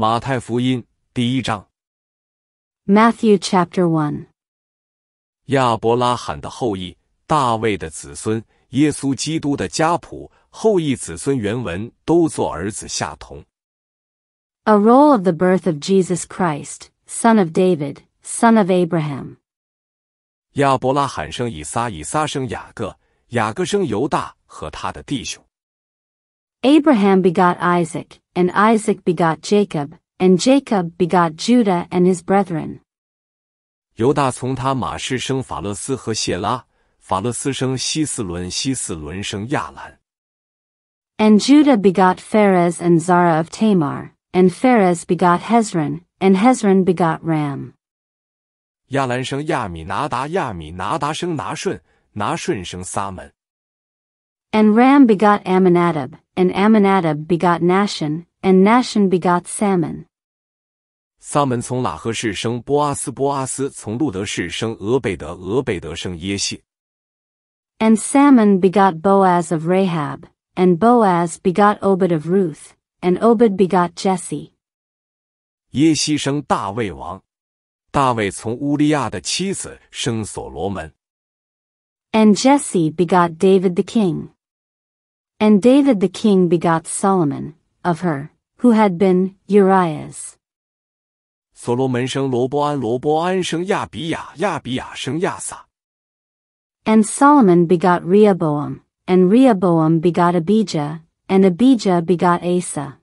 马太福音第一章。Matthew Chapter One。亚伯拉罕的后裔，大卫的子孙，耶稣基督的家谱，后裔子孙原文都做儿子下同。A roll of the birth of Jesus Christ, son of David, son of Abraham. 亚伯拉罕生以撒，以撒生雅各，雅各生犹大和他的弟兄。Abraham begot Isaac, and Isaac begot Jacob, and Jacob begot Judah and his brethren. 犹大从他马氏生法勒斯和谢拉，法勒斯生西斯伦，西斯伦生亚兰。And Judah begot Pharez and Zara of Tamar, and Pharez begot Hezron, and Hezron begot Ram. 亚兰生亚米拿达，亚米拿达生拿顺，拿顺生撒门。And Ram begot Ammonadab, and Amminadab begot Nashon, and Nashon begot Salmon. 撒门从喇合氏生波阿斯，波阿斯从路德氏生俄贝德，俄贝德生耶谢。And Salmon begot Boaz of Rahab, and Boaz begot Obed of Ruth, and Obed begot Jesse. 耶西生大卫王，大卫从乌利亚的妻子生所罗门。And Jesse begot David the king. And David the king begot Solomon, of her, who had been Uriah's. And Solomon begot Rehoboam, and Rehoboam begot Abijah, and Abijah begot Asa.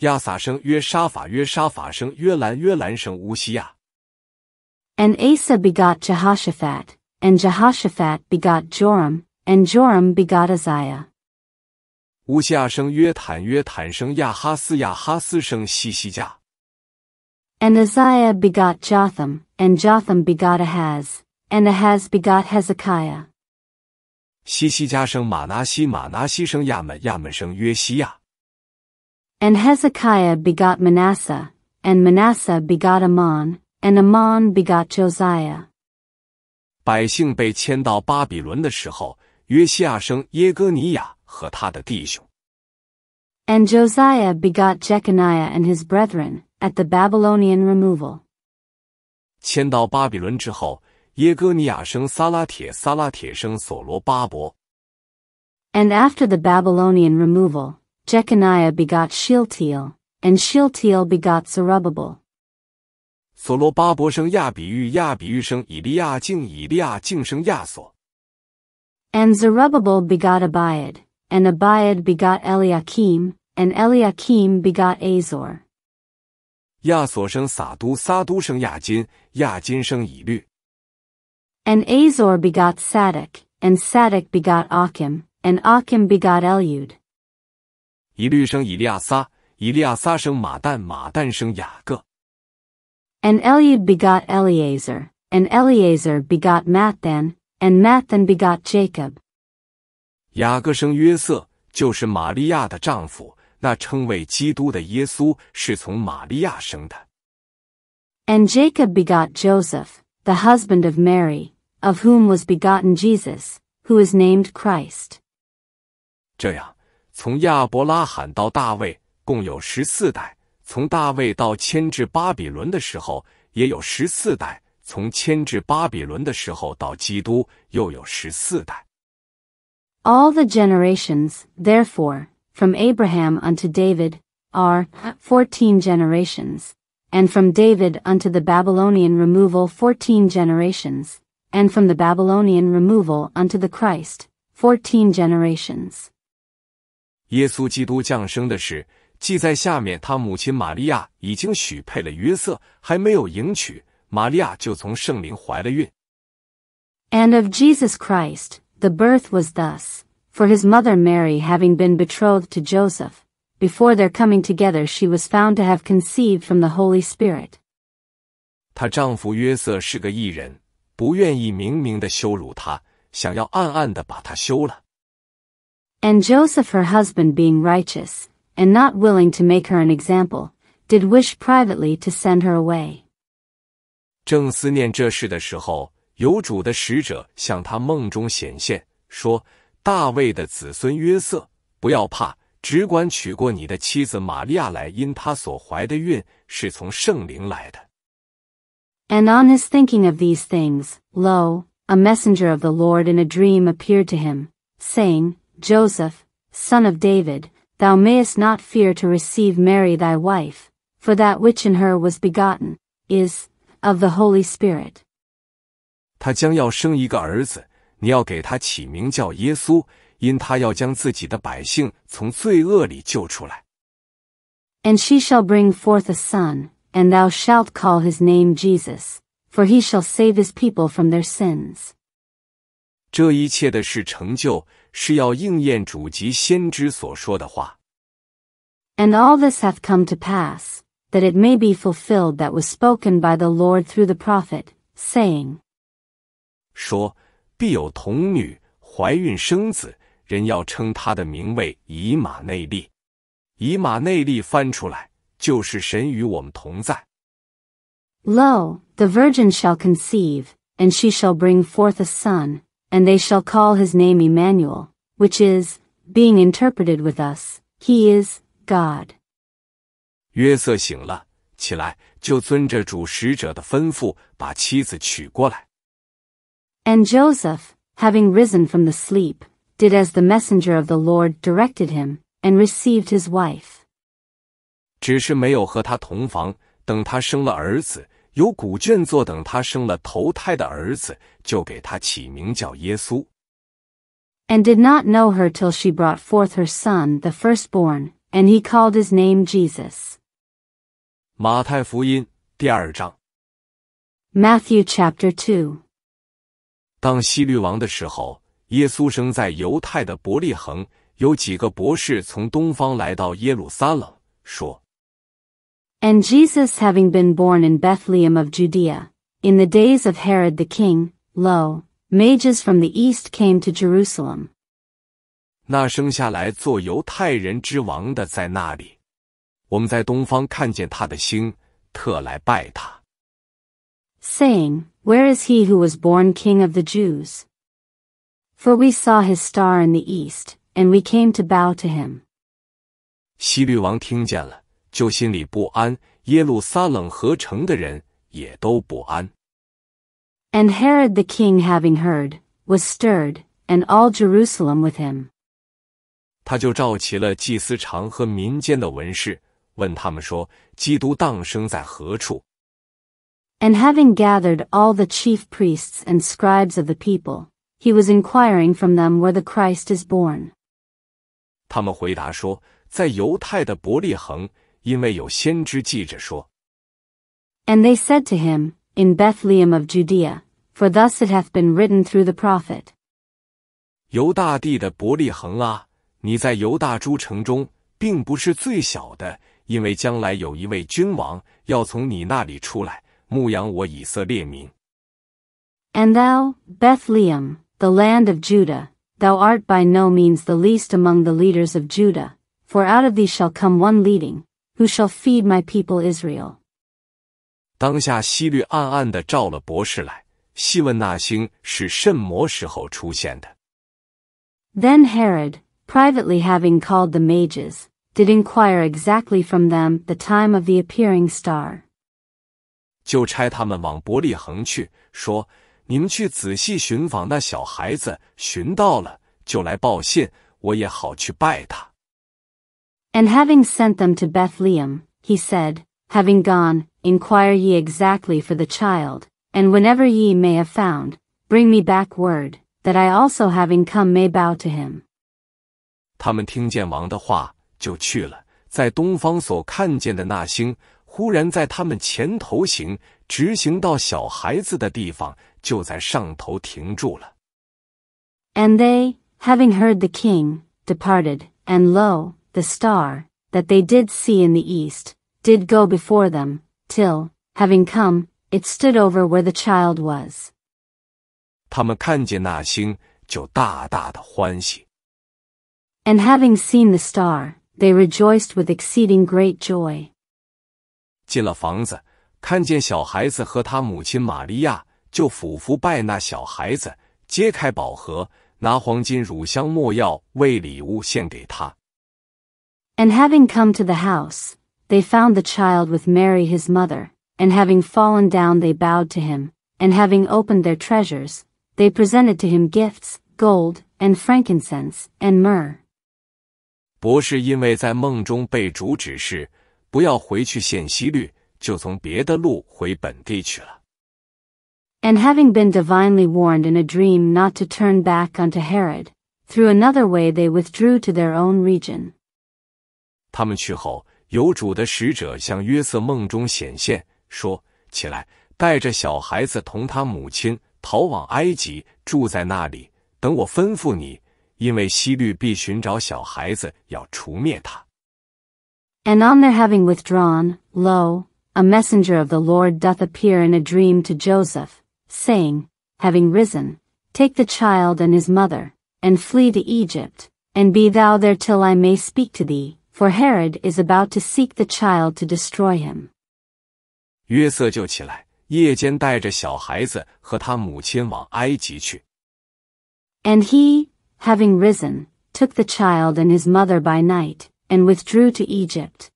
亚撒生约沙法，约沙法生约兰，约兰生乌西亚。And Asa begot Jehoshaphat, and Jehoshaphat begot Joram, and Joram begot Uzziah. 乌夏生约坦约坦生亚哈斯亚哈斯生西西加。And Uzziah begot Jotham, and Jotham begot Ahaz, and Ahaz begot Hezekiah. And Hezekiah begot Manasseh, and Manasseh begot Ammon, and Ammon begot Josiah. 百姓被迁到巴比伦的时候，约西亚生耶哥尼亚，和他的弟兄。And Josiah begot Jeconiah and his brethren at the Babylonian removal. 迁到巴比伦之后，耶哥尼亚生撒拉铁，撒拉铁生所罗巴伯。And after the Babylonian removal, Jeconiah begot Shealtiel, and Shealtiel begot Zerubbabel. 所罗巴伯生亚比玉，亚比玉生以利亚敬，以利亚敬生亚所。And Zerubbabel begot Abiad, and Abiad begot Eliakim, and Eliakim begot Azor. 亚索生撒都，撒都生亚金，亚金生以律。And Azor begot Sadak, and Sadak begot Achim, and Achim begot Eliud. 以律生以利亚撒，以利亚撒生马旦，马旦生雅各。And Eliud begot Eleazar, and Eleazar begot Matthan, and Matthan begot Jacob. 雅各生约瑟，就是玛利亚的丈夫。那称为基督的耶稣是从玛利亚生的。And Jacob begot Joseph, the husband of Mary, of whom was begotten Jesus, who is named Christ. 这样，从亚伯拉罕到大卫共有十四代；从大卫到迁至巴比伦的时候也有十四代；从迁至巴比伦的时候到基督又有十四代。All the generations, therefore, from Abraham unto David, are fourteen generations, and from David unto the Babylonian removal fourteen generations, and from the Babylonian removal unto the Christ, fourteen generations. 耶稣基督降生的事记在下面，他母亲玛利亚已经许配了约瑟，还没有迎娶，玛利亚就从圣灵怀了孕。And of Jesus Christ, the birth was thus, for his mother Mary having been betrothed to Joseph, before their coming together she was found to have conceived from the Holy Spirit. 她丈夫约瑟是个异人，不愿意明明的羞辱她，想要暗暗的把她休了。And Joseph her husband being righteous, and not willing to make her an example, did wish privately to send her away. 正思念这事的时候，有主的使者向他梦中显现，说：“大卫的子孙约瑟，不要怕，只管娶过你的妻子玛利亚来，因她所怀的孕是从圣灵来的。” And on his thinking of these things, lo, a messenger of the Lord in a dream appeared to him, saying, Joseph, son of David, thou mayest not fear to receive Mary thy wife, for that which in her was begotten, is, of the Holy Spirit. 他将要生一个儿子，你要给他起名叫耶稣，因他要将自己的百姓从罪恶里救出来。And she shall bring forth a son, and thou shalt call his name Jesus, for he shall save his people from their sins. 这一切的事成就，是要应验主及先知所说的话。And all this hath come to pass, that it may be fulfilled that was spoken by the Lord through the prophet, saying, 说必有童女怀孕生子，人要称他的名为以马内利。以马内利翻出来就是神与我们同在。Lo, the Virgin shall conceive, and she shall bring forth a son, and they shall call his name Emmanuel, which is, being interpreted, with us, He is God. 约瑟醒了起来，就遵着主使者的吩咐，把妻子娶过来。And Joseph, having risen from the sleep, did as the messenger of the Lord directed him, and received his wife. 只是没有和他同房，等他生了儿子，有古卷作等他生了头胎的儿子，就给他起名叫耶稣。And did not know her till she brought forth her son, the firstborn, and he called his name Jesus. Matthew, chapter two. 当希律王的时候，耶稣生在犹太的伯利恒。有几个博士从东方来到耶路撒冷，说：“And Jesus, having been born in Bethlehem of Judea, in the days of Herod the king, lo, m a g e s from the east came to Jerusalem. 那生下来做犹太人之王的，在那里，我们在东方看见他的星，特来拜他。” saying, Where is he who was born King of the Jews? For we saw his star in the east, and we came to bow to him. 希律王听见了，就心里不安；耶路撒冷合城的人也都不安。And Herod the king, having heard, was stirred, and all Jerusalem with him. And having gathered all the chief priests and scribes of the people, he was inquiring from them where the Christ is born. 他们回答说，在犹太的伯利恒，因为有先知记着说。And they said to him, In Bethlehem of Judea, for thus it hath been written through the prophet. 犹大地的伯利恒啊，你在犹大诸城中，并不是最小的，因为将来有一位君王要从你那里出来。牧养我以色列民。And thou, Bethlehem, the land of Judah, thou art by no means the least among the leaders of Judah, for out of thee shall come one leading, who shall feed my people Israel. 当下希律暗暗的召了博士来，细问那星是甚么时候出现的。Then Herod, privately having called the mages, did inquire exactly from them the time of the appearing star. 就差他们往伯利恒去，说：“你们去仔细寻访那小孩子，寻到了就来报信，我也好去拜他。” And having sent them to Bethlehem, he said, Having gone, inquire ye exactly for the child, and whenever ye may have found, bring me back word that I also, having come, may bow to him. 他们听见王的话，就去了，在东方所看见的那星。忽然在他们前头行，直行到小孩子的地方，就在上头停住了。And they, having heard the king, departed, and lo, the star, that they did see in the east, did go before them, till, having come, it stood over where the child was. 他们看见那星，就大大的欢喜。And having seen the star, they rejoiced with exceeding great joy. And having come to the house, they found the child with Mary his mother, and having fallen down they bowed to him, and having opened their treasures, they presented to him gifts, gold, and frankincense, and myrrh. 博士因为在梦中被主指示。不要回去见西律，就从别的路回本地去了。And having been divinely warned in a dream not to turn back unto Herod, through another way they withdrew to their own region. 他们去后，有主的使者向约瑟梦中显现，说：“起来，带着小孩子同他母亲逃往埃及，住在那里，等我吩咐你，因为希律必寻找小孩子，要除灭他。” And on their having withdrawn, lo, a messenger of the Lord doth appear in a dream to Joseph, saying, Having risen, take the child and his mother, and flee to Egypt, and be thou there till I may speak to thee, for Herod is about to seek the child to destroy him. 约瑟就起来，夜间带着小孩子和他母亲往埃及去。And he, having risen, took the child and his mother by night, and withdrew to Egypt.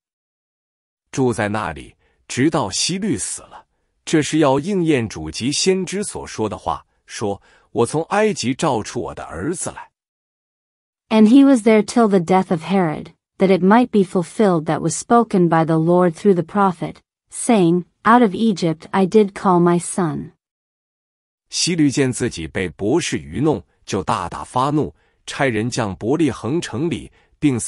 And he was there till the death of Herod, that it might be fulfilled that was spoken by the Lord through the prophet, saying, Out of Egypt I did call my son. 希律见自己被博士愚弄，就大大发怒，差人将伯利恒城里 then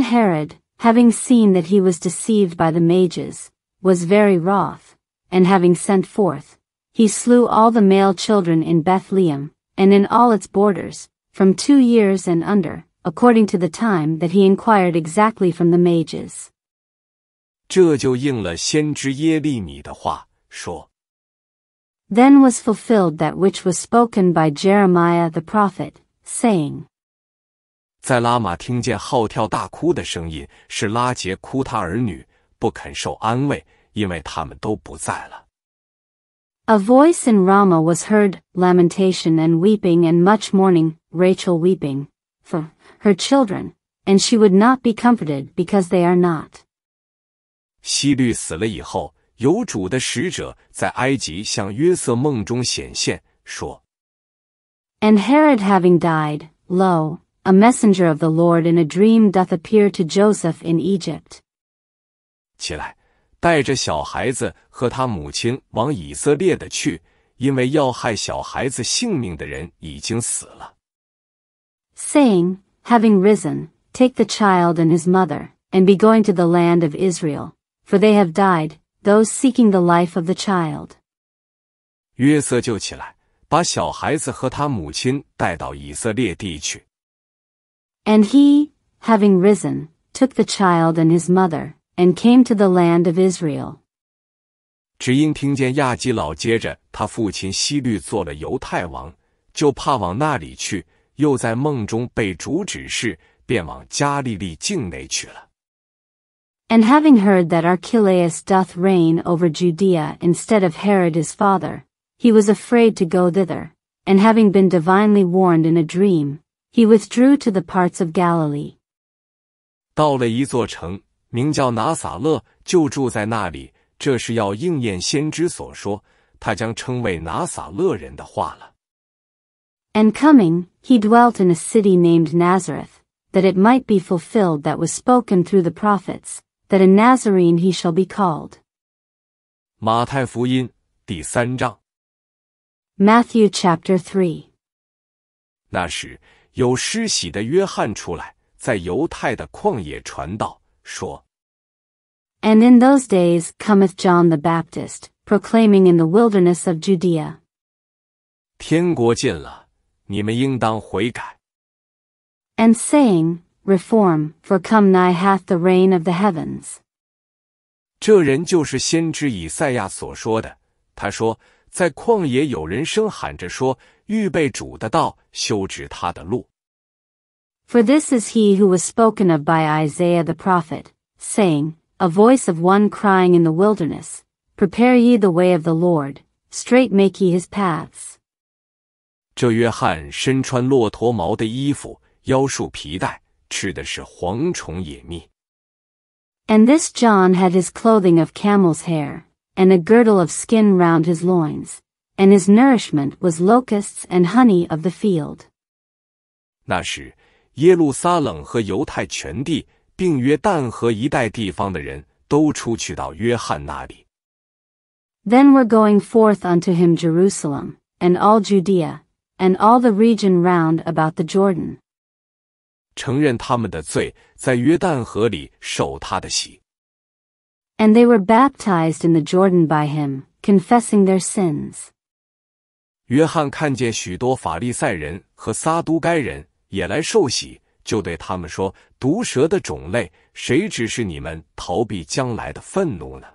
Herod, having seen that he was deceived by the mages, was very wroth, and having sent forth, he slew all the male children in Bethlehem, and in all its borders, from two years and under, according to the time that he inquired exactly from the mages. 这就应了先知耶利米的话，说：“ then was fulfilled that which was spoken by Jeremiah the prophet, saying, 在拉玛听见号跳大哭的声音，是拉杰哭他儿女不肯受安慰，因为他们都不在了。A voice in Ramah was heard, lamentation and weeping and much mourning, Rachel weeping for her children, and she would not be comforted because they are not. 希律死了以后，有主的使者在埃及向约瑟梦中显现，说：“And Herod having died, lo, a messenger of the Lord in a dream doth appear to Joseph in Egypt。”起来，带着小孩子和他母亲往以色列的去，因为要害小孩子性命的人已经死了。Saying, having risen, take the child and his mother, and be going to the land of Israel, for they have died. t 那些 seeking the life of the child。约瑟就起来，把小孩子和他母亲带到以色列地去。And he, having risen, took the child and his mother and came to the land of Israel. 只因听见亚基老接着他父亲希律做了犹太王，就怕往那里去，又在梦中被主指示，便往加利利境内去了。And having heard that Archelaus doth reign over Judea instead of Herod his father, he was afraid to go thither, and having been divinely warned in a dream, he withdrew to the parts of Galilee. 到了一座城，名叫拿撒勒，就住在那里。这是要应验先知所说，他将称为拿撒勒人的话了。And coming, he dwelt in a city named Nazareth, that it might be fulfilled that was spoken through the prophets that a Nazarene he shall be called. 马太福音第三章。Matthew chapter three。那时有施洗的约翰出来，在犹太的旷野传道，说：“And in those days cometh John the Baptist, proclaiming in the wilderness of Judea。”天国近了，你们应当悔改。And saying, reform, for come nigh hath the reign of the heavens. heavens。这人就是先知以赛亚所说的。他说，在旷野有人声喊着说：“预备主的道，修直他的路。” For this is he who was spoken of by Isaiah the prophet, saying, A voice of one crying in the wilderness, Prepare ye the way of the Lord, straight make ye his paths. 这约翰身穿骆驼毛的衣服，腰束皮带。吃的是蝗虫野蜜。And this John had his clothing of camel's hair, and a girdle of skin round his loins, and his nourishment was locusts and honey of the field. 那时，耶路撒冷和犹太全地，并约旦河一带地方的人都出去到约翰那里。Then were going forth unto him Jerusalem, and all Judea, and all the region round about the Jordan. And they were baptized in the Jordan by him, confessing their sins. 约翰看见许多法利赛人和撒都该人也来受洗，就对他们说：“毒蛇的种类，谁指示你们逃避将来的愤怒呢？”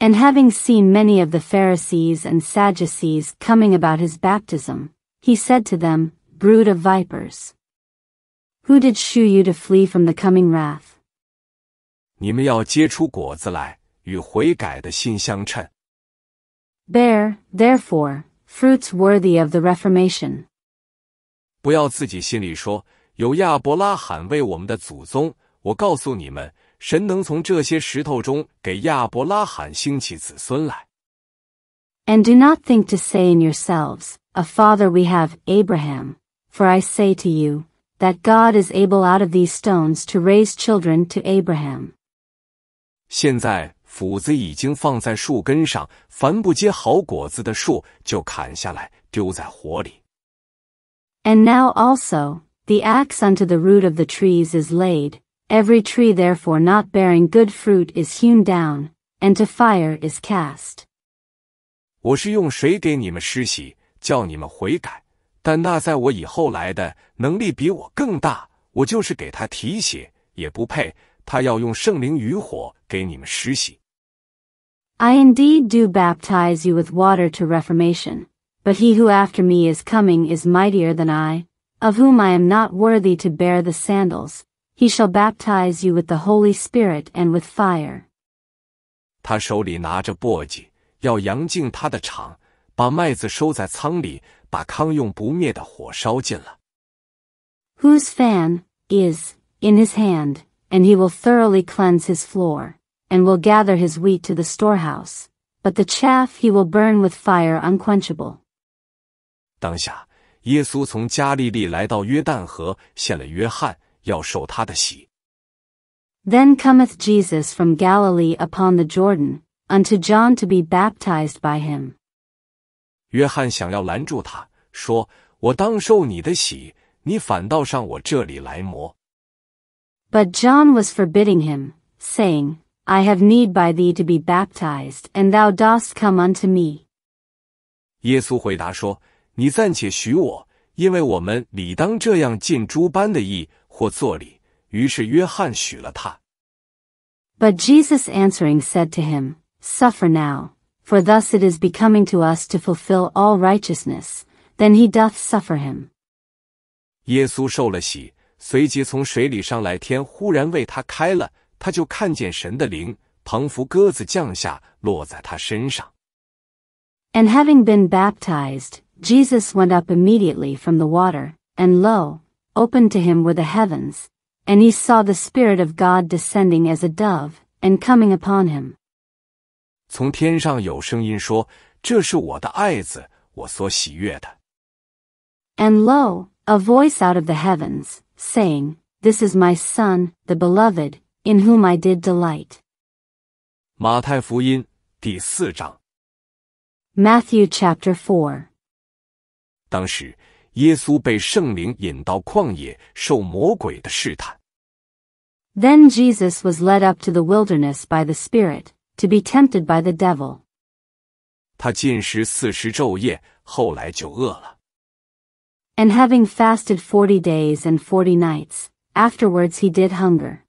And having seen many of the Pharisees and Sadducees coming about his baptism, he said to them, Brood of vipers. Who did shew you to flee from the coming wrath? 你们要结出果子来，与悔改的心相称。Bear, therefore, fruits worthy of the Reformation. 不要自己心里说，有亚伯拉罕为我们的祖宗。我告诉你们，神能从这些石头中给亚伯拉罕兴起子孙来。And do not think to say in yourselves, A father we have, Abraham. For I say to you, that God is able out of these stones to raise children to Abraham. 现在斧子已经放在树根上，凡不结好果子的树就砍下来，丢在火里。And now also the axe unto the root of the trees is laid. Every tree therefore not bearing good fruit is hewn down, and to fire is cast. 我是用水给你们施洗，叫你们悔改。但那在我以后来的能力比我更大，我就是给他提血也不配。他要用圣灵与火给你们施洗。I indeed do baptize you with water to reformation, but he who after me is coming is mightier than I, of whom I am not worthy to bear the sandals. He shall baptize you with the Holy Spirit and with fire. 他手里拿着簸箕，要扬净他的场。把麦子收在仓里，把糠用不灭的火烧尽了。Whose fan is in his hand, and he will thoroughly cleanse his floor, and will gather his wheat to the storehouse, but the chaff he will burn with fire unquenchable. 当下，耶稣从加利利来到约旦河，献了约翰，要受他的洗。Then cometh Jesus from Galilee upon the Jordan, unto John to be baptized by him. 约翰想要拦住他，说：“我当受你的洗，你反倒上我这里来磨。” But John was forbidding him, saying, I have need by thee to be baptized, and thou dost come unto me. 耶稣回答说：“你暂且许我，因为我们理当这样尽诸般的义或做礼。”于是约翰许了他。But Jesus answering said to him, Suffer now, for thus it is becoming to us to fulfill all righteousness, then he doth suffer him. 耶稣受了洗，随即从水里上来，天忽然为他开了，他就看见神的灵庞佛鸽子降下，落在他身上。And having been baptized, Jesus went up immediately from the water, and lo, opened to him were the heavens, and he saw the Spirit of God descending as a dove, and coming upon him. 从天上有声音说：“这是我的爱子，我所喜悦的。” And lo, a voice out of the heavens, saying, This is my son, the beloved, in whom I did delight. 马太福音第四章。Matthew chapter four。当时，耶稣被圣灵引到旷野，受魔鬼的试探。Then Jesus was led up to the wilderness by the Spirit to be tempted by the devil. And having fasted forty days and forty nights, afterwards he did hunger.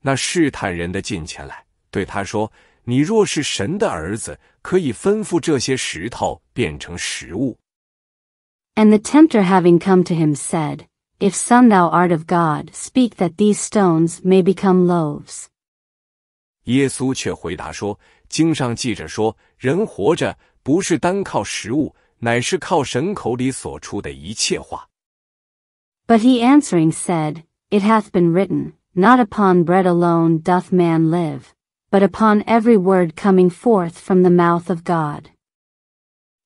那试探人的近前来，对他说：“你若是神的儿子，可以吩咐这些石头变成食物。” And the tempter having come to him said, If son thou art of God, speak that these stones may become loaves. 耶稣却回答说：“经上记着说，人活着不是单靠食物，乃是靠神口里所出的一切话。” But he answering said, "It hath been written, not upon bread alone doth man live, but upon every word coming forth from the mouth of God."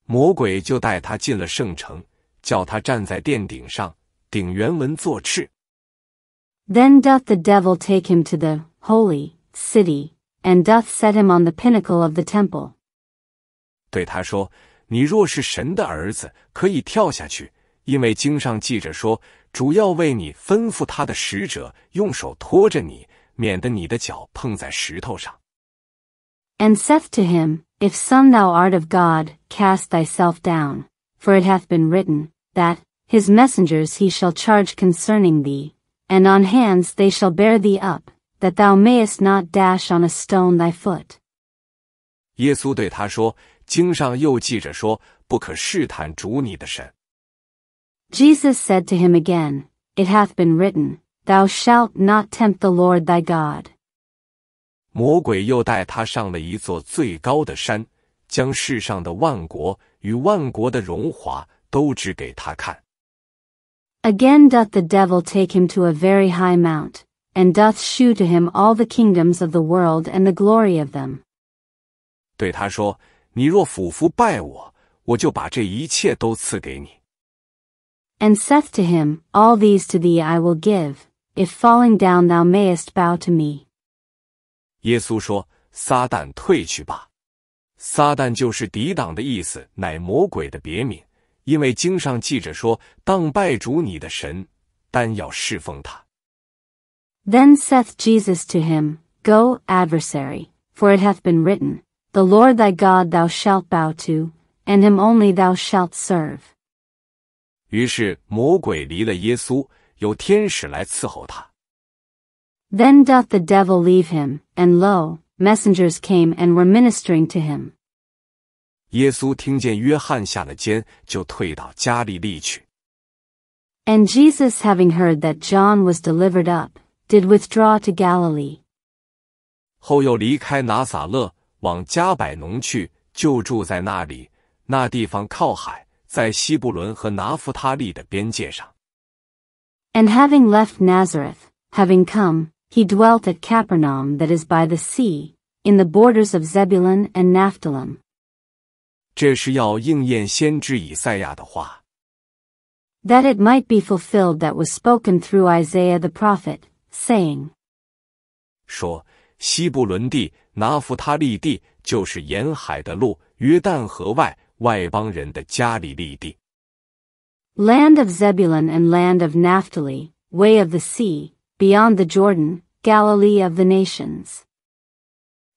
魔鬼就带他进了圣城，叫他站在殿顶上。顶原文作翅。Then doth the devil take him to the holy city. and doth set him on the pinnacle of the temple. 对他说：“你若是神的儿子，可以跳下去，因为经上记着说，主要为你吩咐他的使者用手托着你，免得你的脚碰在石头上。” And saith to him, If son thou art of God, cast thyself down, for it hath been written, that, his messengers he shall charge concerning thee, and on hands they shall bear thee up, that thou mayest not dash on a stone thy foot. Jesus said to him again, It hath been written, Thou shalt not tempt the Lord thy God. 魔鬼又带他上了一座最高的山，将世上的万国与万国的荣华都指给他看。Again doth the devil take him to a very high mount, And doth shew to him all the kingdoms of the world and the glory of them。对他说：“你若俯伏拜我，我就把这一切都赐给你。”And saith to him, All these to thee I will give, if falling down thou mayest bow to me。耶稣说：“撒旦退去吧。”撒旦就是抵挡的意思，乃魔鬼的别名。因为经上记着说：“当拜主你的神，单要侍奉他。” Then saith Jesus to him, Go, adversary, for it hath been written, The Lord thy God thou shalt bow to, and him only thou shalt serve. 于是魔鬼离了耶稣，有天使来伺候他。Then doth the devil leave him, and lo, messengers came and were ministering to him. 耶稣听见约翰下了监，就退到加利利去。And Jesus having heard that John was delivered up, did withdraw to Galilee. 后又离开拿撒勒，往加百农去，就住在那里。那地方靠海，在西布伦和拿弗他利的边界上。And having left Nazareth, having come, he dwelt at Capernaum that is by the sea, in the borders of Zebulun and Naphtali. 这是要应验先知以赛亚的话。That it might be fulfilled that was spoken through Isaiah the prophet, saying，说：“西部伦地、拿弗他利地，就是沿海的路，约旦河外外邦人的家里立地。Land of Zebulun and land of Naphtali, way of the sea, beyond the Jordan, Galilee of the nations。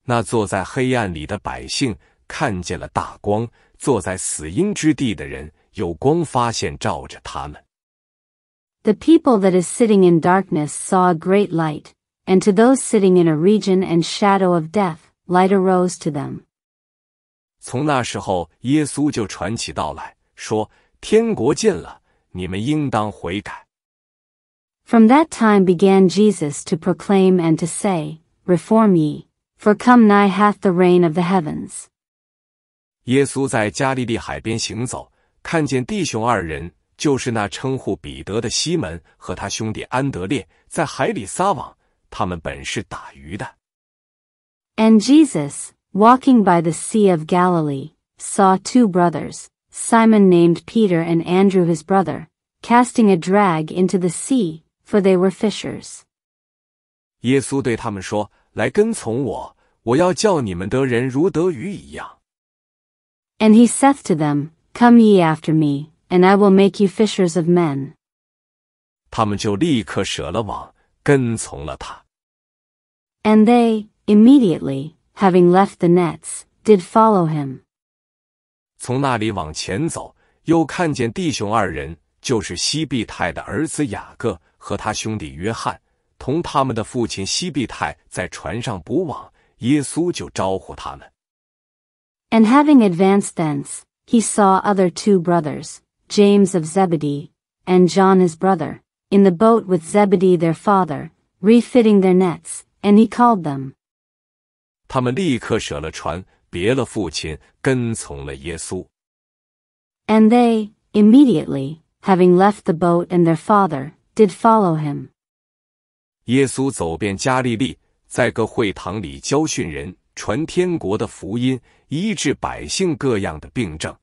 那坐在黑暗里的百姓看见了大光，坐在死荫之地的人有光发现照着他们。” The people that is sitting in darkness saw a great light, and to those sitting in a region and shadow of death, light arose to them. 从那时候，耶稣就传起道来，说：“天国近了，你们应当悔改。” From that time began Jesus to proclaim and to say, Reform ye, for come nigh hath the reign of the heavens. 耶稣在加利利海边行走，看见弟兄二人就是那称呼彼得的西门和他兄弟安德烈在海里撒网，他们本是打鱼的。And Jesus, walking by the Sea of Galilee, saw two brothers, Simon named Peter and Andrew his brother, casting a drag into the sea, for they were fishers. 耶稣对他们说：“来跟从我，我要叫你们得人如得鱼一样。” And he saith to them, Come ye after me and I will make you fishers of men。他们就立刻舍了网，跟从了他。And they immediately, having left the nets, did follow him. him。从那里往前走，又看见弟兄二人，就是西庇太的儿子雅各和他兄弟约翰，同他们的父亲西庇太在船上捕网。耶稣就招呼他们。And having advanced thence, he saw other two brothers, James of Zebedee, and John his brother, in the boat with Zebedee their father, refitting their nets, and he called them. 他们立刻舍了船，别了父亲，跟从了耶稣。And they, immediately, having left the boat and their father, did follow him. 耶稣走遍加利利，在各会堂里教训人，传天国的福音，医治百姓各样的病症。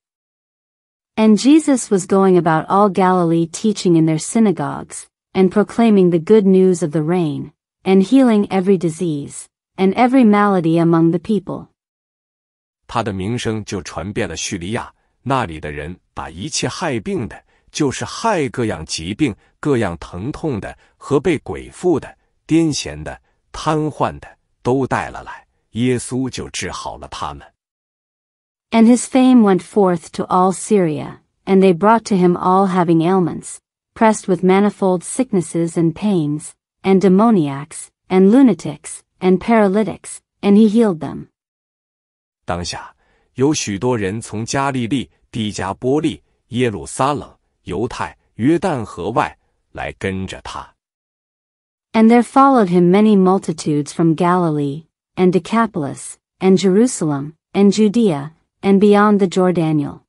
and Jesus was going about all Galilee teaching in their synagogues, and proclaiming the good news of the reign, and healing every disease, and every malady among the people. 他的名声就传遍了叙利亚，那里的人把一切害病的，就是害各样疾病、各样疼痛的和被鬼附的、癫痫的、瘫痪的，都带了来，耶稣就治好了他们。and his fame went forth to all Syria, and they brought to him all having ailments, pressed with manifold sicknesses and pains, and demoniacs, and lunatics, and paralytics, and he healed them. 当下，有许多人从加利利、地加波利、耶路撒冷、犹太、约旦河外来跟着他。And there followed him many multitudes from Galilee, and Decapolis, and Jerusalem, and Judea, and beyond the Jordanian.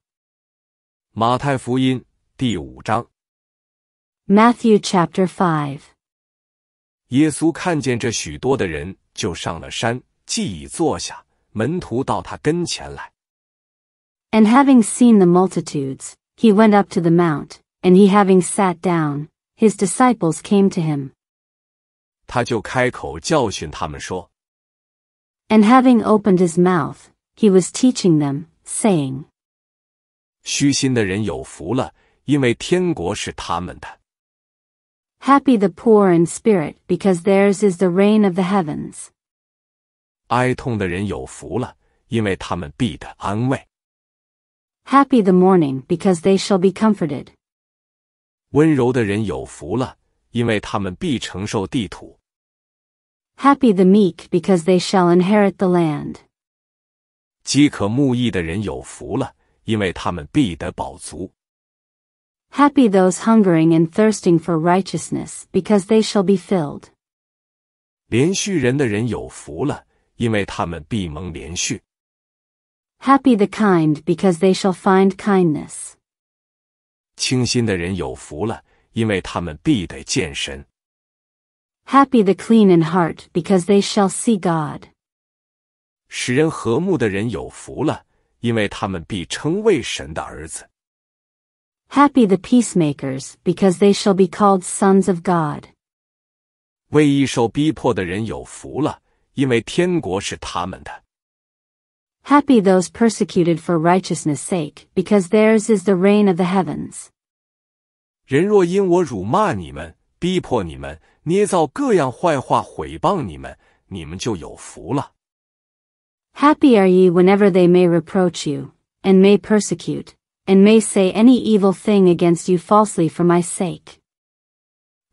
马太福音第五章。Matthew chapter five. five。耶稣看见这许多的人，就上了山，既已坐下，门徒到他跟前来。And having seen the multitudes, he went up to the mount, and he having sat down, his disciples came to him. 他就开口教训他们说。And having opened his mouth, he was teaching them, saying, Happy the poor in spirit, because theirs is the reign of the heavens. Happy the mourning, because they shall be comforted. Happy the meek, because they shall inherit the land. 饥渴慕义的人有福了，因为他们必得饱足。Happy those hungering and thirsting for righteousness, because they shall be filled. 连续人的人有福了，因为他们必蒙连续。Happy the kind, because they shall find kindness. 清心的人有福了，因为他们必得见神。Happy the clean in heart, because they shall see God. 使人和睦的人有福了，因为他们必称为神的儿子。Happy the peacemakers, because they shall be called sons of God. Happy those persecuted for righteousness' sake, because theirs is the reign of the heavens. 人若因我辱骂你们、逼迫你们、捏造各样坏话毁谤你们，你们就有福了。Happy are ye whenever they may reproach you, and may persecute, and may say any evil thing against you falsely for my sake.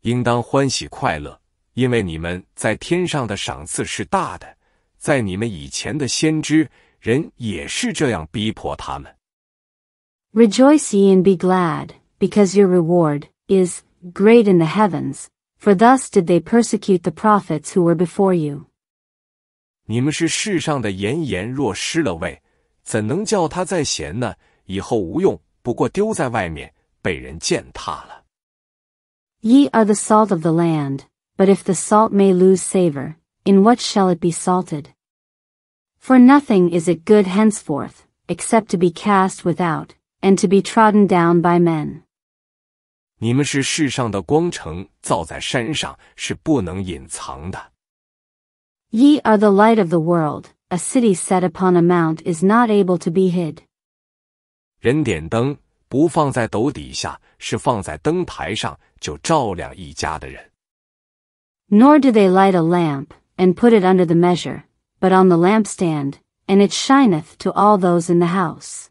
应当欢喜快乐，因为你们在天上的赏赐是大的。在你们以前的先知人也是这样逼迫他们。Rejoice ye and be glad, because your reward is great in the heavens, for thus did they persecute the prophets who were before you. 你们是世上的炎炎，若失了味，怎能叫它再咸呢？以后无用，不过丢在外面，被人践踏了。Ye are the salt of the land, but if the salt may lose s a v o r in what shall it be salted? For nothing is it good henceforth, except to be cast without and to be trodden down by men. 你们是世上的光城，造在山上，是不能隐藏的。Ye are the light of the world, a city set upon a mount is not able to be hid. 人点灯不放在斗底下，是放在灯台上，就照亮一家的人。Nor do they light a lamp and put it under the measure, but on the lampstand, and it shineth to all those in the house.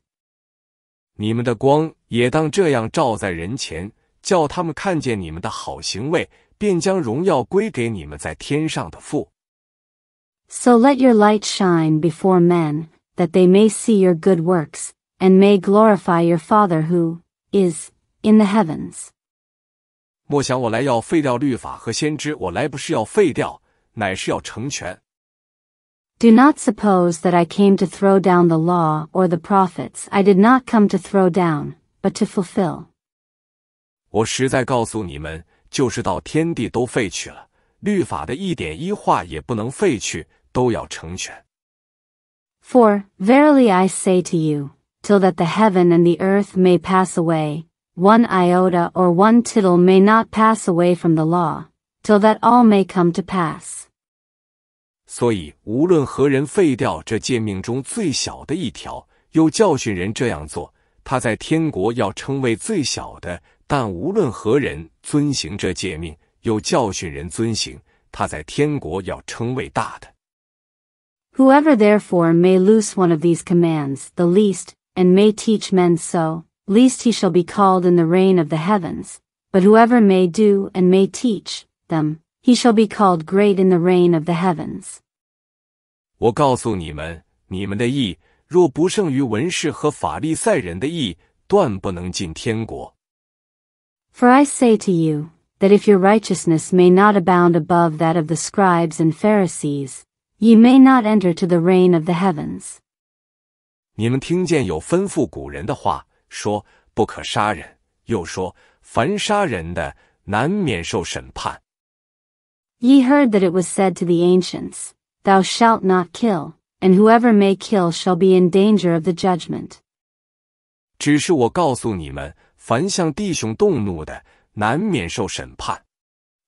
你们的光也当这样照在人前，叫他们看见你们的好行为，便将荣耀归给你们在天上的父。so let your light shine before men, that they may see your good works, and may glorify your Father who is in the heavens. 莫想我来要废掉律法和先知，我来不是要废掉，乃是要成全。Do not suppose that I came to throw down the law or the prophets. I did not come to throw down, but to fulfill. 我实在告诉你们，就是到天地都废去了，律法的一点一画也不能废去，都要成全。For verily I say to you, till that the heaven and the earth may pass away, one iota or one tittle may not pass away from the law, till that all may come to pass. 所以，无论何人废掉这诫命中最小的一条，又教训人这样做，他在天国要称为最小的；但无论何人遵行这诫命，又教训人遵行，他在天国要称为大的。Whoever therefore may loose one of these commands, the least, and may teach men so, least he shall be called in the reign of the heavens, but whoever may do and may teach them, he shall be called great in the reign of the heavens. 我告诉你们，你们的义若不胜于文士和法利赛人的义，断不能进天国。For I say to you that if your righteousness may not abound above that of the scribes and Pharisees, Ye may not enter to the reign of the heavens。你们听见有吩咐古人的话，说不可杀人，又说凡杀人的难免受审判。Ye heard that it was said to the ancients, Thou shalt not kill, and whoever may kill shall be in danger of the judgment。只是我告诉你们，凡向弟兄动怒的，难免受审判。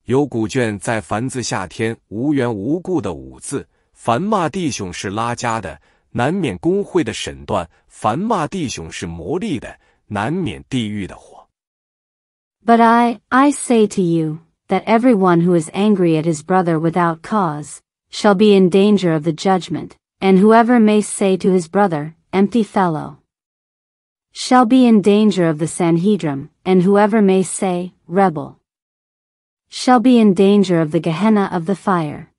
有古卷在凡字夏天无缘无故的五字。凡骂弟兄是拉家的，难免工会的审断；凡骂弟兄是魔力的，难免地狱的火。But I, I say to you, that everyone who is angry at his brother without cause, shall be in danger of the judgment, and whoever may say to his brother, empty fellow, shall be in danger of the Sanhedrim, and whoever may say, rebel, shall be in danger of the Gehenna of the fire.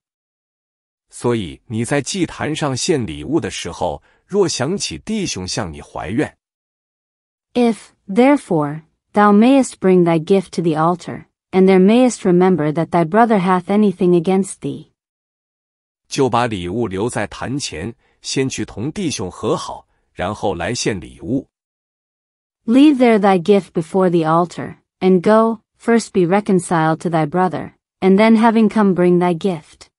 所以你在祭坛上献礼物的时候，若想起弟兄向你怀怨，If therefore thou mayest bring thy gift to the altar, and there mayest remember that thy brother hath anything against thee，就把礼物留在坛前，先去同弟兄和好，然后来献礼物。Leave there thy gift before the altar, and go first be reconciled to thy brother, and then having come bring thy gift.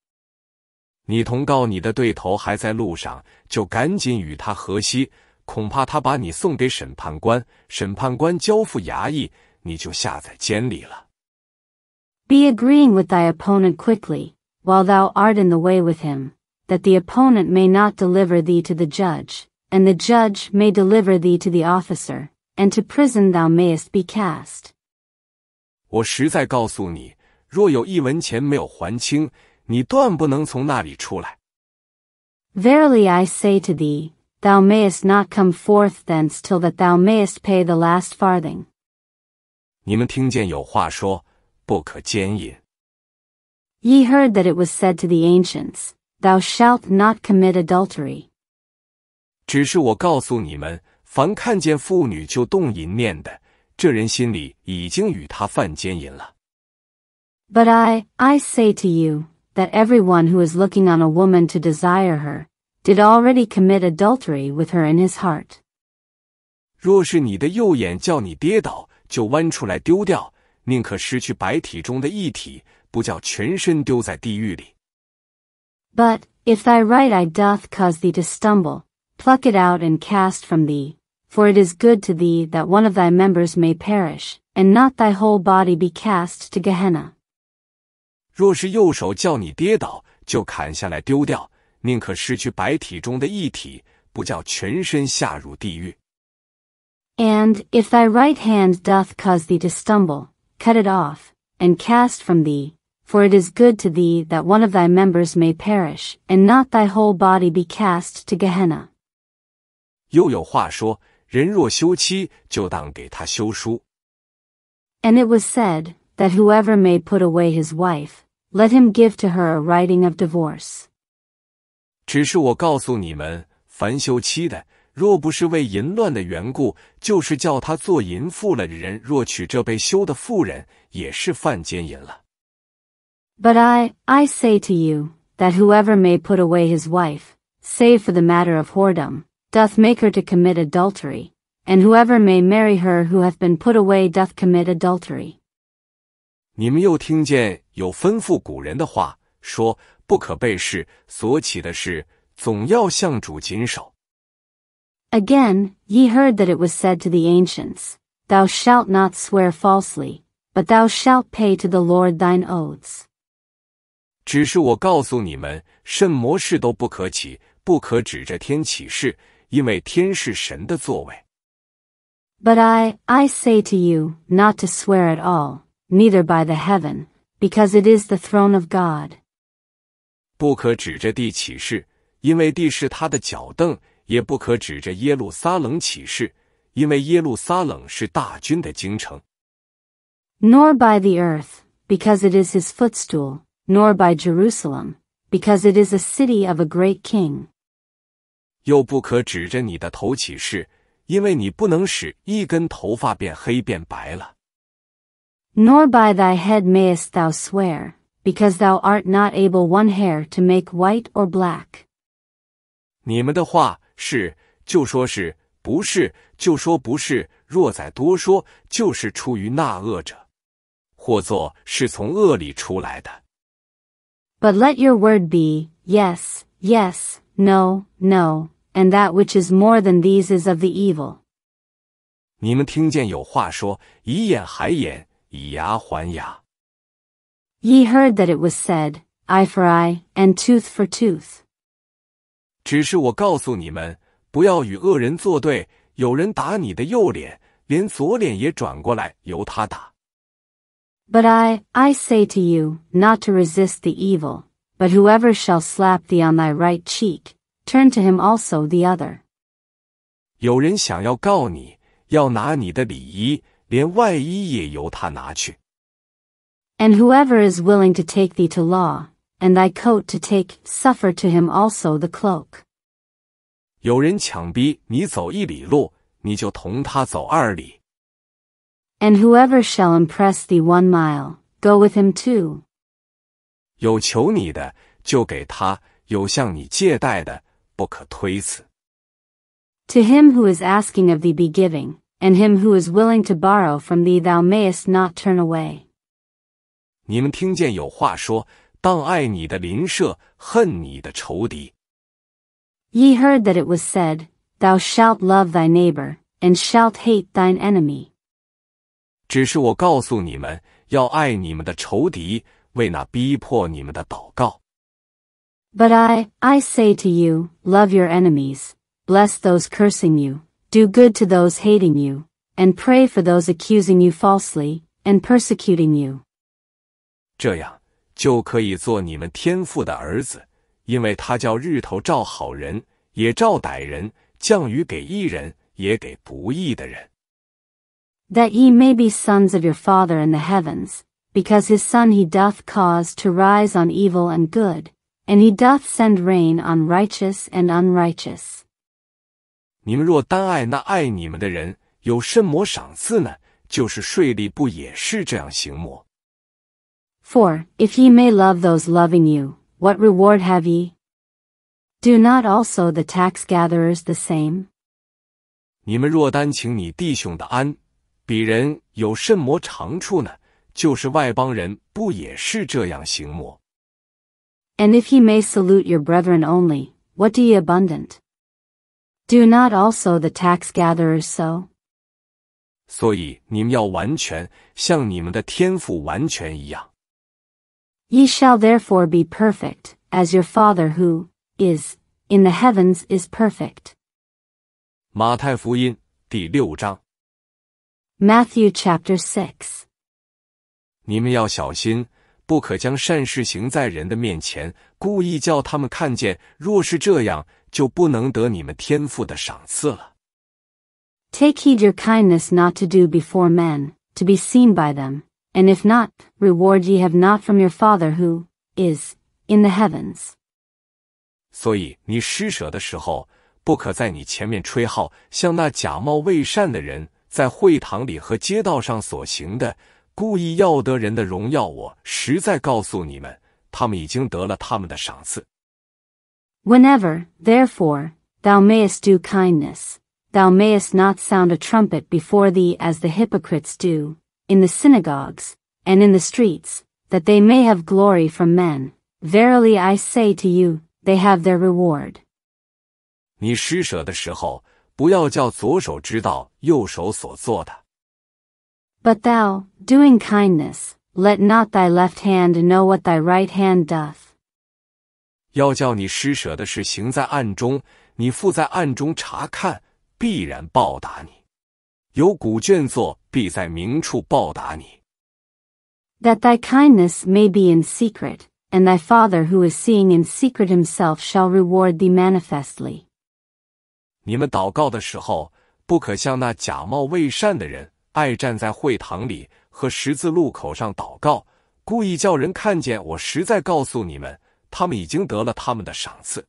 你同告你的对头还在路上，就赶紧与他和稀，恐怕他把你送给审判官，审判官交付衙役，你就下在监里了。Be agreeing with thy opponent quickly, while thou art in the way with him, that the opponent may not deliver thee to the judge, and the judge may deliver thee to the officer, and to prison thou mayest be cast. 我实在告诉你，若有一文钱没有还清。你断不能从那里出来。Verily I say to thee, thou mayest not come forth thence till that thou mayest pay the last farthing. 你们听见有话说，不可奸淫。Ye heard that it was said to the ancients, Thou shalt not commit adultery. 只是我告诉你们，凡看见妇女就动淫念的，这人心里已经与他犯奸淫了。But I, I say to you, that everyone who is looking on a woman to desire her, did already commit adultery with her in his heart. But if thy right eye doth cause thee to stumble, pluck it out and cast from thee, for it is good to thee that one of thy members may perish, and not thy whole body be cast to Gehenna. And if thy right hand doth cause thee to stumble, cut it off, and cast from thee, for it is good to thee that one of thy members may perish, and not thy whole body be cast to Gehenna. 又有话说，人若休妻，就当给他休书。And it was said that whoever may put away his wife, let him give to her a writing of divorce. 只是我告诉你们，凡休妻的，若不是为淫乱的缘故，就是叫他做淫妇了的人，若娶这被休的妇人，也是犯奸淫了。But I, I say to you, that whoever may put away his wife, save for the matter of whoredom, doth make her to commit adultery, and whoever may marry her who hath been put away doth commit adultery. Again, ye heard that it was said to the ancients, Thou shalt not swear falsely, but thou shalt pay to the Lord thine oaths. 只是我告诉你们，甚么事都不可起，不可指着天起誓，因为天是神的作为。But I, I say to you, not to swear at all neither by the heaven, because it is the throne of God. 不可指着地起誓，因为地是他的脚凳；也不可指着耶路撒冷起誓，因为耶路撒冷是大军的京城。Nor by the earth, because it is his footstool, nor by Jerusalem, because it is a city of a great king. 又不可指着你的头起誓，因为你不能使一根头发变黑变白了。nor by thy head mayest thou swear, because thou art not able one hair to make white or black. 你们的话是就说是，不是就说不是。若再多说，就是出于那恶者，或作是从恶里出来的。But let your word be yes, yes, no, no, and that which is more than these is of the evil. 你们听见有话说以眼还眼。Ye heard that it was said, eye for eye, and tooth for tooth. 只是我告诉你们，不要与恶人作对。有人打你的右脸，连左脸也转过来由他打。But I, I say to you, not to resist the evil. But whoever shall slap thee on thy right cheek, turn to him also the other. 连外衣也由他拿去。And whoever is willing to take thee to law, and thy coat to take, suffer to him also the cloak. 有人强逼你走一里路，你就同他走二里。And whoever shall impress thee one mile, go with him two. 有求你的就给他，有向你借贷的不可推辞。To him who is asking of thee be giving, and him who is willing to borrow from thee thou mayest not turn away. 你们听见有话说：当爱你的邻舍，恨你的仇敌。Ye heard that it was said, Thou shalt love thy neighbor, and shalt hate thine enemy. 只是我告诉你们，要爱你们的仇敌，为那逼迫你们的祷告。But I, I say to you, love your enemies, bless those cursing you, do good to those hating you, and pray for those accusing you falsely and persecuting you. 这样就可以做你们天父的儿子，因为他叫日头照好人，也照歹人，降雨给义人，也给不义的人。That ye may be sons of your Father in the heavens, because his Son he doth cause to rise on evil and good, and he doth send rain on righteous and unrighteous.？For if ye may love those loving you, what reward have ye? Do not also the tax gatherers the same? And if ye may salute your brethren only, what do ye abundant? Do not also the tax gatherers so? Ye shall therefore be perfect, as your Father who is in the heavens is perfect. 马太福音第六章。Matthew chapter six. 就不能得你们天父的赏赐了。Take heed your kindness not to do before men, to be seen by them, and if not, reward ye have not from your Father who is in the heavens. 所以你施舍的时候，不可在你前面吹号，像那假冒伪善的人在会堂里和街道上所行的，故意要得人的荣耀我。我实在告诉你们，他们已经得了他们的赏赐。Whenever, therefore, thou mayest do kindness, thou mayest not sound a trumpet before thee as the hypocrites do, in the synagogues, and in the streets, that they may have glory from men. Verily I say to you, they have their reward. 你施舍的时候，不要叫左手知道右手所做的。But thou, doing kindness, let not thy left hand know what thy right hand doth. 要叫你施舍的是行在暗中，你父在暗中查看，必然报答你。有古卷作必在明处报答你。That thy kindness may be in secret, and thy father who is seeing in secret himself shall reward thee manifestly. 你们祷告的时候，不可像那假冒伪善的人，爱站在会堂里和十字路口上祷告，故意叫人看见。我实在告诉你们。他们已经得了他们的赏赐。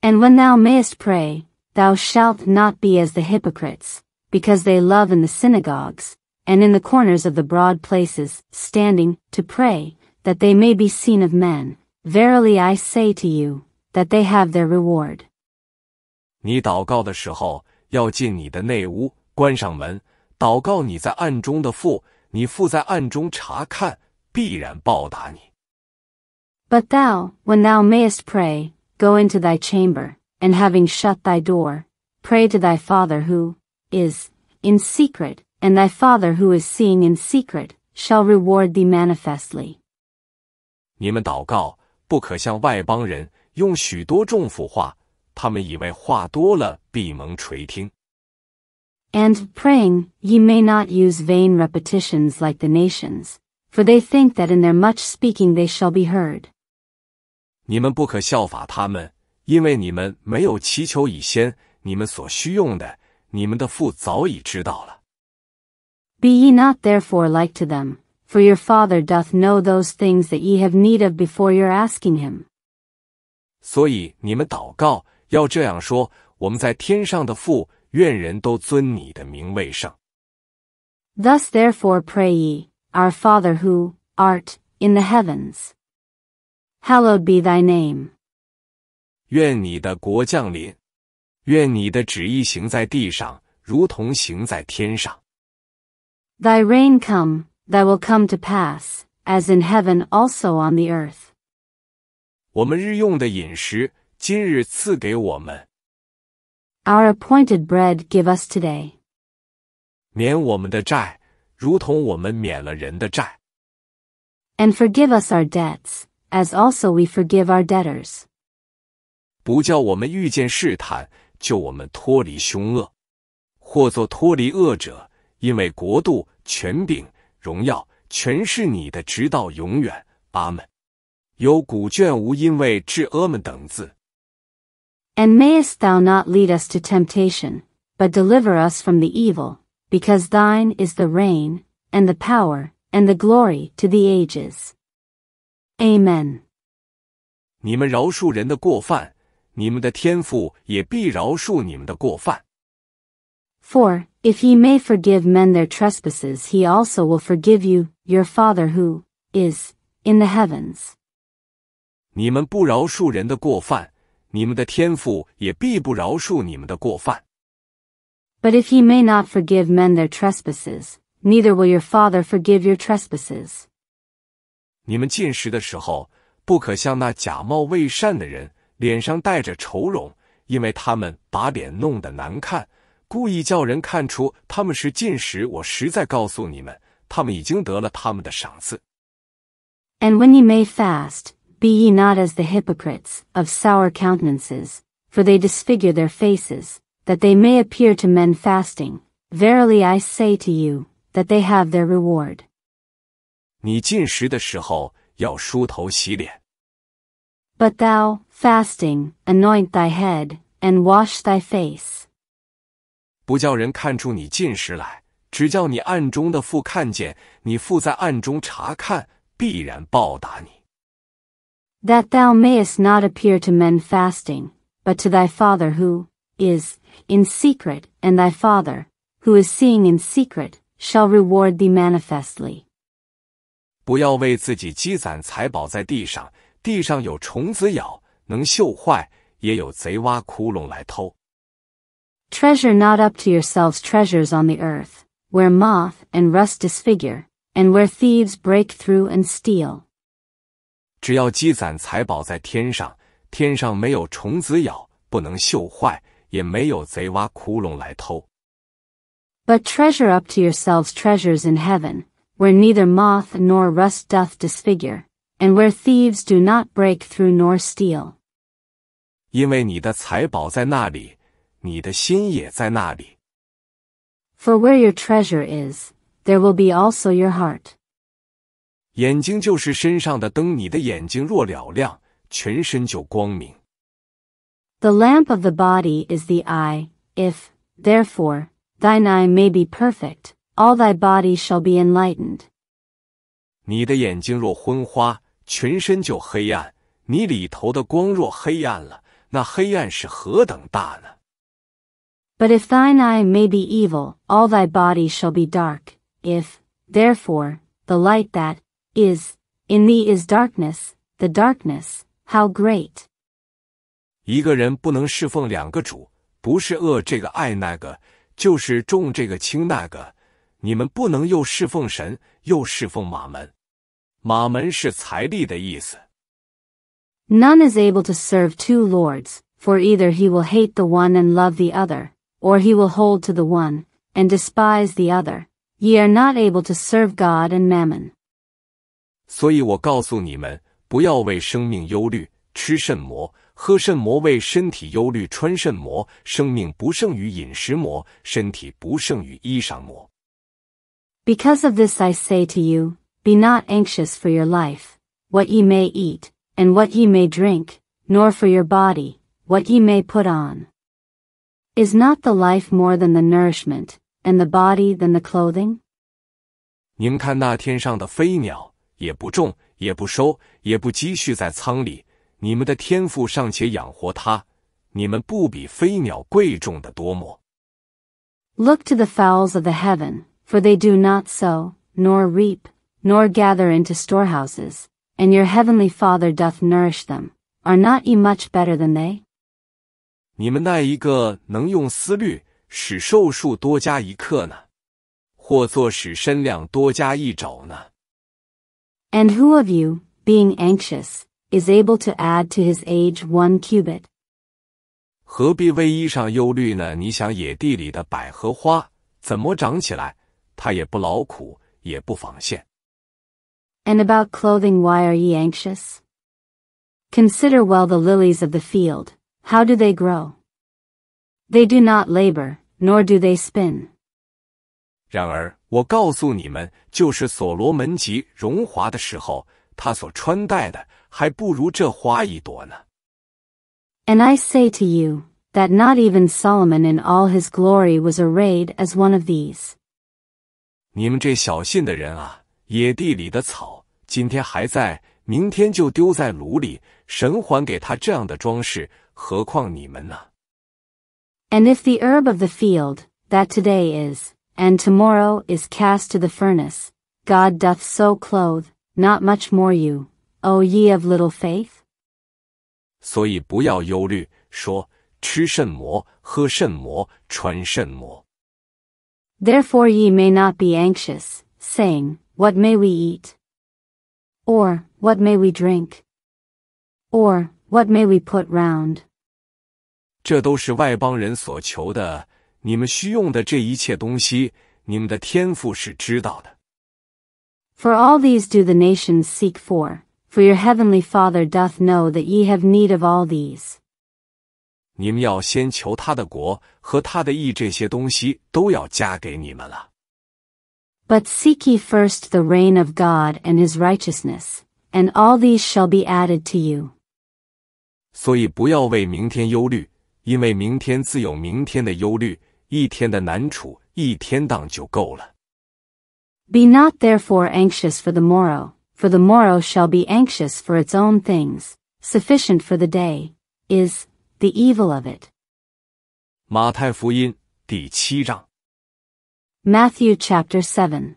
And when thou mayest pray, thou shalt not be as the hypocrites, because they love in the synagogues, and in the corners of the broad places, standing, to pray, that they may be seen of men. Verily I say to you, that they have their reward. 你祷告的时候，要进你的内屋，关上门，祷告你在暗中的父，你父在暗中查看，必然报答你。but thou, when thou mayest pray, go into thy chamber, and having shut thy door, pray to thy Father who is in secret, and thy Father who is seeing in secret shall reward thee manifestly. 你们祷告，不可像外邦人用许多重复话，他们以为话多了必蒙垂听。And praying, ye may not use vain repetitions like the nations, for they think that in their much speaking they shall be heard. 你们不可效法他们，因为你们没有祈求以先，你们所需用的，你们的父早已知道了。Be ye not therefore like to them, for your Father doth know those things that ye have need of before your asking him. 所以你们祷告要这样说：我们在天上的父，愿人都尊你的名为圣。Thus therefore pray ye, Our Father who art in the heavens. Hallowed be thy name. 愿你的国降临，愿你的旨意行在地上，如同行在天上。Thy reign come, thy will come to pass, as in heaven also on the earth. 我们日用的饮食，今日赐给我们。Our appointed bread give us today. 免我们的债，如同我们免了人的债。And forgive us our debts, as also we forgive our debtors. 不叫我们遇见试探，救我们脱离凶恶，或作脱离恶者，因为国度、权柄、荣耀，全是你的，直到永远。阿门。有古卷无因为至阿门等字。And mayest thou not lead us to temptation, but deliver us from the evil, because thine is the reign, and the power, and the glory to the ages. Amen。你们饶恕人的过犯，你们的天父也必饶恕你们的过犯。For if ye may forgive men their trespasses, he also will forgive you, your Father who is in the heavens. 你们不饶恕人的过犯，你们的天父也必不饶恕你们的过犯。But if ye may not forgive men their trespasses, neither will your Father forgive your trespasses. 你们进食的时候，不可像那假冒伪善的人，脸上带着愁容，因为他们把脸弄得难看，故意叫人看出他们是进食。我实在告诉你们，他们已经得了他们的赏赐。And when ye may fast, be ye not as the hypocrites of sour countenances, for they disfigure their faces, that they may appear to men fasting. Verily I say to you, that they have their reward. 你进食的时候要梳头洗脸。But thou, fasting, anoint thy head and wash thy face. 不叫人看出你进食来，只叫你暗中的父看见。你父在暗中查看，必然报答你。That thou mayest not appear to men fasting, but to thy Father who is in secret, and thy Father, who is seeing in secret, shall reward thee manifestly. 不要为自己积攒财宝在地上，地上有虫子咬，能锈坏；也有贼挖窟窿来偷。Treasure not up to yourselves treasures on the earth, where moth and rust disfigure, and where thieves break through and steal. 只要积攒财宝在天上，天上没有虫子咬，不能锈坏，也没有贼挖窟窿来偷。But treasure up to yourselves treasures in heaven where neither moth nor rust doth disfigure, and where thieves do not break through nor steal. 因为你的财宝在那里，你的心也在那里。For where your treasure is, there will be also your heart. 眼睛就是身上的灯，你的眼睛若了亮，全身就光明。The lamp of the body is the eye. If, therefore, thine eye may be perfect, all thy body shall be enlightened. 你的眼睛若昏花，全身就黑暗；你里头的光若黑暗了，那黑暗是何等大呢？But if thine eye may be evil, all thy body shall be dark. If, therefore, the light that is in thee is darkness, the darkness, how great! 一个人不能侍奉两个主，不是恶这个爱那个，就是重这个轻那个。你们不能又侍奉神，又侍奉马门。马门是财力的意思。None is able to serve two lords, for either he will hate the one and love the other, or he will hold to the one and despise the other. Ye are not able to serve God and mammon. 所以我告诉你们，不要为生命忧虑，吃甚么，喝甚么；为身体忧虑，穿甚么。生命不胜于饮食么，身体不胜于衣裳么。because of this I say to you, be not anxious for your life, what ye may eat, and what ye may drink, nor for your body, what ye may put on. Is not the life more than the nourishment, and the body than the clothing? 您看那天上的飞鸟，也不种，也不收，也不积蓄在仓里，你们的天赋尚且养活它，你们不比飞鸟贵重的多么？Look to the fowls of the heaven for they do not sow, nor reap, nor gather into storehouses, and your heavenly Father doth nourish them. Are not ye much better than they? 你们那一个能用思虑使寿数多加一克呢，或作使身量多加一肘呢？And who of you, being anxious, is able to add to his age one cubit? 何必为衣裳忧虑呢？你想野地里的百合花怎么长起来？他也不劳苦，也不纺线。And about clothing, why are ye anxious? Consider well the lilies of the field, how do they grow? They do not labor, nor do they spin. 然而，我告诉你们，就是所罗门极荣华的时候，他所穿戴的，还不如这花一朵呢。And I say to you, that not even Solomon in all his glory was arrayed as one of these. 你们这小信的人啊，野地里的草，今天还在，明天就丢在炉里。神还给他这样的装饰，何况你们呢？And if the herb of the field that today is and tomorrow is cast to the furnace, God doth so clothe. Not much more you, O ye of little faith. 所以不要忧虑，说吃甚魔，喝甚魔，穿甚魔。Therefore ye may not be anxious, saying, What may we eat? Or, What may we drink? Or, What may we put round? For all these do the nations seek for, for your heavenly Father doth know that ye have need of all these. 你们要先求他的国和他的义，这些东西都要加给你们了。But seek ye first the reign of God and his righteousness, and all these shall be added to you. 所以不要为明天忧虑，因为明天自有明天的忧虑，一天的难处一天当就够了。Be not therefore anxious for the morrow, for the morrow shall be anxious for its own things. Sufficient for the day is the evil of it. 马太福音第七章。Matthew chapter seven.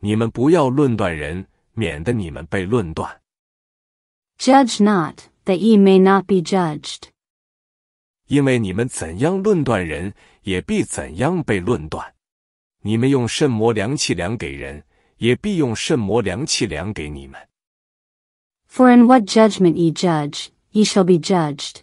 你们不要论断人，免得你们被论断。Judge not, that ye may not be judged. in what judgment ye judge, ye shall be judged.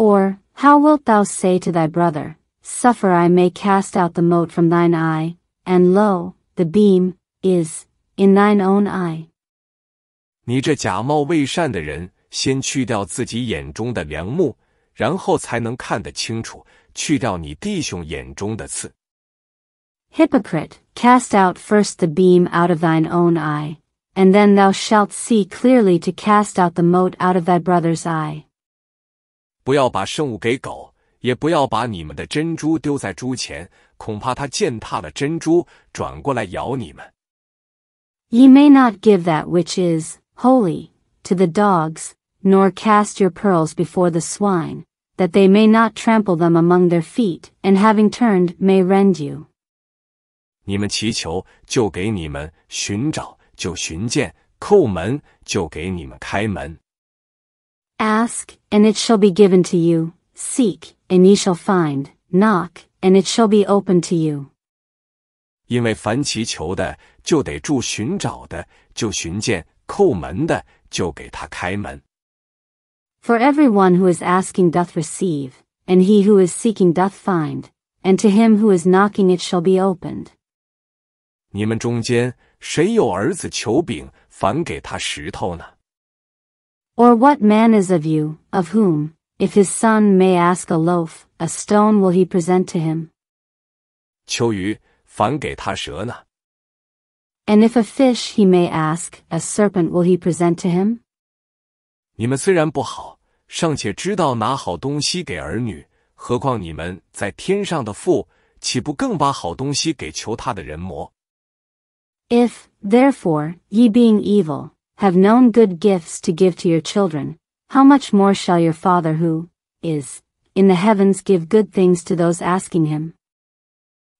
Or, how wilt thou say to thy brother, Suffer I may cast out the mote from thine eye, and lo, the beam, is, in thine own eye. Hypocrite, cast out first the beam out of thine own eye, and then thou shalt see clearly to cast out the mote out of thy brother's eye. 不要把圣物给狗，也不要把你们的珍珠丢在猪前，恐怕它践踏了珍珠，转过来咬你们。Ye may not give that which is holy to the dogs, nor cast your pearls before the swine, that they may not trample them among their feet, and having turned, may rend you. 你们祈求，就给你们；寻找，就寻见；叩门，就给你们开门。Ask, and it shall be given to you, seek, and ye shall find, knock, and it shall be opened to you. 因为凡祈求的，就得住寻找的，就寻见；叩门的，就给他开门。For everyone who is asking doth receive, and he who is seeking doth find, and to him who is knocking it shall be opened. 你们中间谁有儿子求饼，反给他石头呢？or what man is of you, of whom, if his son may ask a loaf, a stone will he present to him? And if a fish he may ask, a serpent will he present to him? Er if, therefore, ye being evil, have known good gifts to give to your children, how much more shall your Father who is in the heavens give good things to those asking him?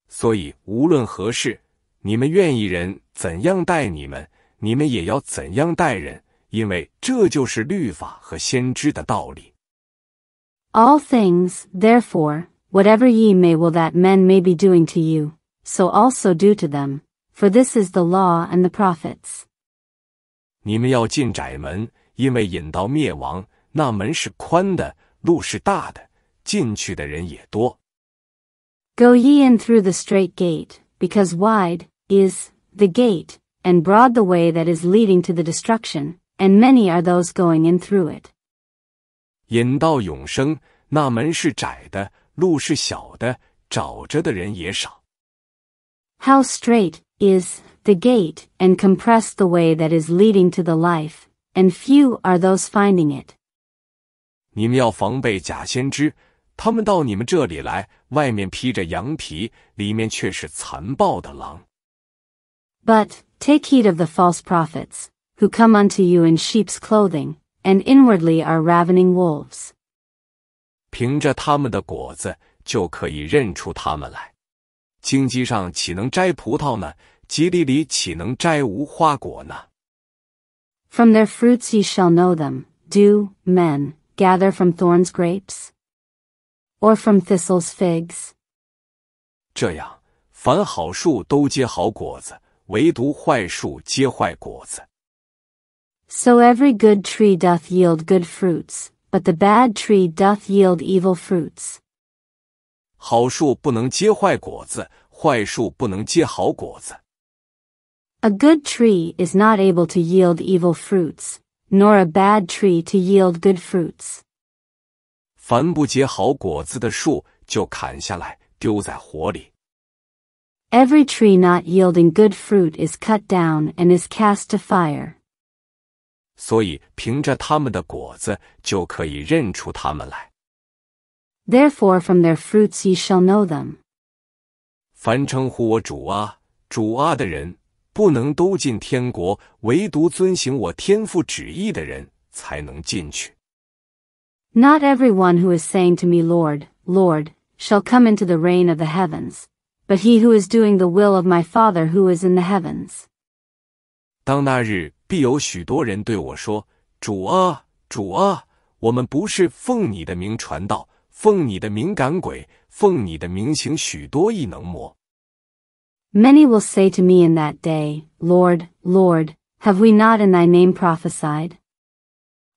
所以，无论何事，你们愿意人怎样待你们，你们也要怎样待人，因为这就是律法和先知的道理。All things, therefore, whatever ye may will that men may be doing to you, so also do to them, for this is the law and the prophets. 你们要进窄门，因为引到灭亡。那门是宽的，路是大的，进去的人也多。Go ye in through the straight gate, because wide is the gate, and broad the way that is leading to the destruction, and many are those going in through it. 引到永生，那门是窄的，路是小的，找着的人也少。How straight is the gate and compress the way that is leading to the life, and few are those finding it. 你们要防备假先知，他们到你们这里来，外面披着羊皮，里面却是残暴的狼。But take heed of the false prophets, who come unto you in sheep's clothing, and inwardly are ravening wolves. 凭着他们的果子就可以认出他们来。荆棘上岂能摘葡萄呢？from their fruits ye shall know them. Do men gather from thorns grapes, or from thistles figs? 这样，凡好树都结好果子，唯独坏树结坏果子。So every good tree doth yield good fruits, but the bad tree doth yield evil fruits. 好树不能结坏果子，坏树不能结好果子。a good tree is not able to yield evil fruits, nor a bad tree to yield good fruits. 凡不结好果子的树，就砍下来丢在火里。Every tree not yielding good fruit is cut down and is cast to fire. 所以，凭着他们的果子就可以认出他们来。Therefore, from their fruits ye shall know them. 凡称呼我主啊、主啊的人，不能都进天国，唯独遵行我天父旨意的人才能进去。Not everyone who is saying to me, Lord, Lord, shall come into the reign of the heavens, but he who is doing the will of my Father who is in the heavens. 当那日必有许多人对我说，主啊，主啊，我们不是奉你的名传道，奉你的名赶鬼，奉你的名行许多异能，魔。Many will say to me in that day, Lord, Lord, have we not in thy name prophesied?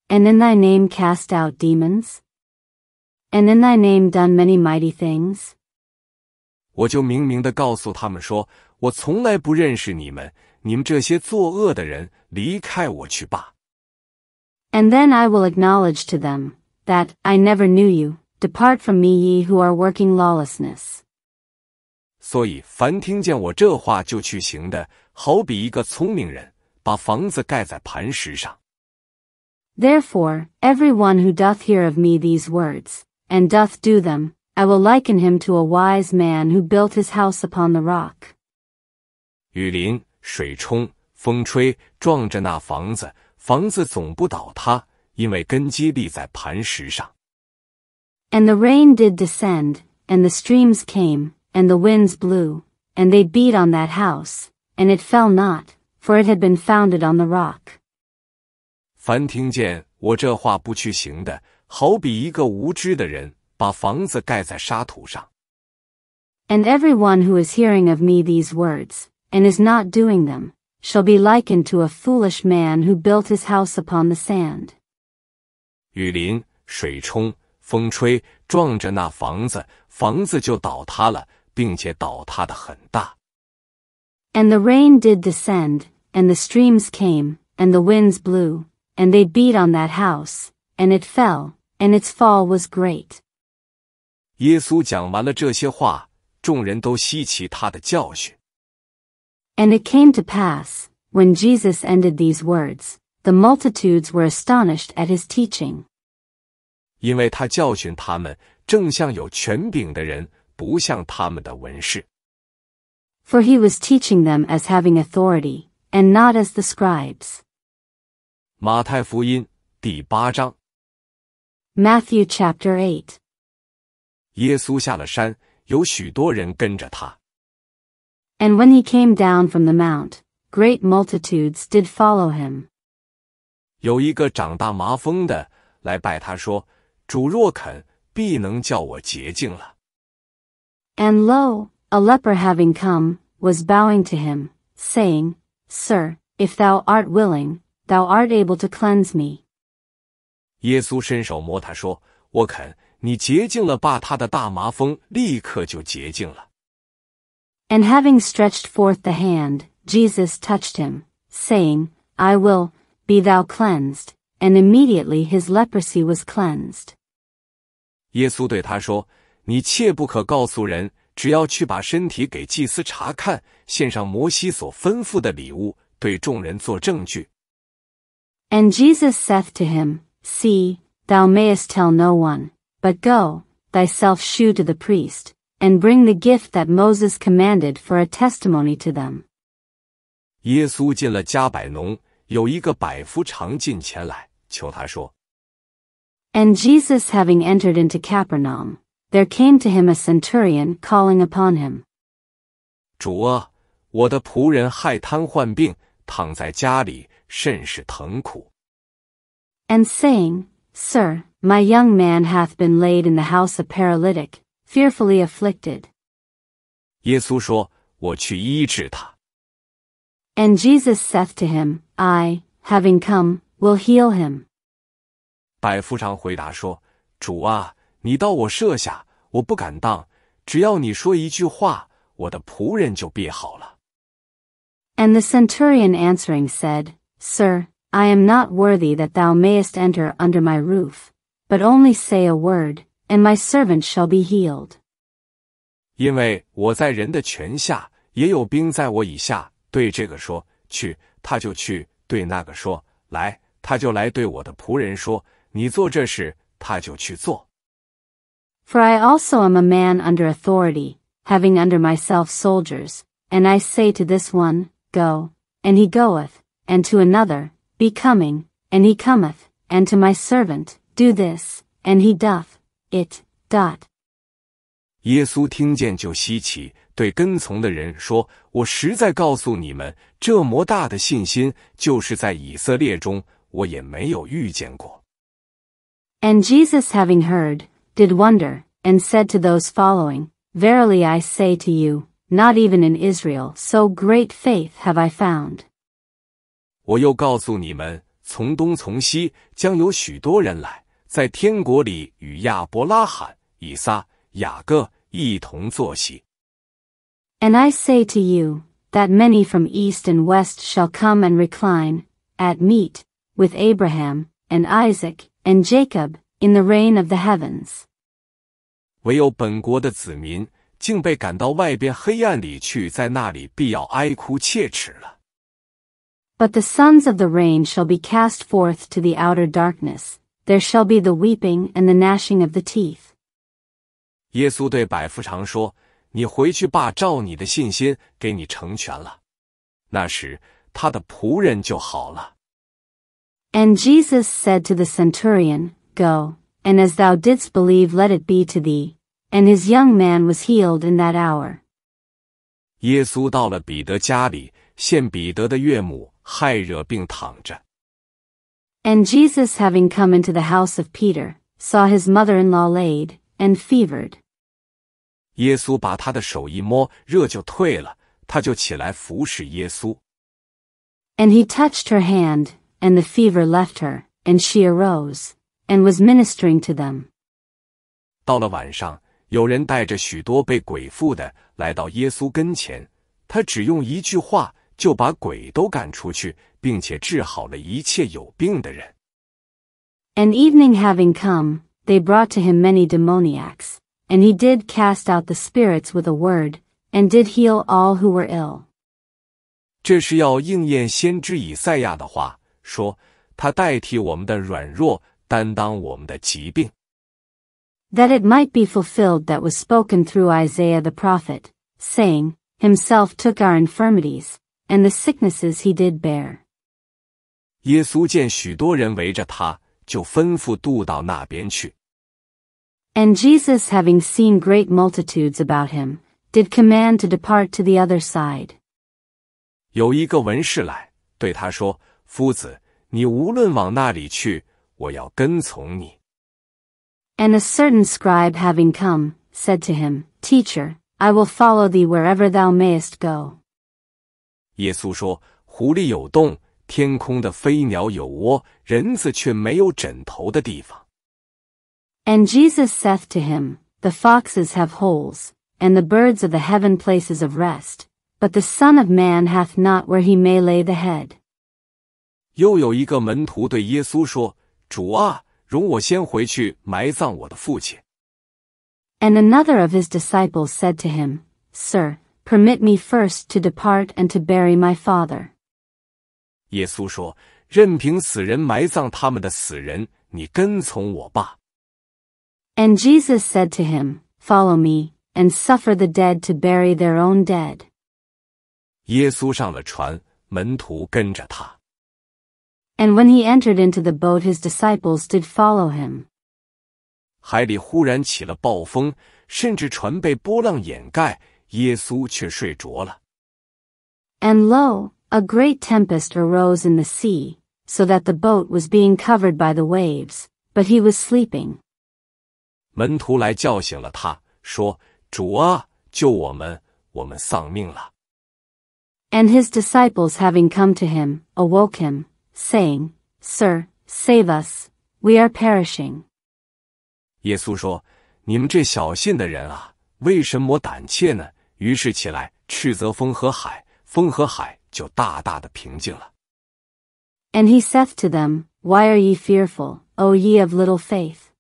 And in thy name cast out demons? And in thy name done many mighty things? And then I will acknowledge to them that I never knew you. Depart from me, ye who are working lawlessness. 所以凡听见我这话就去行的，好比一个聪明人把房子盖在磐石上。Therefore, everyone who doth hear of me these words, and doth do them, I will liken him to a wise man who built his house upon the rock. 雨淋、水冲、风吹，撞着那房子，房子总不倒塌，因为根基立在磐石上。And the rain did descend, and the streams came, and the winds blew, and they beat on that house, and it fell not, for it had been founded on the rock. 凡听见我这话不去行的，好比一个无知的人把房子盖在沙土上。And everyone who is hearing of me these words, and is not doing them, shall be likened to a foolish man who built his house upon the sand. 雨淋、水冲、风吹，撞着那房子，房子就倒塌了。并且倒塌的很大。And the rain did descend, and the streams came, and the winds blew, and they beat on that house, and it fell, and its fall was great. And it came to pass, when Jesus ended these words, the multitudes were astonished at his teaching. 因为他教训他们，正像有权柄的人，不像他们的文士。For he was teaching them as having authority, and not as the scribes. 马太福音第八章。Matthew chapter eight. 耶稣下了山，有许多人跟着他。And when he came down from the mount, great multitudes did follow him. 有一个长大麻风的来拜他说：“主若肯，必能叫我洁净了。” And lo, a leper having come, was bowing to him, saying, Sir, if thou art willing, thou art able to cleanse me. 耶稣伸手摸他说：“我肯，你洁净了吧。”他的大麻风立刻就洁净了。And having stretched forth the hand, Jesus touched him, saying, I will, be thou cleansed. And immediately his leprosy was cleansed. 耶稣对他说：“ and Jesus saith to him, See, thou mayest tell no one, but go, thyself shew to the priest, and bring the gift that Moses commanded for a testimony to them. 耶稣进了加百农，有一个百夫长进前来，求他说。And Jesus having entered into Capernaum, there came to him a centurion calling upon him. 主啊，我的仆人害瘫患病，躺在家里，甚是疼苦。And saying, Sir, my young man hath been laid in the house a paralytic, fearfully afflicted. 耶稣说：“我去医治他。” And Jesus saith to him, I, having come, will heal him. 百夫长回答说：“主啊。” And the centurion answering said, Sir, I am not worthy that thou mayest enter under my roof, but only say a word, and my servant shall be healed. 因为我在人的权下，也有兵在我以下。对这个说去，他就去；对那个说来，他就来；对我的仆人说你做这事，他就去做。for I also am a man under authority, having under myself soldiers, and I say to this one, Go, and he goeth, and to another, Be coming, and he cometh, and to my servant, Do this, and he doth it. Dot. 耶稣听见就稀奇，对跟从的人说：“我实在告诉你们，这么大的信心，就是在以色列中，我也没有遇见过。” And Jesus having heard did wonder, and said to those following, Verily I say to you, not even in Israel so great faith have I found. 我又告诉你们，从东从西将有许多人来，在天国里与亚伯拉罕、以撒、雅各一同坐席。And I say to you that many from east and west shall come and recline at meat with Abraham and Isaac and Jacob in the reign of the heavens. 唯有本国的子民竟被赶到外边黑暗里去，在那里必要哀哭切齿了。But the sons of the rain shall be cast forth to the outer darkness. There shall be the weeping and the gnashing of the teeth. And Jesus said to the centurion, Go and as thou didst believe let it be to thee. And his young man was healed in that hour. 耶稣到了彼得家里，现彼得的岳母害热病躺着。And Jesus, having come into the house of Peter, saw his mother-in-law laid and fevered. 耶稣把他的手一摸，热就退了，他就起来服侍耶稣。And he touched her hand, and the fever left her, and she arose and was ministering to them. 到了晚上，有人带着许多被鬼附的来到耶稣跟前，他只用一句话就把鬼都赶出去，并且治好了一切有病的人。And evening having come, they brought to him many demoniacs, and he did cast out the spirits with a word, and did heal all who were ill. 这是要应验先知以赛亚的话，说他代替我们的软弱，担当我们的疾病。That it might be fulfilled that was spoken through Isaiah the prophet, saying, Himself took our infirmities, and the sicknesses he did bear. 耶稣见许多人围着他，就吩咐渡到那边去。And Jesus, having seen great multitudes about him, did command to depart to the other side. 有一个文士来，对他说：“夫子，你无论往那里去，and a certain scribe having come, said to him, Teacher, I will follow thee wherever thou mayest go. 耶稣说：“狐狸有洞，天空的飞鸟有窝，人子却没有枕头的地方。” And Jesus saith to him, The foxes have holes, and the birds of the heaven places of rest, but the Son of Man hath not where he may lay the head. 又有一个门徒对耶稣说：“ and another of his disciples said to him, Sir, permit me first to depart and to bury my father. 耶稣说：“任凭死人埋葬他们的死人，你跟从我吧。” And Jesus said to him, Follow me, and suffer the dead to bury their own dead. 耶稣上了船，门徒跟着他。and when he entered into the boat his disciples did follow him. 海里忽然起了暴风，甚至船被波浪掩盖，耶稣却睡着了。And lo, a great tempest arose in the sea, so that the boat was being covered by the waves, but he was sleeping. And his disciples having come to him, awoke him, saying, Sir, save us, we are perishing. 耶稣说：“你们这小信的人啊，为什么胆怯呢？”于是起来斥责风和海，风和海就大大的平静了。And he saith to them, Why are ye fearful, O ye of little faith?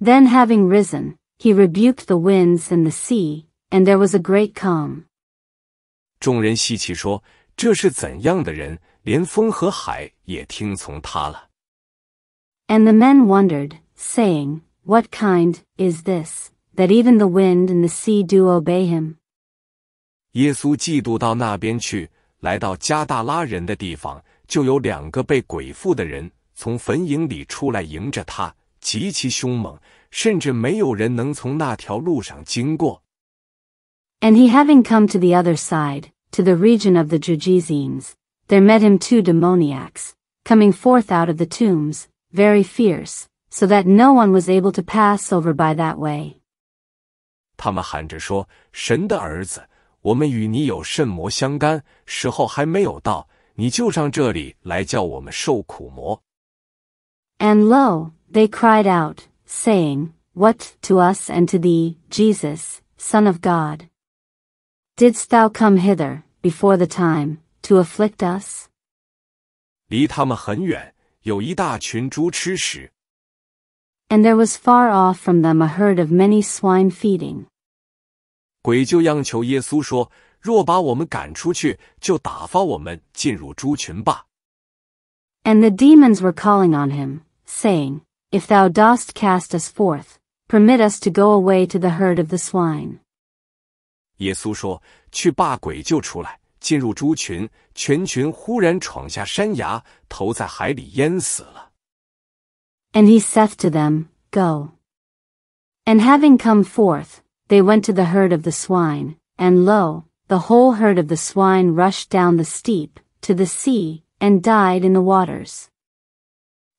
Then having risen, he rebuked the winds and the sea, and there was a great calm. 众人稀奇说：“这是怎样的人，连风和海也听从他了。And the men wondered, saying, What kind is this, that even the wind and the sea do obey him? 耶稣嫉妒到那边去，来到加大拉人的地方，就有两个被鬼附的人从坟营里出来迎着他，极其凶猛，甚至没有人能从那条路上经过。And he having come to the other side, to the region of the Gergesenes, there met him two demoniacs, coming forth out of the tombs, very fierce, so that no one was able to pass over by that way. 他们喊着说：“神的儿子，我们与你有甚魔相干？时候还没有到，你就上这里来叫我们受苦魔。” And lo, they cried out, saying, What to us and to thee, Jesus, Son of God? Didst thou come hither, before the time, to afflict us? 离他们很远，有一大群猪吃食。And there was far off from them a herd of many swine feeding. And the demons were calling on him, saying, If thou dost cast us forth, permit us to go away to the herd of the swine. 耶稣说：“去把鬼救出来，进入猪群，全群忽然闯下山崖，投在海里淹死了。And he saith to them, Go. And having come forth, they went to the herd of the swine, and lo, the whole herd of the swine rushed down the steep, to the sea, and died in the waters.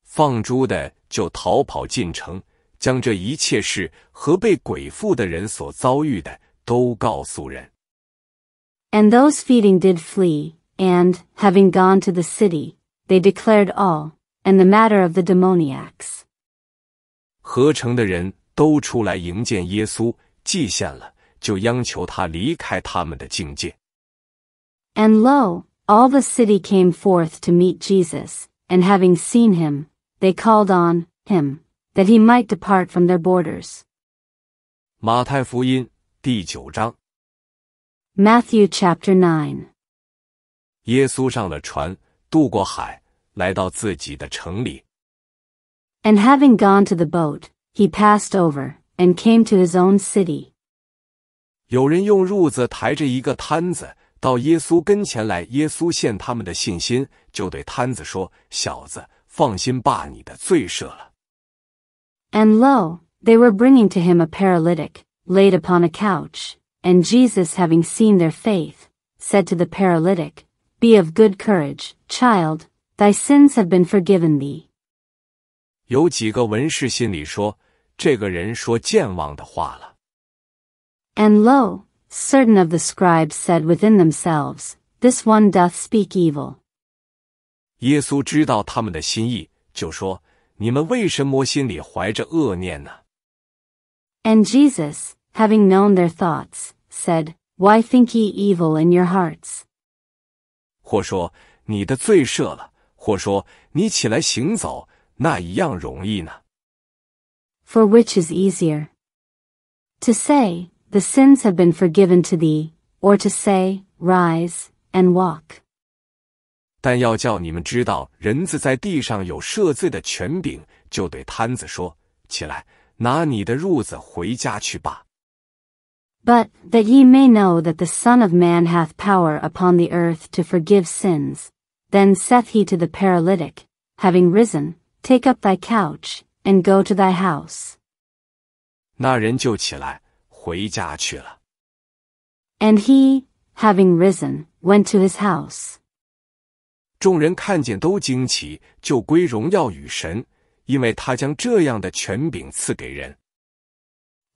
放猪的就逃跑进城，将这一切事和被鬼附的人所遭遇的都告诉人。and those feeding did flee, and, having gone to the city, they declared all, and the matter of the demoniacs. 合城的人都出来迎见耶稣，祭献了，就央求他离开他们的境界。And lo, all the city came forth to meet Jesus, and having seen him, they called on him that he might depart from their borders. 马太福音第九章 Matthew chapter nine. 9耶稣上了船，渡过海，来到自己的城里。And having gone to the boat, he passed over, and came to his own city. 有人用褥子抬着一个摊子到耶稣跟前来，耶稣见他们的信心，就对摊子说：“小子，放心吧，你的罪赦了。” And lo, they were bringing to him a paralytic, laid upon a couch. And Jesus having seen their faith, said to the paralytic, Be of good courage, child, thy sins have been forgiven thee. 有几个文士心里说，这个人说健忘的话了。And lo, certain of the scribes said within themselves, This one doth speak evil. 耶稣知道他们的心意，就说：“你们为什么心里怀着恶念呢？” And Jesus, having known their thoughts, said, Why think ye evil in your hearts? 或说你的罪赦了，或说你起来行走，那一样容易呢？For which is easier? To say, the sins have been forgiven to thee, or to say, rise and walk. 但要叫你们知道，人子在地上有赦罪的权柄，就对摊子说：“起来，拿你的褥子回家去吧。” But, that ye may know that the Son of Man hath power upon the earth to forgive sins. Then saith he to the paralytic, Having risen, take up thy couch, and go to thy house. 那人就起来，回家去了。And he, having risen, went to his house. 众人看见都惊奇，就归荣耀与神，因为他将这样的权柄赐给人。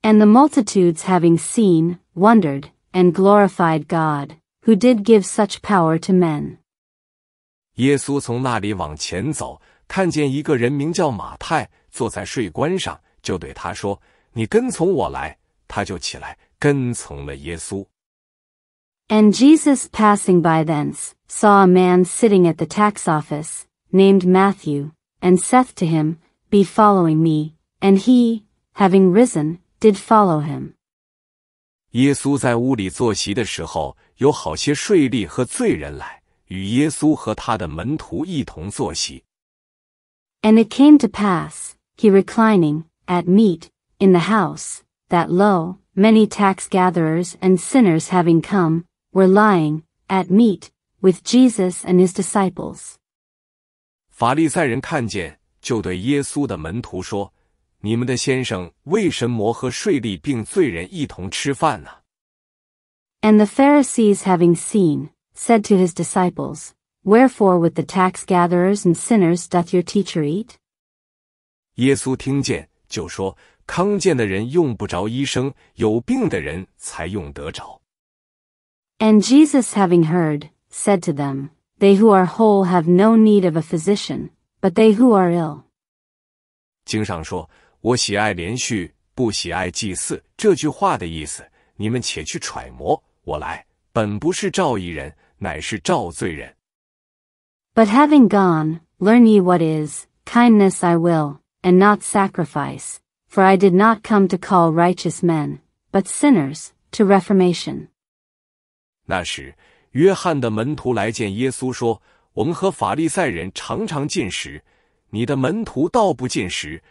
and the multitudes having seen, wondered, and glorified God, who did give such power to men. 耶稣从那里往前走，看见一个人名叫马太，坐在税关上，就对他说：“你跟从我来。”他就起来跟从了耶稣。And Jesus passing by thence saw a man sitting at the tax office, named Matthew, and saith to him, Be following me. And he, having risen, did follow him. 耶稣在屋里坐席的时候，有好些税吏和罪人来，与耶稣和他的门徒一同坐席。And it came to pass, he reclining at meat in the house, that lo, many tax gatherers and sinners having come, were lying at meat with Jesus and his disciples. 法利赛人看见，就对耶稣的门徒说：“你们的先生为什么和税吏并罪人一同吃饭呢？”And the Pharisees, having seen, said to his disciples, Wherefore with the tax gatherers and sinners doth your teacher eat? 耶稣听见，就说：“康健的人用不着医生，有病的人才用得着。” And Jesus, having heard, said to them, They who are whole have no need of a physician, but they who are ill. 经上说。我喜爱连续，不喜爱祭祀。这句话的意思，你们且去揣摩。我来本不是赵义人，乃是赵罪人。But having gone, learn ye what is kindness. I will, and not sacrifice, for I did not come to call righteous men, but sinners to reformation. 那时，约翰的门徒来见耶稣，说：“我们和法利赛人常常进食，你的门徒倒不进食。”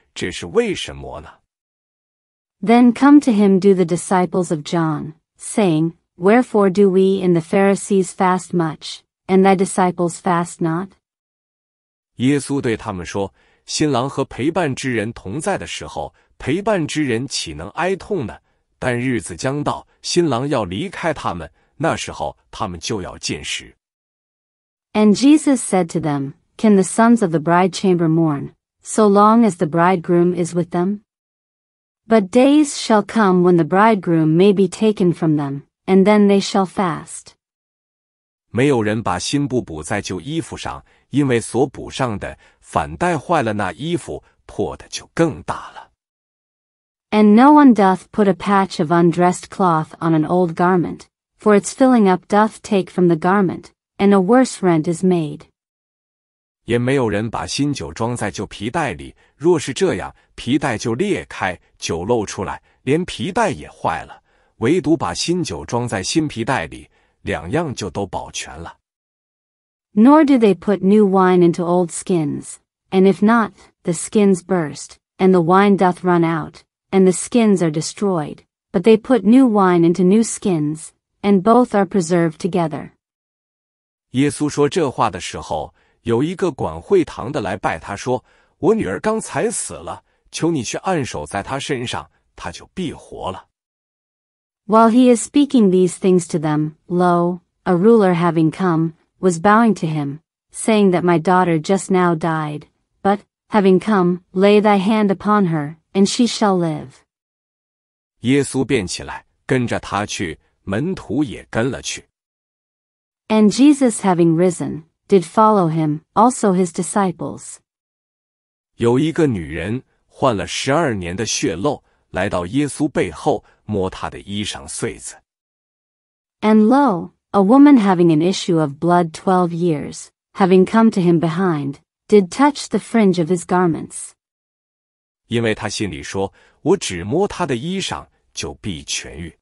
Then come to him do the disciples of John, saying, Wherefore do we and the Pharisees fast much, and thy disciples fast not? 耶稣对他们说：“新郎和陪伴之人同在的时候，陪伴之人岂能哀痛呢？但日子将到，新郎要离开他们，那时候他们就要进食。” And Jesus said to them, Can the sons of the bride chamber mourn, so long as the bridegroom is with them? But days shall come when the bridegroom may be taken from them, and then they shall fast. 没有人把新布补在旧衣服上，因为所补上的反带坏了那衣服，破的就更大了。And no one doth put a patch of undressed cloth on an old garment, for its filling up doth take from the garment, and a worse rent is made. Nor do they put new wine into old skins, and if not, the skins burst, and the wine doth run out, and the skins are destroyed. But they put new wine into new skins, and both are preserved together. 耶稣说这话的时候。有一个管会堂的来拜他说：“我女儿刚才死了，求你去按手在她身上，她就必活了。” While he is speaking these things to them, lo, a ruler having come, was bowing to him, saying that my daughter just now died, but, having come, lay thy hand upon her, and she shall live. 耶稣便起来，跟着他去，门徒也跟了去。And Jesus having risen, did follow him, also his disciples. 有一个女人患了十二年的血漏，来到耶稣背后，摸他的衣裳穗子。And lo, a woman having an issue of blood twelve years, having come to him behind, did touch the fringe of his garments. 因为他心里说：“我只摸他的衣裳，就必痊愈。”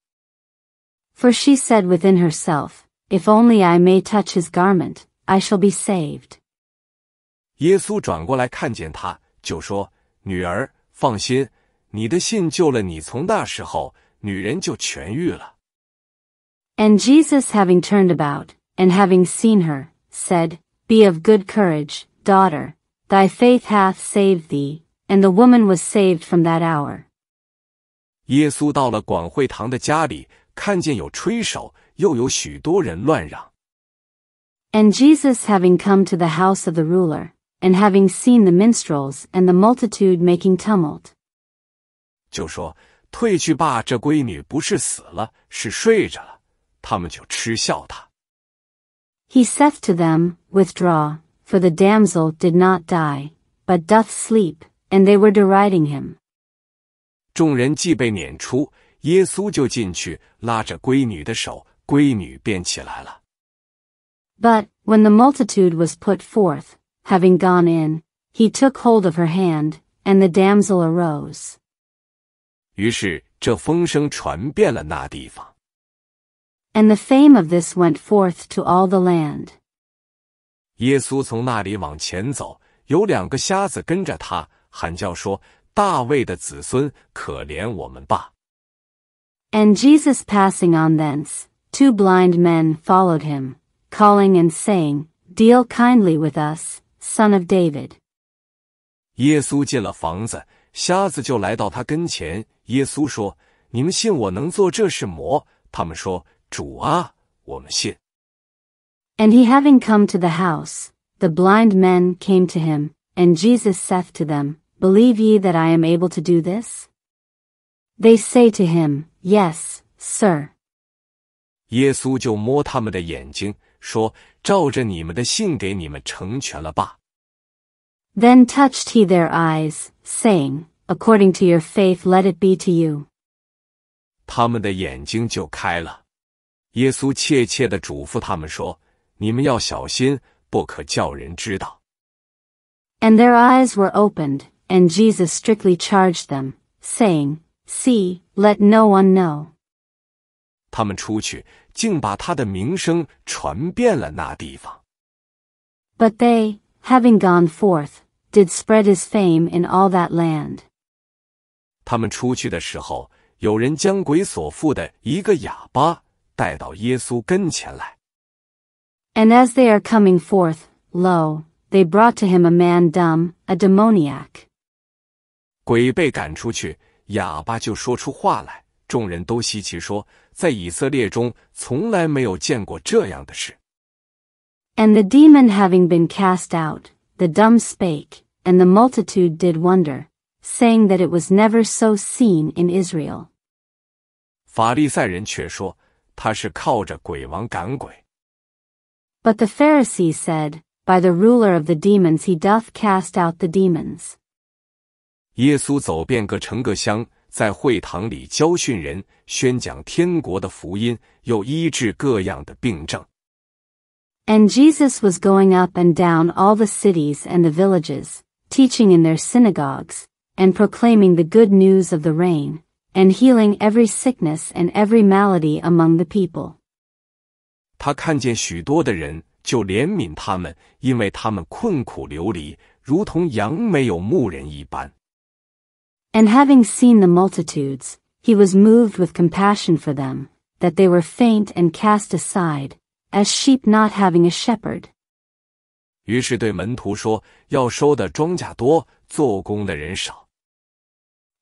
For she said within herself, "If only I may touch his garment, I shall be saved。耶稣转过来看见他，就说：“女儿，放心，你的信救了你。从那时候，女人就痊愈了。” And Jesus, having turned about and having seen her, said, Be of good courage, daughter, thy faith hath saved thee. And the woman was saved from that hour. 耶稣到了管会堂的家里，看见有吹手，又有许多人乱嚷。and Jesus having come to the house of the ruler, and having seen the minstrels and the multitude making tumult，就说：“退去吧，这闺女不是死了，是睡着了。”他们就嗤笑他。He saith to them, Withdraw, for the damsel did not die, but doth sleep, and they were deriding him. 众人既被撵出，耶稣就进去，拉着闺女的手，闺女便起来了。but, when the multitude was put forth, having gone in, he took hold of her hand, and the damsel arose. 于是这风声传遍了那地方。And the fame of this went forth to all the land. 耶稣从那里往前走，有两个瞎子跟着他，喊叫说：“大卫的子孙，可怜我们吧！” And Jesus passing on thence, two blind men followed him calling and saying, Deal kindly with us, son of David. 耶稣进了房子，瞎子就来到他跟前。耶稣说：“你们信我能做这事么？”他们说：“主啊，我们信。” And he having come to the house, the blind men came to him, and Jesus saith to them, Believe ye that I am able to do this? They say to him, Yes, sir. 耶稣就摸他们的眼睛，说：“照着你们的信给你们成全了吧。” Then touched he their eyes, saying, According to your faith let it be to you. 他们的眼睛就开了。耶稣切切的嘱咐他们说：“你们要小心，不可叫人知道。” And their eyes were opened, and Jesus strictly charged them, saying, See, let no one know. 他们出去，竟把他的名声传遍了那地方。But they, having gone forth, did spread his fame in all that land. 他们出去的时候，有人将鬼所附的一个哑巴带到耶稣跟前来。And as they are coming forth, lo, they brought to him a man dumb, a demoniac. 鬼被赶出去，哑巴就说出话来。众人都稀奇说：“在以色列中从来没有见过这样的事。And the demon having been cast out, the dumb spake, and the multitude did wonder, saying that it was never so seen in Israel. 法利赛人却说他是靠着鬼王赶鬼。But the Pharisees said, By the ruler of the demons he doth cast out the demons. 耶稣走遍各城各乡。在会堂里教训人，宣讲天国的福音，又医治各样的病症。And Jesus was going up and down all the cities and the villages, teaching in their synagogues and proclaiming the good news of the reign, and healing every sickness and every malady among the people. 他看见许多的人，就怜悯他们，因为他们困苦流离，如同羊没有牧人一般。And having seen the multitudes, he was moved with compassion for them, that they were faint and cast aside, as sheep not having a shepherd. 于是对门徒说：“要收的庄稼多，做工的人少。”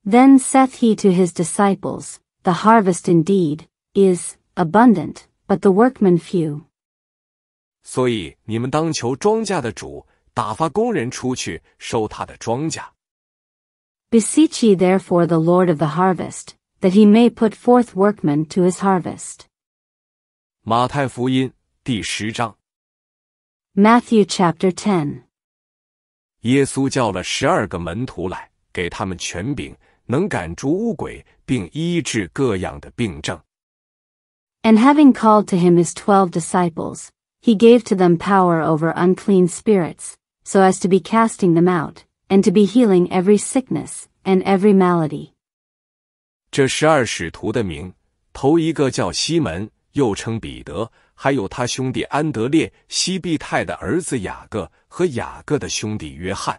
Then saith he to his disciples, The harvest indeed is abundant, but the workmen few. 所以你们当求庄稼的主，打发工人出去收他的庄稼。Beseech ye therefore the Lord of the harvest, that he may put forth workmen to his harvest. 马太福音第十章。Matthew chapter ten。耶稣叫了十二个门徒来，给他们权柄，能赶逐污鬼，并医治各样的病症。And having called to him his twelve disciples, he gave to them power over unclean spirits, so as to be casting them out and to be healing every sickness and every malady. 这十二使徒的名，头一个叫西门，又称彼得，还有他兄弟安德烈、西庇太的儿子雅各和雅各的兄弟约翰。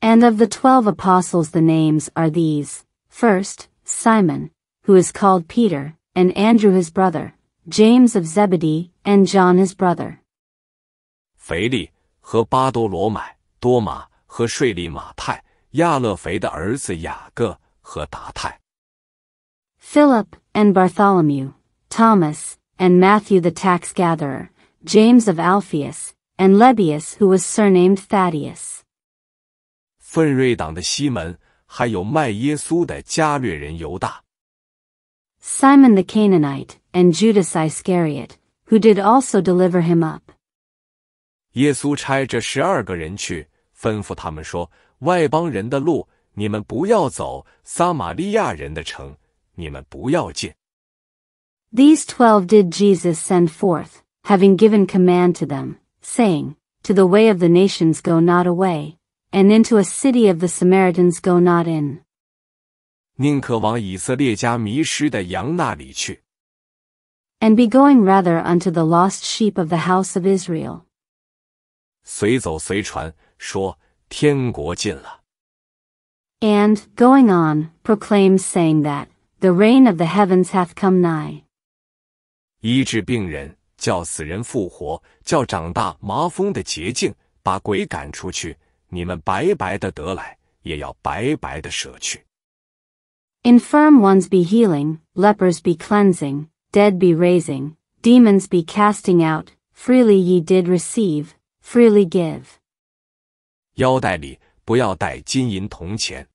And of the twelve apostles, the names are these: first, Simon, who is called Peter, and Andrew his brother, James of Zebedee, and John his brother. 腓力和巴多罗买、多马和税利马泰、亚勒腓的儿子雅各和达泰。Philip and Bartholomew, Thomas and Matthew the tax gatherer, James of Alphaeus, and Lebius who was surnamed Thaddeus. 奋锐党的西门，还有卖耶稣的加略人犹大。Simon the Canaanite and Judas Iscariot, who did also deliver him up. 耶稣差这十二个人去，吩咐他们说：“外邦人的路你们不要走，撒玛利亚人的城你们不要进。” These twelve did Jesus send forth, having given command to them, saying, To the way of the nations go not away, and into a city of the Samaritans go not in. 宁可往以色列家迷失的羊那里去。And be going rather unto the lost sheep of the house of Israel. 随走随传,说天国近了。And going on proclaims saying that the reign of the heavens hath come nigh. 医治病人，叫死人复活，叫长大麻风的捷径，把鬼赶出去。你们白白的得来，也要白白的舍去。Infirm ones be healing, lepers be cleansing, dead be raising, demons be casting out. Freely ye did receive, freely give. 腰带里不要带金银铜钱。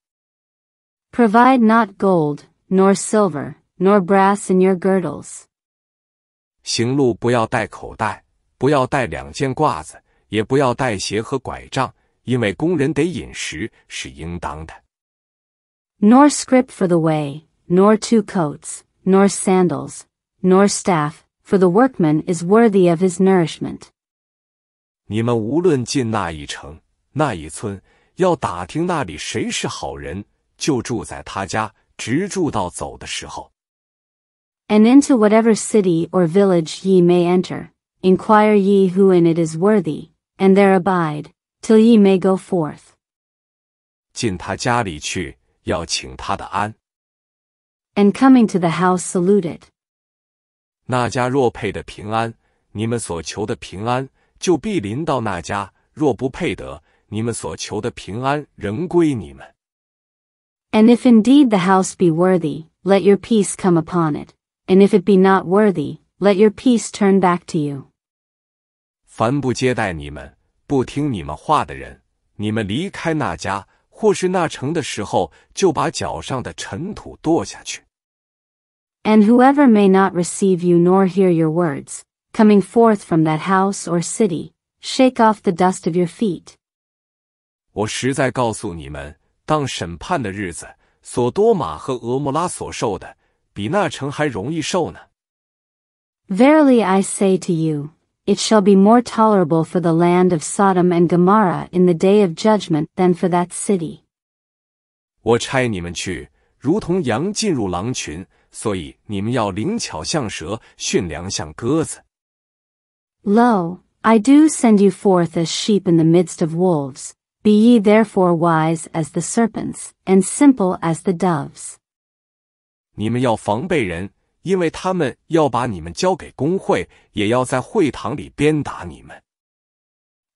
Provide not gold, nor silver, nor brass in your girdles. 行路不要带口袋，不要带两件褂子，也不要带鞋和拐杖，因为工人得饮食是应当的。Nor scrip for the way, nor two coats, nor sandals, nor staff, for the workman is worthy of his nourishment. 你们无论进那一城，那一村，要打听那里谁是好人，就住在他家，直住到走的时候。And into whatever city or village ye may enter, inquire ye who in it is worthy, and there abide, till ye may go forth. 进他家里去，要请他的安。And coming to the house, salute it. 那家若配得平安，你们所求的平安就必临到那家；若不配得，你们所求的平安仍归你们。And if indeed the house be worthy, let your peace come upon it, and if it be not worthy, let your peace turn back to you. 凡不接待你们、不听你们话的人，你们离开那家或是那城的时候，就把脚上的尘土跺下去。And whoever may not receive you nor hear your words, coming forth from that house or city, shake off the dust of your feet. 我实在告诉你们，当审判的日子，索多玛和俄摩拉所受的，比那城还容易受呢。Verily I say to you, it shall be more tolerable for the land of Sodom and Gomorrah in the day of judgment than for that city. 我差你们去，如同羊进入狼群，所以你们要灵巧像蛇，驯良像鸽子。Lo, I do send you forth as sheep in the midst of wolves. Be ye therefore wise as the serpents, and simple as the doves. 你们要防备人，因为他们要把你们交给公会，也要在会堂里鞭打你们。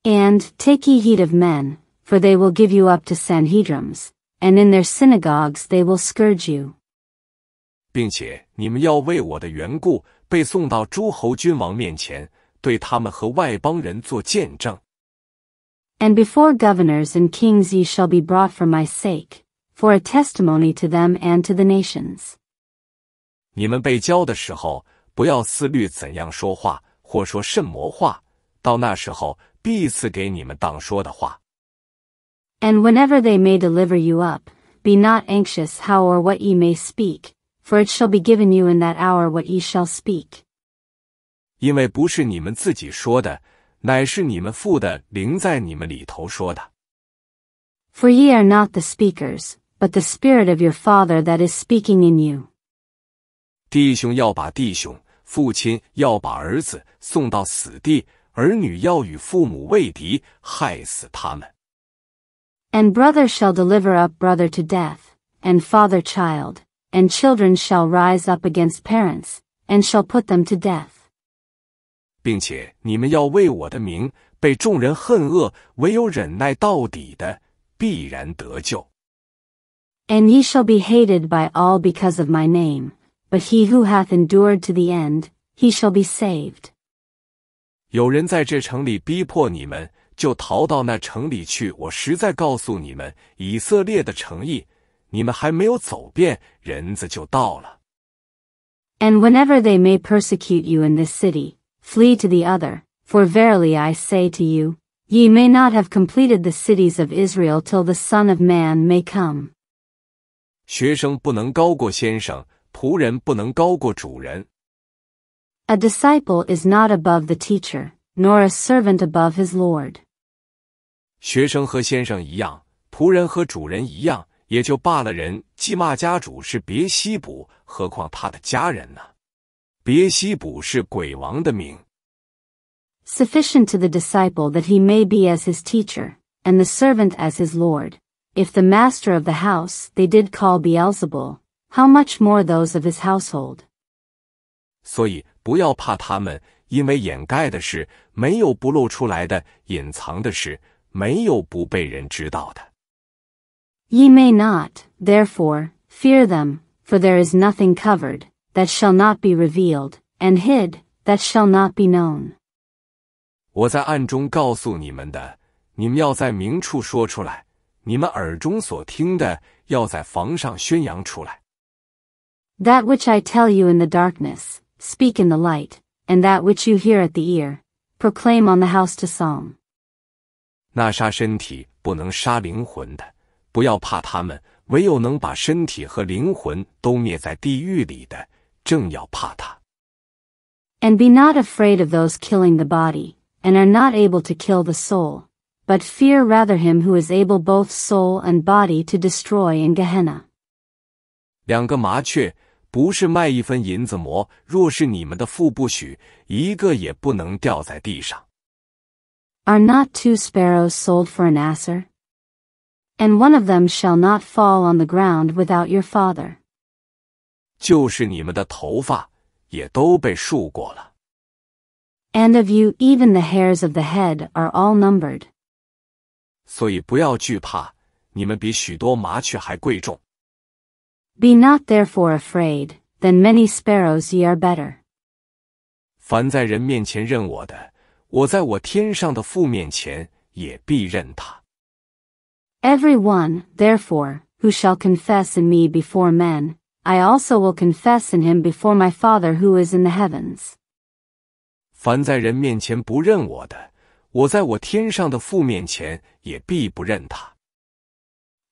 And take ye heed of men, for they will give you up to Sanhedrims, and in their synagogues they will scourge you. 并且你们要为我的缘故被送到诸侯君王面前，对他们和外邦人做见证。and before governors and kings ye shall be brought for my sake, for a testimony to them and to the nations. 你们被教的时候，不要思虑怎样说话，或说甚么话。到那时候，必赐给你们当说的话。And whenever they may deliver you up, be not anxious how or what ye may speak, for it shall be given you in that hour what ye shall speak. 因为不是你们自己说的，乃是你们父的灵在你们里头说的。For ye are not the speakers, but the Spirit of your Father that is speaking in you. 弟兄要把弟兄，父亲要把儿子送到死地，儿女要与父母为敌，害死他们。And brother shall deliver up brother to death, and father child, and children shall rise up against parents, and shall put them to death. 并且你们要为我的名被众人恨恶，唯有忍耐到底的，必然得救。And ye shall be hated by all because of my name, but he who hath endured to the end, he shall be saved. 有人在这城里逼迫你们，就逃到那城里去。我实在告诉你们，以色列的诚意，你们还没有走遍，人子就到了。And whenever they may persecute you in this city flee to the other, for verily I say to you, ye may not have completed the cities of Israel till the Son of Man may come. 学生不能高过先生，仆人不能高过主人。A disciple is not above the teacher, nor a servant above his lord. 学生和先生一样，仆人和主人一样，也就罢了人。人既骂家主是别西卜，何况他的家人呢？别西卜是鬼王的名。Sufficient to the disciple that he may be as his teacher, and the servant as his lord. If the master of the house they did call Beelzebul, how much more those of his household? 所以不要怕他们，因为掩盖的事没有不露出来的，隐藏的事没有不被人知道的。Ye may not, therefore, fear them, for there is nothing covered, that shall not be revealed, and hid, that shall not be known. 我在暗中告诉你们的，你们要在明处说出来；你们耳中所听的，要在房上宣扬出来。That which I tell you in the darkness, speak in the light, and that which you hear at the ear, proclaim on the house to song. 那杀身体不能杀灵魂的，不要怕他们；唯有能把身体和灵魂都灭在地狱里的，正要怕他。And be not afraid of those killing the body, and are not able to kill the soul, but fear rather him who is able both soul and body to destroy in Gehenna. 两个麻雀不是卖一分银子磨，若是你们的父不许，一个也不能掉在地上。Are not two sparrows sold for an asser? And one of them shall not fall on the ground without your father. 就是你们的头发也都被数过了。And of you even the hairs of the head are all numbered. 所以不要惧怕，你们比许多麻雀还贵重。Be not therefore afraid, than many sparrows ye are better. 凡在人面前认我的，我在我天上的父面前也必认他。Every one, therefore, who shall confess in me before men, I also will confess in him before my Father who is in the heavens. 凡在人面前不认我的，我在我天上的父面前也必不认他。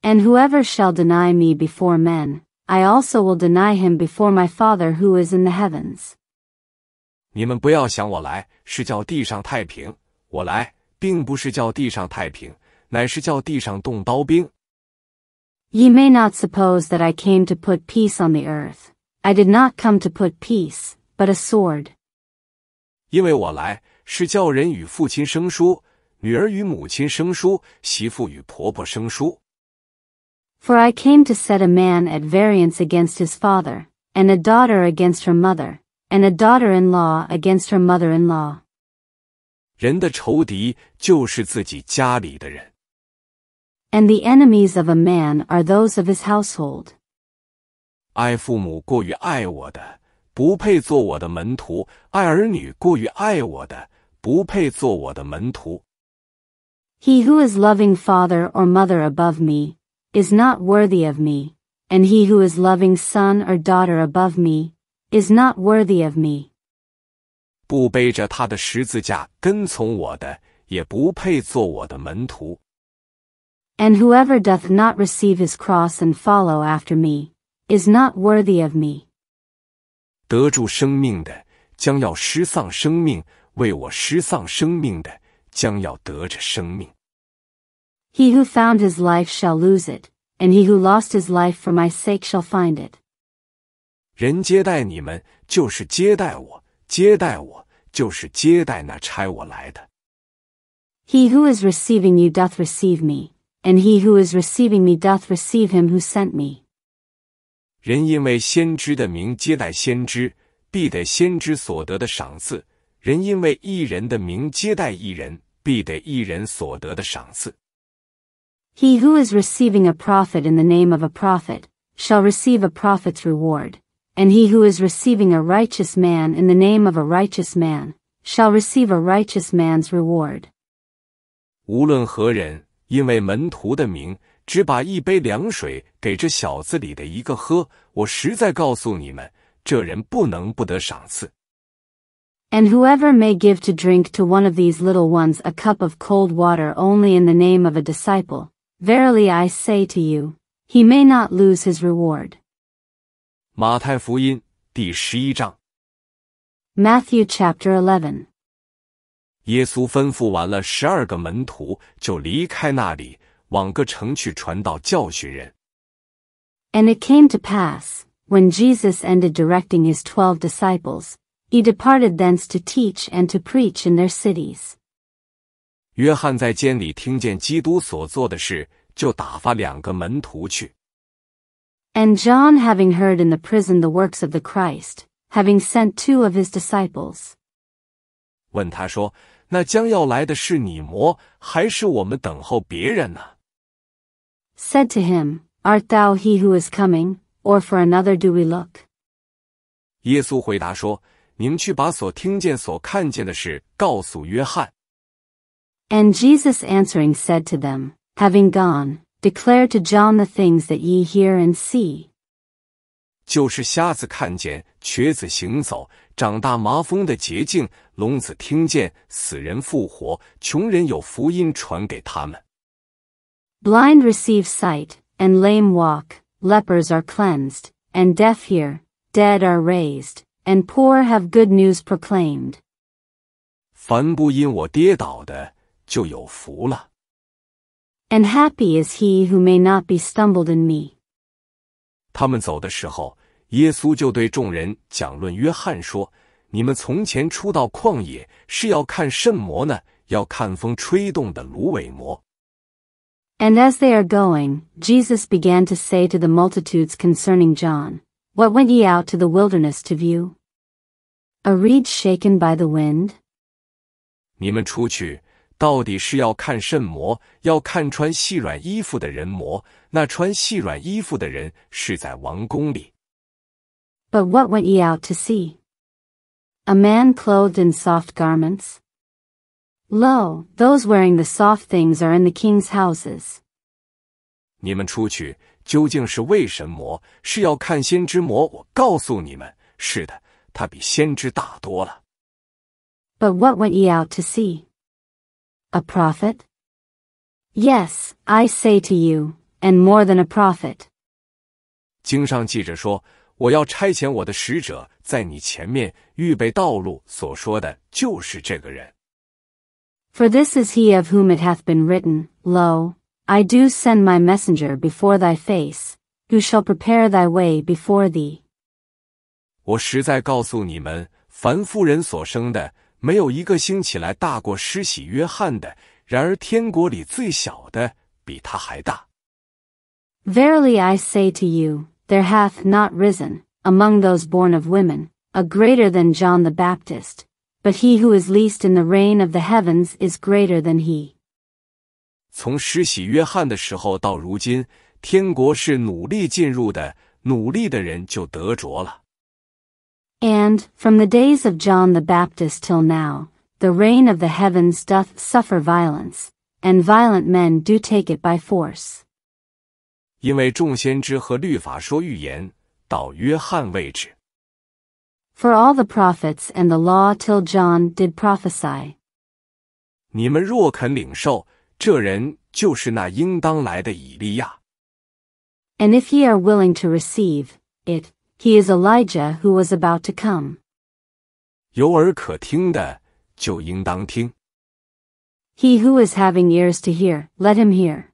And whoever shall deny me before men, I also will deny him before my Father who is in the heavens. 你们不要想我来是叫地上太平，我来并不是叫地上太平，乃是叫地上动刀兵。Ye may not suppose that I came to put peace on the earth. I did not come to put peace, but a sword. 因为我来是叫人与父亲生疏，女儿与母亲生疏，媳妇与婆婆生疏。For I came to set a man at variance against his father, and a daughter against her mother, and a daughter-in-law against her mother-in-law. 人的仇敌就是自己家里的人。and the enemies of a man are those of his household. 爱父母过于爱我的，不配做我的门徒；爱儿女过于爱我的，不配做我的门徒。He who is loving father or mother above me is not worthy of me, and he who is loving son or daughter above me is not worthy of me. 不背着他的十字架跟从我的，也不配做我的门徒。and whoever doth not receive his cross and follow after me, is not worthy of me. 得住生命的，将要失丧生命；为我失丧生命的，将要得着生命。He who found his life shall lose it, and he who lost his life for my sake shall find it. 人接待你们，就是接待我；接待我，就是接待那差我来的。He who is receiving you doth receive me and he who is receiving me doth receive him who sent me. 人因为先知的名接待先知，必得先知所得的赏赐；人因为一人的名接待一人，必得一人所得的赏赐。He who is receiving a prophet in the name of a prophet shall receive a prophet's reward, and he who is receiving a righteous man in the name of a righteous man shall receive a righteous man's reward. 无论何人。因为门徒的名，只把一杯凉水给这小子里的一个喝。我实在告诉你们，这人不能不得赏赐。And whoever may give to drink to one of these little ones a cup of cold water only in the name of a disciple, verily I say to you, he may not lose his reward. 马太福音第十一章。Matthew chapter eleven. 耶稣吩咐完了十二个门徒，就离开那里，往各城去传道教训人。And it came to pass, when Jesus ended directing his twelve disciples, he departed thence to teach and to preach in their cities. 约翰在监里听见基督所做的事，就打发两个门徒去。And John, having heard in the prison the works of the Christ, having sent two of his disciples. 问他说：“那将要来的是你魔，还是我们等候别人呢？” Said to him, "Art thou he who is coming, or for another do we look?" 耶稣回答说：“你们去把所听见、所看见的事告诉约翰。” And Jesus answering said to them, Having gone, declare to John the things that ye hear and see. 就是瞎子看见瘸子行走，长大麻风的捷径；聋子听见死人复活，穷人有福音传给他们。Blind receive sight, and lame walk; lepers are cleansed, and deaf hear; dead are raised, and poor have good news proclaimed. 凡不因我跌倒的，就有福了。And happy is he who may not be stumbled in me. 他们走的时候，耶稣就对众人讲论约翰说：“你们从前出到旷野是要看甚魔呢？要看风吹动的芦苇魔。” And as they are going, Jesus began to say to the multitudes concerning John, "What went ye out to the wilderness to view? A reed shaken by the wind?" 你们出去到底是要看甚魔？要看穿细软衣服的人魔。那穿细软衣服的人是在王宫里。But what went ye out to see? A man clothed in soft garments? Lo, those wearing the soft things are in the king's houses. 你们出去究竟是为什么？是要看先知魔？我告诉你们，是的，他比先知大多了。But what went ye out to see? A prophet? Yes, I say to you, and more than a prophet. 经上记着说，我要差遣我的使者在你前面预备道路。”所说的就是这个人。For this is he of whom it hath been written, Lo, I do send my messenger before thy face, who shall prepare thy way before thee. 我实在告诉你们，凡妇人所生的，没有一个兴起来大过施洗约翰的。然而天国里最小的比他还大。Verily I say to you there hath not risen, among those born of women, a greater than John the Baptist, but he who is least in the reign of the heavens is greater than he. 从施洗约翰的时候到如今，天国是努力进入的，努力的人就得着了。And from the days of John the Baptist till now, the reign of the heavens doth suffer violence, and violent men do take it by force. 因为众先知和律法说预言到约翰为止。For all the prophets and the law till John did prophesy。你们若肯领受，这人就是那应当来的以利亚。And if ye are willing to receive it, he is Elijah who was about to come. who is having ears to hear, let him hear.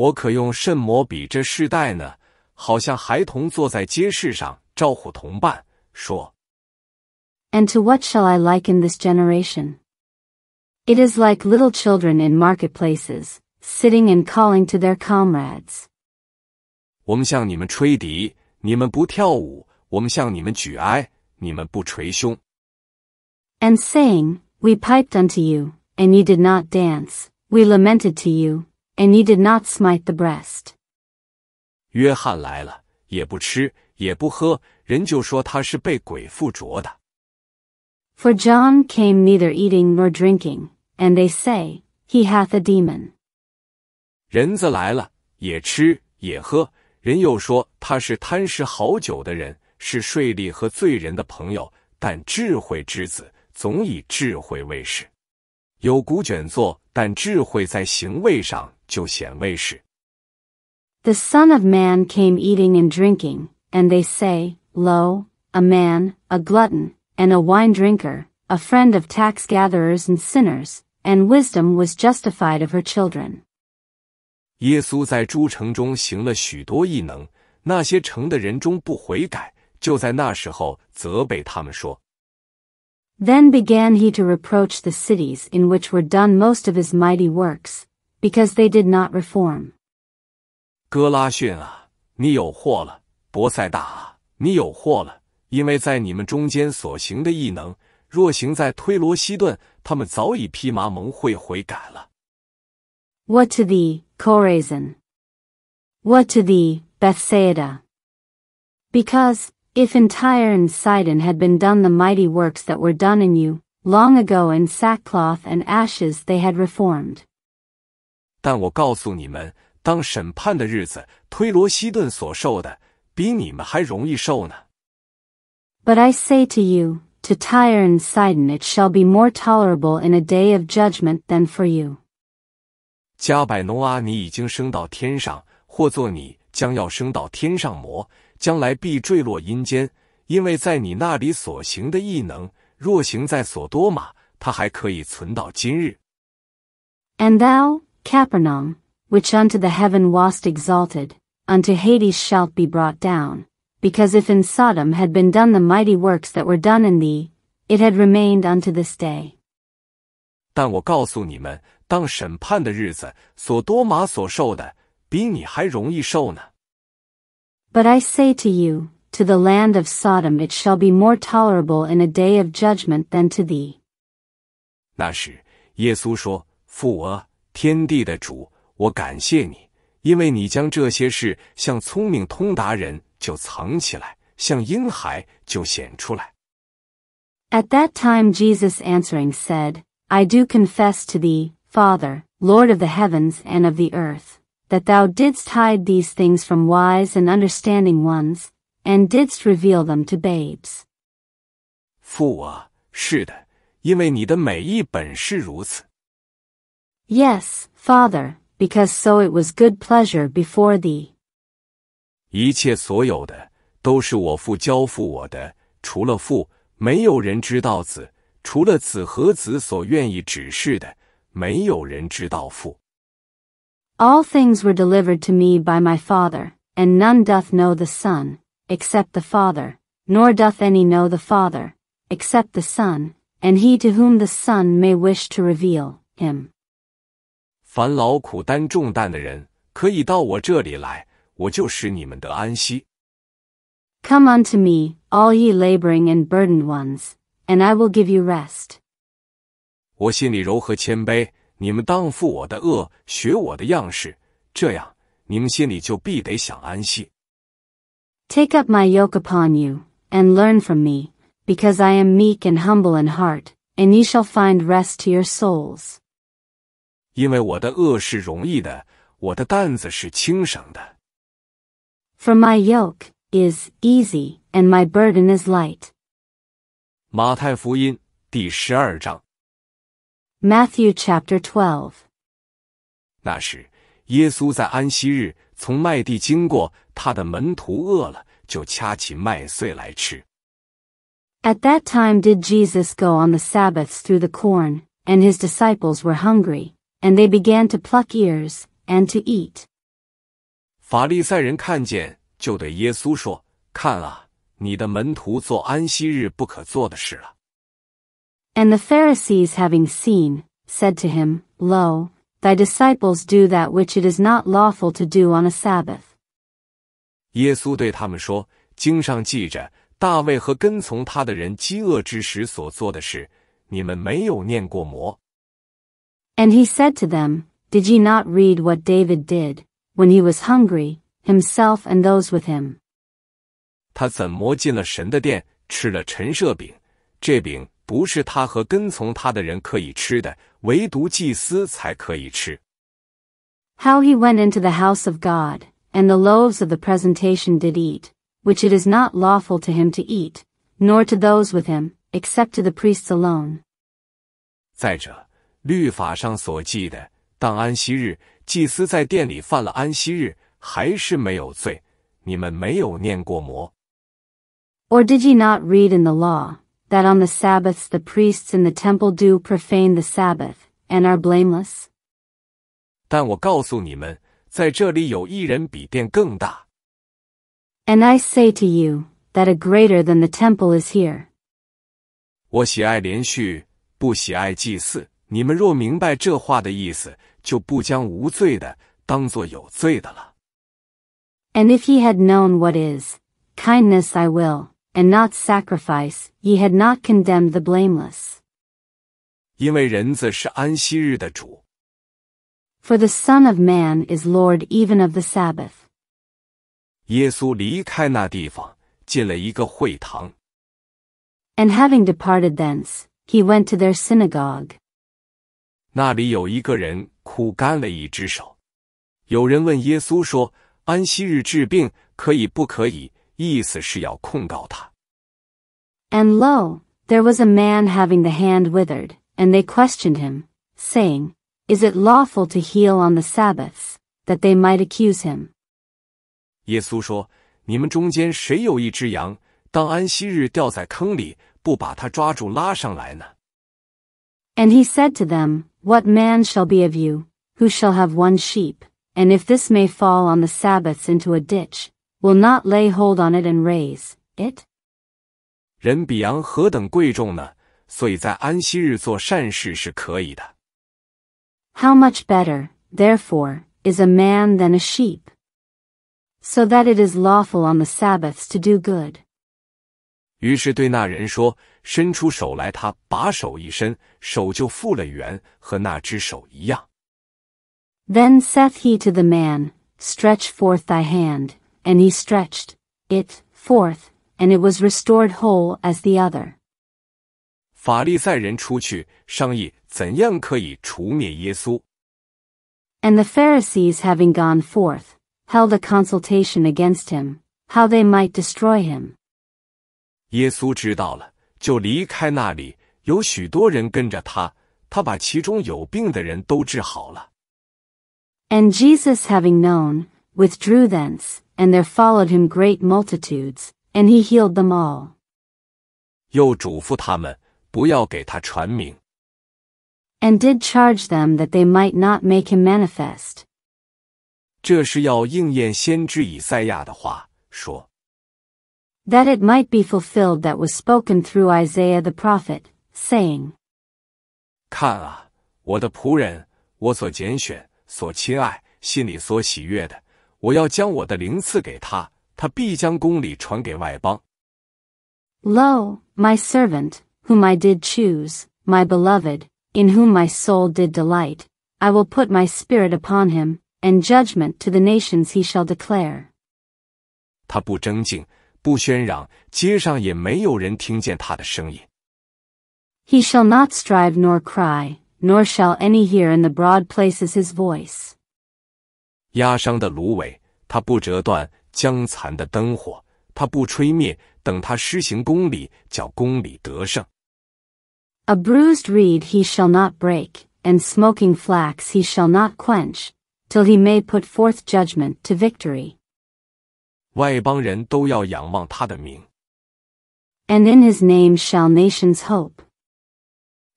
我可用甚么比这世代呢？好像孩童坐在街市上招呼同伴，说：“And to what shall I liken this generation? It is like little children in marketplaces, sitting and calling to their comrades.” 我们向你们吹笛，你们不跳舞；我们向你们举哀，你们不捶胸。And saying, We piped unto you, and ye did not dance; we lamented to you, and he did not smite the breast. 约翰来了，也不吃，也不喝，人就说他是被鬼附着的。For John came neither eating nor drinking, and they say, He hath a demon. 人子来了，也吃也喝，人又说他是贪食好酒的人，是税吏和罪人的朋友，但智慧之子总以智慧为事。有古卷作，但智慧在行为上 the Son of Man came eating and drinking, and they say, Lo, a man, a glutton, and a wine drinker, a friend of tax gatherers and sinners, and wisdom was justified of her children. 耶稣在诸城中行了许多异能，那些城的人中不悔改，就在那时候责备他们说。Then began he to reproach the cities in which were done most of his mighty works, because they did not reform. 哥拉逊啊，你有祸了！博塞大啊，你有祸了！因为在你们中间所行的异能，若行在推罗西顿，他们早已披麻蒙会悔改了。What to thee, Chorazin? What to thee, Bethsaida? Because, if in Tyre and Sidon had been done the mighty works that were done in you, long ago in sackcloth and ashes they had reformed. 但我告诉你们，当审判的日子，推罗西顿所受的，比你们还容易受呢。But I say to you, to Tyre and Sidon it shall be more tolerable in a day of judgment than for you. 加百农啊，你已经升到天上，或作你将要升到天上魔，将来必坠落阴间，因为在你那里所行的异能，若行在所多玛，它还可以存到今日。And thou, Capernaum, which unto the heaven wast exalted, unto Hades shalt be brought down, because if in Sodom had been done the mighty works that were done in thee, it had remained unto this day. But I say to you, to the land of Sodom it shall be more tolerable in a day of judgment than to thee. 那时，耶稣说：“父啊，at that time Jesus answering said, I do confess to thee, Father, Lord of the heavens and of the earth, that thou didst hide these things from wise and understanding ones, and didst reveal them to babes. 父啊，是的，因为你的美意本是如此。Yes, Father, because so it was good pleasure before thee. 一切所有的都是我父交付我的，除了父，没有人知道子；除了子和子所愿意指示的，没有人知道父。All things were delivered to me by my Father, and none doth know the Son, except the Father, nor doth any know the Father, except the Son, and he to whom the Son may wish to reveal him. Come unto me, all ye laboring and burdened ones, and I will give you rest. 我心里柔和谦卑，你们当负我的恶，学我的样式，这样你们心里就必得享安息。Take up my yoke upon you, and learn from me, because I am meek and humble in heart, and ye shall find rest to your souls. For my yoke is easy and my burden is light。马太福音第十二章。Matthew chapter twelve。那时，耶稣在安息日从麦地经过，他的门徒饿了，就掐起麦穗来吃。At that time did Jesus go on the Sabbaths through the corn, and his disciples were hungry. And they began to pluck ears and to eat. 法利赛人看见，就对耶稣说：“看啊，你的门徒做安息日不可做的事了。” And the Pharisees, having seen, said to him, "Lo, thy disciples do that which it is not lawful to do on a Sabbath." 耶稣对他们说：“经上记着大卫和跟从他的人饥饿之时所做的事，你们没有念过吗？” And he said to them, Did ye not read what David did, when he was hungry, himself and those with him? 他怎么进了神的殿，吃了陈设饼？这饼不是他和跟从他的人可以吃的，唯独祭司才可以吃。How he went into the house of God, and the loaves of the presentation did eat, which it is not lawful to him to eat, nor to those with him, except to the priests alone. 再者，律法上所记的当安息日，祭司在殿里犯了安息日，还是没有罪。你们没有念过魔。Or did ye not read in the law that on the Sabbaths the priests in the temple do profane the Sabbath and are blameless? 但我告诉你们，在这里有一人比殿更大。And I say to you that a greater than the temple is here. 我喜爱连续，不喜爱祭祀。你们若明白这话的意思，就不将无罪的当作有罪的了。And if ye had known what is kindness, I will, and not sacrifice, ye had not condemned the blameless. 因为人子是安息日的主。For the Son of Man is Lord even of the Sabbath. 耶稣离开那地方，进了一个会堂。And having departed thence, he went to their synagogue. 那里有一个人枯干了一只手。有人问耶稣说：“安息日治病可以不可以？”意思是要控告他。And lo, there was a man having the hand withered, and they questioned him, saying, Is it lawful to heal on the Sabbaths, that they might accuse him? 耶稣说：“你们中间谁有一只羊，当安息日掉在坑里，不把它抓住拉上来呢？” And he said to them, what man shall be of you, who shall have one sheep, and if this may fall on the Sabbaths into a ditch, will not lay hold on it and raise it? 人比羊何等贵重呢？所以在安息日做善事是可以的。How much better, therefore, is a man than a sheep? So that it is lawful on the Sabbaths to do good. 于是对那人说：“伸出手来，他把手一伸，手就复了原，和那只手一样。Then saith he to the man, Stretch forth thy hand, and he stretched it forth, and it was restored whole as the other. 法利赛人出去商议怎样可以除灭耶稣。And the Pharisees having gone forth, held a consultation against him, how they might destroy him. 耶稣知道了。就离开那里，有许多人跟着他，他把其中有病的人都治好了。And Jesus, having known, withdrew thence, and there followed him great multitudes, and he healed them all. 又嘱咐他们不要给他传名。And did charge them that they might not make him manifest. 这是要应验先知以赛亚的话，说。that it might be fulfilled that was spoken through Isaiah the prophet, saying, 看啊，我的仆人，我所拣选、所亲爱、心里所喜悦的，我要将我的灵赐给他，他必将公理传给外邦。Lo, my servant, whom I did choose, my beloved, in whom my soul did delight, I will put my spirit upon him, and judgment to the nations he shall declare. 他不争竞，不喧嚷，街上也没有人听见他的声音。He shall not strive nor cry, nor shall any hear in the broad places his voice. 压伤的芦苇，他不折断；将残的灯火，他不吹灭。等他施行公理，叫公理得胜。A bruised reed he shall not break, and smoking flax he shall not quench, till he may put forth judgment to victory. 外邦人都要仰望他的名。And in his name shall nations hope。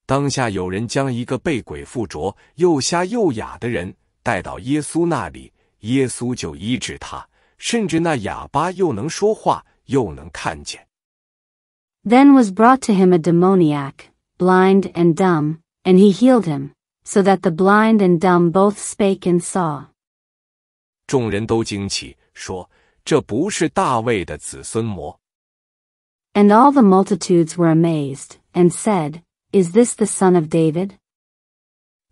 当下有人将一个被鬼附着、又瞎又哑的人带到耶稣那里，耶稣就医治他，甚至那哑巴又能说话，又能看见。Then was brought to him a demoniac, blind and dumb, and he healed him, so that the blind and dumb both spake and saw. 众人都惊奇，说。and all the multitudes were amazed and said, "Is this the son of David?"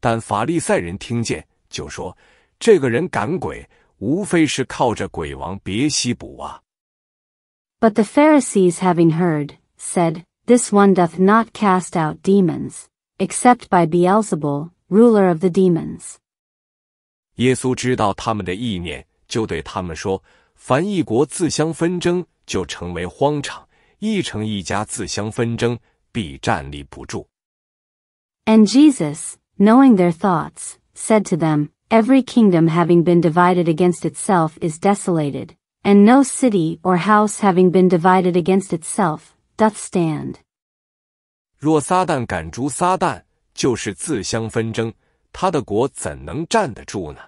但法利赛人听见，就说：“这个人赶鬼，无非是靠着鬼王别西卜啊。” But the Pharisees, having heard, said, This one doth not cast out demons, except by Beelzebul, ruler of the demons. 耶稣知道他们的意念，就对他们说：“凡一国自相纷争，就成为荒场；一城一家自相纷争，必站立不住。And Jesus, knowing their thoughts, said to them, "Every kingdom having been divided against itself is desolated, and no city or house having been divided against itself doth stand." 若撒旦敢逐撒旦，就是自相纷争，他的国怎能站得住呢？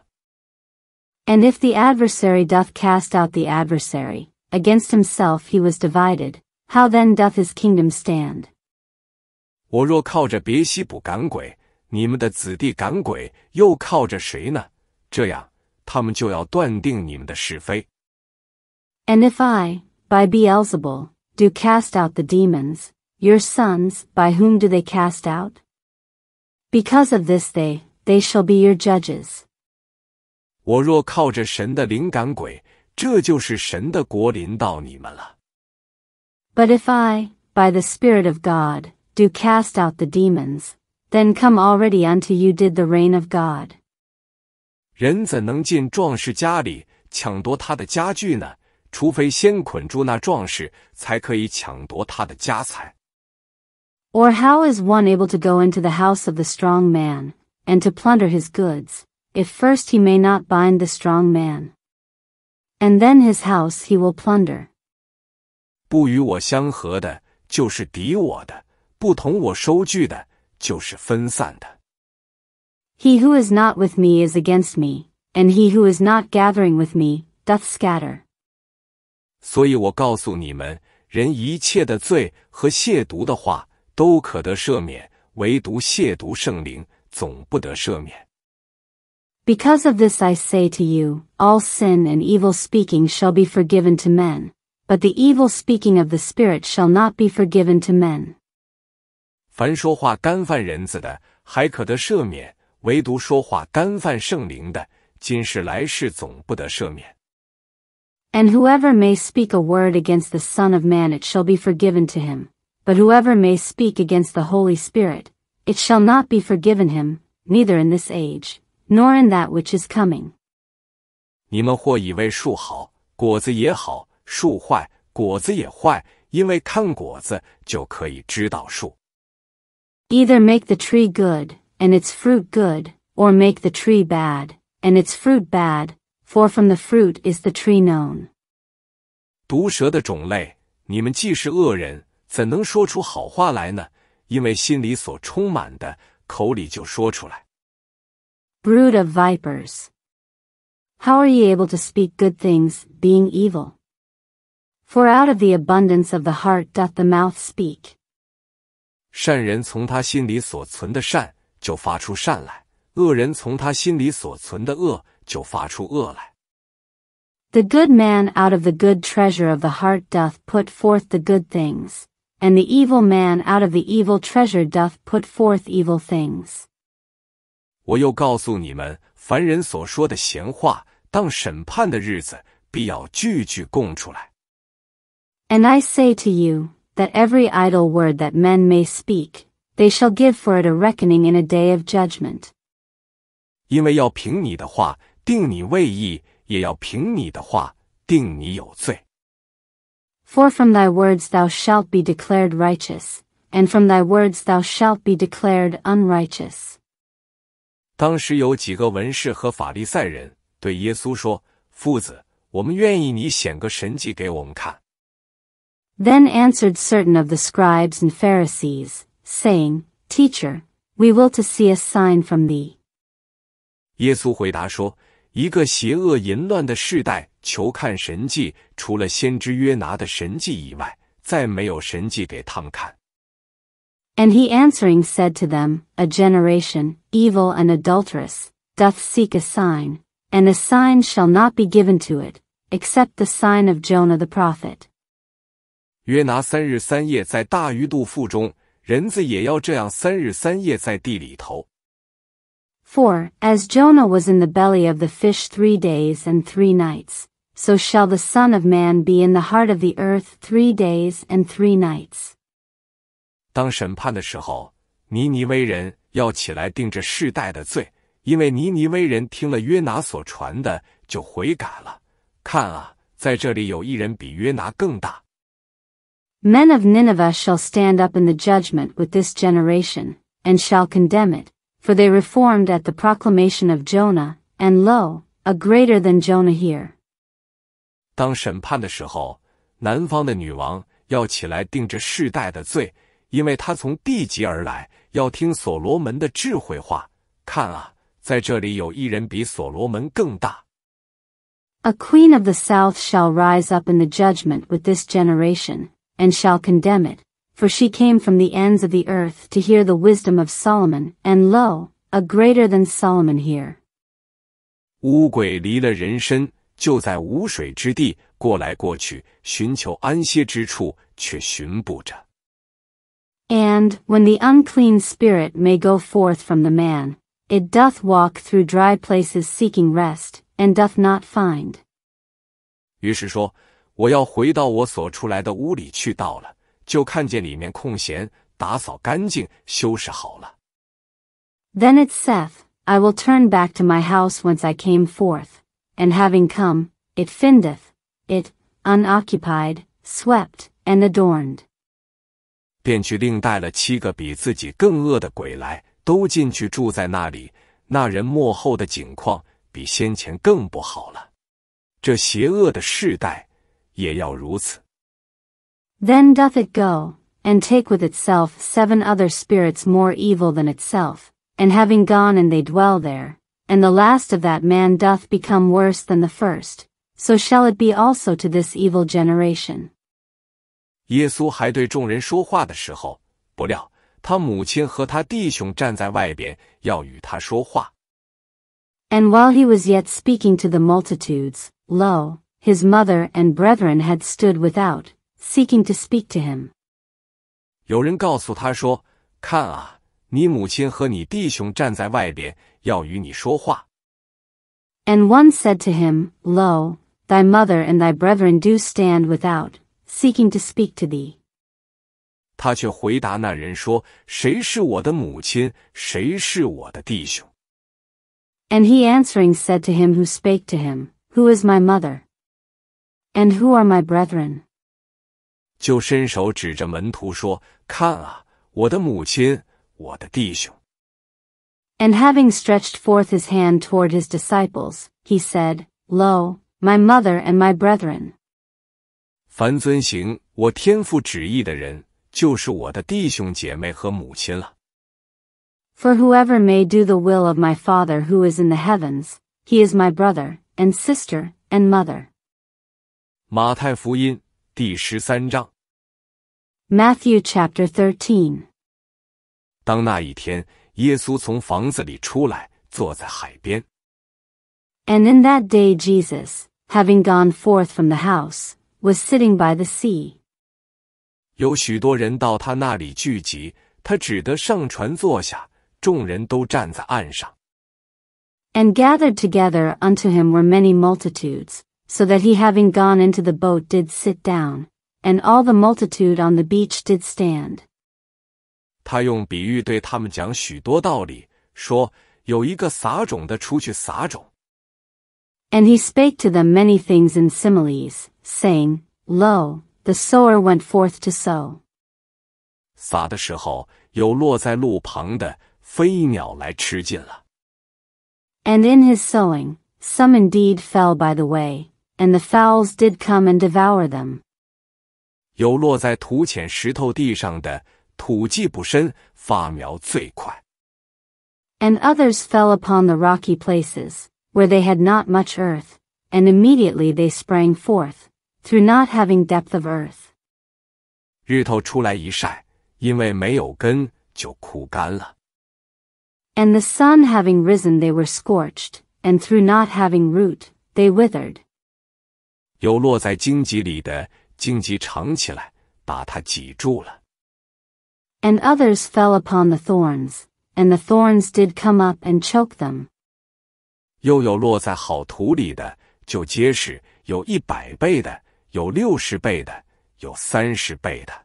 And if the adversary doth cast out the adversary, against himself he was divided, how then doth his kingdom stand? 我若靠着别西卜赶鬼，你们的子弟赶鬼，又靠着谁呢？这样，他们就要断定你们的是非。And if I, by Beelzebul, do cast out the demons, your sons, by whom do they cast out? Because of this they, they shall be your judges. But if I, by the Spirit of God, do cast out the demons, then come already unto you did the reign of God. 人怎能进壮士家里抢夺他的家具呢？除非先捆住那壮士，才可以抢夺他的家财。Or how is one able to go into the house of the strong man and to plunder his goods, if first he may not bind the strong man. And then his house he will plunder. 不与我相合的，就是敌我的；不同我收据的，就是分散的。He who is not with me is against me, and he who is not gathering with me doth scatter. 所以我告诉你们，人一切的罪和亵渎的话，都可得赦免；唯独亵渎圣灵，总不得赦免。because of this I say to you, all sin and evil speaking shall be forgiven to men, but the evil speaking of the Spirit shall not be forgiven to men. 凡说话干犯人子的，还可得赦免；唯独说话干犯圣灵的，今世来世总不得赦免。And whoever may speak a word against the Son of Man it shall be forgiven to him, but whoever may speak against the Holy Spirit, it shall not be forgiven him, neither in this age, nor in coming. which is that 你们或以为树好，果子也好；树坏，果子也坏，因为看果子就可以知道树。Either make the tree good and its fruit good, or make the tree bad and its fruit bad, for from the fruit is the tree known. 毒蛇的种类，你们既是恶人，怎能说出好话来呢？因为心里所充满的，口里就说出来。Brood of vipers. How are ye able to speak good things, being evil? For out of the abundance of the heart doth the mouth speak. 善人从他心里所存的善，就发出善来；恶人从他心里所存的恶，就发出恶来。The good man out of the good treasure of the heart doth put forth the good things, and the evil man out of the evil treasure doth put forth evil things. 我又告诉你们，凡人所说的闲话，当审判的日子，必要句句供出来。And I say to you that every idle word that men may speak, they shall give for it a reckoning in a day of judgment. 因为要凭你的话定你为义，也要凭你的话定你有罪。For from thy words thou shalt be declared righteous, and from thy words thou shalt be declared unrighteous. 当时有几个文士和法利赛人对耶稣说：“父子，我们愿意你显个神迹给我们看。” Then answered certain of the scribes and Pharisees, saying, "Teacher, we will to see a sign from thee." 耶稣回答说：“一个邪恶淫乱的世代，求看神迹，除了先知约拿的神迹以外，再没有神迹给他们看。” And he answering said to them, A generation, evil and adulterous, doth seek a sign, and a sign shall not be given to it, except the sign of Jonah the prophet. 约拿三日三夜在大鱼肚腹中，人子也要这样三日三夜在地里头。For, as Jonah was in the belly of the fish three days and three nights, so shall the Son of Man be in the heart of the earth three days and three nights. 当审判的时候，尼尼微人要起来定这世代的罪，因为尼尼微人听了约拿所传的，就悔改了。看啊，在这里有一人比约拿更大。Men of Nineveh shall stand up in the judgment with this generation, and shall condemn it, for they reformed at the proclamation of Jonah, and lo, a greater than Jonah here. 当审判的时候，南方的女王要起来定这世代的罪，a queen of the south shall rise up in the judgment with this generation, and shall condemn it, for she came from the ends of the earth to hear the wisdom of Solomon, and lo, a greater than Solomon here. 乌鬼离了人身，就在无水之地过来过去，寻求安歇之处，却寻不着。and, when the unclean spirit may go forth from the man, it doth walk through dry places seeking rest, and doth not find. Then it saith, I will turn back to my house whence I came forth, and having come, it findeth it unoccupied, swept, and adorned. 便去另带了七个比自己更恶的鬼来，都进去住在那里。那人幕后的景况比先前更不好了。这邪恶的世代也要如此。Then doth it go and take with itself seven other spirits more evil than itself, and having gone and they dwell there, and the last of that man doth become worse than the first. So shall it be also to this evil generation. 耶稣还对众人说话的时候，不料他母亲和他弟兄站在外边，要与他说话。And while he was yet speaking to the multitudes, lo, his mother and brethren had stood without, seeking to speak to him. 有人告诉他说：“看啊，你母亲和你弟兄站在外边，要与你说话。” And one said to him, Lo, thy mother and thy brethren do stand without, seeking to speak to thee. 他却回答那人说：“谁是我的母亲？谁是我的弟兄？” And he answering said to him who spake to him, Who is my mother? And who are my brethren? 就伸手指着门徒说：“看啊，我的母亲，我的弟兄。” And having stretched forth his hand toward his disciples, he said, Lo, my mother and my brethren. 凡遵行我天父旨意的人，就是我的弟兄姐妹和母亲了。For whoever may do the will of my Father who is in the heavens, he is my brother and sister and mother. 马太福音第十三章。Matthew chapter thirteen。当那一天，耶稣从房子里出来，坐在海边。And in that day, Jesus, having gone forth from the house, was sitting by the sea. 有许多人到他那里聚集，他只得上船坐下，众人都站在岸上。And gathered together unto him were many multitudes, so that he having gone into the boat did sit down, and all the multitude on the beach did stand. 他用比喻对他们讲许多道理，说有一个撒种的出去撒种。And he spake to them many things in similes saying, Lo, the sower went forth to sow. 撒的时候，有落在路旁的飞鸟来吃尽了。And in his sowing, some indeed fell by the way, and the fowls did come and devour them. 有落在土浅石头地上的，土既不深，发苗最快。And others fell upon the rocky places, where they had not much earth, and immediately they sprang forth, through not having depth of earth. 日头出来一晒，因为没有根，就枯干了。And the sun having risen, they were scorched, and through not having root, they withered. 有落在荆棘里的，荆棘长起来，把它挤住了。And others fell upon the thorns, and the thorns did come up and choke them. 又有落在好土里的，就结实，有一百倍的，有六十倍的，有三十倍的。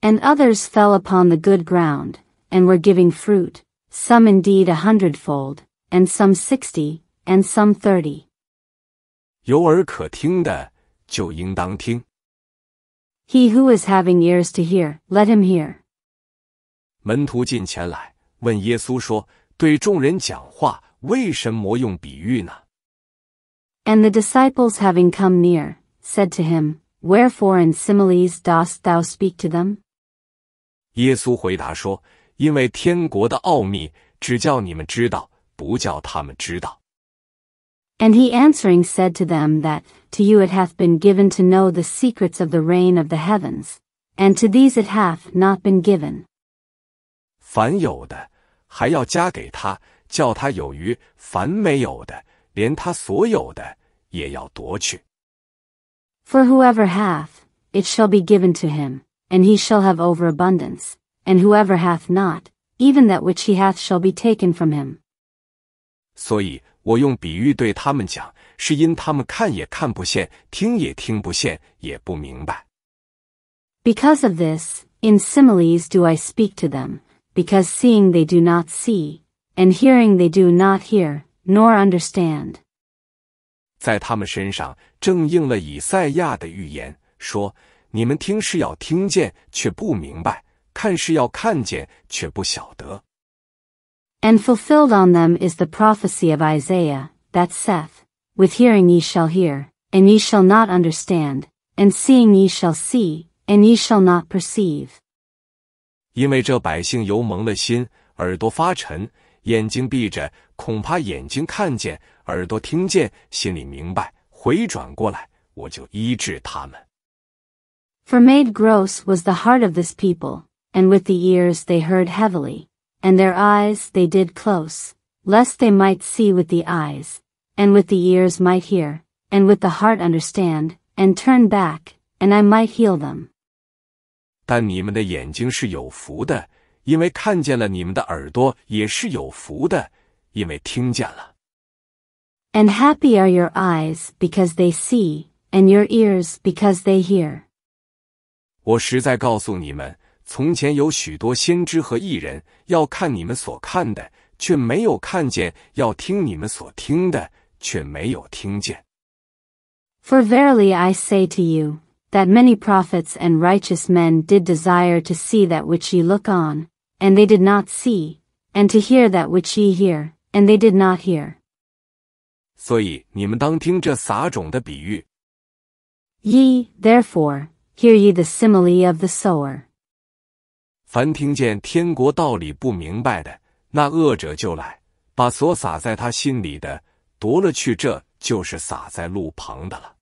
And others fell upon the good ground, and were giving fruit, some indeed a hundredfold, and some sixty, and some thirty. 有耳可听的，就应当听。He who is having ears to hear, let him hear. And the disciples having come near, said to him, Wherefore in similes dost thou speak to them? 耶稣回答说：“因为天国的奥秘，只叫你们知道，不叫他们知道。” And he answering said to them that, To you it hath been given to know the secrets of the reign of the heavens, and to these it hath not been given. 凡有的，还要加给他，叫他有余；凡没有的，连他所有的也要夺去。for whoever hath, it shall be given to him, and he shall have overabundance, and whoever hath not, even that which he hath shall be taken from him. 所以我用比喻对他们讲，是因他们看也看不见，听也听不见，也不明白。Because of this, in similes do I speak to them, because seeing they do not see, and hearing they do not hear, nor understand. 在他们身上正应了以赛亚的预言，说：“你们听是要听见，却不明白；看是要看见，却不晓得。” And fulfilled on them is the prophecy of Isaiah, that saith, With hearing ye shall hear, and ye shall not understand, and seeing ye shall see, and ye shall not perceive. 因为这百姓油蒙了心，耳朵发沉，眼睛闭着，恐怕眼睛看见，耳朵听见，心里明白。回转过来，我就医治他们。For made gross was the heart of this people, and with the ears they heard heavily, and their eyes they did close, lest they might see with the eyes, and with the ears might hear, and with the heart understand, and turn back, and I might heal them. 但你们的眼睛是有福的，因为看见了；你们的耳朵也是有福的，因为听见了。and happy are your eyes because they see, and your ears because they hear. 我实在告诉你们，从前有许多先知和艺人，要看你们所看的，却没有看见；要听你们所听的，却没有听见。For verily I say to you, that many prophets and righteous men did desire to see that which ye look on, and they did not see, and to hear that which ye hear, and they did not hear. 所以你们当听这撒种的比喻。Ye therefore hear ye the simile of the sower。凡听见天国道理不明白的，那恶者就来，把所撒在他心里的夺了去，这就是撒在路旁的了。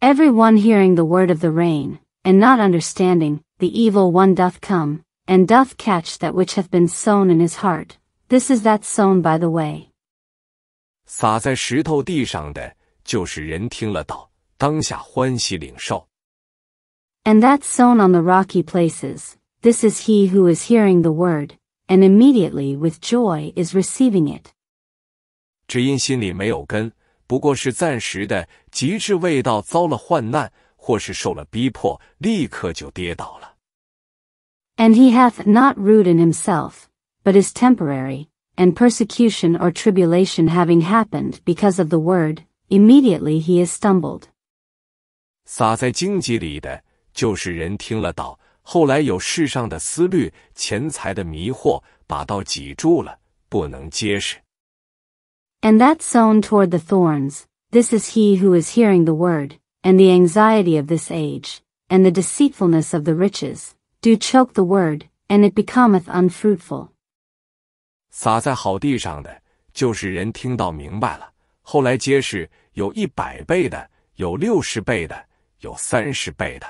Every one hearing the word of the rain and not understanding, the evil one doth come and doth catch that which hath been sown in his heart. This is that sown by the way. 撒在石头地上的，就是人听了道，当下欢喜领受。And that sown on the rocky places, this is he who is hearing the word, and immediately with joy is receiving it. 只因心里没有根，不过是暂时的，极致未到遭了患难，或是受了逼迫，立刻就跌倒了。And he hath not root in himself, but is temporary, and persecution or tribulation having happened because of the word, immediately he is stumbled. 撒在荆棘里的，就是人听了道，后来有世上的思虑、钱财的迷惑，把道挤住了，不能结实。And that sown toward the thorns, this is he who is hearing the word, and the anxiety of this age, and the deceitfulness of the riches, do choke the word, and it becometh unfruitful. 撒在好地上的，就是人听到明白了，后来皆是有一百倍的，有六十倍的，有三十倍的。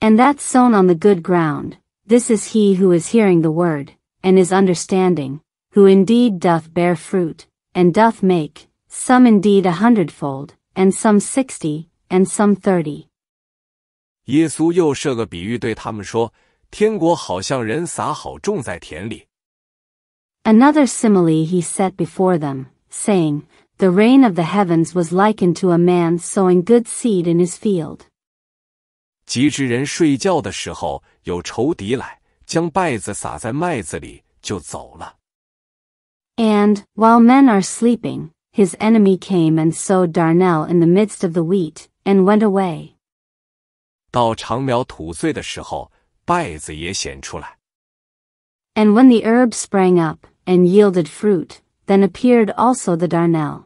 And that's sown on the good ground. This is he who is hearing the word, and is understanding, who indeed doth bear fruit, and doth make, some indeed a hundredfold, and some sixty, and some thirty. 耶稣又设个比喻对他们说：“天国好像人撒好种在田里，Another simile he set before them, saying, The rain of the heavens was likened to a man sowing good seed in his field. And while men are sleeping, his enemy came and sowed darnel in the midst of the wheat, and went away. 到长苗吐穗的时候，稗子也显出来。And when the herb sprang up, and yielded fruit, then appeared also the darnel.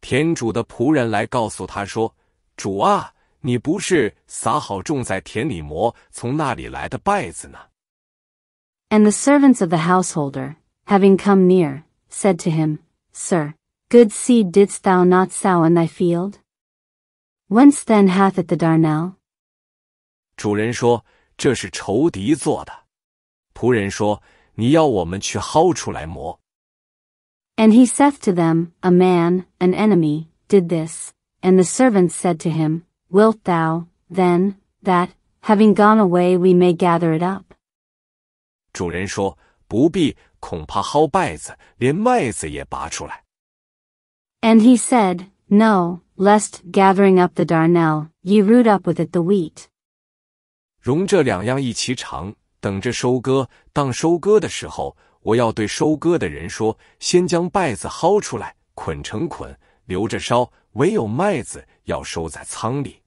田主的仆人来告诉他说：“主啊，你不是撒好种在田里磨从那里来的稗子呢？” And the servants of the householder, having come near, said to him, Sir, good seed didst thou not sow in thy field? Whence then hath it the darnel? 主人说：“这是仇敌做的。”仆人说：“ and he saith to them, A man, an enemy, did this. And the servants said to him, Wilt thou, then, that, having gone away we may gather it up? 主人说：“不必，恐怕薅稗子，连麦子也拔出来。” And he said, No, lest gathering up the darnel, ye root up with it the wheat. 容这两样一齐尝，等着收割。当收割的时候，我要对收割的人说：先将稗子薅出来，捆成捆，留着烧；唯有麦子要收在仓里。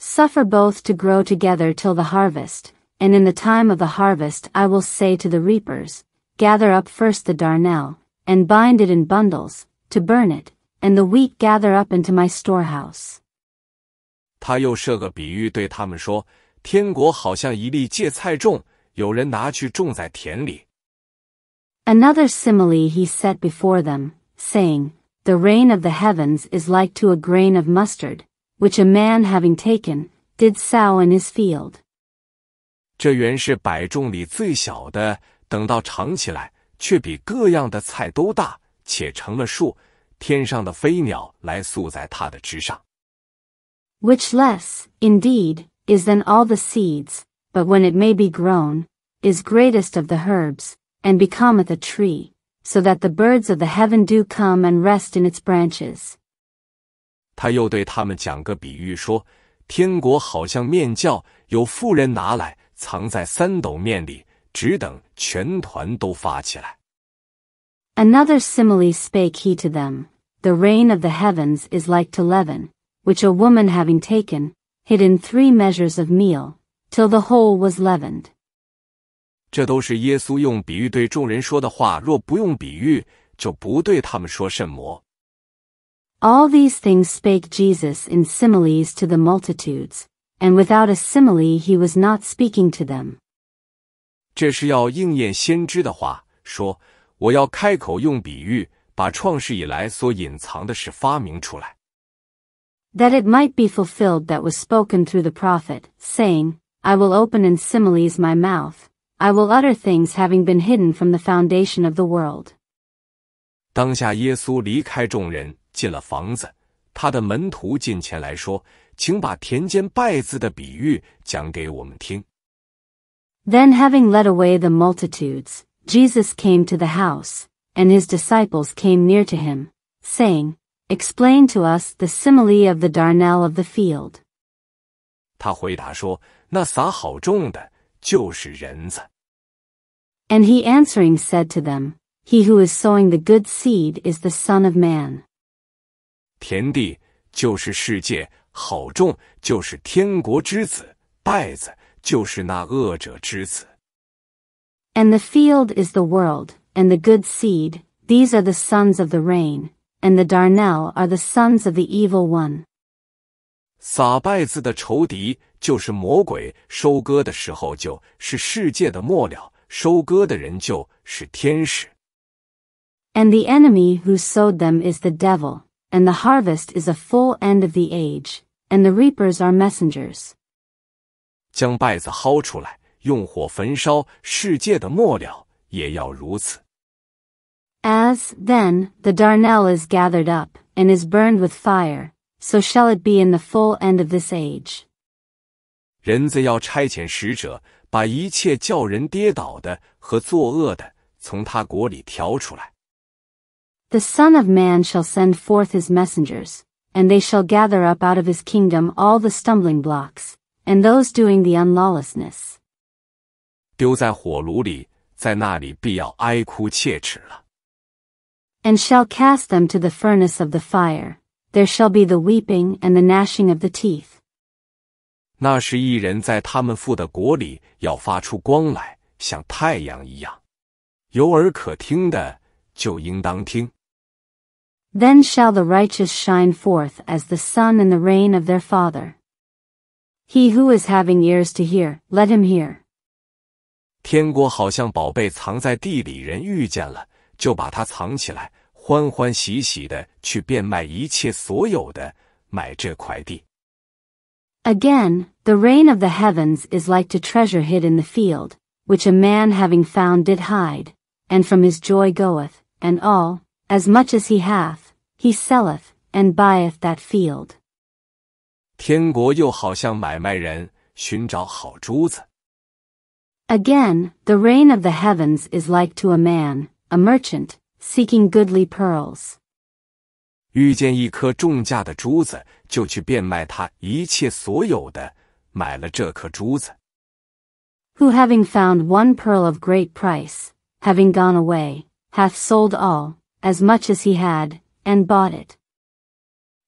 Suffer both to grow together till the harvest, and in the time of the harvest I will say to the reapers, Gather up first the darnel, and bind it in bundles, to burn it, and the wheat gather up into my storehouse. 他又设个比喻对他们说：天国好像一粒芥菜种，有人拿去种在田里。Another simile he set before them, saying, The rain of the heavens is like to a grain of mustard, which a man having taken, did sow in his field. 这原是百种里最小的，等到长起来，却比各样的菜都大，且成了树，天上的飞鸟来宿在它的枝上。Which less, indeed, is then all the seeds, but when it may be grown, is greatest of the herbs, and becometh a tree, so that the birds of the heaven do come and rest in its branches. 他又对他们讲个比喻说：天国好像面酵，有富人拿来藏在三斗面里，只等全团都发起来。Another simile spake he to them: The rain of the heavens is like to leaven, which a woman having taken hid in three measures of meal, till the whole was leavened. 这都是耶稣用比喻对众人说的话。若不用比喻，就不对他们说甚么。All these things spake Jesus in similes to the multitudes, and without a simile he was not speaking to them. 这是要应验先知的话，说：“我要开口用比喻，把创世以来所隐藏的事发明出来。” that it might be fulfilled that was spoken through the prophet, saying, I will open in similes my mouth, I will utter things having been hidden from the foundation of the world. 当下，耶稣离开众人，进了房子。他的门徒近前来说：“请把田间稗子的比喻讲给我们听。” Then, having led away the multitudes, Jesus came to the house, and his disciples came near to him, saying, Explain to us the simile of the darnel of the field. 他回答说：“那撒好种的就是人子。” And he answering said to them, He who is sowing the good seed is the Son of Man. 田地就是世界，好种就是天国之子，败子就是那恶者之子。And the field is the world, and the good seed, these are the sons of the rain, and the Darnell are the sons of the evil one. 撒拜子的仇敌就是魔鬼。收割的时候就是世界的末了，收割的人就是天使。And the enemy who sowed them is the devil, and the harvest is a full end of the age, and the reapers are messengers. 将稗子薅出来，用火焚烧，世界的末了也要如此。as, then, the darnel is gathered up, and is burned with fire, so shall it be in the full end of this age. 人子要差遣使者，把一切叫人跌倒的和作恶的，从他国里挑出来。The Son of Man shall send forth his messengers, and they shall gather up out of his kingdom all the stumbling blocks, and those doing the unlawlessness. 丢在火炉里，在那里必要哀哭切齿了。and shall cast them to the furnace of the fire, there shall be the weeping and the gnashing of the teeth. Then shall the righteous shine forth as the sun in the reign of their Father. He who is having ears to hear, let him hear. 天国好像宝贝藏在地里，人遇见了。就把它藏起来，欢欢喜喜的去变卖一切所有的，买这块地。Again, the rain of the heavens is like to treasure hid in the field, which a man having found did hide, and from his joy goeth, and all, as much as he hath, he selleth, and buyeth that field. 天国又好像买卖人寻找好珠子。Again, the rain of the heavens is like to a man a merchant, seeking goodly pearls. 遇见一颗重价的珠子，就去变卖他一切所有的，买了这颗珠子。Who having found one pearl of great price, having gone away, hath sold all, as much as he had, and bought it.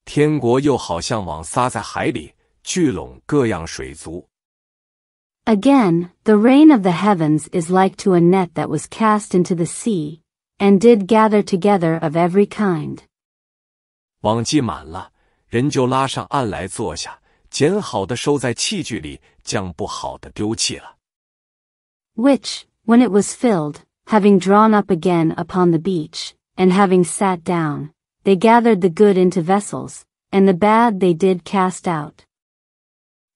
天国又好像网撒在海里，聚拢各样水族，Again, the rain of the heavens is like to a net that was cast into the sea, and did gather together of every kind. 网系满了，人就拉上岸来坐下，捡好的收在器具里，将不好的丢弃了。Which, when it was filled, having drawn up again upon the beach, and having sat down, they gathered the good into vessels, and the bad they did cast out.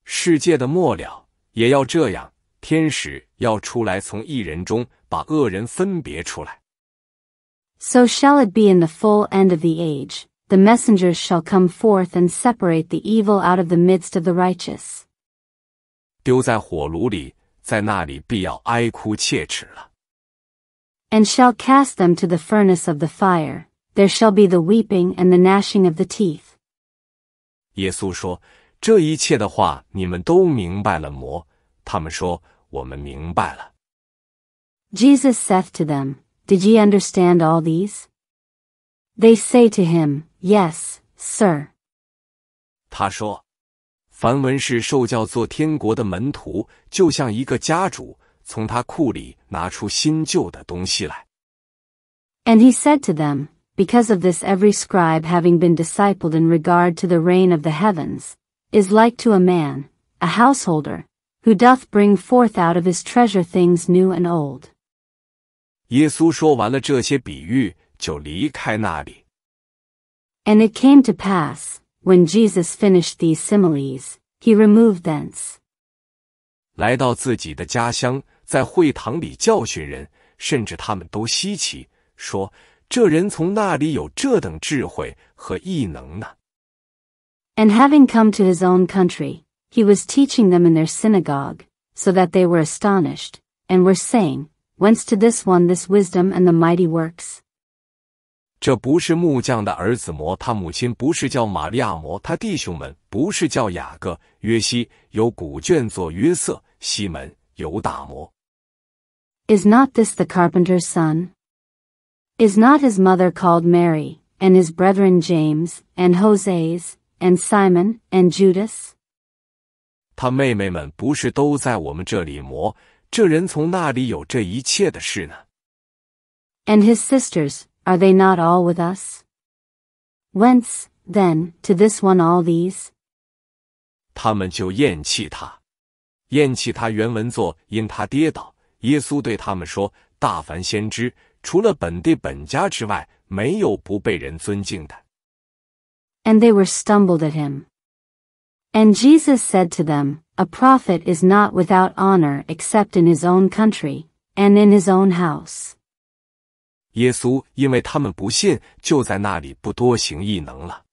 世界的末了。也要这样。天使要出来，从一人中把恶人分别出来。So shall it be in the full end of the age. The messengers shall come forth and separate the evil out of the midst of the righteous. 丢在火炉里，在那里必要哀哭切齿了。And shall cast them to the furnace of the fire. There shall be the weeping and the gnashing of the teeth. 耶稣说：“这一切的话，你们都明白了么？他们说：“我们明白了。” Jesus saith to them, Did ye understand all these? They say to him, Yes, sir. 他说：“梵文是受教做天国的门徒，就像一个家主从他库里拿出新旧的东西来。” And he said to them, Because of this, every scribe having been discipled in regard to the reign of the heavens is like to a man, a householder, who doth bring forth out of his treasure things new and old. 耶稣说完了这些比喻，就离开那里。And it came to pass, when Jesus finished these similes, he removed thence. 来到自己的家乡，在会堂里教训人，甚至他们都稀奇，说：“这人从那里有这等智慧和异能呢？” And having come to his own country, he was teaching them in their synagogue, so that they were astonished, and were saying, Whence to this one this wisdom and the mighty works? is not this the carpenter's son? Is not his mother called Mary, and his brethren James, and Jose's. And Simon and Judas，他妹妹们不是都在我们这里磨？这人从哪里有这一切的事呢？And his sisters are they not all with us？Whence then to this one all these？他们就厌弃他，厌弃他。原文作因他跌倒。耶稣对他们说：大凡先知，除了本地本家之外，没有不被人尊敬的。and they were stumbled at him. And Jesus said to them, A prophet is not without honor except in his own country, and in his own house. 耶稣因为他们不信，就在那里不多行异能了。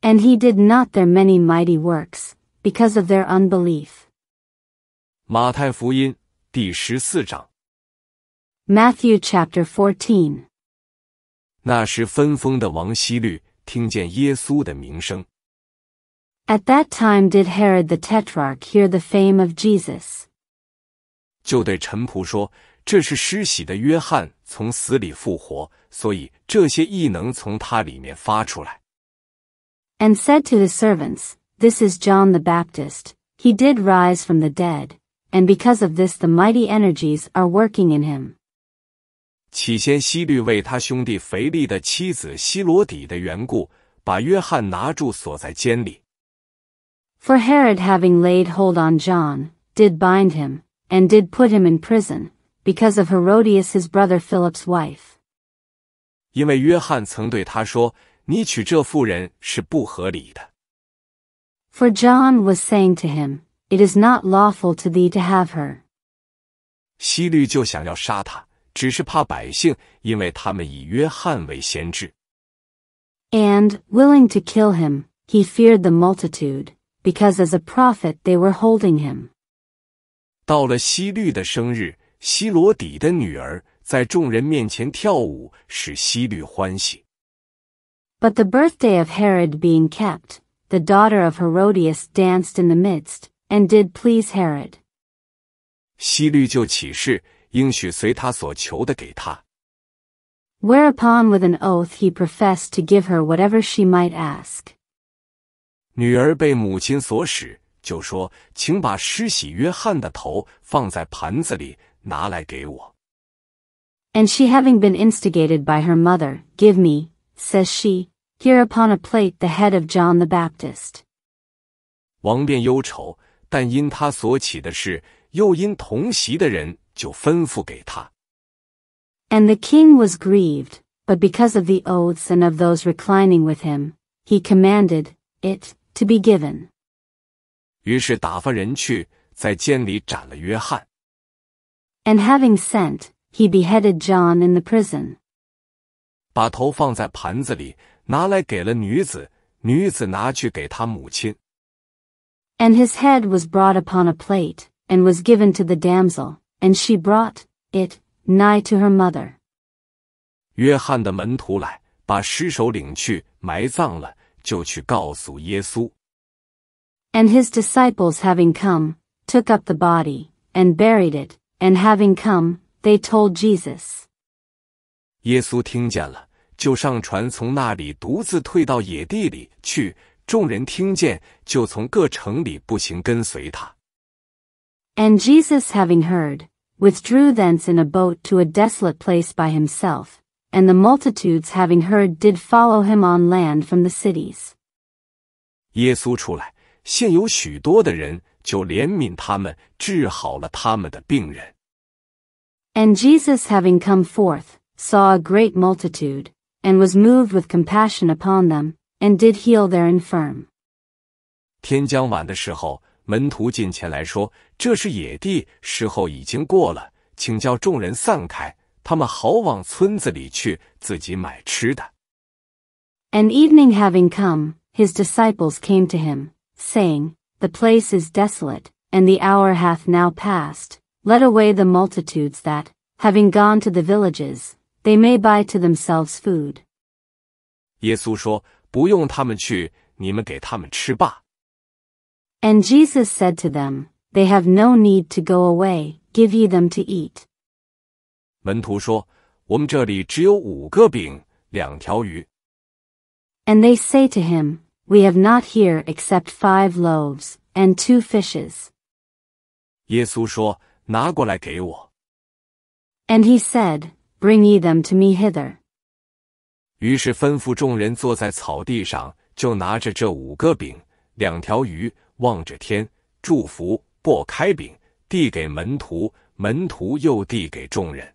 And he did not their many mighty works, because of their unbelief. 马太福音第十四章。Matthew chapter fourteen. 那时分封的王希律听见耶稣的名声。At that time did Herod the Tetrarch hear the fame of Jesus. 就对臣仆说：“这是施洗的约翰从死里复活，所以这些异能从他里面发出来。” And said to his servants, This is John the Baptist. He did rise from the dead, and because of this the mighty energies are working in him. 起先希律为他兄弟腓力的妻子希罗底的缘故，把约翰拿住锁在监里。For Herod having laid hold on John, did bind him, and did put him in prison, because of Herodias his brother Philip's wife. 因为约翰曾对他说：“你娶这妇人是不合理的。” For John was saying to him, "It is not lawful to thee to have her." 希律就想要杀他。只是怕百姓，因为他们以约翰为先知。And willing to kill him, he feared the multitude, because as a prophet they were holding him. 到了希律的生日，希罗底的女儿在众人面前跳舞，使希律欢喜。But the birthday of Herod being kept, the daughter of Herodias danced in the midst, and did please Herod. 希律就起誓，应许随他所求的给他。Whereupon, with an oath, he professed to give her whatever she might ask. 女儿被母亲所使，就说：“请把施洗约翰的头放在盘子里，拿来给我。” And she having been instigated by her mother, give me, says she, here upon a plate the head of John the Baptist. 王便忧愁，但因他所起的事，又因同席的人就吩咐给他。And the king was grieved, but because of the oaths and of those reclining with him, he commanded it to be given. 于是打发人去，在监里斩了约翰。And having sent, he beheaded John in the prison. 把头放在盘子里，拿来给了女子，女子拿去给他母亲。And his head was brought upon a plate, and was given to the damsel, and she brought it nigh to her mother. 约翰的门徒来，把尸首领去埋葬了，就去告诉耶稣。And his disciples having come, took up the body, and buried it, and having come, they told Jesus. 耶稣听见了，就上船，从那里独自退到野地里去。众人听见，就从各城里步行跟随他。and Jesus having heard, withdrew thence in a boat to a desolate place by himself, and the multitudes having heard did follow him on land from the cities. 耶稣出来，现有许多的人，就怜悯他们，治好了他们的病人。And Jesus having come forth, saw a great multitude, and was moved with compassion upon them, and did heal their infirm. 天将晚的时候，门徒近前来说：“这是野地，时候已经过了，请叫众人散开，他们好往村子里去，自己买吃的。” An evening having come, his disciples came to him, saying, "The place is desolate, and the hour hath now passed. Let away the multitudes, that, having gone to the villages, they may buy to themselves food." 耶稣说：“不用他们去，你们给他们吃 l And Jesus said to them, They have no need to go away, give ye them to eat. And they say to him, We have not here except five loaves and two fishes. And he said, Bring ye them to me hither. 于是吩咐众人坐在草地上，就拿着这五个饼、两条鱼。望着天，祝福，擘开饼，递给门徒，门徒又递给众人。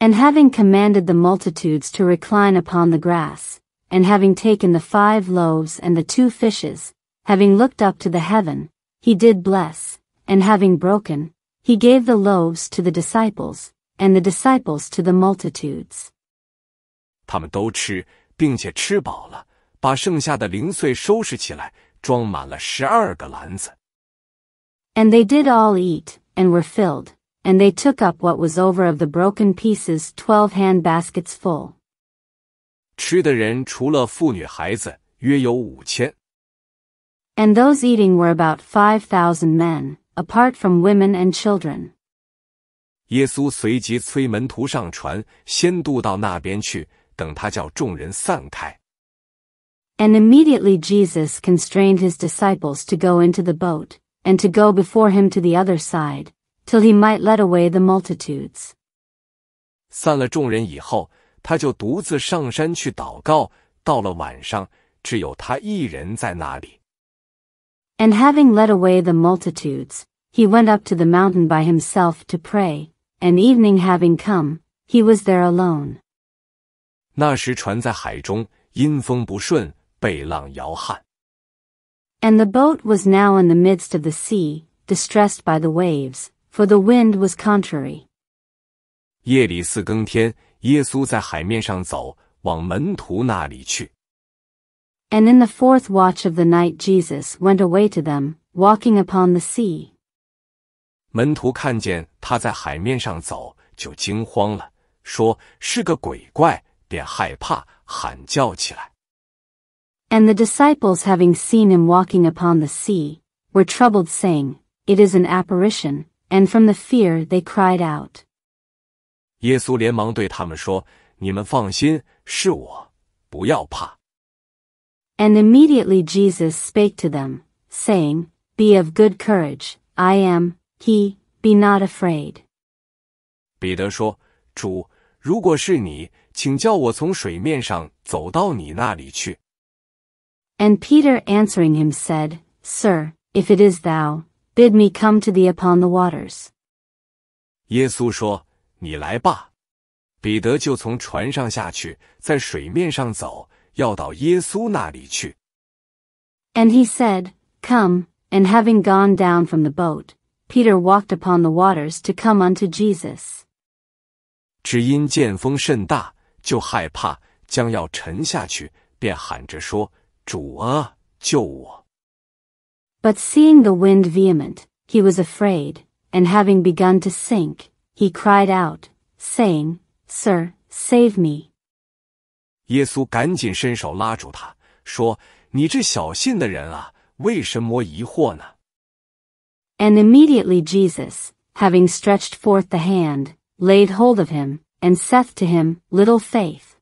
And having commanded the multitudes to recline upon the grass, and having taken the five loaves and the two fishes, having looked up to the heaven, he did bless, and having broken, he gave the loaves to the disciples, and the disciples to the multitudes. 他们都吃，并且吃饱了，把剩下的零碎收拾起来，装满了十二个篮子。And they did all eat, and were filled, and they took up what was over of the broken pieces twelve hand baskets full. 吃的人除了妇女孩子，约有五千。And those eating were about five thousand men, apart from women and children. 耶稣随即催门徒上船，先渡到那边去，等他叫众人散开。and immediately Jesus constrained his disciples to go into the boat, and to go before him to the other side, till he might let away the multitudes. 散了众人以后，他就独自上山去祷告。到了晚上，只有他一人在那里。And having led away the multitudes, he went up to the mountain by himself to pray. And evening having come, he was there alone. 被浪摇撼。And the boat was now in the midst of the sea, distressed by the waves, for the wind was contrary. 夜里四更天，耶稣在海面上走，往门徒那里去。And in the fourth watch of the night, Jesus went away to them, walking upon the sea. 门徒看见他在海面上走，就惊慌了，说是个鬼怪，便害怕喊叫起来。and the disciples having seen him walking upon the sea, were troubled saying, It is an apparition, and from the fear they cried out. 耶稣连忙对他们说：“你们放心，是我，不要怕。” And immediately Jesus spake to them, saying, Be of good courage, I am he, be not afraid. 彼得说：“主，如果是你，请叫我从水面上走到你那里去。” And Peter answering him said, Sir, if it is thou, bid me come to thee upon the waters. 耶稣说：“你来吧。”彼得就从船上下去，在水面上走，要到耶稣那里去。And he said, Come. And having gone down from the boat, Peter walked upon the waters to come unto Jesus. 只因见风甚大，就害怕，将要沉下去，便喊着说。主啊，救我! But seeing the wind vehement, he was afraid, and having begun to sink, he cried out, saying, Sir, save me. 耶稣赶紧伸手拉住他，说：“你这小信的人啊，为什么疑惑呢？”And immediately Jesus, having stretched forth the hand, laid hold of him, and saith to him, Little faith.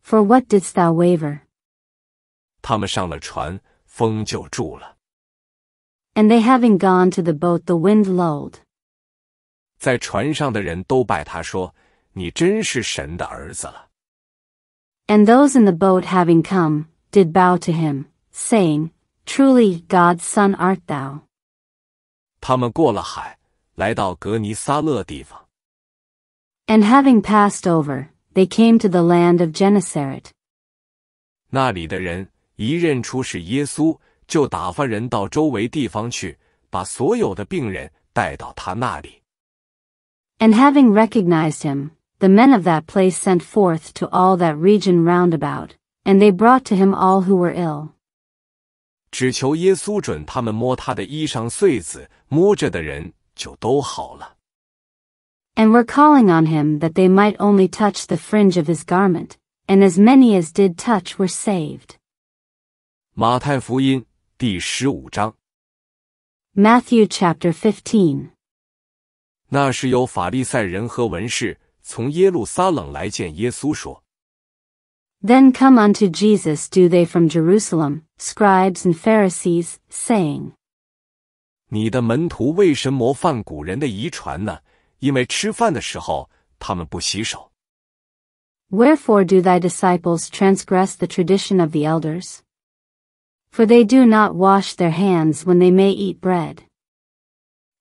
For what didst thou waver? 他们上了船，风就住了。And they having gone to the boat, the wind lulled. 在船上的人都拜他说：“你真是神的儿子了。” And those in the boat having come did bow to him, saying, "Truly God's son art thou." and having passed over, they came to the land of Gennesaret. 那里的人一认出是耶稣，就打发人到周围地方去，把所有的病人带到他那里。And having recognized him, the men of that place sent forth to all that region round about, and they brought to him all who were ill. 只求耶稣准他们摸他的衣裳穗子，摸着的人就都好了。And were calling on him that they might only touch the fringe of his garment, and as many as did touch were saved. 马太福音第十五章。Matthew chapter fifteen。那时有法利赛人和文士从耶路撒冷来见耶稣，说：“Then come unto Jesus do they from Jerusalem, scribes and Pharisees, saying, saying。”你的门徒为什么犯古人的遗传呢？因为吃饭的时候他们不洗手。Wherefore do thy disciples transgress the tradition of the elders? For they do not wash their hands when they may eat bread.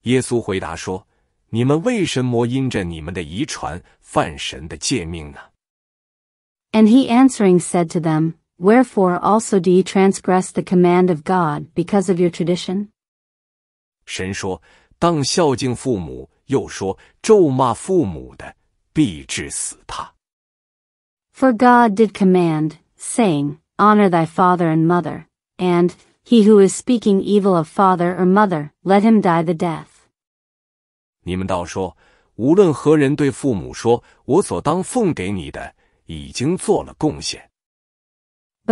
耶稣回答说：“你们为什么因着你们的遗传犯神的诫命呢？” And he answering said to them, Wherefore also do ye transgress the command of God because of your tradition? 神说：“当孝敬父母。”又说：“咒骂父母的，必致死他。” For God did command, saying, Honor thy father and mother and, He who is speaking evil of father or mother, let him die the death. But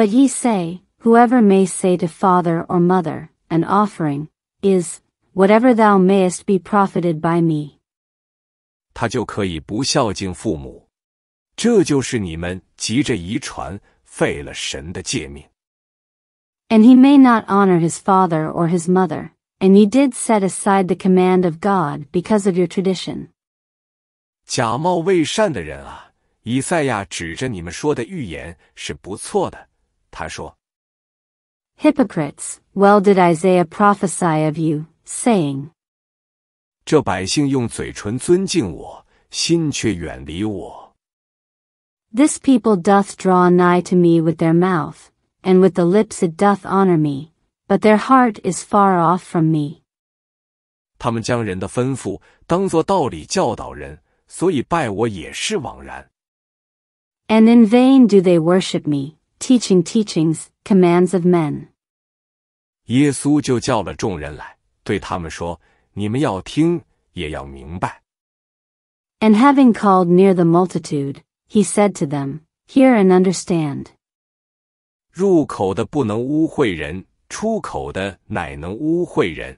ye say, whoever may say to father or mother, an offering is whatever thou mayest be profited by me. 他就可以不孝敬父母，这就是你们急着遗传，废了神的诫命。and he may not honor his father or his mother, and ye did set aside the command of God because of your tradition. 假冒伪善的人啊，以赛亚指着你们说的预言是不错的。他说：“Hypocrites, well did Isaiah prophesy of you, saying, This people doth draw nigh to me with their mouth, and with the lips it doth honor me, but their heart is far off from me. 他们将人的吩咐当作道理教导人，所以拜我也是枉然。And in vain do they worship me, teaching teachings, commands of men. 耶稣就叫了众人来，对他们说：“你们要听，也要明白。” And having called near the multitude, he said to them, Hear and understand. 入口的不能污秽人，出口的乃能污秽人。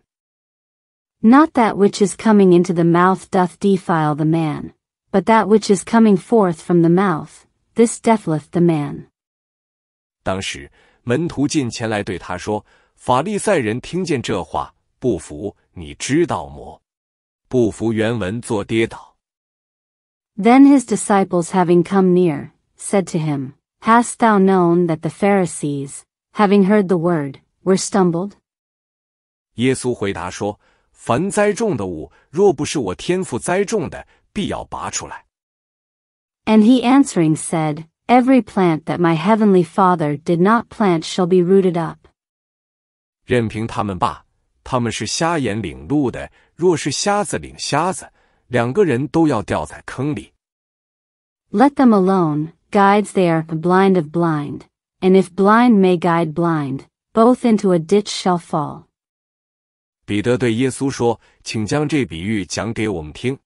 Not that which is coming into the mouth doth defile the man, but that which is coming forth from the mouth, this defileth the man. 当时门徒进前来对他说：“法利赛人听见这话，不服，你知道么？不服原文作跌倒。” Then his disciples having come near, said to him. Hast thou known that the Pharisees, having heard the word, were stumbled? 耶稣回答说：“凡栽种的物，若不是我天父栽种的，必要拔出来。” And he answering said, Every plant that my heavenly Father did not plant shall be rooted up. 任凭他们吧，他们是瞎眼领路的。若是瞎子领瞎子，两个人都要掉在坑里。Let them alone guides they are blind of blind, and if blind may guide blind, both into a ditch shall fall. 彼得对耶稣说：“请将这比喻讲给我们听。”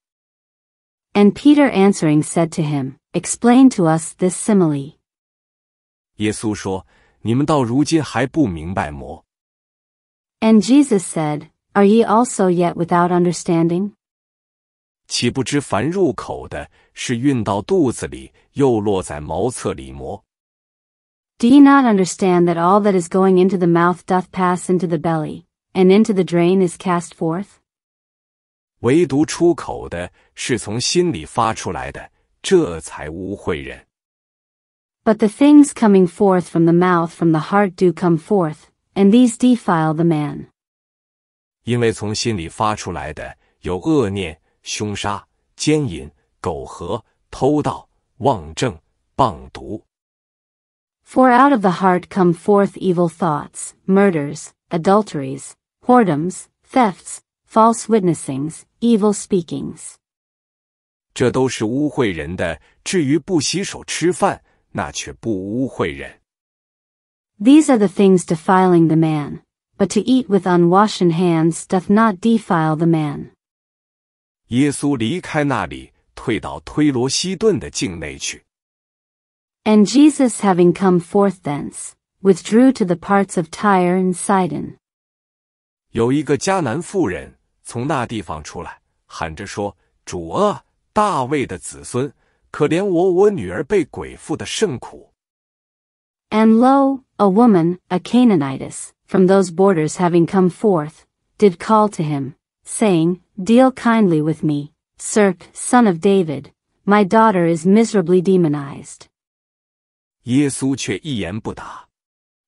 And Peter answering said to him, "Explain to us this simile." 耶稣说：“你们到如今还不明白么？” And Jesus said, "Are ye also yet without understanding?" 岂不知凡入口的是运到肚子里，又落在茅厕里磨？Do ye not understand that all that is going into the mouth doth pass into the belly, and into the drain is cast forth？唯独出口的是从心里发出来的，这才污秽人。But the things coming forth from the mouth from the heart do come forth, and these defile the man。因为从心里发出来的有恶念。凶杀、奸淫、苟合、偷盗、妄政、谤毒。For out of the heart come forth evil thoughts, murders, adulteries, whoredoms, thefts, false witnessings, evil speakings. 这都是污秽人的。至于不洗手吃饭，那却不污秽人。These are the things defiling the man, but to eat with unwashen hands doth not defile the man. 耶稣离开那里，退到推罗西顿的境内去。And Jesus, having come forth thence, withdrew to the parts of Tyre and Sidon. 有一个迦南妇人从那地方出来，喊着说：“主啊，大卫的子孙，可怜我，我女儿被鬼附的甚苦。” And lo, a woman, a Canaanitess, from those borders having come forth, did call to him, saying, Deal kindly with me, Sirk, son of David, my daughter is miserably demonized. 耶稣却一言不答。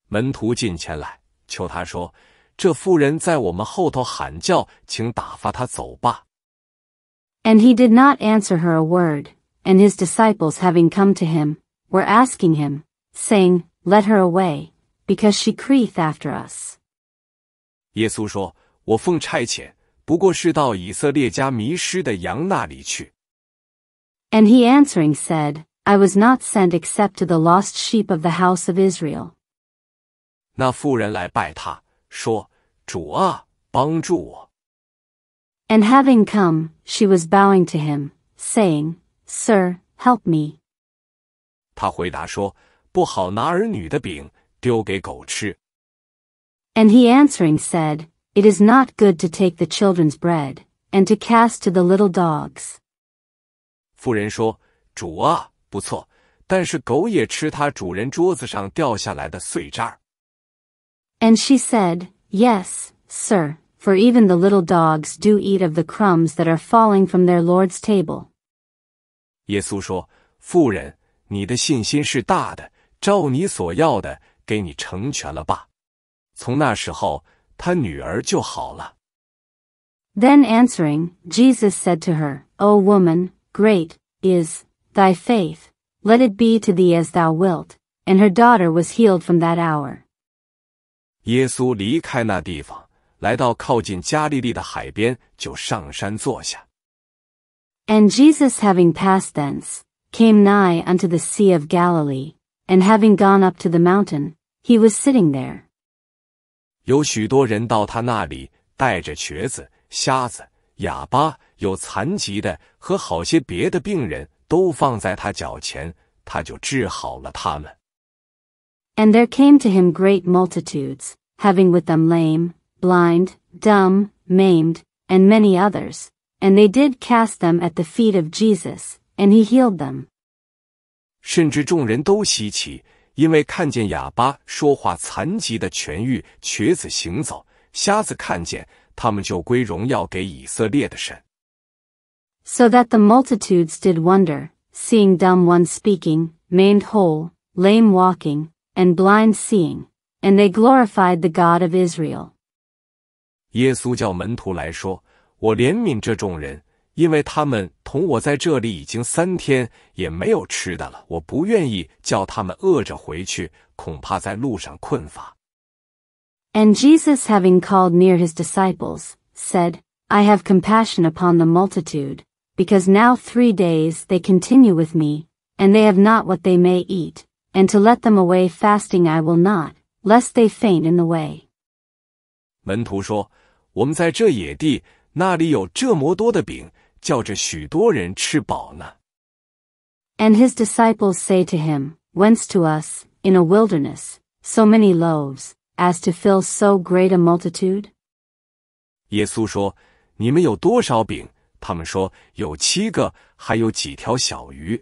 门徒近前来，求他说：“这妇人在我们后头喊叫，请打发她走吧。” And he did not answer her a word. And his disciples, having come to him, were asking him, saying, "Let her away, because she crieth after us." 耶稣说：“我奉差遣。”不过是到以色列家迷失的羊那里去。And he answering said, I was not sent except to the lost sheep of the house of Israel. 那妇人来拜他，说：“主啊，帮助我。” And having come, she was bowing to him, saying, Sir, help me. 他回答说：“不好拿儿女的饼丢给狗吃。” And he answering said, it is not good to take the children's bread, and to cast to the little dogs. 妇人说：“主啊，不错，但是狗也吃它主人桌子上掉下来的碎渣儿。” And she said, Yes, sir, for even the little dogs do eat of the crumbs that are falling from their Lord's table. 耶稣说：“妇人，你的信心是大的，照你所要的，给你成全了吧。”从那时候，他女儿就好了。Then answering, Jesus said to her, O woman, great is thy faith, let it be to thee as thou wilt. And her daughter was healed from that hour. 耶稣离开那地方，来到靠近加利利的海边，就上山坐下。And Jesus having passed thence, came nigh unto the sea of Galilee, and having gone up to the mountain, he was sitting there. 有许多人到他那里，带着瘸子、瞎子、哑巴、有残疾的和好些别的病人，都放在他脚前，他就治好了他们。And there came to him great multitudes, having with them lame, blind, dumb, maimed, and many others, and they did cast them at the feet of Jesus, and he healed them. 甚至众人都稀奇，因为看见哑巴说话，残疾的痊愈，瘸子行走，瞎子看见，他们就归荣耀给以色列的神。So that the multitudes did wonder, seeing dumb ones speaking, maimed whole, lame walking, and blind seeing, and they glorified the God of Israel. 耶稣叫门徒来说：“我怜悯这众人。”因为他们同我在这里已经三天也没有吃的了，我不愿意叫他们饿着回去，恐怕在路上困乏。And Jesus, having called near his disciples, said, I have compassion upon the multitude, because now three days they continue with me, and they have not what they may eat, and to let them away fasting I will not, lest they faint in the way. 门徒说：“我们在这野地那里有这么多的饼。”叫着许多人吃饱呢。And his disciples say to him, Whence to us, in a wilderness, so many loaves, as to fill so great a multitude? 耶稣说：“你们有多少饼？”他们说：“有七个，还有几条小鱼。”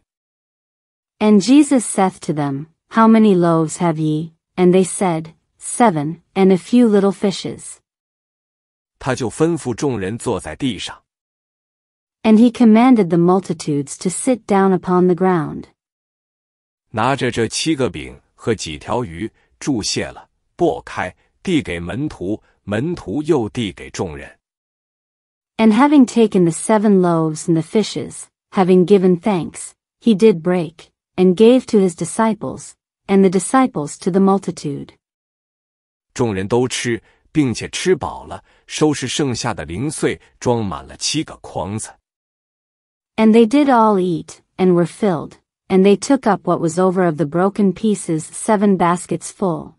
And Jesus saith to them, How many loaves have ye? And they said, Seven, and a few little fishes. 他就吩咐众人坐在地上。and he commanded the multitudes to sit down upon the ground. 拿着这七个饼和几条鱼，注谢了，擘开，递给门徒，门徒又递给众人。And having taken the seven loaves and the fishes, having given thanks, he did break, and gave to his disciples, and the disciples to the multitude. 众人都吃，并且吃饱了，收拾剩下的零碎，装满了七个筐子。and they did all eat, and were filled, and they took up what was over of the broken pieces seven baskets full.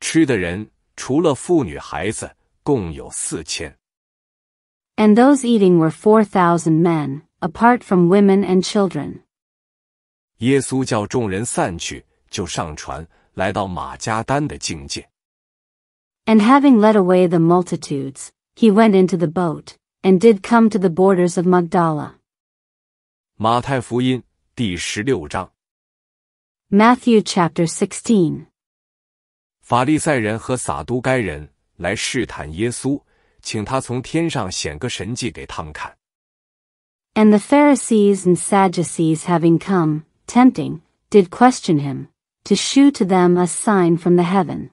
吃的人除了妇女孩子，共有四千。And those eating were four thousand men, apart from women and children. 耶稣叫众人散去，就上船，来到马加丹的境界。And having led away the multitudes, he went into the boat, and did come to the borders of Magdala. Matthew chapter sixteen。法利赛人和撒都该人来试探耶稣，请他从天上显个神迹给他们看。And the Pharisees and Sadducees, having come, tempting, did question him, to shew to them a sign from the heaven.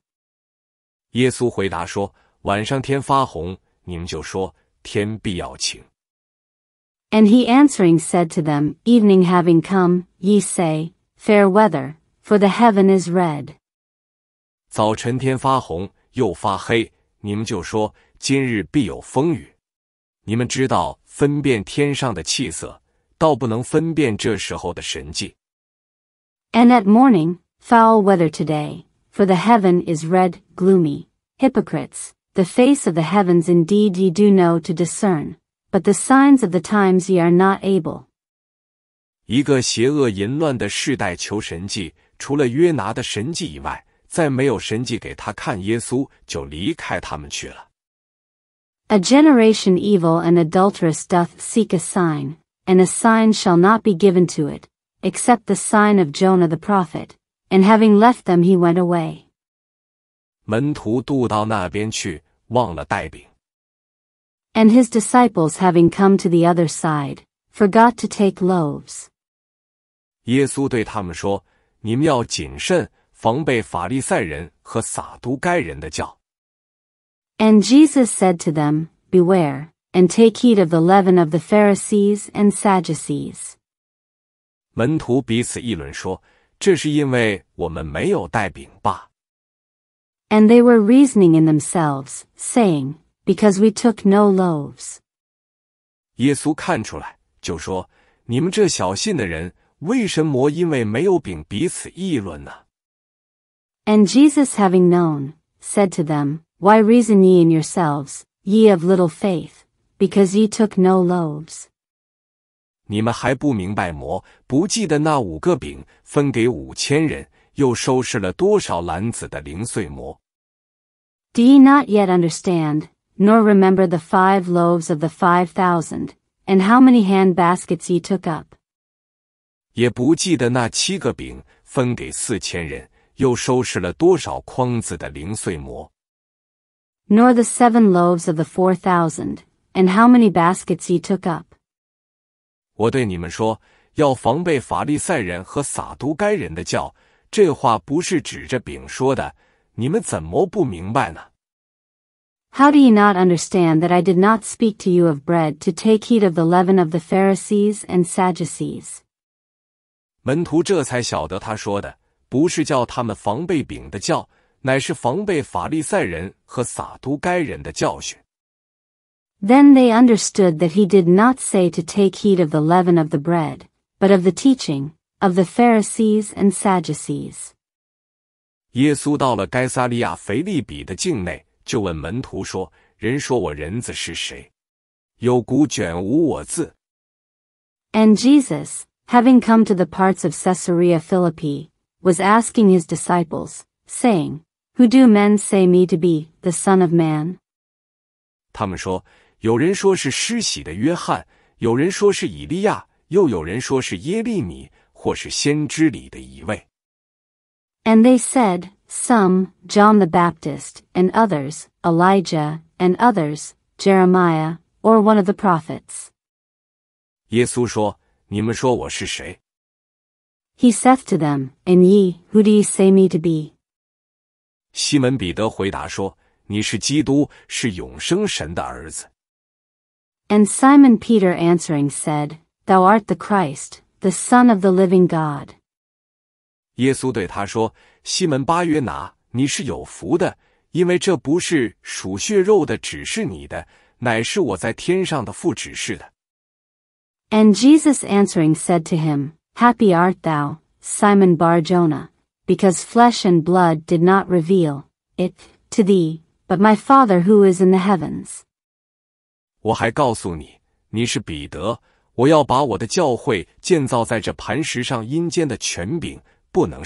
耶稣回答说：“晚上天发红，你们就说天必要晴。And he answering said to them, Evening having come, ye say, Fair weather, for the heaven is red. 早晨天发红又发黑，你们就说今日必有风雨。你们知道分辨天上的气色，倒不能分辨这时候的神迹。And at morning, foul weather today, for the heaven is red, gloomy. Hypocrites, the face of the heavens indeed ye do know to discern, but the signs of the times ye are not able. 一个邪恶淫乱的世代求神迹，除了约拿的神迹以外，再没有神迹给他看。耶稣就离开他们去了。A generation evil and adulterous doth seek a sign, and a sign shall not be given to it, except the sign of Jonah the prophet. And having left them, he went away. 门徒渡到那边去，忘了带饼。And his disciples, having come to the other side, forgot to take loaves. 耶稣对他们说：“你们要谨慎，防备法利赛人和撒都该人的教。” And Jesus said to them, "Beware and take heed of the leaven of the Pharisees and Sadducees." 门徒彼此议论说：“这是因为我们没有带饼罢。” And they were reasoning in themselves, saying, Because we took no loaves. And Jesus, having known, said to them, Why reason ye in yourselves, ye of little faith, because ye took no loaves? 你们还不明白魔不记得那五个饼分给五千人，又收拾了多少篮子的零碎馍？do ye not yet understand, nor remember the five loaves of the five thousand, and how many hand baskets ye took up? 也不记得那七个饼分给四千人，又收拾了多少筐子的零碎馍。Nor the seven loaves of the four thousand, and how many baskets ye took up. 我对你们说，要防备法利赛人和撒都该人的教。这话不是指着饼说的。你们怎么不明白呢？How do you not understand that I did not speak to you of bread to take heed of the leaven of the Pharisees and Sadducees？门徒这才晓得他说的不是叫他们防备饼的教，乃是防备法利赛人和撒都该人的教训。Then they understood that he did not say to take heed of the leaven of the bread, but of the teaching of the Pharisees and Sadducees. 耶稣到了该萨利亚腓利比的境内，就问门徒说：“人说我人子是谁？有古卷无我字。” And Jesus, having come to the parts of Caesarea Philippi, was asking his disciples, saying, "Who do men say me to be? The Son of Man?" 他们说，有人说是施洗的约翰，有人说是以利亚，又有人说是耶利米，或是先知里的一位。And they said, Some, John the Baptist, and others, Elijah, and others, Jeremiah, or one of the prophets. 耶稣说：“你们说我是谁？” He saith to them, And ye, who do ye say me to be? 西门彼得回答说：“你是基督，是永生神的儿子。” And Simon Peter answering said, Thou art the Christ, the Son of the living God. 耶稣对他说：“西门巴约拿，你是有福的，因为这不是属血肉的指示你的，乃是我在天上的父指示的。” And Jesus answering said to him, "Happy art thou, Simon Bar Jonah, because flesh and blood did not reveal it to thee, but my Father who is in the heavens." 我还告诉你，你是彼得，我要把我的教会建造在这磐石上，阴间的权柄。And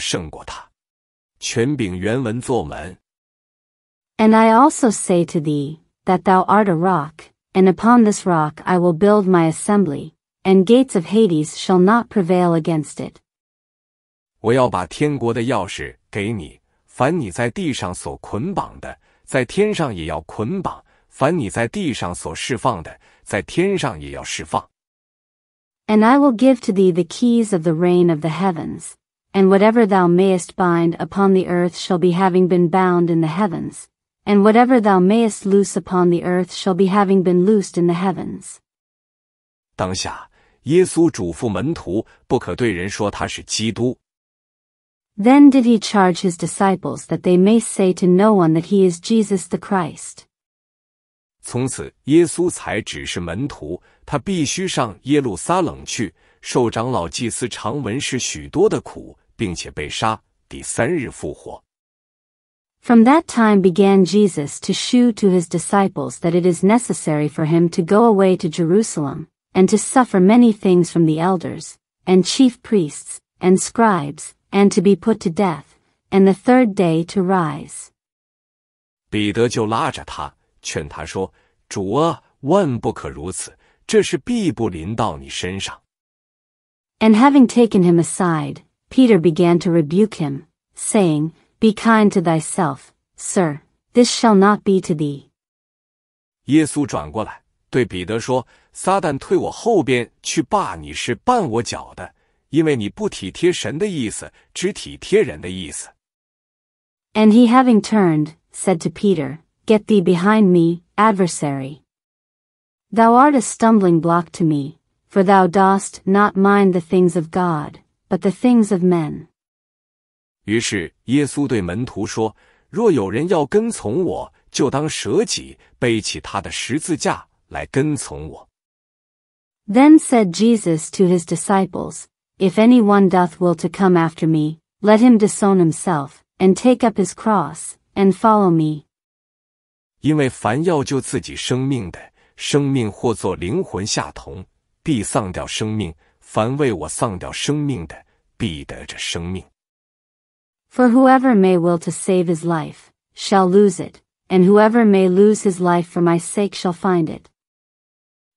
I also say to thee that thou art a rock, and upon this rock I will build my assembly, and gates of Hades shall not prevail against it. 我要把天国的钥匙给你，凡你在地上所捆绑的，在天上也要捆绑；凡你在地上所释放的，在天上也要释放。And I will give to thee the keys of the reign of the heavens and whatever thou mayest bind upon the earth shall be having been bound in the heavens, and whatever thou mayest loose upon the earth shall be having been loosed in the heavens. 当下，耶稣嘱咐门徒不可对人说他是基督。Then did he charge his disciples that they may say to no one that he is Jesus the Christ. 从此，耶稣才指示门徒，他必须上耶路撒冷去，受长老、祭司、长文士许多的苦，并且被杀，第三日复活。From that time began Jesus to shew to his disciples that it is necessary for him to go away to Jerusalem, and to suffer many things from the elders, and chief priests, and scribes, and to be put to death, and the third day to rise. 彼得就拉着他，劝他说：“主啊，万不可如此，这是必不临到你身上。” And having taken him aside, Peter began to rebuke him, saying, Be kind to thyself, sir, this shall not be to thee. 耶稣转过来对彼得说：“撒旦退我后边去罢，你是绊我脚的，因为你不体贴神的意思，只体贴人的意思。” And he having turned, said to Peter, Get thee behind me, adversary. Thou art a stumbling block to me, for thou dost not mind the things of God, but the things of men. Then said Jesus to his disciples, If any one doth will to come after me, let him disown himself, and take up his cross, and follow me. 因为凡要救自己生命的，生命或作灵魂下同，必丧掉生命；for whoever may will to save his life, shall lose it, and whoever may lose his life for my sake shall find it.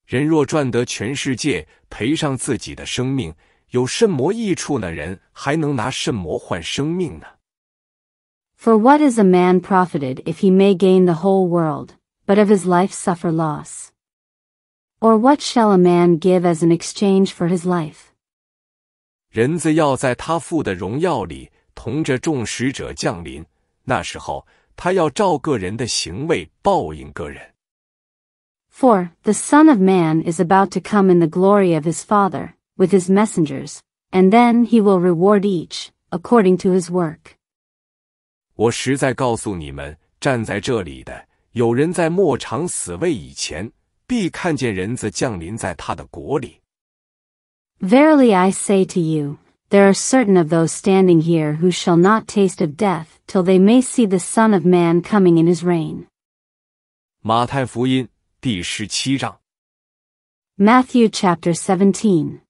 人若赚得全世界，赔上自己的生命，有甚么益处呢？人还能拿什么换生命呢？For what is a man profited if he may gain the whole world, but of his life suffer loss? Or what shall a man give as an exchange for his life? 人子要在他父的荣耀里同着众使者降临，那时候他要照个人的行为报应个人。For the Son of Man is about to come in the glory of his Father, with his messengers, and then he will reward each, according to his work. 我实在告诉你们，站在这里的有人在末场死位以前。必看见人子降临在他的国里。Verily I say to you, there are certain of those standing here who shall not taste of death till they may see the Son of Man coming in his reign. 马太福音第十七章。Matthew chapter seventeen。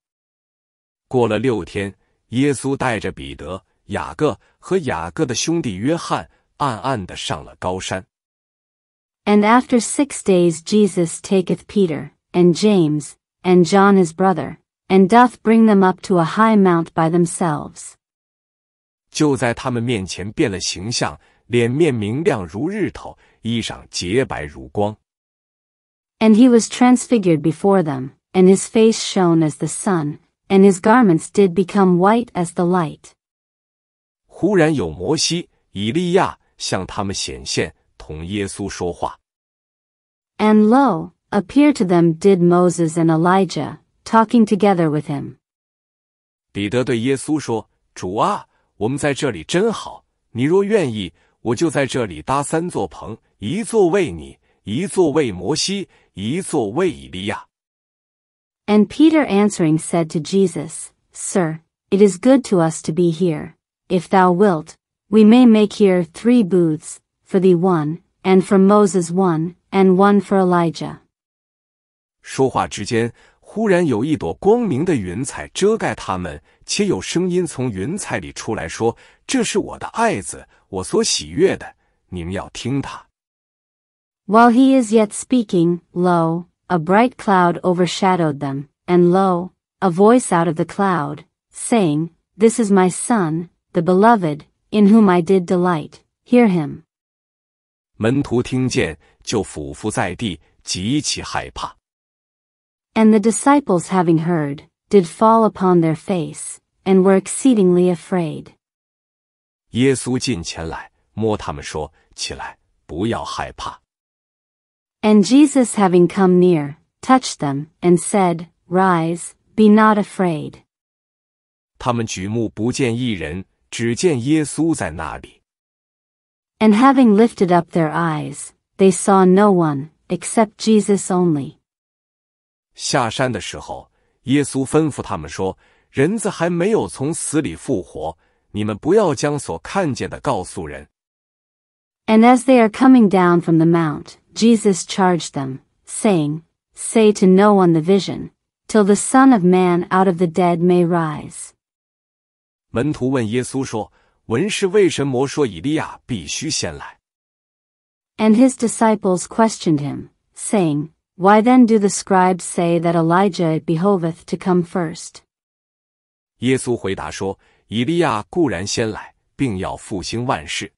过了六天，耶稣带着彼得、雅各和雅各的兄弟约翰，暗暗的上了高山。and after six days Jesus taketh Peter, and James, and John his brother, and doth bring them up to a high mount by themselves. 就在他们面前变了形象，脸面明亮如日头，衣裳洁白如光。And he was transfigured before them, and his face shone as the sun, and his garments did become white as the light. 忽然有摩西、以利亚向他们显现，同耶稣说话。And lo, appear to them did Moses and Elijah, talking together with him. 彼得对耶稣说：“主啊，我们在这里真好。你若愿意，我就在这里搭三座棚，一座为你，一座为摩西，一座为以利亚。” And Peter answering said to Jesus, Sir, it is good to us to be here. If thou wilt, we may make here three booths, for thee one, and for Moses one, and one for Elijah. 说话之间，忽然有一朵光明的云彩遮盖他们，且有声音从云彩里出来说：“这是我的爱子，我所喜悦的，你们要听他。” While he is yet speaking, lo, a bright cloud overshadowed them, and lo, a voice out of the cloud, saying, This is my son, the beloved, in whom I did delight, hear him. 门徒听见，就俯伏在地，极其害怕。And the disciples, having heard, did fall upon their face, and were exceedingly afraid. 耶稣近前来，摸他们说：“起来，不要害怕。” And Jesus, having come near, touched them and said, "Rise, be not afraid." 他们举目不见一人，只见耶稣在那里。and having lifted up their eyes, they saw no one, except Jesus only. 下山的时候，耶稣吩咐他们说：“人子还没有从死里复活，你们不要将所看见的告诉人。” And as they are coming down from the mount, Jesus charged them, saying, Say to no one the vision, till the Son of Man out of the dead may rise. 门徒问耶稣说：“ and his disciples questioned him, saying, Why then do the scribes say that Elijah behoveth to come first? 耶稣回答说：“以利亚固然先来，并要复兴万事。”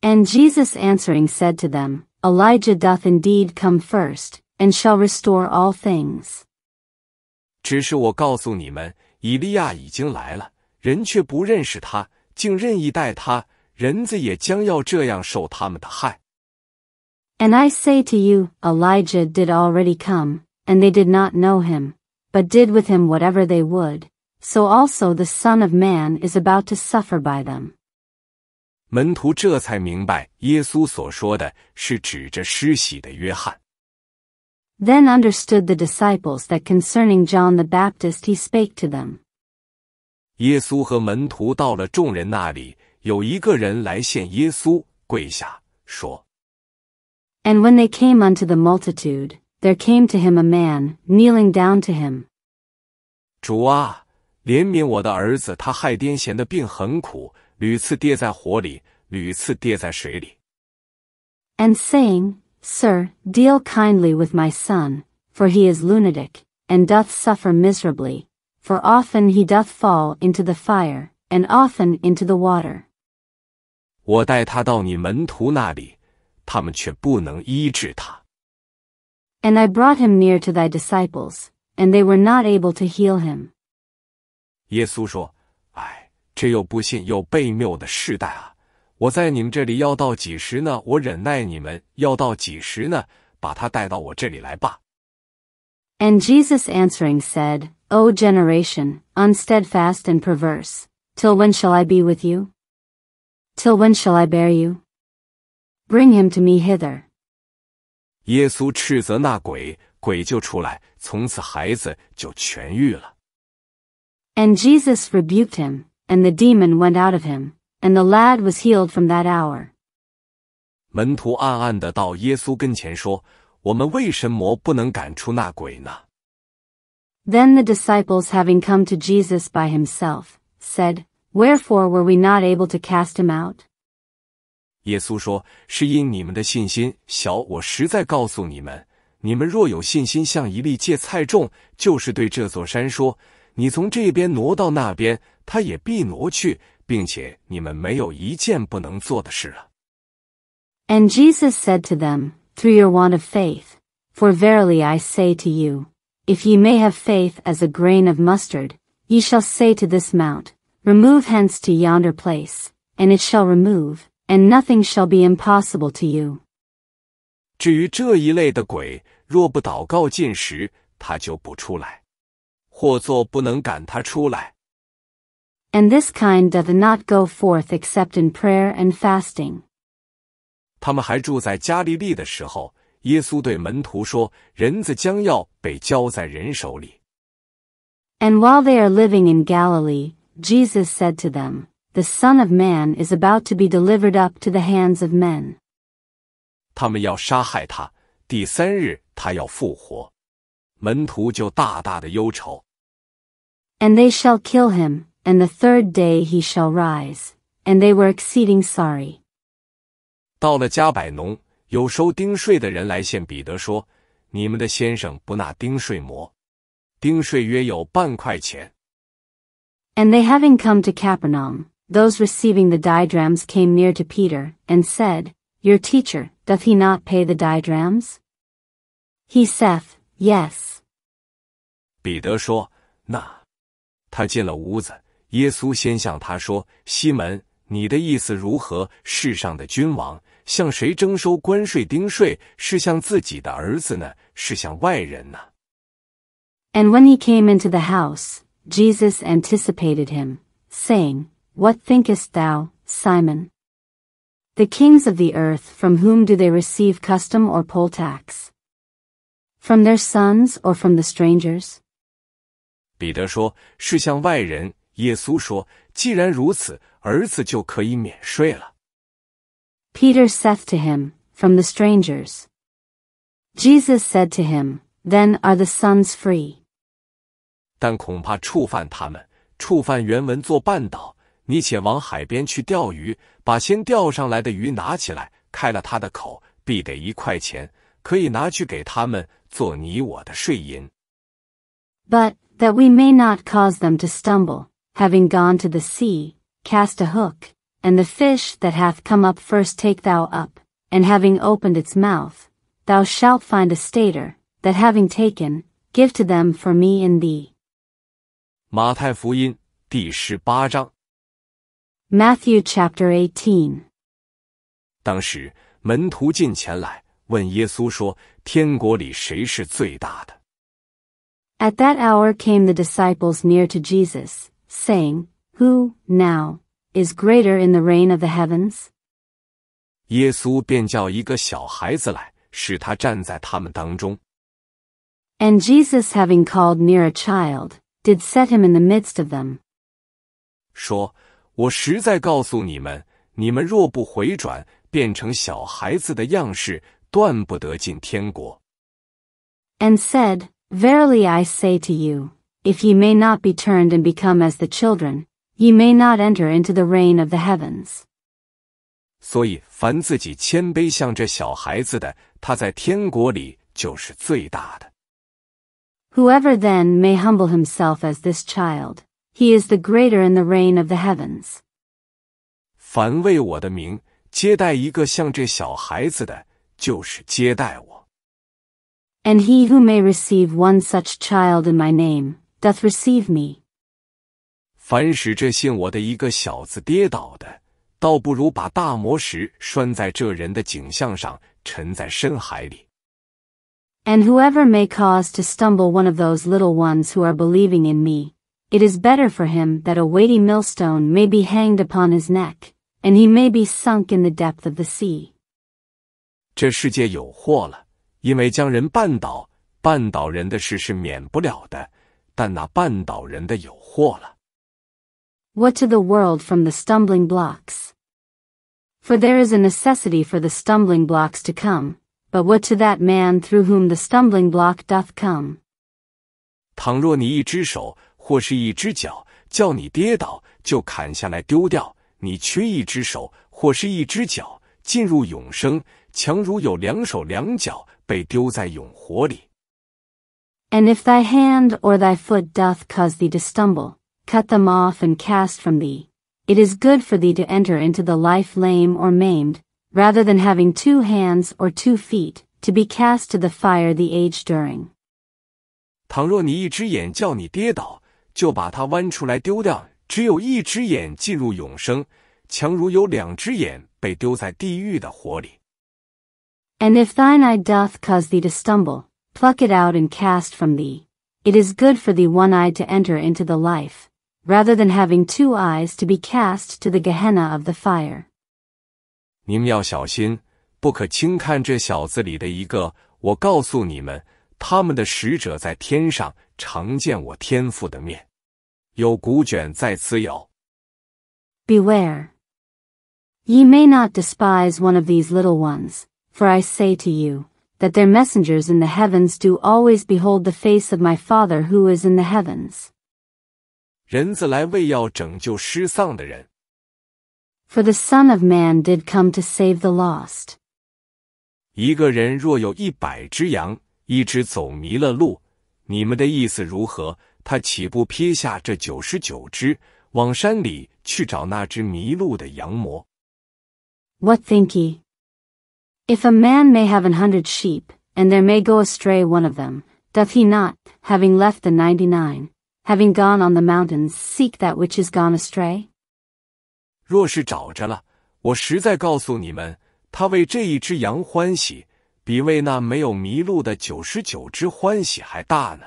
And Jesus answering said to them, Elijah doth indeed come first, and shall restore all things. 只是我告诉你们，以利亚已经来了，人却不认识他，竟任意待他，人子也将要这样受他们的害。And I say to you, Elijah did already come, and they did not know him, but did with him whatever they would. So also the Son of Man is about to suffer by them. 门徒这才明白，耶稣所说的是指着施洗的约翰。Then understood the disciples that concerning John the Baptist he spake to them. And when they came unto the multitude, there came to him a man, kneeling down to him。”主啊，怜悯我的儿子，他害癫痫的病很苦，屡次跌在火里，屡次跌在水里。And saying, Sir, deal kindly with my son, for he is lunatic, and doth suffer miserably, for often he doth fall into the fire, and often into the water. 我带他到你门徒那里，他们却不能医治他。And I brought him near to thy disciples, and they were not able to heal him. 耶稣说：“哎，这又不信又悖谬的世代啊！我在你们这里要到几时呢？我忍耐你们要到几时呢？把他带到我这里来吧。” And Jesus answering said. O generation, unsteadfast and perverse, till when shall I be with you? Till when shall I bear you? Bring him to me hither. 耶稣斥责那鬼，鬼就出来，从此孩子就痊愈了。And Jesus rebuked him, and the demon went out of him, and the lad was healed from that hour. 门徒暗暗的到耶稣跟前说：“我们为什么不能赶出那鬼呢？” Then the disciples having come to Jesus by himself, said, Wherefore were we not able to cast him out? 耶稣说：“是因你们的信心小。我实在告诉你们，你们若有信心像一粒芥菜种，就是对这座山说：‘你从这边挪到那边’，它也必挪去，并且你们没有一件不能做的事了。” And Jesus said to them, Through your want of faith, for verily I say to you. If ye may have faith as a grain of mustard, ye shall say to this mount, Remove hence to yonder place, and it shall remove, and nothing shall be impossible to you. 至于这一类的鬼，若不祷告进食，他就不出来，或作不能赶他出来。And this kind doth not go forth except in prayer and fasting. 他们还住在加利利的时候，耶稣对门徒说：“人子将要被交在人手里。” And while they are living in Galilee, Jesus said to them, The Son of Man is about to be delivered up to the hands of men. 他们要杀害他，第三日他要复活。门徒就大大的忧愁。And they shall kill him, and the third day he shall rise. And they were exceeding sorry. 到了加百农。有收丁税的人来献彼得说：“你们的先生不纳丁税么？丁税约有半块钱。” And they having come to Capernaum, those receiving the diadrams came near to Peter and said, Your teacher, doth he not pay the diadrams?" He saith, Yes. 彼得说：“那。”他进了屋子，耶稣先向他说：“西门，你的意思如何？世上的君王。”向谁征收关税丁税？是向自己的儿子呢，是向外人呢？And when he came into the house, Jesus anticipated him, saying, What thinkest thou, Simon? The kings of the earth from whom do they receive custom or poll tax? From their sons or from the strangers? 彼得说：“是向外人。”耶稣说：“既然如此，儿子就可以免税了。” Peter saith to him, From the strangers. Jesus said to him, Then are the sons free. 但恐怕触犯他们，触犯原文做绊倒。你且往海边去钓鱼，把先钓上来的鱼拿起来，开了他的口，必得一块钱，可以拿去给他们做你我的税银。But that we may not cause them to stumble, having gone to the sea, cast a hook and the fish that hath come up first take thou up, and having opened its mouth, thou shalt find a stater, that having taken, give to them for me and thee. 马太福音第十八章。Matthew chapter 18. At that hour came the disciples near to Jesus, saying, Who, now, is greater in the reign of the heavens? 耶稣便叫一个小孩子来，使他站在他们当中。And Jesus, having called near a child, did set him in the midst of them. 说：“我实在告诉你们，你们若不回转，变成小孩子的样式，断不得进天国。” And said, Verily I say to you, if ye may not be turned and become as the children, ye may not enter into the reign of the heavens. 所以，凡自己谦卑像这小孩子的，他在天国里就是最大的。Whoever then may humble himself as this child, he is the greater in the reign of the heavens. 凡为我的名接待一个像这小孩子的，就是接待我。And he who may receive one such child in my name doth receive me. And whoever may cause to stumble one of those little ones who are believing in me, it is better for him that a weighty millstone may be hanged upon his neck, and he may be sunk in the depth of the sea. 这世界有祸了，因为将人绊倒，绊倒人的事是免不了的，但那绊倒人的有祸了。what to the world from the stumbling blocks? For there is a necessity for the stumbling blocks to come, but what to that man through whom the stumbling block doth come? 倘若你一只手或是一只脚叫你跌倒，就砍下来丢掉；你缺一只手或是一只脚，进入永生，强如有两手两脚被丢在永火里。And if thy hand or thy foot doth cause thee to stumble, cut them off and cast from thee. It is good for thee to enter into the life lame or maimed, rather than having two hands or two feet, to be cast to the fire the age during. 倘若你一只眼叫你跌倒，就把它剜出来丢掉。只有一只眼进入永生，强如有两只眼被丢在地狱的火里。And if thine eye doth cause thee to stumble, pluck it out and cast from thee. It is good for thee one eye to enter into the life, rather than having two eyes to be cast to the Gehenna of the fire. 你们要小心，不可轻看这小子里的一个。我告诉你们，他们的使者在天上常见我天父的面，有古卷在此有。Beware, ye may not despise one of these little ones, for I say to you that their messengers in the heavens do always behold the face of my Father who is in the heavens. 人子来为要拯救失丧的人。For the Son of Man did come to save the？What think ye? If a man may have an hundred sheep, and there may go astray one of them, doth he not, having left the ninety-nine, having gone on the mountains, seek that which is gone astray? 若是找着了，我实在告诉你们，他为这一只羊欢喜，比为那没有迷路的九十九只欢喜还大呢。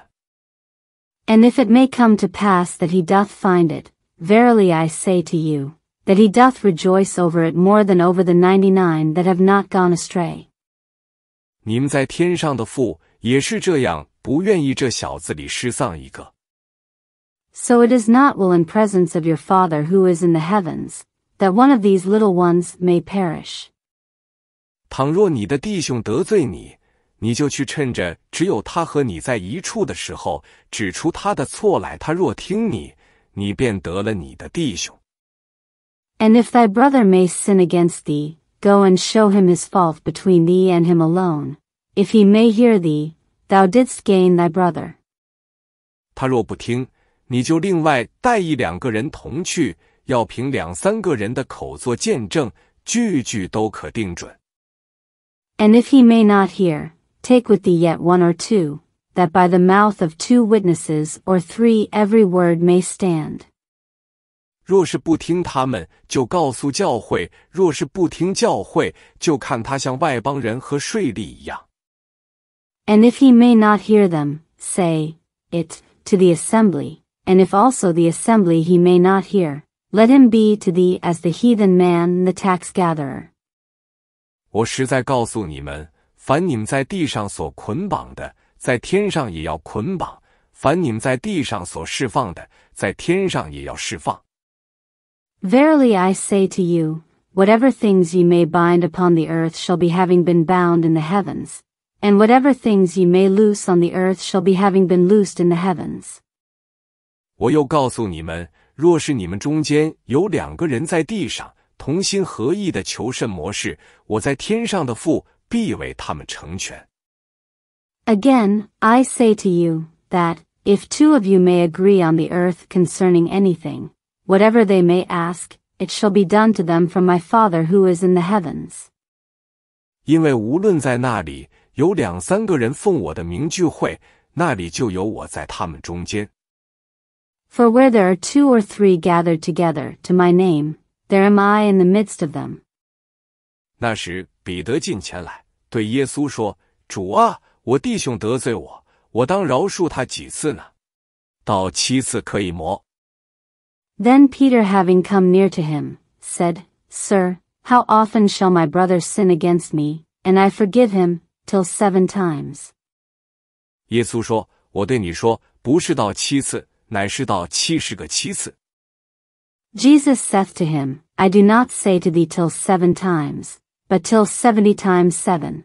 And if it may come to pass that he doth find it, verily I say to you, that he doth rejoice over it more than over the ninety-nine that have not gone astray. 你们在天上的父也是这样，不愿意这小子里失丧一个。so it is not will in presence of your Father who is in the heavens, that one of these little ones may perish. 倘若你的弟兄得罪你，你就去趁着只有他和你在一处的时候，指出他的错来。他若听你，你便得了你的弟兄。And if thy brother may sin against thee, go and show him his fault between thee and him alone. If he may hear thee, thou didst gain thy brother. 他若不听。你就另外带一两个人同去，要凭两三个人的口做见证，句句都可定准。And if he may not hear, take with thee yet one or two, that by the mouth of two witnesses or three every word may stand. 若是不听他们，就告诉教会；若是不听教会，就看他像外邦人和税吏一样。And if he may not hear them, say it to the assembly and if also the assembly he may not hear, let him be to thee as the heathen man the tax gatherer. 我实在告诉你们，凡你们在地上所捆绑的，在天上也要捆绑；凡你们在地上所释放的，在天上也要释放。Verily I say to you, whatever things ye may bind upon the earth shall be having been bound in the heavens, and whatever things ye may loose on the earth shall be having been loosed in the heavens. 我又告诉你们，若是你们中间有两个人在地上同心合意的求甚模式，我在天上的父必为他们成全。Again, I say to you that if two of you may agree on the earth concerning anything, whatever they may ask, it shall be done to them from my Father who is in the heavens. 因为无论在那里有两三个人奉我的名聚会，那里就有我在他们中间。For where there are two or three gathered together to my name, there am I in the midst of them. 那时，彼得进前来，对耶稣说：“主啊，我弟兄得罪我，我当饶恕他几次呢？到七次可以么？” Then Peter, having come near to him, said, Sir, how often shall my brother sin against me, and I forgive him, till seven times? 耶稣说：“我对你说，不是到七次。”乃是到七十个七次。Jesus saith to him, I do not say to thee till seven times, but till seventy times seven.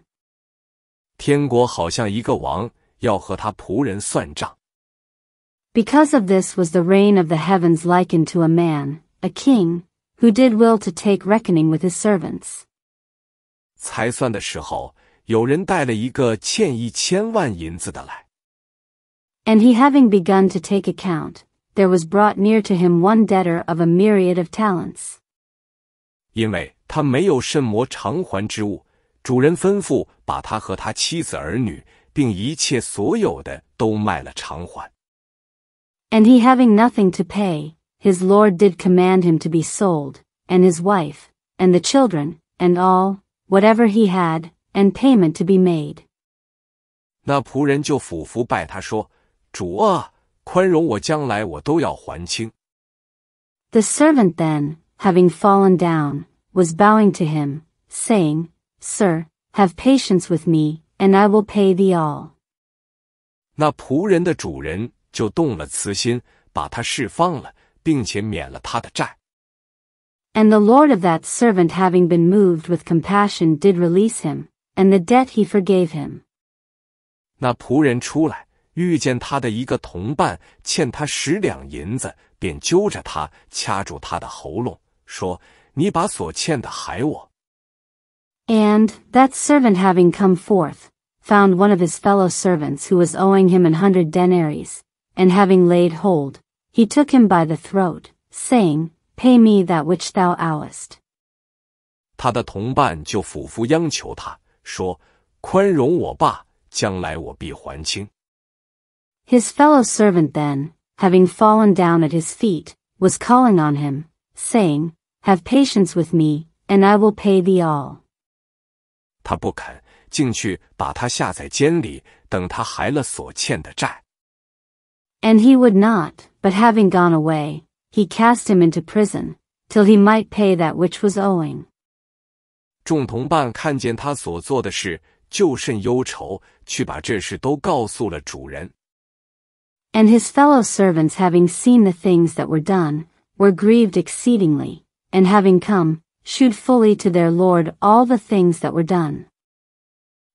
天国好像一个王，要和他仆人算账。Because of this was the reign of the heavens likened to a man, a king, who did will to take reckoning with his servants. 才算的时候，有人带了一个欠一千万银子的来。and he having begun to take account, there was brought near to him one debtor of a myriad of talents. 因为他没有甚么偿还之物，主人吩咐把他和他妻子儿女，并一切所有的都卖了偿还。And he having nothing to pay, his lord did command him to be sold, and his wife, and the children, and all, whatever he had, and payment to be made. 那仆人就俯伏拜他说。the servant then, having fallen down, was bowing to him, saying, Sir, have patience with me, and I will pay thee all. 那仆人的主人就动了慈心，把他释放了，并且免了他的债。And the lord of that servant, having been moved with compassion, did release him, and the debt he forgave him. 那仆人出来。遇见他的一个同伴欠他十两银子，便揪着他，掐住他的喉咙，说：“你把所欠的还我。” And that servant, having come forth, found one of his fellow servants who was owing him an hundred denaries, and having laid hold, he took him by the throat, saying, "Pay me that which thou owest." 他的同伴就俯伏央求他说：“宽容我罢，将来我必还清。” His fellow servant then, having fallen down at his feet, was calling on him, saying, Have patience with me, and I will pay thee all. 他不肯，竟去把他下在监里，等他还了所欠的债。And he would not, but having gone away, he cast him into prison, till he might pay that which was owing. 众同伴看见他所做的事，就甚忧愁，去把这事都告诉了主人。and his fellow servants having seen the things that were done, were grieved exceedingly, and having come, shewed fully to their lord all the things that were done.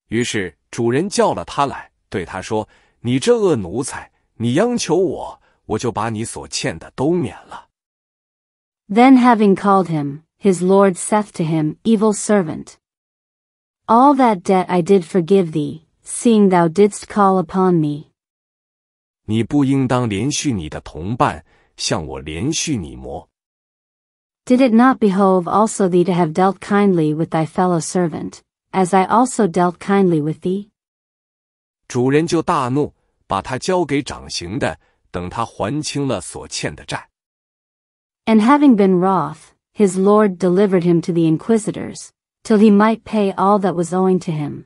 于是主人叫了他来，对他说：“你这恶奴才，你央求我，我就把你所欠的都免了。” Then having called him, his lord saith to him, Evil servant, all that debt I did forgive thee, seeing thou didst call upon me. Did it not behove also thee to have dealt kindly with thy fellow servant, as I also dealt kindly with thee? 主人就大怒，把他交给掌刑的，等他还清了所欠的债。And having been wroth, his lord delivered him to the inquisitors, till he might pay all that was owing to him.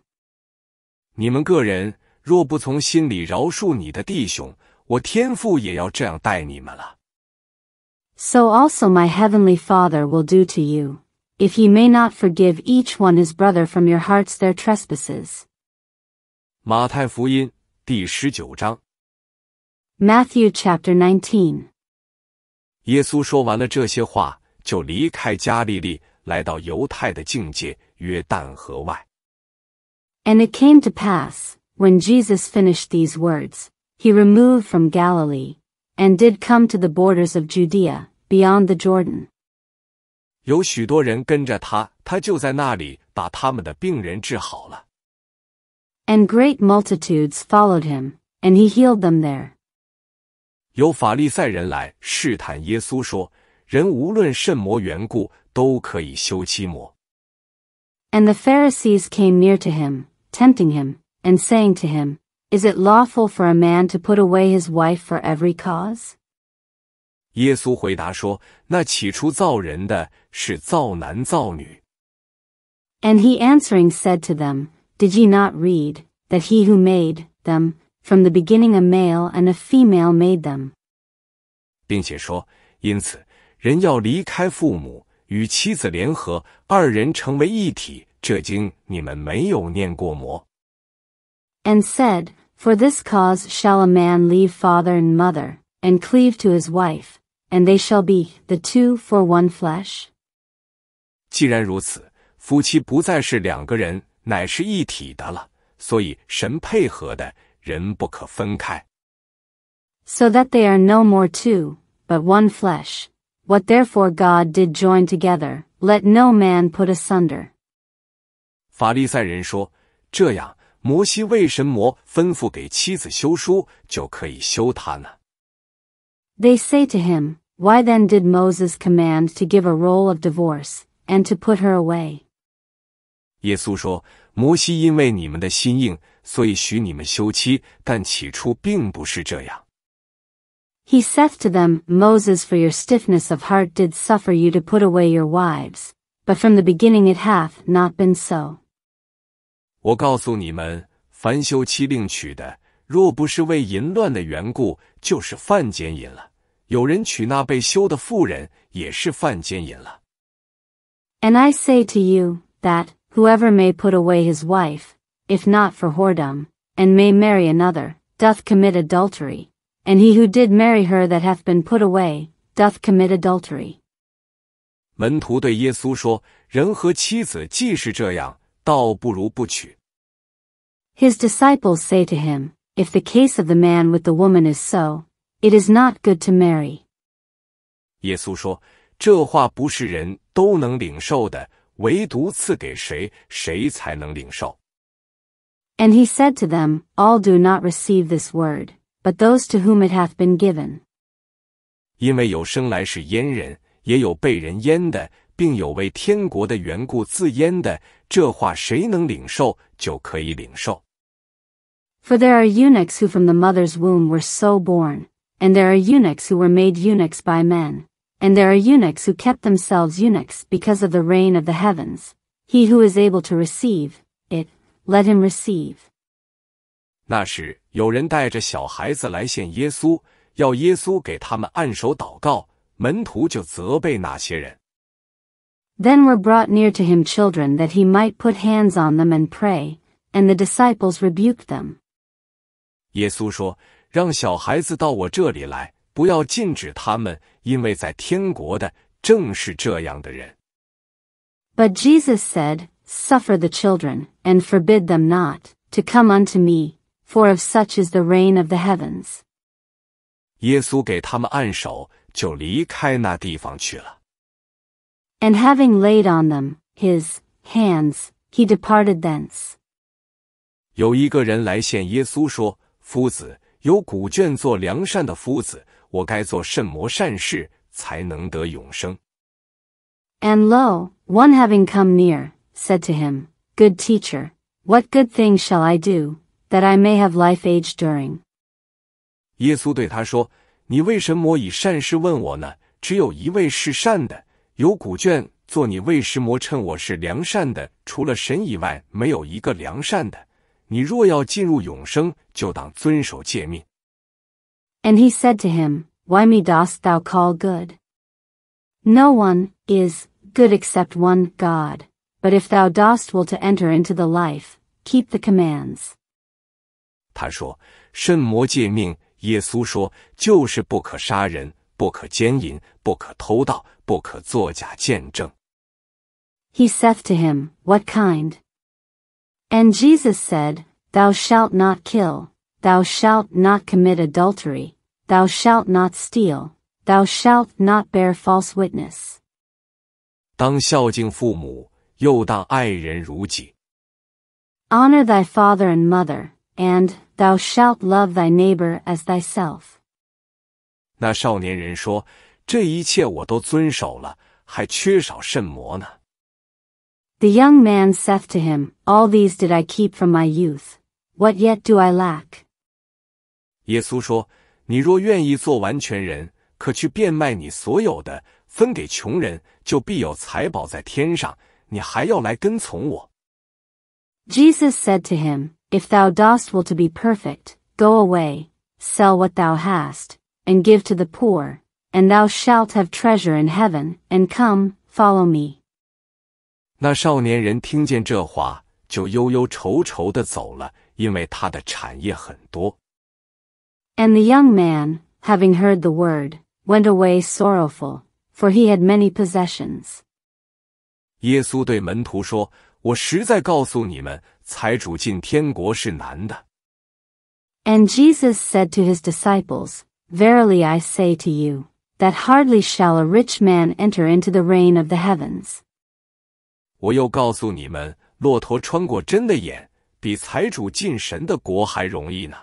你们个人若不从心里饶恕你的弟兄，我天父也要这样待你们了。So also my heavenly Father will do to you, if ye may not forgive each one his brother from your hearts their trespasses. 马太福音第十九章。Matthew chapter nineteen。耶稣说完了这些话，就离开加利利，来到犹太的境界约旦河外。And it came to pass. When Jesus finished these words, he removed from Galilee, and did come to the borders of Judea, beyond the Jordan. 有许多人跟着他，他就在那里把他们的病人治好了。And great multitudes followed him, and he healed them there. 有法利赛人来试探耶稣说：“人无论甚么缘故，都可以休妻魔。” And the Pharisees came near to him, tempting him and saying to him, Is it lawful for a man to put away his wife for every cause? 耶稣回答说：“那起初造人的是造男造女。” And he answering said to them, Did ye not read that he who made them from the beginning a male and a female made them? 并且说，因此人要离开父母，与妻子联合，二人成为一体。这经你们没有念过么？and said, For this cause shall a man leave father and mother, and cleave to his wife, and they shall be the two for one flesh. 既然如此，夫妻不再是两个人，乃是一体的了。所以神配合的人不可分开。So that they are no more two, but one flesh. What therefore God did join together, let no man put asunder. 法利赛人说：“这样，摩西为什么吩咐给妻子休书，就可以休他呢？They say to him, Why then did Moses command to give a roll of divorce and to put her away? 耶稣说：“摩西因为你们的心硬，所以许你们休妻，但起初并不是这样。” He saith to them, Moses for your stiffness of heart did suffer you to put away your wives, but from the beginning it hath not been so. And I say to you that whoever may put away his wife, if not for whoredom, and may marry another, doth commit adultery. And he who did marry her that hath been put away, doth commit adultery. 门徒对耶稣说：“人和妻子既是这样，倒不如不娶。His disciples say to him, If the case of the man with the woman is so, it is not good to marry. 耶稣说：“这话不是人都能领受的，唯独赐给谁，谁才能领受。” And he said to them, All do not receive this word, but those to whom it hath been given. 因为有生来是阉人，也有被人阉的，并有为天国的缘故自阉的，这话谁能领受就可以领受。For there are eunuchs who, from the mother's womb, were so born, and there are eunuchs who were made eunuchs by men, and there are eunuchs who kept themselves eunuchs because of the reign of the heavens. He who is able to receive it, let him receive. 那时有人带着小孩子来见耶稣，要耶稣给他们按手祷告，门徒就责备那些人。Then were brought near to him children that he might put hands on them and pray, and the disciples rebuked them. 耶稣说：“让小孩子到我这里来，不要禁止他们，因为在天国的正是这样的人。” But Jesus said, Suffer the children, and forbid them not, to come unto me, for of such is the reign of the heavens. 耶稣给他们按手，就离开那地方去了。and having laid on them his hands, he departed thence. And lo, one having come near said to him, "Good teacher, what good thing shall I do that I may have life age during?" 耶稣对他说：“你为什么以善事问我呢？只有一位是善的。”有古卷做你为石魔，趁我是良善的，除了神以外，没有一个良善的。你若要进入永生，就当遵守诫命。And he said to him, Why m e d o s t thou call good? No one is good except one God. But if thou dost will to enter into the life, keep the commands. 他说圣魔诫命，耶稣说就是不可杀人，不可奸淫，不可偷盗。不可作假见证。He saith to him, What kind? And Jesus said, Thou shalt not kill, thou shalt not commit adultery, thou shalt not steal, thou shalt not bear false witness. 当孝敬父母，又当爱人如己。Honor thy father and mother, and thou shalt love thy neighbor as thyself. 那少年人说：“ the young man saith to him, All these did I keep from my youth. What yet do I lack? 耶稣说：“你若愿意做完全人，可去变卖你所有的，分给穷人，就必有财宝在天上。你还要来跟从我。” Jesus said to him, If thou dost will to be perfect, go away, sell what thou hast, and give to the poor and thou shalt have treasure in heaven, and come, follow me. 那少年人听见这话，就忧忧愁愁的走了，因为他的产业很多。And the young man, having heard the word, went away sorrowful, for he had many possessions. 耶稣对门徒说：“我实在告诉你们，财主进天国是难的。” And Jesus said to his disciples, Verily I say to you that hardly shall a rich man enter into the reign of the heavens. 我又告诉你们，骆驼穿过针的眼，比财主进神的国还容易呢。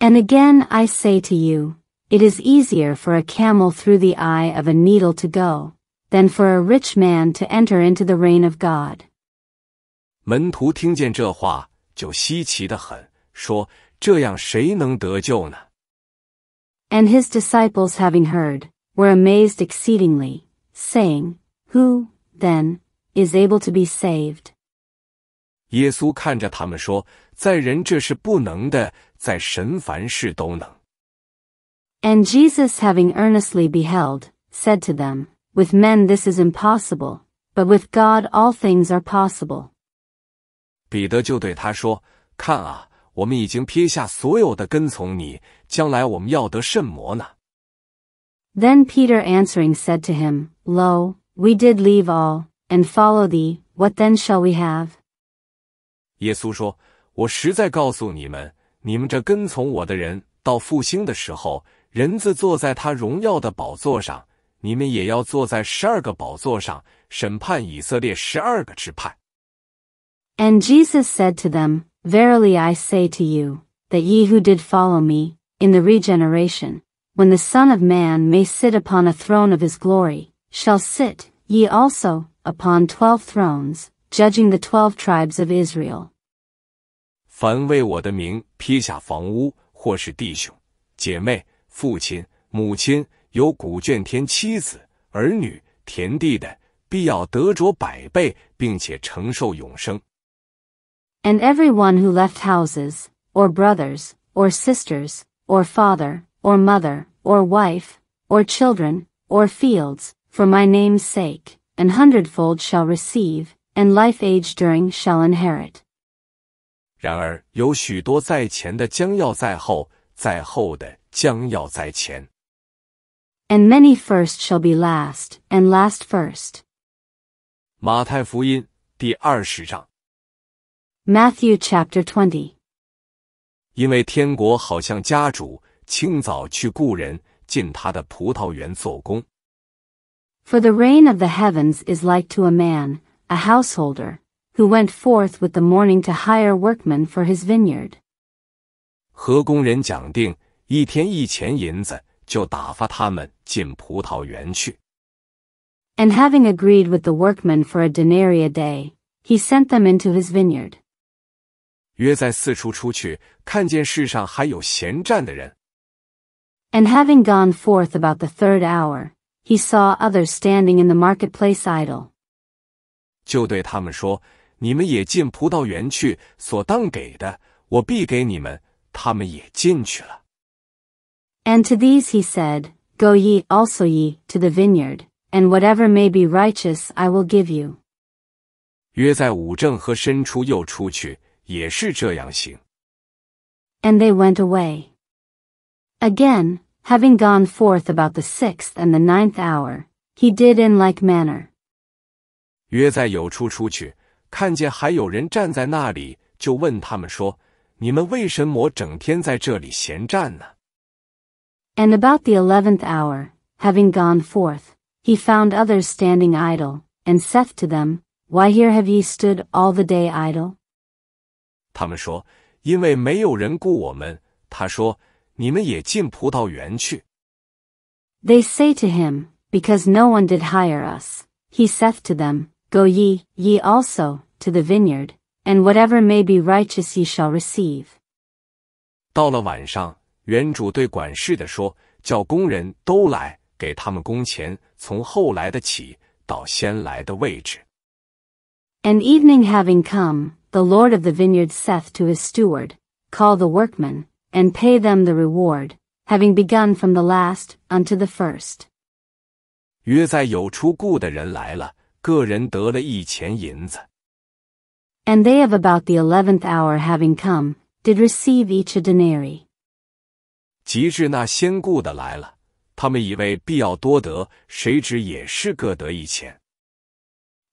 And again I say to you, it is easier for a camel through the eye of a needle to go, than for a rich man to enter into the reign of God. 门徒听见这话，就稀奇的很，说：“这样谁能得救呢？” And his disciples having heard, were amazed exceedingly, saying, Who, then, is able to be saved? 耶稣看着他们说：“在人这是不能的，在神凡事都能。” And Jesus having earnestly beheld, said to them, With men this is impossible, but with God all things are possible. 彼得就对他说：“看啊，then Peter answering said to him, Lo, we did leave all and follow thee. What then shall we have? 耶稣说：“我实在告诉你们，你们这跟从我的人，到复兴的时候，人子坐在他荣耀的宝座上，你们也要坐在十二个宝座上，审判以色列十二个支派。” And Jesus said to them, Verily I say to you, that ye who did follow me, in the regeneration, when the Son of Man may sit upon a throne of his glory, shall sit, ye also, upon twelve thrones, judging the twelve tribes of Israel. 凡为我的名披下房屋，或是弟兄、姐妹、父亲、母亲，有古卷田妻子、儿女、田地的，必要得着百倍，并且承受永生。and every one who left houses, or brothers, or sisters, or father, or mother, or wife, or children, or fields, for my name's sake, an hundredfold shall receive, and life age during shall inherit. 然而，有许多在前的将要在后，在后的将要在前。And many first shall be last, and last first. 马太福音第二十章。Matthew chapter 20. 因为天国好像家主，清早去雇人进他的葡萄园做工。For the reign of the heavens is like to a man, a householder, who went forth with the morning to hire workmen for his vineyard. 和工人讲定，一天一钱银子，就打发他们进葡萄园去。And having agreed with the workmen for a denarii a day, he sent them into his vineyard. 约在四处出去，看见世上还有闲站的人。And having gone forth about the third hour, he saw others standing in the marketplace idle. 就对他们说：“你们也进葡萄园去，所当给的，我必给你们。”他们也进去了。And to these he said, "Go ye also ye to the vineyard, and whatever may be righteous, I will give you." 约在五正和深处又出去。也是这样行。And they went away. Again, having gone forth about the sixth and the ninth hour, he did in like manner. And about the eleventh hour, having gone forth, he found others standing idle, and saith to them, Why here have ye stood all the day idle? 他们说：“因为没有人雇我们。”他说：“你们也进葡萄园去。” They say to him, Because no one did hire us. He saith to them, Go ye, ye also, to the vineyard, and whatever may be righteous ye shall receive. 到了晚上，园主对管事的说：“叫工人都来，给他们工钱，从后来的起到先来的位置。” And evening having come, the lord of the vineyard saith to his steward, Call the workmen, and pay them the reward, having begun from the last unto the first. 约在有出雇的人来了，个人得了一钱银子。And they of about the eleventh hour having come, did receive each a denary. 及至那先雇的来了，他们以为必要多得，谁知也是各得一钱。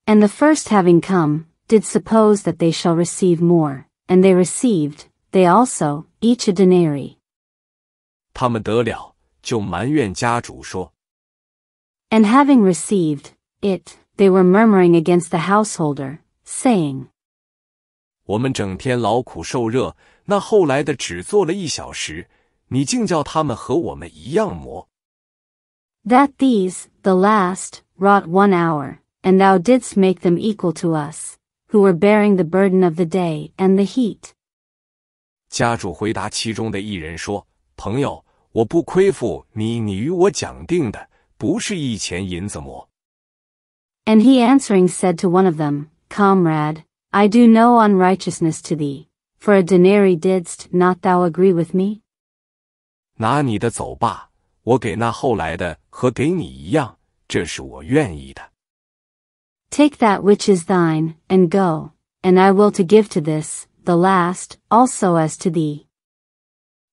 And the first having come, did suppose that they shall receive more, and they received, they also, each a denary. and having received it, they were murmuring against the householder, saying, that these, the last, wrought one hour, and thou didst make them equal to us who were bearing the burden of the day and the heat. 家主回答其中的一人说：“朋友，我不亏负你，你与我讲定的不是一钱银子么？” And he answering said to one of them, Comrade, I do no unrighteousness to thee, for a denary didst not thou agree with me? 拿你的走吧，我给那后来的和给你一样，这是我愿意的。Take that which is thine, and go, and I will to give to this, the last, also as to thee.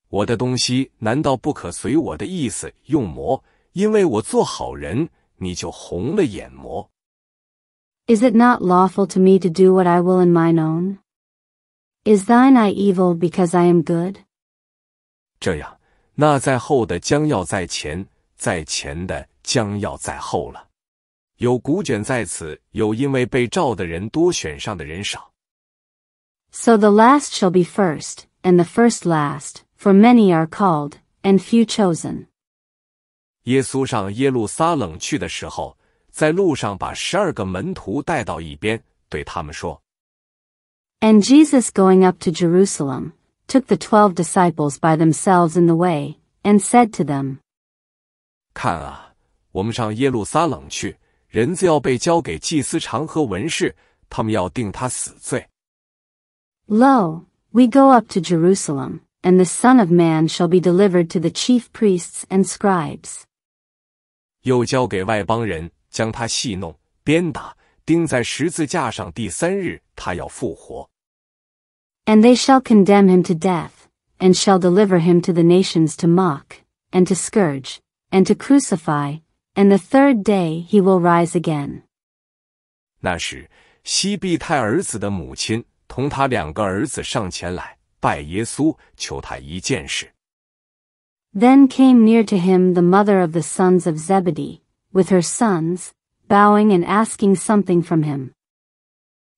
我的东西难道不可随我的意思用魔？因为我做好人，你就红了眼魔。Is it not lawful to me to do what I will in mine own? Is thine I evil because I am good? 这样，那在后的将要在前，在前的将要在后了。so the last shall be first, and the first last, for many are called, and few chosen. 耶稣上耶路撒冷去的时候，在路上把十二个门徒带到一边，对他们说：“And Jesus going up to Jerusalem took the twelve disciples by themselves in the way, and said to them: 看啊，我们上耶路撒冷去。”人子要被交给祭司长和文士，他们要定他死罪。Lo, we go up to Jerusalem, and the Son of Man shall be delivered to the chief priests and scribes. 又交给外邦人，将他戏弄、鞭打，钉在十字架上。第三日，他要复活。And they shall condemn him to death, and shall deliver him to the nations to mock, and to scourge, and to crucify, and the third day he will rise again. 那时，西庇太儿子的母亲同他两个儿子上前来拜耶稣，求他一件事。Then came near to him the mother of the sons of Zebedee, with her sons, bowing and asking something from him.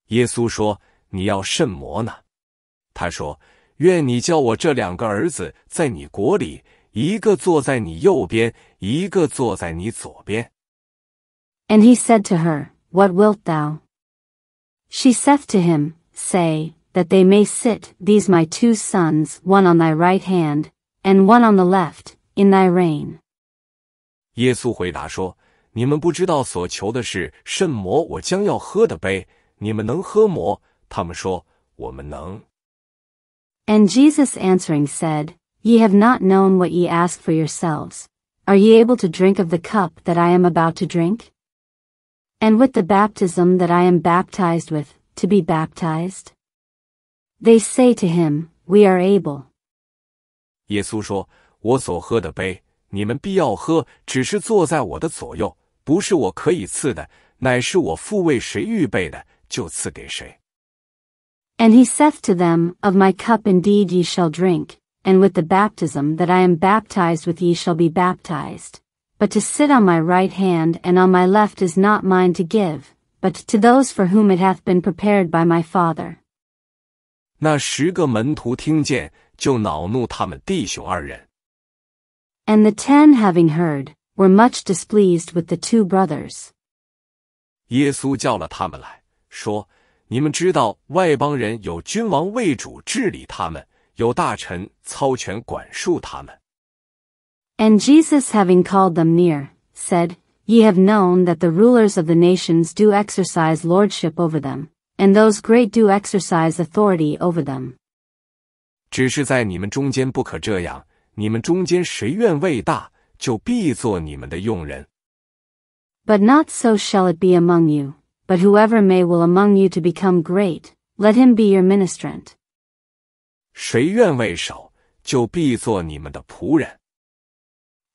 耶稣说：“你要甚么呢？”他说：“愿你叫我这两个儿子在你国里，一个坐在你右边，一个坐在你左边。And he said to her, What wilt thou? She saith to him, Say, that they may sit, these my two sons, one on thy right hand, and one on the left, in thy reign. 耶稣回答说：“你们不知道所求的是甚么，我将要喝的杯，你们能喝么？”他们说：“我们能。” And Jesus answering said, Ye have not known what ye ask for yourselves. Are ye able to drink of the cup that I am about to drink? And with the baptism that I am baptized with, to be baptized? They say to him, We are able. 耶稣说：“我所喝的杯，你们必要喝，只是坐在我的左右，不是我可以赐的，乃是我父为谁预备的，就赐给谁。” And he saith to them, Of my cup indeed ye shall drink, and with the baptism that I am baptized with ye shall be baptized. But to sit on my right hand and on my left is not mine to give, but to those for whom it hath been prepared by my Father. 那十个门徒听见，就恼怒他们弟兄二人。And the ten having heard, were much displeased with the two brothers. 耶稣叫了他们来说：“你们知道外邦人有君王为主治理他们，有大臣操权管束他们。And Jesus, having called them near, said, Ye have known that the rulers of the nations do exercise lordship over them, and those great do exercise authority over them. 只是在你们中间不可这样，你们中间谁愿为大，就必做你们的用人。But not so shall it be among you, but whoever may will among you to become great, let him be your ministrant. 谁愿为首，就必做你们的仆人。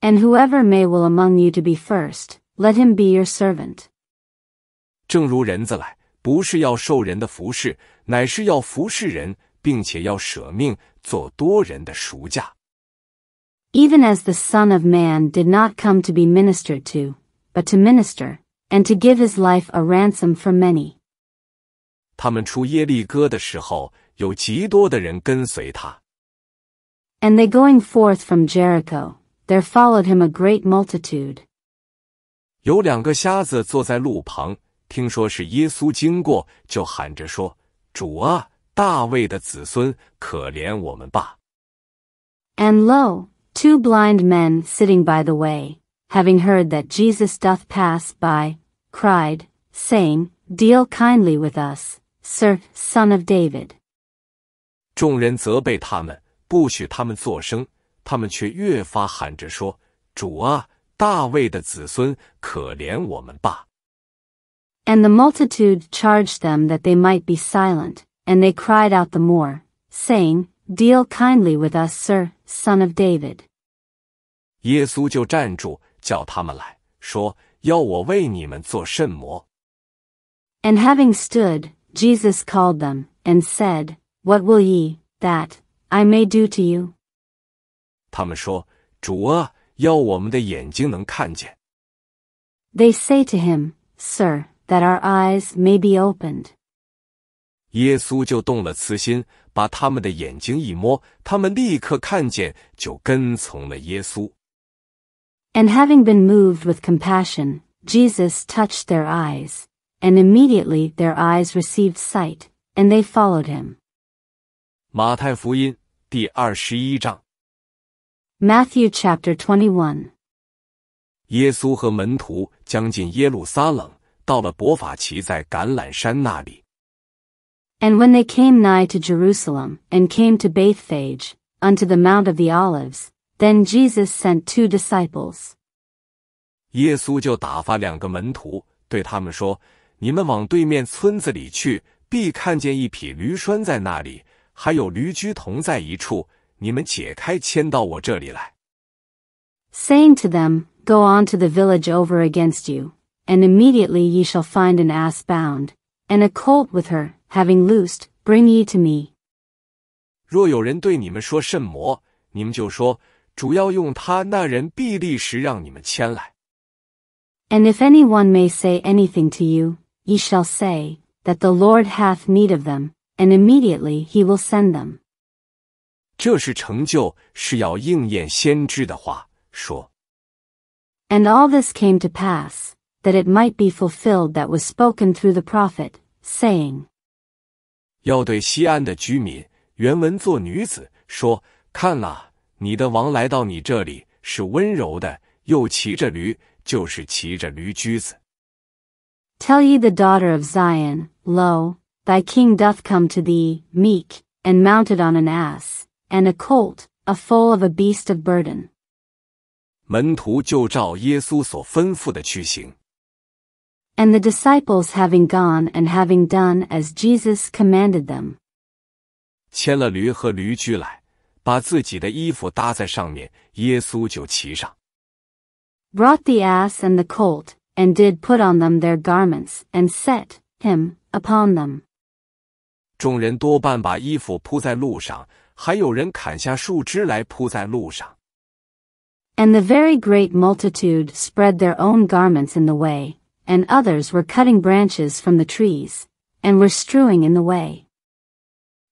And whoever may will among you to be first, let him be your servant. 正如人子来，不是要受人的服侍，乃是要服侍人，并且要舍命做多人的赎价。Even as the Son of Man did not come to be ministered to, but to minister, and to give His life a ransom for many. 他们出耶利哥的时候。有极多的人跟随他。And they going forth from Jericho, there followed him a great multitude. 有两个瞎子坐在路旁，听说是耶稣经过，就喊着说：“主啊，大卫的子孙，可怜我们吧！” And lo, two blind men sitting by the way, having heard that Jesus doth pass by, cried, saying, Deal kindly with us, sir, son of David. 众人责备他们，不许他们作声，他们却越发喊着说：“主啊，大卫的子孙，可怜我们吧！” And the multitude charged them that they might be silent, and they cried out the more, saying, Deal kindly with us, sir, son of David. 耶稣就站住，叫他们来说：“要我为你们做甚么？” And having stood, Jesus called them, and said, what will ye that I may do to you？” 他们说：“主啊，要我们的眼睛能看见。” They say to him, Sir, that our eyes may be opened. 耶稣就动了慈心，把他们的眼睛一摸，他们立刻看见，就跟从了耶稣。And having been moved with compassion, Jesus touched their eyes, and immediately their eyes received sight, and they followed him. 马太福音第二十一章。Matthew chapter twenty one。耶稣和门徒将近耶路撒冷，到了伯法奇在橄榄山那里。And when they came nigh to Jerusalem, and came to Bethphage, unto the Mount of the Olives, then Jesus sent two disciples. 耶稣就打发两个门徒，对他们说：“你们往对面村子里去，必看见一匹驴拴在那里。”还有驴驹同在一处，你们解开牵到我这里来。” Saying to them, Go on to the village over against you, and immediately ye shall find an ass bound, and a colt with her, having loosed, bring ye to me. 若有人对你们说甚魔，你们就说：主要用他那人必立时让你们牵来。And if any one may say anything to you, ye shall say, that the Lord hath need of them, and immediately he will send them. 这是成就是要应验先知的话，说。And all this came to pass, that it might be fulfilled that was spoken through the prophet, saying. 要对西安的居民，原文做女子说：“看啊，你的王来到你这里，是温柔的，又骑着驴，就是骑着驴驹子。” Tell ye the daughter of Zion, lo, Thy king doth come to thee, meek, and mounted on an ass, and a colt, a foal of a beast of burden. 门徒就照耶稣所吩咐的去行。And the disciples having gone and having done as Jesus commanded them. 牵了驴和驴驹来，把自己的衣服搭在上面，耶稣就骑上。Brought the ass and the colt, and did put on them their garments, and set him upon them. 众人多半把衣服铺在路上，还有人砍下树枝来铺在路上。And the very great multitude spread their own garments in the way, and others were cutting branches from the trees, and were strewing in the way.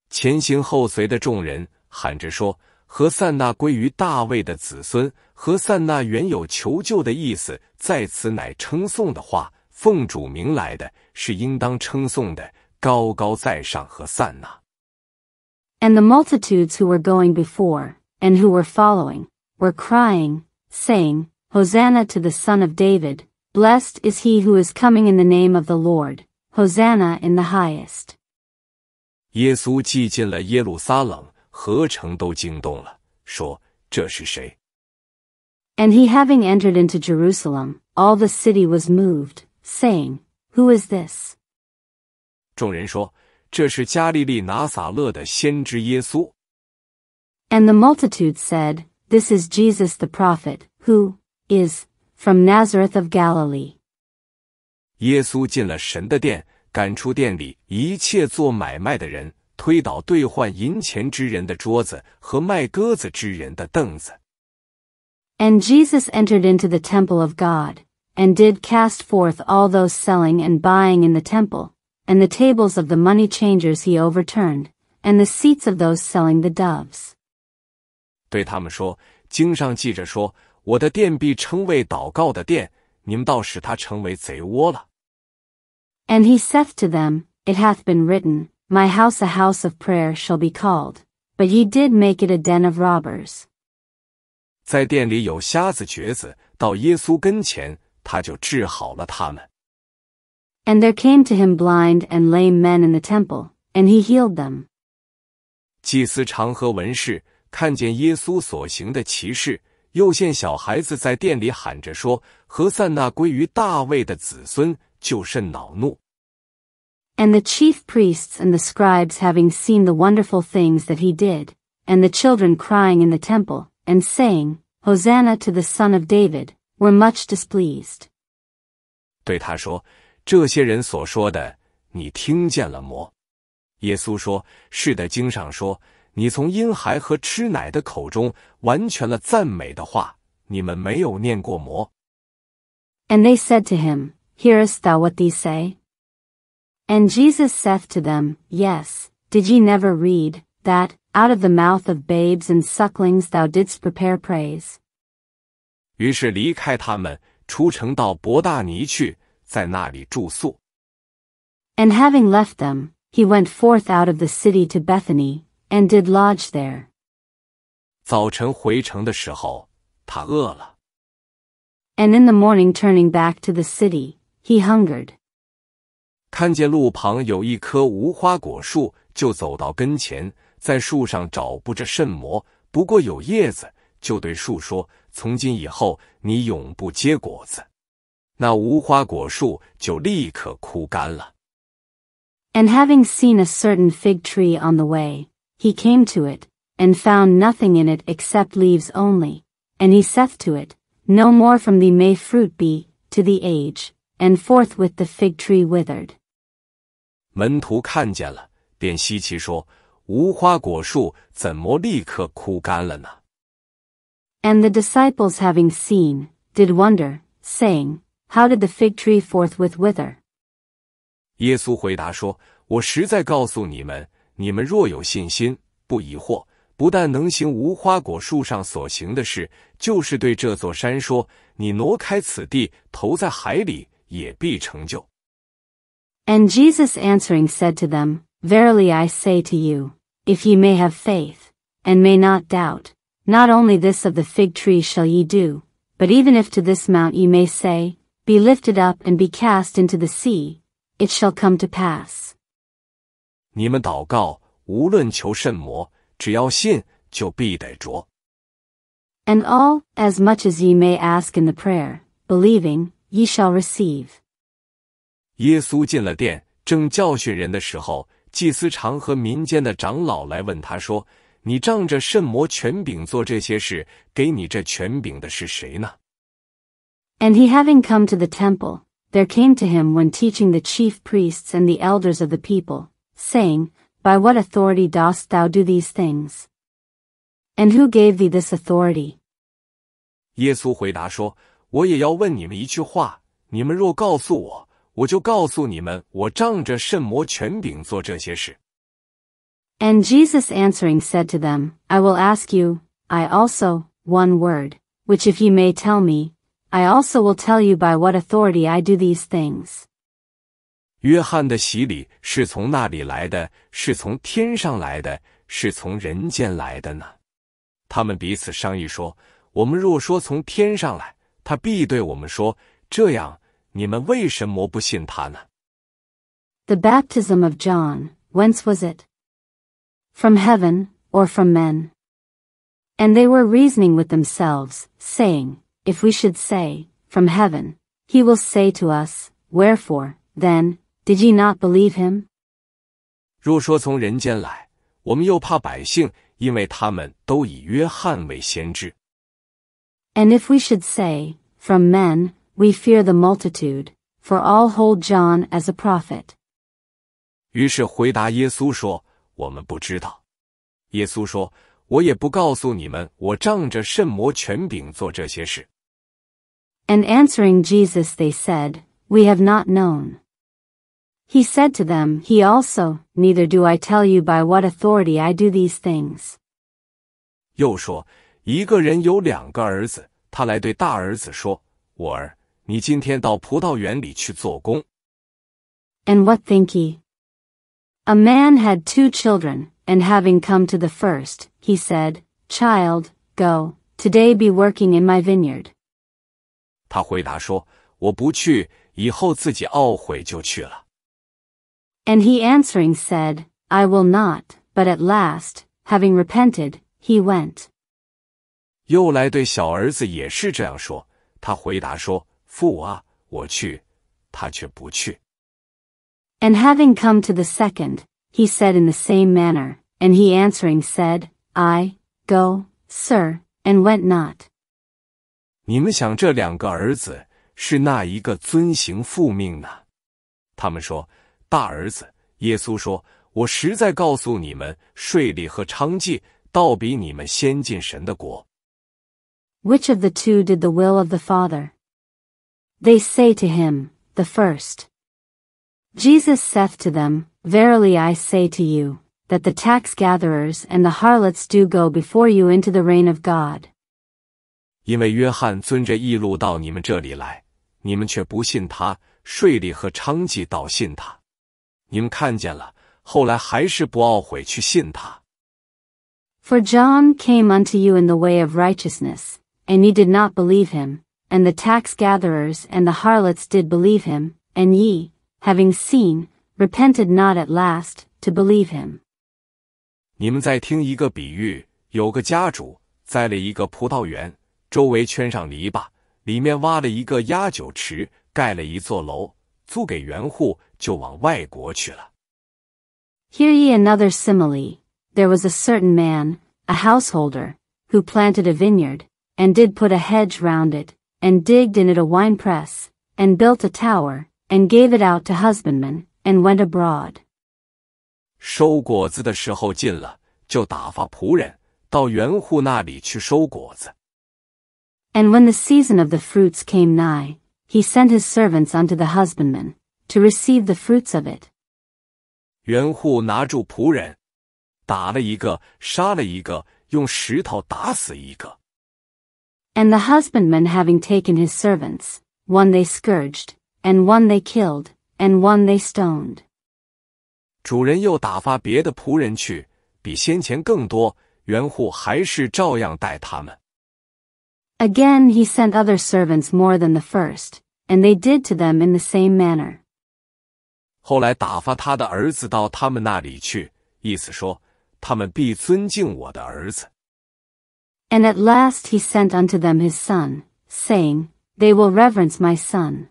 前行后随的众人喊着说：“何散那归于大卫的子孙，何散那原有求救的意思，在此乃称颂的话。”奉主名来的是应当称颂的，高高在上和散那。And the multitudes who were going before, and who were following, were crying, saying, Hosanna to the Son of David, blessed is he who is coming in the name of the Lord, Hosanna in the highest. 耶稣既进了耶路撒冷，何城都惊动了，说：“这是谁？” And he having entered into Jerusalem, all the city was moved, saying, Who is this? 众人说：“这是加利利拿撒勒的先知耶稣。” And the multitude said, "This is Jesus the prophet, who is from Nazareth of Galilee." 耶稣进了神的殿，赶出店里一切做买卖的人，推倒兑换银钱之人的桌子和卖鸽子之人的凳子。And Jesus entered into the temple of God, and did cast forth all those selling and buying in the temple and the tables of the money changers he overturned, and the seats of those selling the doves. 对他们说，经上记着说，我的殿必称为祷告的殿，你们倒使它成为贼窝了。And he saith to them, It hath been written, My house a house of prayer shall be called, but ye did make it a den of robbers. 在店里有瞎子瘸子，到耶稣跟前，他就治好了他们。and there came to him blind and lame men in the temple, and he healed them. and the chief priests and the scribes having seen the wonderful things that he did, and the children crying in the temple, and saying, Hosanna to the son of David, were much displeased. 对他说这些人所说的，你听见了么？耶稣说：“是的，经上说，你从婴孩和吃奶的口中完全了赞美的话，你们没有念过么？” And they said to him, Hearest thou what they say? And Jesus saith to them, Yes. Did ye never read that out of the mouth of babes and sucklings thou didst prepare praise? 于是离开他们，出城到伯大尼去。在那里住宿。And having left them, he went forth out of the city to Bethany, and did lodge there. 早晨回城的时候，他饿了。And in the morning, turning back to the city, he hungered. 看见路旁有一棵无花果树，就走到跟前，在树上找不着甚么，不过有叶子，就对树说：“从今以后，你永不结果子。”那无花果树就立刻枯干了。And having seen a certain fig tree on the way, he came to it, and found nothing in it except leaves only. And he saith to it, No more from thee may fruit be, to the age, and forthwith the fig tree withered. 门徒看见了，便稀奇说：“无花果树怎么立刻枯干了呢？” And the disciples having seen, did wonder, saying, how did the fig tree forthwith wither? 耶稣回答说：“我实在告诉你们，你们若有信心，不疑惑，不但能行无花果树上所行的事，就是对这座山说：‘你挪开此地，投在海里，也必成就。’ And Jesus answering said to them, Verily I say to you, if ye may have faith, and may not doubt, not only this of the fig tree shall ye do, but even if to this mount ye may say, be lifted up and be cast into the sea, it shall come to pass. 你们祷告，无论求甚么，只要信，就必得着。And all, as much as ye may ask in the prayer, believing, ye shall receive. 耶稣进了殿，正教训人的时候，祭司长和民间的长老来问他说：“你仗着甚魔权柄做这些事？给你这权柄的是谁呢？” And he having come to the temple, there came to him when teaching the chief priests and the elders of the people, saying, By what authority dost thou do these things? And who gave thee this authority? 耶稣回答说：“我也要问你们一句话，你们若告诉我，我就告诉你们，我仗着圣魔权柄做这些事。” And Jesus answering said to them, I will ask you, I also, one word, which if ye may tell me, I also will tell you by what authority I do these things. The baptism of John, whence was it? From heaven or from men? And they were reasoning with themselves, saying if we should say, From heaven, he will say to us, Wherefore, then, did ye not believe him? 若说从人间来，我们又怕百姓，因为他们都以约翰为先知。And if we should say, From men, we fear the multitude, for all hold John as a prophet. 于是回答耶稣说：“我们不知道。”耶稣说：“我也不告诉你们，我仗着甚么权柄做这些事。” And answering Jesus they said, We have not known. He said to them, He also, neither do I tell you by what authority I do these things. 又说，一个人有两个儿子，他来对大儿子说：“我儿，你今天到葡萄园里去做工。” And what think ye? A man had two children, and having come to the first, he said, Child, go, today be working in my vineyard. 他回答说：“我不去，以后自己懊悔就去了。” And he answering said, I will not, but at last, having repented, he went. 又来对小儿子也是这样说，他回答说：“父啊，我去。”他却不去。And having come to the second, he said in the same manner, and he answering said, I, go, sir, and went not. 你们想这两个儿子是那一个遵行父命呢？”他们说：“大儿子。”耶稣说：“我实在告诉你们，税吏和娼妓倒比你们先进神的国。” Which of the two did the will of the Father? They say to him, The first. Jesus saith to them, Verily I say to you, that the tax gatherers and the harlots do go before you into the reign of God. 因为约翰遵着义路到你们这里来，你们却不信他。税吏和娼妓倒信他，你们看见了，后来还是不懊悔去信他。For John came unto you in the way of righteousness, and ye did not believe him, and the tax gatherers and the harlots did believe him, and ye, having seen, repented not at last to believe him. 你们在听一个比喻，有个家主栽了一个葡萄园。周围圈上篱笆，里面挖了一个压酒池，盖了一座楼，租给园户，就往外国去了。Hear ye another simile. There was a certain man, a householder, who planted a vineyard, and did put a hedge round it, and digged in it a wine press, and built a tower, and gave it out to husbandmen, and went abroad. 收果子的时候近了，就打发仆人到园户那里去收果子。And when the season of the fruits came nigh, he sent his servants unto the husbandmen, to receive the fruits of it. 袁户拿住仆人，打了一个，杀了一个，用石头打死一个。And the husbandmen having taken his servants, one they scourged, and one they killed, and one they stoned. 主人又打发别的仆人去，比先前更多，袁户还是照样待他们。Again he sent other servants more than the first, and they did to them in the same manner. 后来打发他的儿子到他们那里去，意思说他们必尊敬我的儿子。And at last he sent unto them his son, saying, They will reverence my son.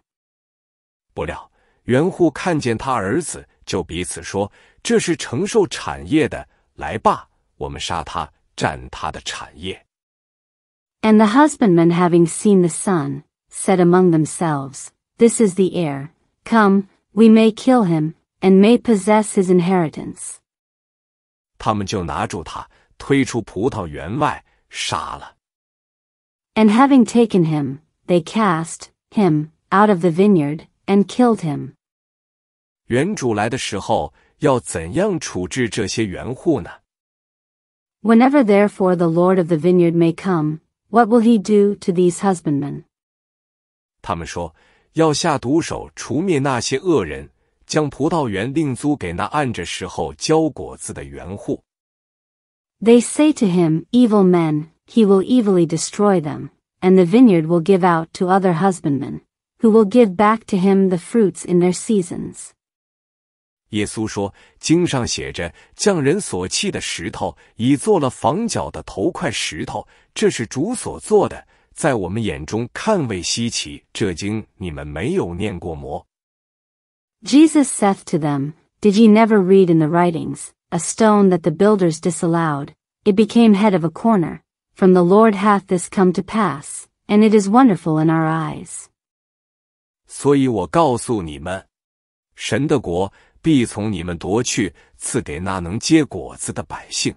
不料袁护看见他儿子，就彼此说：“这是承受产业的，来吧，我们杀他，占他的产业。” And the husbandmen having seen the son, said among themselves, This is the heir, come, we may kill him, and may possess his inheritance. And having taken him, they cast him out of the vineyard and killed him. Whenever therefore the Lord of the vineyard may come, what will he do to these husbandmen? 他们说要下毒手除灭那些恶人，将葡萄园另租给那按着时候交果子的园户。They say to him, evil men, he will evilly destroy them, and the vineyard will give out to other husbandmen, who will give back to him the fruits in their seasons. Jesus saith to them, Did ye never read in the writings, a stone that the builders disallowed, it became head of a corner, from the Lord hath this come to pass, and it is wonderful in our eyes. 所以我告诉你们，神的国必从你们夺去，赐给那能结果子的百姓。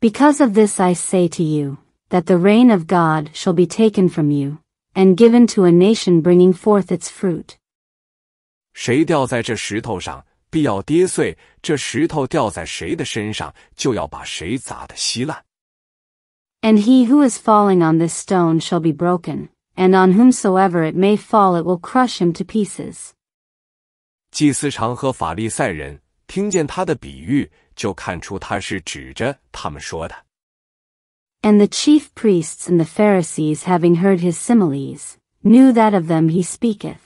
Because of this I say to you, that the reign of God shall be taken from you, and given to a nation bringing forth its fruit. 谁掉在这石头上，必要跌碎；这石头掉在谁的身上，就要把谁砸得稀烂。And he who is falling on this stone shall be broken, and on whomsoever it may fall it will crush him to pieces. 祭司长和法利赛人听见他的比喻，就看出他是指着他们说的。And the chief priests and the Pharisees, having heard his similes, knew that of them he speaketh.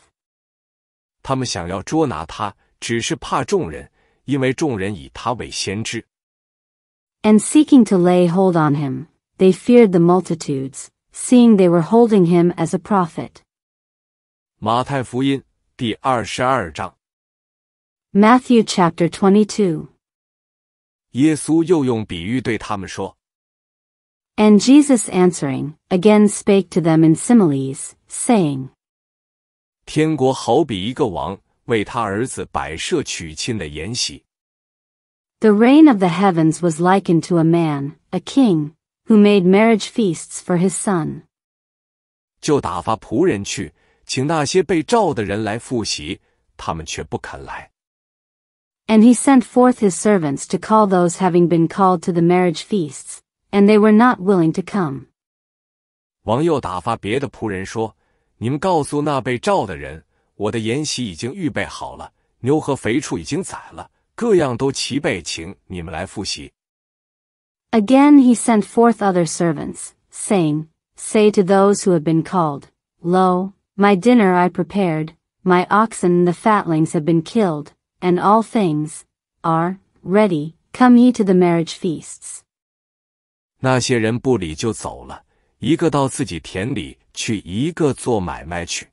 他们想要捉拿他，只是怕众人，因为众人以他为先知。And seeking to lay hold on him, they feared the multitudes, seeing they were holding him as a prophet. 马太福音第二十二章。Matthew chapter 22. 耶稣又用比喻对他们说。And Jesus answering, again spake to them in similes, saying, 天国好比一个王为他儿子摆设娶亲的筵席。The reign of the heavens was likened to a man, a king, who made marriage feasts for his son. 就打发仆人去，请那些被召的人来复习，他们却不肯来。and he sent forth his servants to call those having been called to the marriage feasts, and they were not willing to come. 王又打发别的仆人说：“你们告诉那被召的人，我的筵席已经预备好了，牛和肥畜已经宰了，各样都齐备，请你们来复习。” Again he sent forth other servants, saying, Say to those who have been called, Lo, my dinner I prepared, my oxen and the fatlings have been killed, and all things are ready. Come ye to the marriage feasts. feasts。那些人不理就走了，一个到自己田里去，一个做买卖去。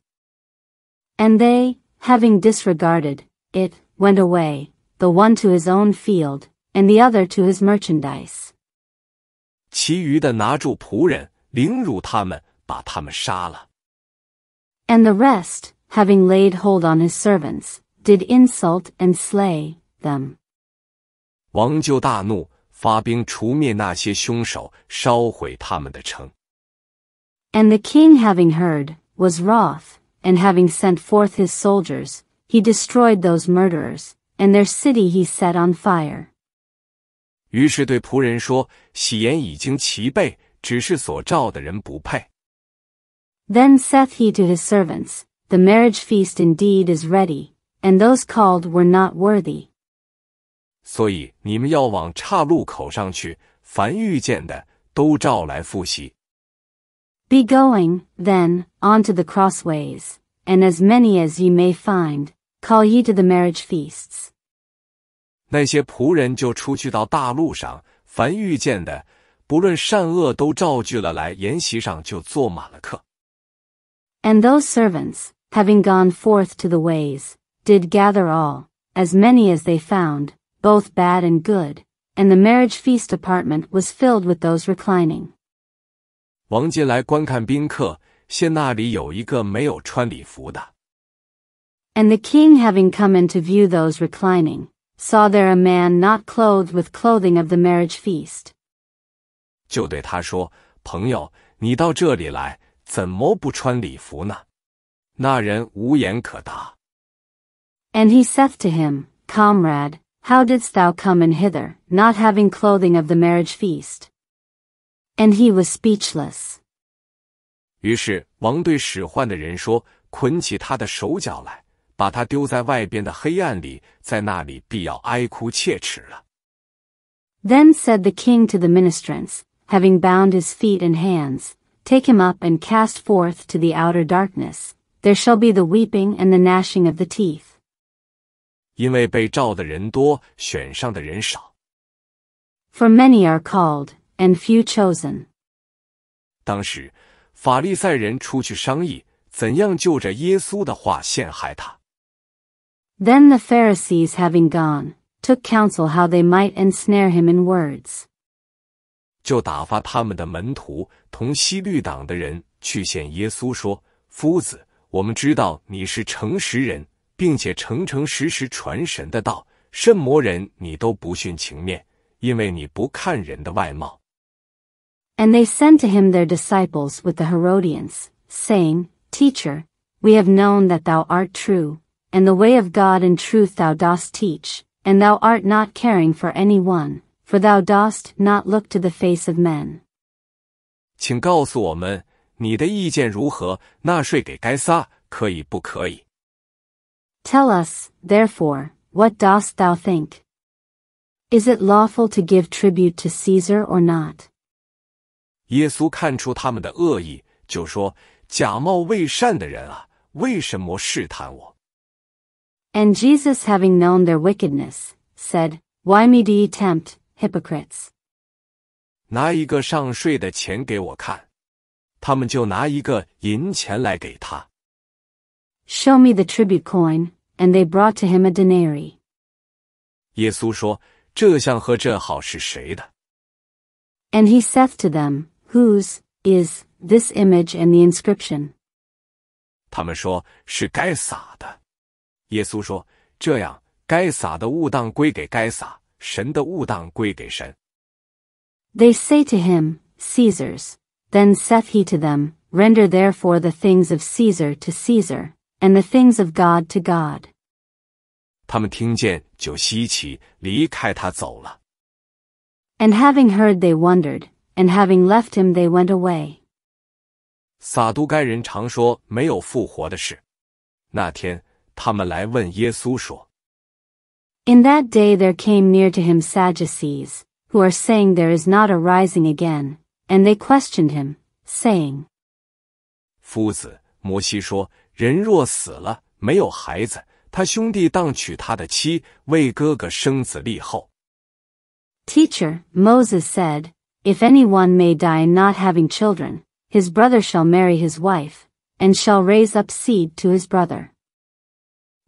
And they, having disregarded it, went away, the one to his own field, and the other to his merchandise. 其余的拿住仆人，凌辱他们，把他们杀了。And the rest, having laid hold on his servants, did insult and slay them. 王就大怒，发兵除灭那些凶手，烧毁他们的城。And the king, having heard, was wroth, and having sent forth his soldiers, he destroyed those murderers, and their city he set on fire. 于是对仆人说：“喜筵已经齐备，只是所召的人不配。” Then saith he to his servants, The marriage feast indeed is ready, and those called were not worthy. 所以你们要往岔路口上去，凡遇见的都照来复习。Be going, then, on to the crossways, and as many as ye may find, call ye to the marriage feasts. And those servants, having gone forth to the ways, did gather all, as many as they found, both bad and good, and the marriage feast apartment was filled with those reclining. 王杰来观看宾客，现那里有一个没有穿礼服的。And the king, having come in to view those reclining, saw there a man not clothed with clothing of the marriage feast. 就对他说：“朋友，你到这里来，怎么不穿礼服呢？”那人无言可答。and he saith to him, Comrade, how didst thou come in hither, not having clothing of the marriage feast? And he was speechless. 于是王对使唤的人说：“捆起他的手脚来，把他丢在外边的黑暗里，在那里必要哀哭切齿了。” Then said the king to the ministrants, having bound his feet and hands, Take him up and cast forth to the outer darkness. There shall be the weeping and the gnashing of the teeth. 因为被召的人多，选上的人少。For many are called, and few chosen. 当时，法利赛人出去商议，怎样就着耶稣的话陷害他。Then the Pharisees, having gone, took counsel how they might ensnare him in words. 就打发他们的门徒同西律党的人去见耶稣，说：“夫子，我们知道你是诚实人，并且诚诚实实传神的道，甚魔人你都不徇情面，因为你不看人的外貌。And they sent to him their disciples with the Herodians, saying, "Teacher, we have known that thou art true, and the way of God and truth thou dost teach, and thou art not caring for any one, for thou dost not look to the face of men." 请告诉我们你的意见如何？纳税给该撒可以不可以？Tell us, therefore, what dost thou think? Is it lawful to give tribute to Caesar or not? 耶稣看出他们的恶意，就说：“假冒伪善的人啊，为什么试探我？”And Jesus, having known their wickedness, said, "Why me do ye tempt, hypocrites?" 拿一个上税的钱给我看，他们就拿一个银钱来给他。Show me the tribute coin, and they brought to him a denary. And he saith to them, Whose is this image and the inscription? 他们说是该撒的。耶稣说：“这样，该撒的物当归给该撒，神的物当归给神。” They say to him, Caesar's. Then saith he to them, Render therefore the things of Caesar to Caesar, and the things of God to God. 他们听见就稀奇，离开他走了。And having heard, they wondered, and having left him, they went away. 撒都该人常说没有复活的事。那天，他们来问耶稣说：“In that day there came near to him Sadducees, who are saying there is not a rising again, and they questioned him, saying, 夫子，摩西说人若死了没有孩子，他兄弟当娶他的妻，为哥哥生子立后。Teacher, Moses said, If anyone may die not having children, his brother shall marry his wife, and shall raise up seed to his brother.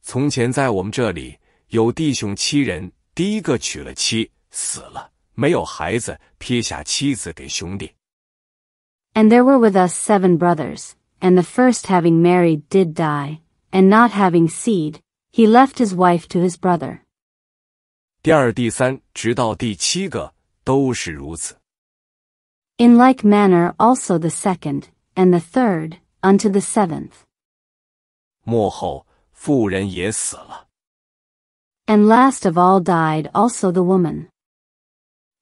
从前在我们这里有弟兄七人，第一个娶了妻，死了，没有孩子，撇下妻子给兄弟。And there were with us seven brothers and the first having married did die, and not having seed, he left his wife to his brother. 第二、第三，直到第七个，都是如此。In like manner also the second, and the third, unto the seventh. And last of all died also the woman.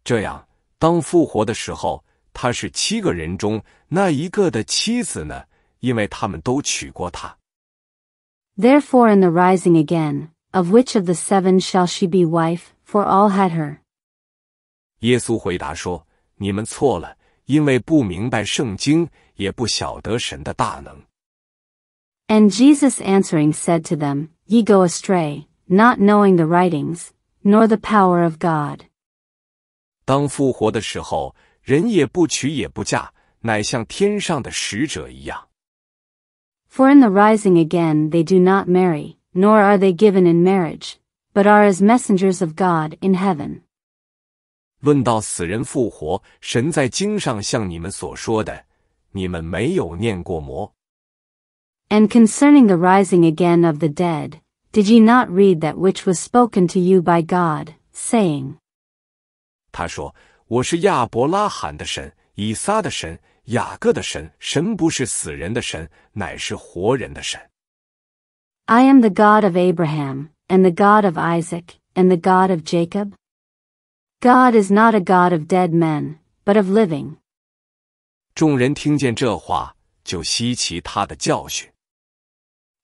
这样，当复活的时候，她是七个人中那一个的妻子呢？因为他们都娶过她。Therefore in the rising again, of which of the seven shall she be wife, for all had her. 耶稣回答说：“你们错了，因为不明白圣经，也不晓得神的大能。” And Jesus answering said to them, Ye go astray, not knowing the writings, nor the power of God. 当复活的时候，人也不娶也不嫁，乃像天上的使者一样。for in the rising again they do not marry, nor are they given in marriage, but are as messengers of God in heaven. 论到死人复活，神在经上向你们所说的，你们没有念过魔。And concerning the rising again of the dead, did ye not read that which was spoken to you by God, saying? 他说：“我是亚伯拉罕的神，以撒的神，雅各的神，神不是死人的神，乃是活人的神。I am the God of Abraham, and the God of Isaac, and the God of Jacob. God is not a God of dead men, but of living. 众人听见这话，就稀奇他的教训。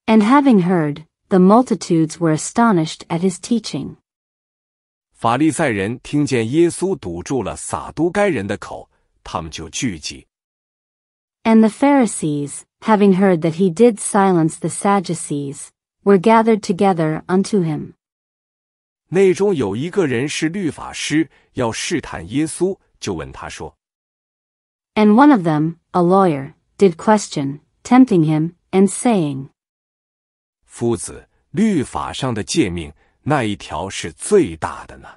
And having heard, the multitudes were astonished at his teaching. 法利赛人听见耶稣堵住了撒都该人的口，他们就聚集。and the Pharisees, having heard that he did silence the Sadducees, were gathered together unto him. 内中有一个人是律法师，要试探耶稣，就问他说。And one of them, a lawyer, did question, tempting him, and saying, 夫子，律法上的诫命那一条是最大的呢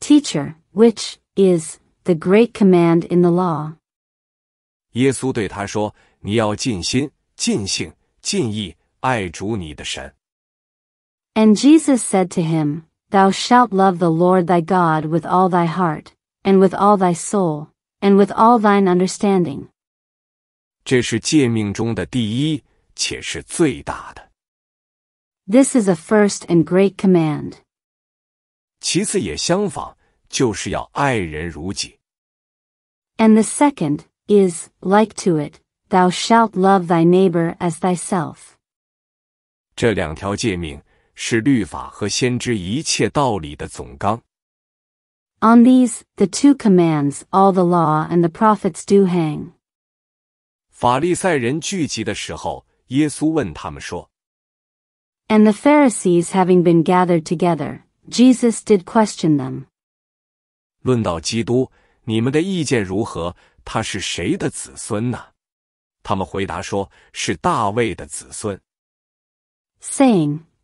？Teacher, which is the great command in the law? 耶稣对他说：“你要尽心、尽性、尽意爱主你的神。” And Jesus said to him, Thou shalt love the Lord thy God with all thy heart, and with all thy soul, and with all thine understanding. 这是诫命中的第一，且是最大的。This is a first and great command. 其次也相仿，就是要爱人如己。And the second, is, like to it, thou shalt love thy neighbor as thyself. 这两条诫命是律法和先知一切道理的总纲。On these, the two commands, all the law and the prophets do hang. 法利赛人聚集的时候，耶稣问他们说：“And the Pharisees having been gathered together, Jesus did question them.” 论到基督，你们的意见如何？Saying,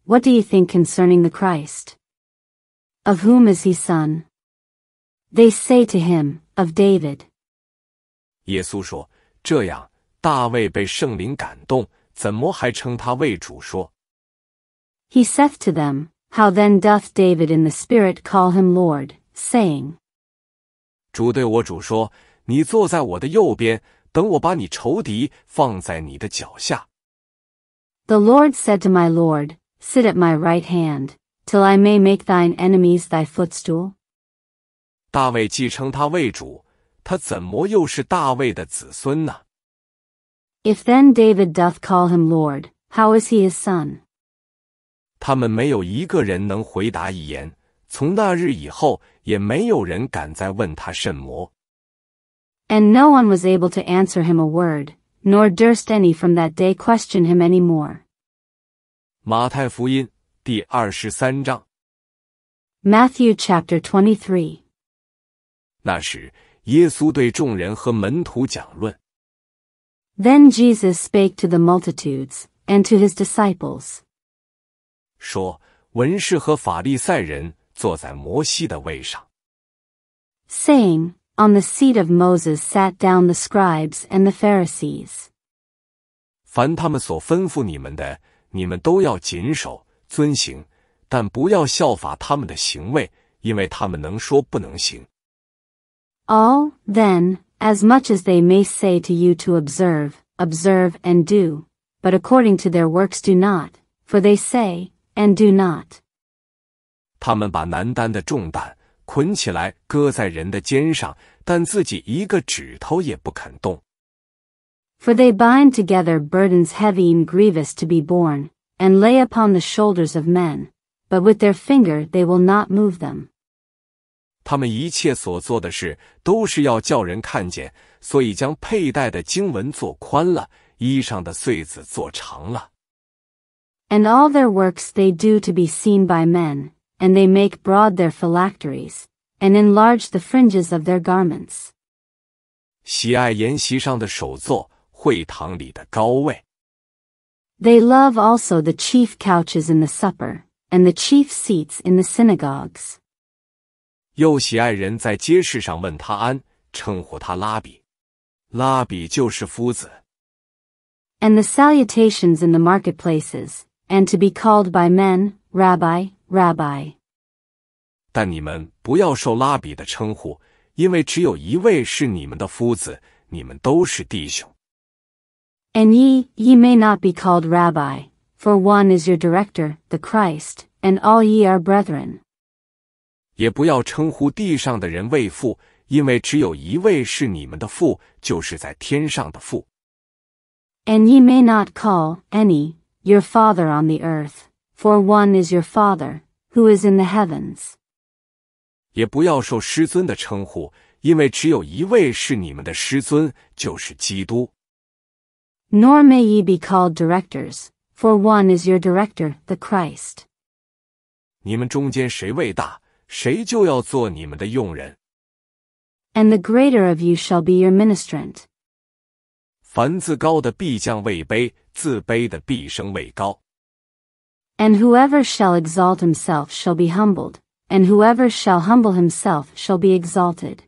What do you think concerning the Christ? Of whom is he son? They say to him, Of David. 耶稣说：“这样，大卫被圣灵感动，怎么还称他为主说？”He saith to them, How then doth David in the Spirit call him Lord, saying? 主对我主说。你坐在我的右边，等我把你仇敌放在你的脚下。” The Lord said to my Lord, Sit at my right hand, till I may make thine enemies thy footstool. 大卫既称他为主，他怎么又是大卫的子孙呢？If then David doth call him Lord, how is he his son? 他们没有一个人能回答一言。从那日以后，也没有人敢再问他甚么。and no one was able to answer him a word, nor durst any from that day question him any more. Matthew chapter 那时耶稣对众人和门徒讲论。Then Jesus spake to the multitudes and to his disciples, saying, on the seat of Moses sat down the scribes and the Pharisees. 凡他们所吩咐你们的，你们都要谨守遵行，但不要效法他们的行为，因为他们能说不能行。All, then, as much as they may say to you to observe, observe and do, but according to their works do not, for they say, and do not. 他们把难担的重担捆起来，搁在人的肩上，但自己一个指头也不肯动。For they bind together burdens heavy and grievous to be borne, and lay upon the shoulders of men, but with their finger they will not move them. 他们一切所做的事都是要叫人看见，所以将佩戴的经文做宽了，衣裳的穗子做长了。And all their works they do to be seen by men, and they make broad their phylacteries, and enlarge the fringes of their garments. 喜爱筵席上的首座，会堂里的高位。They love also the chief couches in the supper, and the chief seats in the synagogues. 又喜爱人在街市上问他安，称呼他拉比。拉比就是夫子。And the salutations in the marketplaces, and to be called by men, Rabbi, Rabbi. 但你们不要受拉比的称呼，因为只有一位是你们的夫子，你们都是弟兄。And ye, ye may not be called rabbi, for one is your director, the Christ, and all ye are brethren. 也不要称呼地上的人为父，因为只有一位是你们的父，就是在天上的父。And ye may not call any your father on the earth, for one is your father, who is in the heavens. 也不要受师尊的称呼，因为只有一位是你们的师尊，就是基督。Nor may ye be called directors, for one is your director, the Christ. 你们中间谁位大，谁就要做你们的用人。And the greater of you shall be your ministrant. 凡自高的必将位卑，自卑的必升位高。And whoever shall exalt himself shall be humbled, and whoever shall humble himself shall be exalted.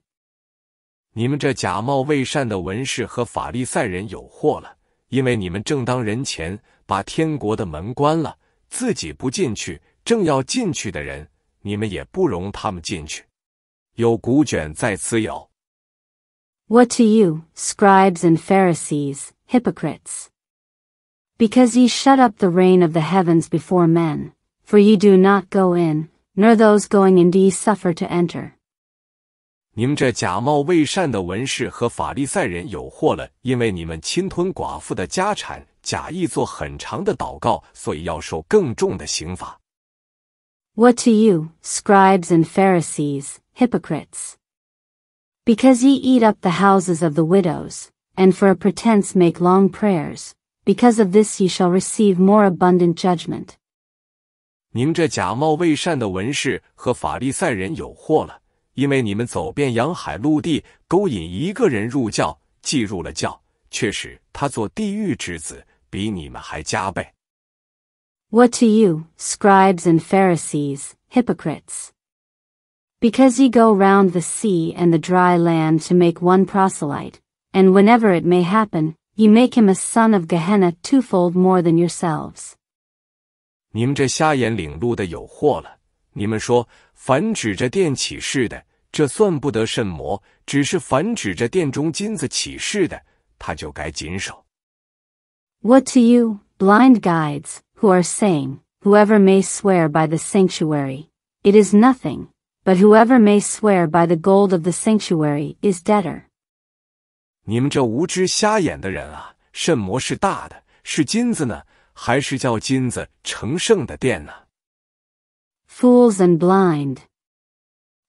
你们这假冒伪善的文士和法利赛人有祸了，因为你们正当人前把天国的门关了，自己不进去，正要进去的人，你们也不容他们进去。有古卷在此有。What to you, scribes and Pharisees, hypocrites! Because ye shut up the rain of the heavens before men, for ye do not go in, nor those going in these suffer to enter. 你们这假冒伪善的文士和法利赛人有祸了，因为你们侵吞寡妇的家产，假意做很长的祷告，所以要受更重的刑罚。What to you, scribes and Pharisees, hypocrites? Because ye eat up the houses of the widows, and for a pretense make long prayers, because of this ye shall receive more abundant judgment. 您这假冒伪善的文士和法利赛人有祸了，因为你们走遍洋海陆地，勾引一个人入教，既入了教，却使他做地狱之子，比你们还加倍。What to you, scribes and Pharisees, hypocrites? Because ye go round the sea and the dry land to make one proselyte, and whenever it may happen, ye make him a son of Gehenna twofold more than yourselves. 你们这瞎眼领路的有祸了！你们说，凡指着殿起誓的，这算不得甚魔，只是凡指着殿中金子起誓的，他就该谨守。What to you blind guides who are saying, whoever may swear by the sanctuary, it is nothing, but whoever may swear by the gold of the sanctuary is debtor. 你们这无知瞎眼的人啊，甚魔是大的，是金子呢？Fools and blind,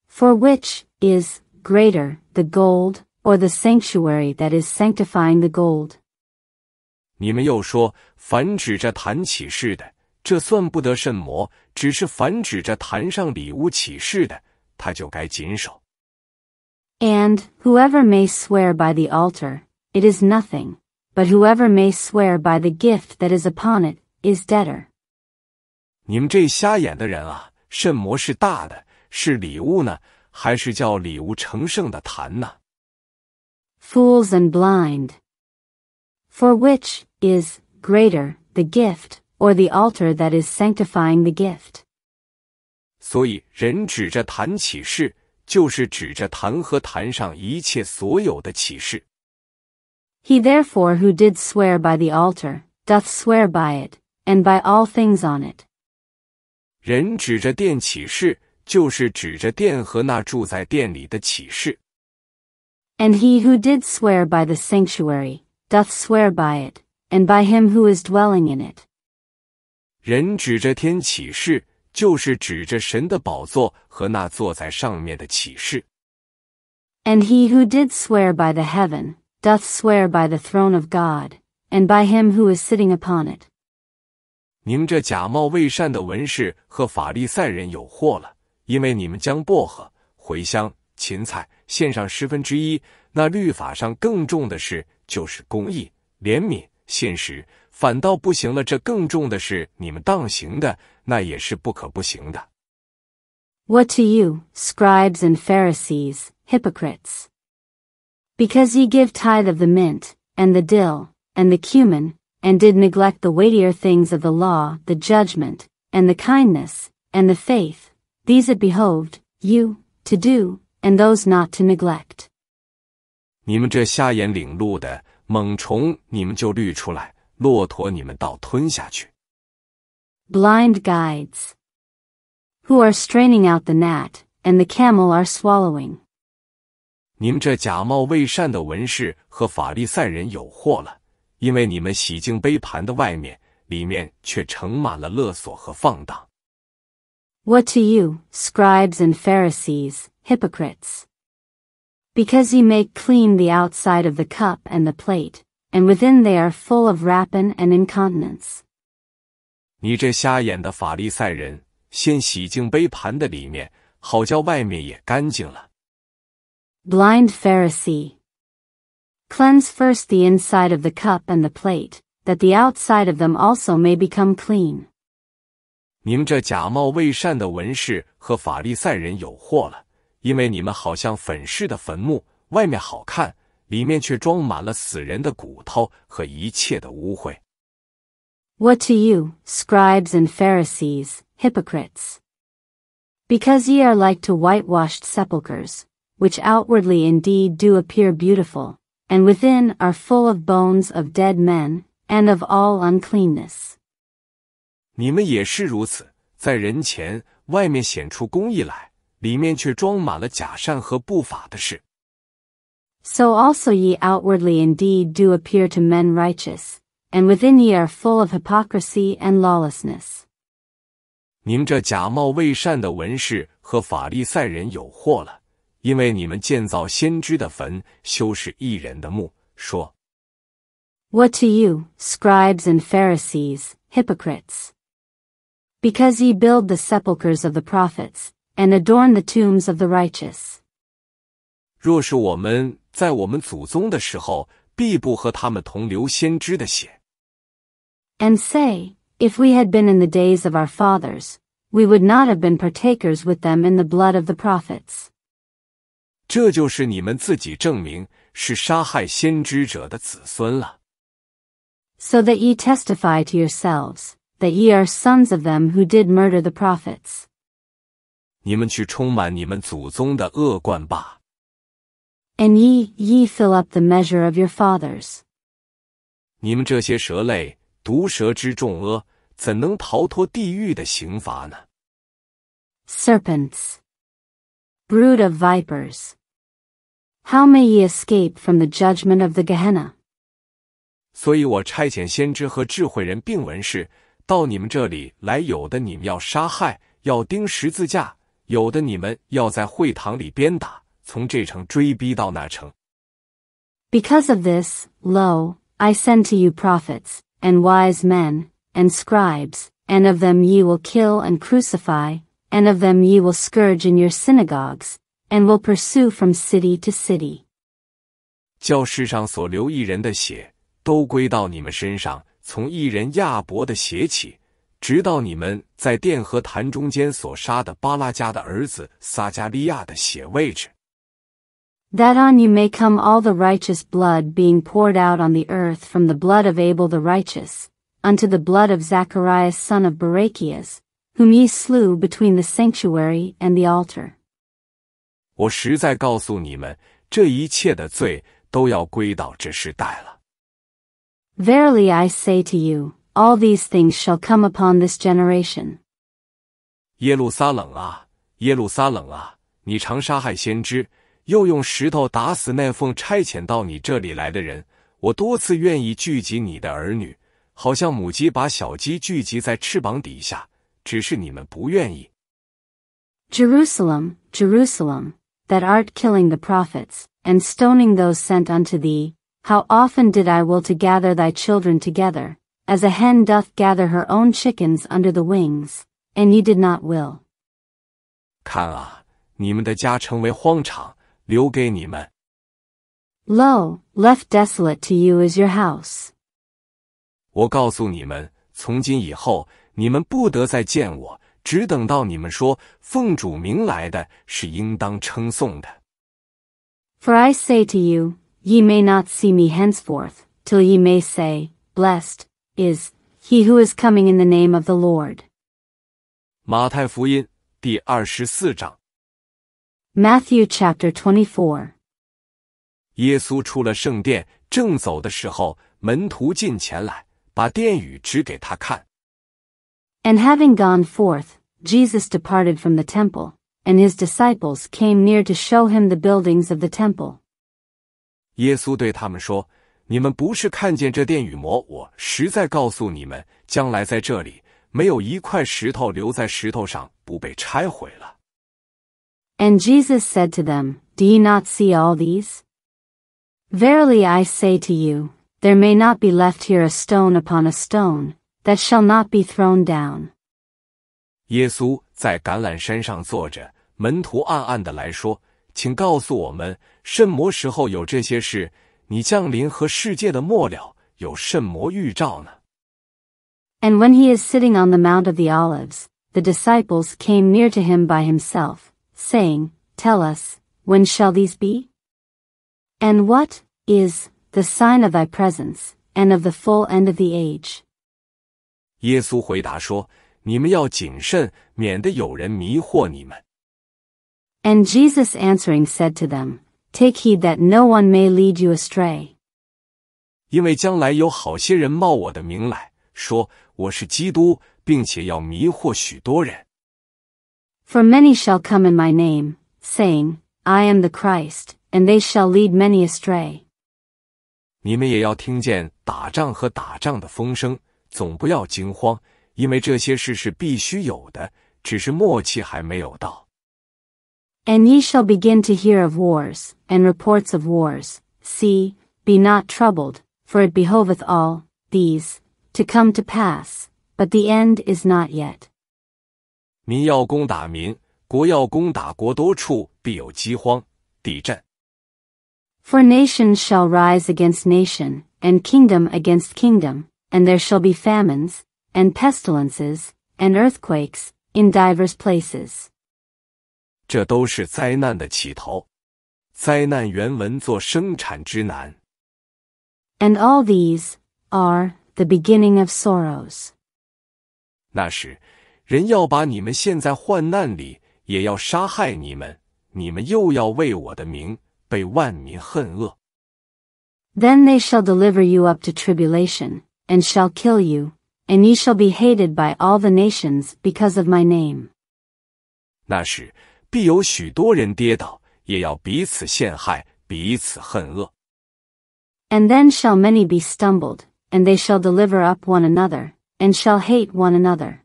for which is greater the gold or the sanctuary that is sanctifying the gold? gold？你们又说，凡指着坛起誓的，这算不得甚魔；只是凡指着坛上礼物起誓的，他就该谨守。And whoever may swear by the altar, it is nothing but whoever may swear by the gift that is upon it is debtor. Fools and blind. For which is greater the gift or the altar that is sanctifying the gift? 所以人指着坛起誓，就是指着坛和坛上一切所有的启示。he therefore who did swear by the altar, doth swear by it, and by all things on it. 人指着殿起誓，就是指着殿和那住在殿里的起誓。And he who did swear by the sanctuary, doth swear by it, and by him who is dwelling in it. 人指着天起誓，就是指着神的宝座和那坐在上面的起誓。And he who did swear by the heaven, doth swear by the throne of God, and by him who is sitting upon it. 您这假冒伪善的文士和法利赛人有祸了，因为你们将薄荷、茴香、芹菜献上十分之一。那律法上更重的事就是公义、怜悯、现实，反倒不行了。这更重的是你们当行的，那也是不可不行的。What to you, scribes and Pharisees, hypocrites? Because ye give tithe of the mint, and the dill, and the cumin, and did neglect the weightier things of the law, the judgment, and the kindness, and the faith, these it behoved, you, to do, and those not to neglect. Blind guides, who are straining out the gnat, and the camel are swallowing. 你们这假冒伪善的文士和法利赛人有祸了，因为你们洗净杯盘的外面，里面却盛满了勒索和放荡。What to you, scribes and Pharisees, hypocrites, because ye make clean the outside of the cup and the plate, and within they are full of r a p i n e and incontinence. 你这瞎眼的法利赛人，先洗净杯盘的里面，好叫外面也干净了。Blind Pharisee. Cleanse first the inside of the cup and the plate, that the outside of them also may become clean. 你们这假冒伪善的文士和法利赛人有祸了，因为你们好像粉饰的坟墓，外面好看，里面却装满了死人的骨头和一切的污秽。What to you, scribes and Pharisees, hypocrites? Because ye are like to whitewashed sepulchres, which outwardly indeed do appear beautiful, and within are full of bones of dead men, and of all uncleanness. 你们也是如此，在人前外面显出公义来，里面却装满了假善和不法的事。So also ye outwardly indeed do appear to men righteous, and within ye are full of hypocrisy and lawlessness. What to you, scribes and Pharisees, hypocrites? Because ye build the sepulchres of the prophets and adorn the tombs of the righteous.” 若是我们在我们祖宗的时候，必不和他们同流先知的血。And say, if we had been in the days of our fathers, we would not have been partakers with them in the blood of the prophets. 这就是你们自己证明是杀害先知者的子孙了。So that ye testify to yourselves that ye are sons of them who did murder the prophets. 你们去充满你们祖宗的恶贯吧。And ye, ye fill up the measure of your fathers. 你们这些蛇类、毒蛇之众阿，怎能逃脱地狱的刑罚呢？Serpents brood of vipers. How may ye escape from the judgment of the Gehenna? 所以我差遣先知和智慧人并文士到你们这里来，有的你们要杀害，要钉十字架；有的你们要在会堂里鞭打，从这城追逼到那城。Because of this, lo, I send to you prophets, and wise men, and scribes, and of them ye will kill and crucify, and of them ye will scourge in your synagogues, and will pursue from city to city. 教室上所流一人的血，都归到你们身上，从一人亚伯的血起，直到你们在殿和坛中间所杀的巴拉加的儿子撒加利亚的血为止。That on you may come all the righteous blood being poured out on the earth from the blood of Abel the righteous, unto the blood of Zacharias son of Barachias, whom slew between the the ye sanctuary altar. and 我实在告诉你们，这一切的罪都要归到这世代了。Verily, I say to you, all these things shall come upon this generation. 耶路撒冷啊，耶路撒冷啊，你常杀害先知，又用石头打死那奉差遣到你这里来的人。我多次愿意聚集你的儿女，好像母鸡把小鸡聚集在翅膀底下。只是你们不愿意。Jerusalem, Jerusalem, that art killing the prophets, and stoning those sent unto thee, how often did I will to gather thy children together, as a hen doth gather her own chickens under the wings, and ye did not will. 看啊，你们的家成为荒场，留给你们。Lo, left desolate to you is your house. 我告诉你们，从今以后，你们不得再见我，只等到你们说奉主名来的是应当称颂的。For I say to you, ye may not see me henceforth, till ye may say, Blessed is he who is coming in the name of the Lord. 马太福音第二十四章。Matthew chapter twenty-four. four。耶稣出了圣殿，正走的时候，门徒近前来，把殿宇指给他看。and having gone forth, Jesus departed from the temple, and his disciples came near to show him the buildings of the temple. 耶稣对他们说：“你们不是看见这殿宇魔我，实在告诉你们，将来在这里没有一块石头留在石头上不被拆毁了。” And Jesus said to them, Do you not see all these? Verily I say to you, there may not be left here a stone upon a stone, that shall not be thrown And when he is sitting on the Mount of the Olives, the disciples came near to him by himself, saying, "Tell us, when shall these be? And what is the sign of thy presence and of the full end of the age?" 耶稣回答说：“你们要谨慎，免得有人迷惑你们。” And Jesus answering said to them, "Take heed that no one may lead you astray." 因为将来有好些人冒我的名来说我是基督，并且要迷惑许多人。For many shall come in my name, saying, "I am the Christ," and they shall lead many astray. 你们也要听见打仗和打仗的风声。and ye shall begin to hear of wars, and reports of wars. See, be not troubled, for it behoveth all, these, to come to pass, but the end is not yet. 民要攻打民，国要攻打国，多处必有饥荒、地震。For nation shall rise against nation, and kingdom against kingdom, and there shall be famines, and pestilences, and earthquakes, in divers places. 这都是灾难的起头。灾难原文作生产之难。And all these are the beginning of sorrows. 那时，人要把你们陷在患难里，也要杀害你们，你们又要为我的名被万民恨恶。Then they shall deliver you up to tribulation, and shall kill you, and ye shall be hated by all the nations because of my name. 那时，必有许多人跌倒，也要彼此陷害，彼此恨恶。And then shall many be stumbled, and they shall deliver up one another, and shall hate one another.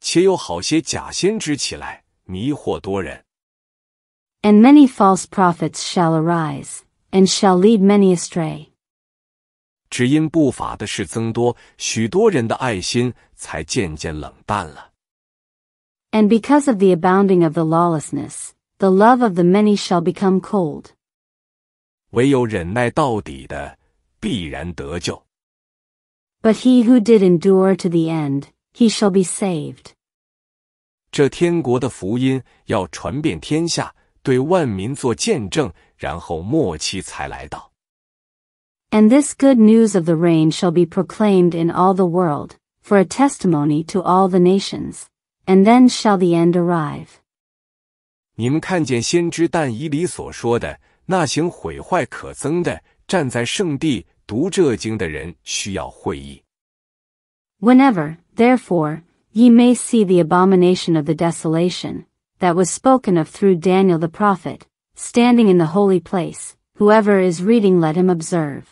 且有好些假先知起来，迷惑多人。And many false prophets shall arise, and shall lead many astray. 只因不法的事增多，许多人的爱心才渐渐冷淡了。And because of the abounding of the lawlessness, the love of the many shall become cold. 唯有忍耐到底的，必然得救。But he who did endure to the end, he shall be saved. 这天国的福音要传遍天下，对万民做见证，然后末期才来到。And this good news of the rain shall be proclaimed in all the world, for a testimony to all the nations, and then shall the end arrive. 你们看见先知但以理所说的那行毁坏可憎的站在圣地读这经的人需要会意。Whenever, therefore, ye may see the abomination of the desolation, that was spoken of through Daniel the prophet, standing in the holy place, whoever is reading let him observe.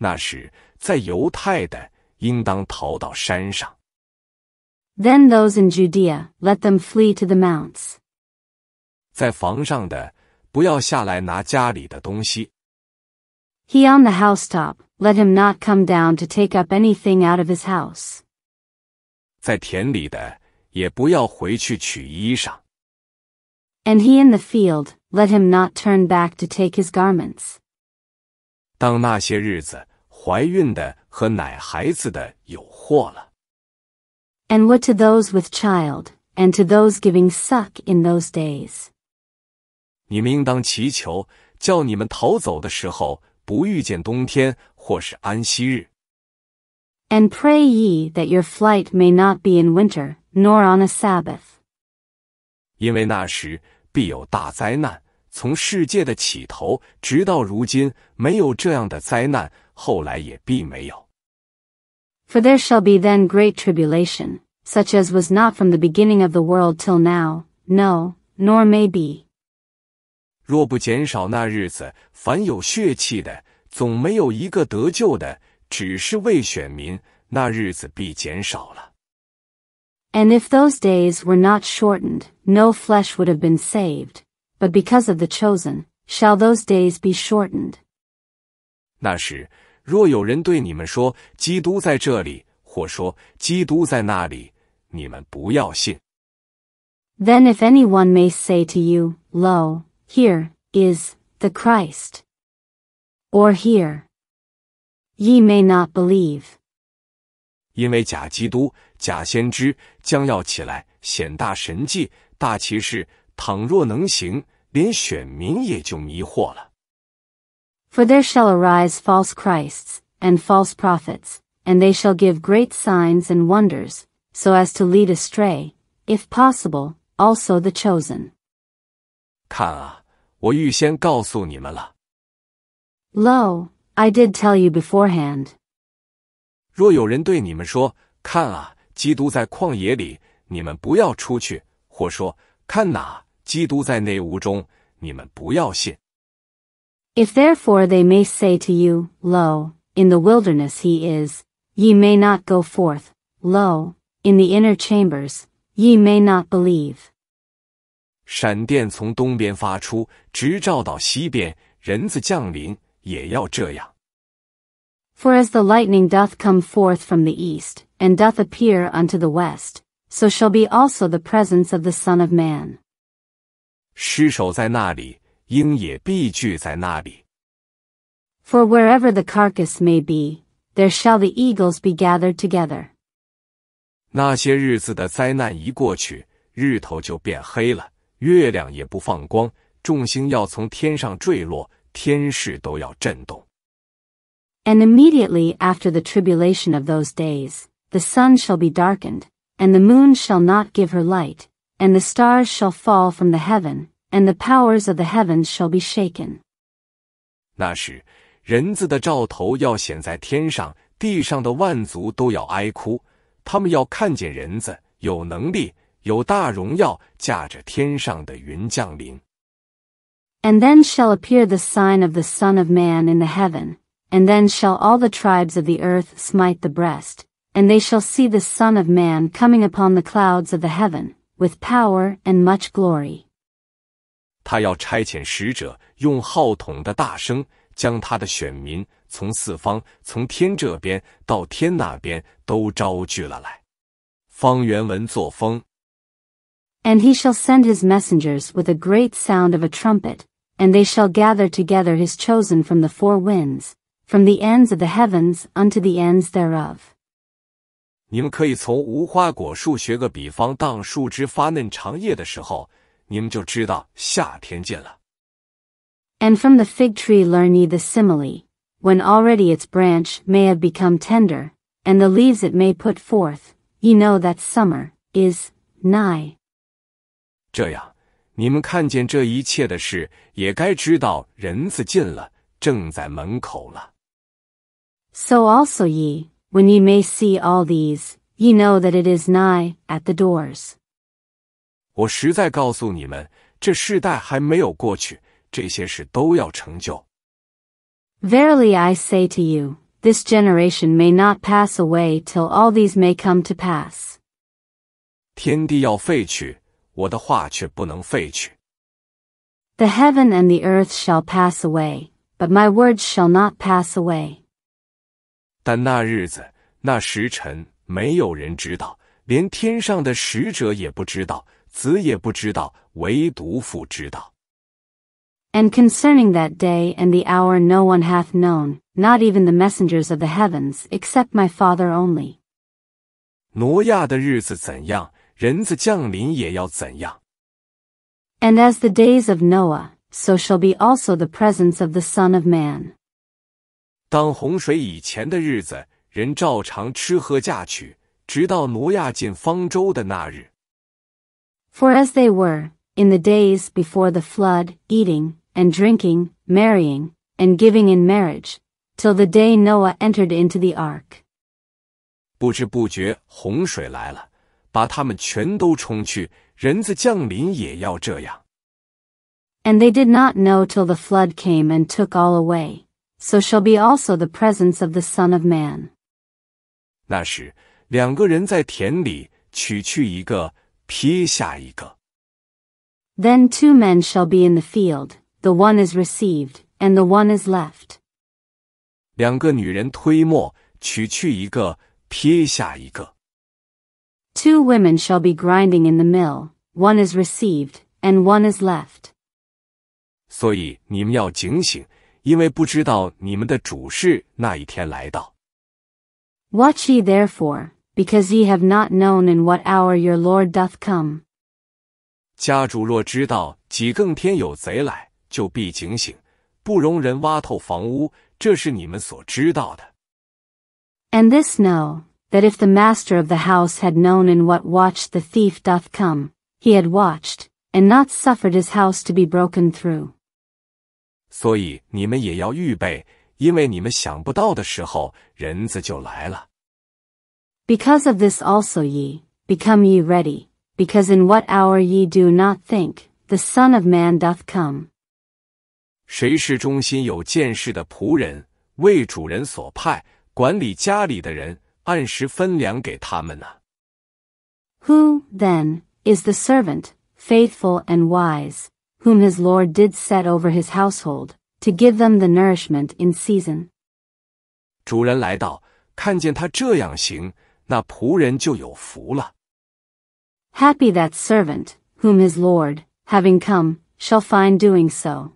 那时在犹太的，应当逃到山上。Then those in Judea, let them flee to the mountains. 在房上的，不要下来拿家里的东西。He on the housetop, let him not come down to take up anything out of his house. he in the field, let him not turn back to take his garments. 怀孕的和奶孩子的有祸了。And what to those with child, and to those giving suck in those days? 你们应当祈求，叫你们逃走的时候不遇见冬天或是安息日。And pray ye that your flight may not be in winter, nor on a Sabbath. 因为那时必有大灾难，从世界的起头直到如今，没有这样的灾难。后来也并没有。For there shall be then great tribulation, such as was not from the beginning of the world till now, no, nor may be. 若不减少那日子，凡有血气的，总没有一个得救的，只是为选民，那日子必减少了。And if those days were not shortened, no flesh would have been saved, but because of the chosen, shall those days be shortened. 那时。若有人对你们说，基督在这里，或说基督在那里，你们不要信。Then if anyone may say to you, Lo, here is the Christ, or here, ye may not believe. 因为假基督、假先知将要起来，显大神迹、大骑士，倘若能行，连选民也就迷惑了。For there shall arise false Christs, and false prophets, and they shall give great signs and wonders, so as to lead astray, if possible, also the chosen. I did tell you beforehand. 若有人对你们说：“看啊，基督在旷野里，你们不要出去。”或说：“看哪，基督在内屋中，你们不要信。” If therefore they may say to you, Lo, in the wilderness he is, ye may not go forth, lo, in the inner chambers, ye may not believe. 闪电从东边发出，直照到西边。人子降临也要这样。For as the lightning doth come forth from the east, and doth appear unto the west, so shall be also the presence of the Son of Man. 尸首在那里，鹰也必聚在那里。For wherever the carcass may be, there shall the eagles be gathered together. 那些日子的灾难一过去，日头就变黑了，月亮也不放光，众星要从天上坠落，天势都要震动。And immediately after the tribulation of those days, the sun shall be darkened, and the moon shall not give her light, and the stars shall fall from the heaven, and the powers of the heavens shall be shaken. And then shall appear the sign of the Son of Man in the heaven, and then shall all the tribes of the earth smite the breast, and they shall see the Son of Man coming upon the clouds of the heaven, with power and much glory. 他要差遣使者，用号筒的大声，将他的选民从四方，从天这边到天那边，都招聚了来。方原文作风。And he shall send his messengers with a great sound of a trumpet, and they shall gather together his chosen from the four winds, from the ends of the heavens unto the ends thereof。你们可以从无花果树学个比方，当树枝发嫩长叶的时候。And from the fig tree learn ye the simile, when already its branch may have become tender, and the leaves it may put forth, ye know that summer is nigh. 这样，你们看见这一切的事，也该知道人子近了，正在门口了。So also ye, when ye may see all these, ye know that it is nigh at the doors. 我实在告诉你们，这世代还没有过去，这些事都要成就。Verily I say to you, this generation may not pass away till all these may come to pass. 天地要废去，我的话却不能废去。The heaven and the earth shall pass away, but my words shall not pass away. 但那日子，那时辰，没有人知道，连天上的使者也不知道，子也不知道，唯独父知道。And concerning that day and the hour no one hath known, not even the messengers of the heavens, except my Father only. 挪亚的日子怎样，人子降临也要怎样。And as the days of Noah, so shall be also the presence of the Son of Man. 当洪水以前的日子，人照常吃喝嫁娶，直到挪亚进方舟的那日。for as they were, in the days before the flood, eating, and drinking, marrying, and giving in marriage, till the day Noah entered into the ark. 不知不觉，洪水来了，把他们全都冲去。人子降临也要这样。And they did not know till the flood came and took all away. So shall be also the presence of the Son of Man. 那时，两个人在田里取去一个，撇下一个。Then two men shall be in the field, the one is received, and the one is left. 两个女人推磨，取去一个，撇下一个。Two women shall be grinding in the mill, one is received, and one is left. 所以你们要警醒，因为不知道你们的主事那一天来到。Watch ye therefore, because ye have not known in what hour your Lord doth come. 家主若知道几更天有贼来，就必警醒，不容人挖透房屋。这是你们所知道的。And this know that if the master of the house had known in what watch the thief doth come, he had watched and not suffered his house to be broken through. 所以你们也要预备，因为你们想不到的时候，人子就来了。because of this also ye, become ye ready, because in what hour ye do not think, the Son of Man doth come. Who then, is the servant, faithful and wise, whom his Lord did set over his household, to give them the nourishment in season? 主人来到，看见他这样行，那仆人就有福了。Happy that servant whom his lord, having come, shall find doing so.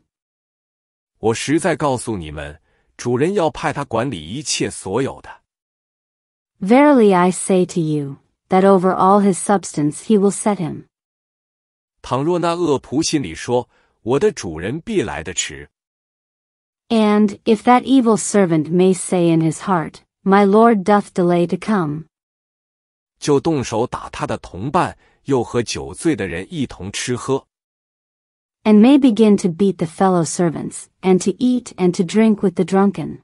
我实在告诉你们，主人要派他管理一切所有的。Verily I say to you, that over all his substance he will set him. And if that evil servant may say in his heart, My Lord doth delay to come. 就动手打他的同伴，又和酒醉的人一同吃喝。And may begin to beat the fellow servants, and to eat and to drink with the drunken.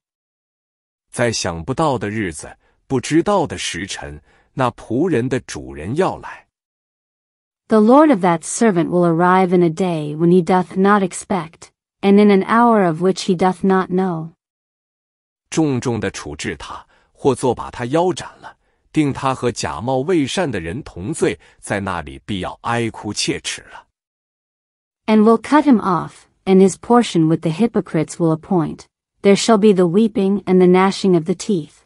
在想不到的日子，不知道的时辰，那仆人的主人要来。The Lord of that servant will arrive in a day when he doth not expect, and in an hour of which he doth not know. 重重的处置他，或做把他腰斩了。定他和假冒伪善的人同罪，在那里必要哀哭切齿了。And will cut him off, and his portion with the hypocrites will appoint. There shall be the weeping and the gnashing of the teeth.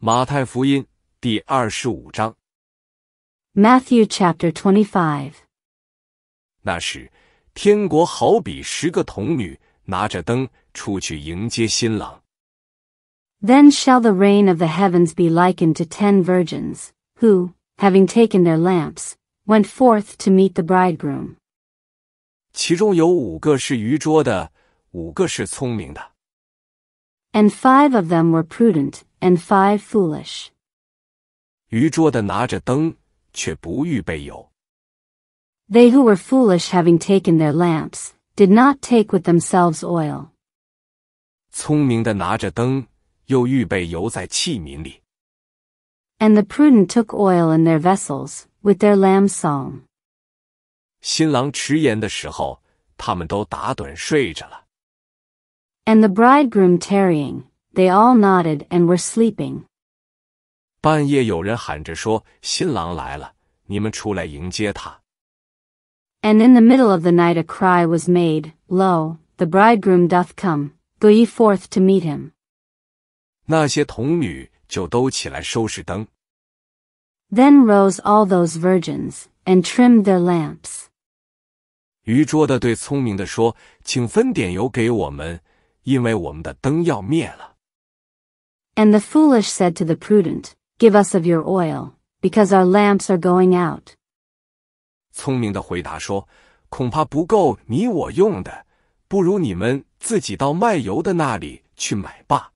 马太福音第二十五章。Matthew Chapter Twenty Five. 那时，天国好比十个童女拿着灯出去迎接新郎。Then shall the reign of the heavens be likened to ten virgins, who, having taken their lamps, went forth to meet the bridegroom. 其中有五个是愚拙的，五个是聪明的。And five of them were prudent, and five foolish. 愚拙的拿着灯，却不预备油。They who were foolish, having taken their lamps, did not take with themselves oil. 聪明的拿着灯。又预备油在器皿里。And the prudent took oil in their vessels with their lamb song。新郎迟延的时候，他们都打盹睡着了。And the bridegroom tarrying, they all nodded and were sleeping. And in the middle of the night a cry was made, Lo, the bridegroom doth come, go ye forth to meet him. 那些童女就都起来收拾灯。Then rose all those virgins and trimmed their lamps. 愚拙的对聪明的说：“请分点油给我们，因为我们的灯要灭了。” And the foolish said to the prudent, "Give us of your oil, because our lamps are going out." 聪明的回答说：“恐怕不够你我用的，不如你们自己到卖油的那里去买吧。”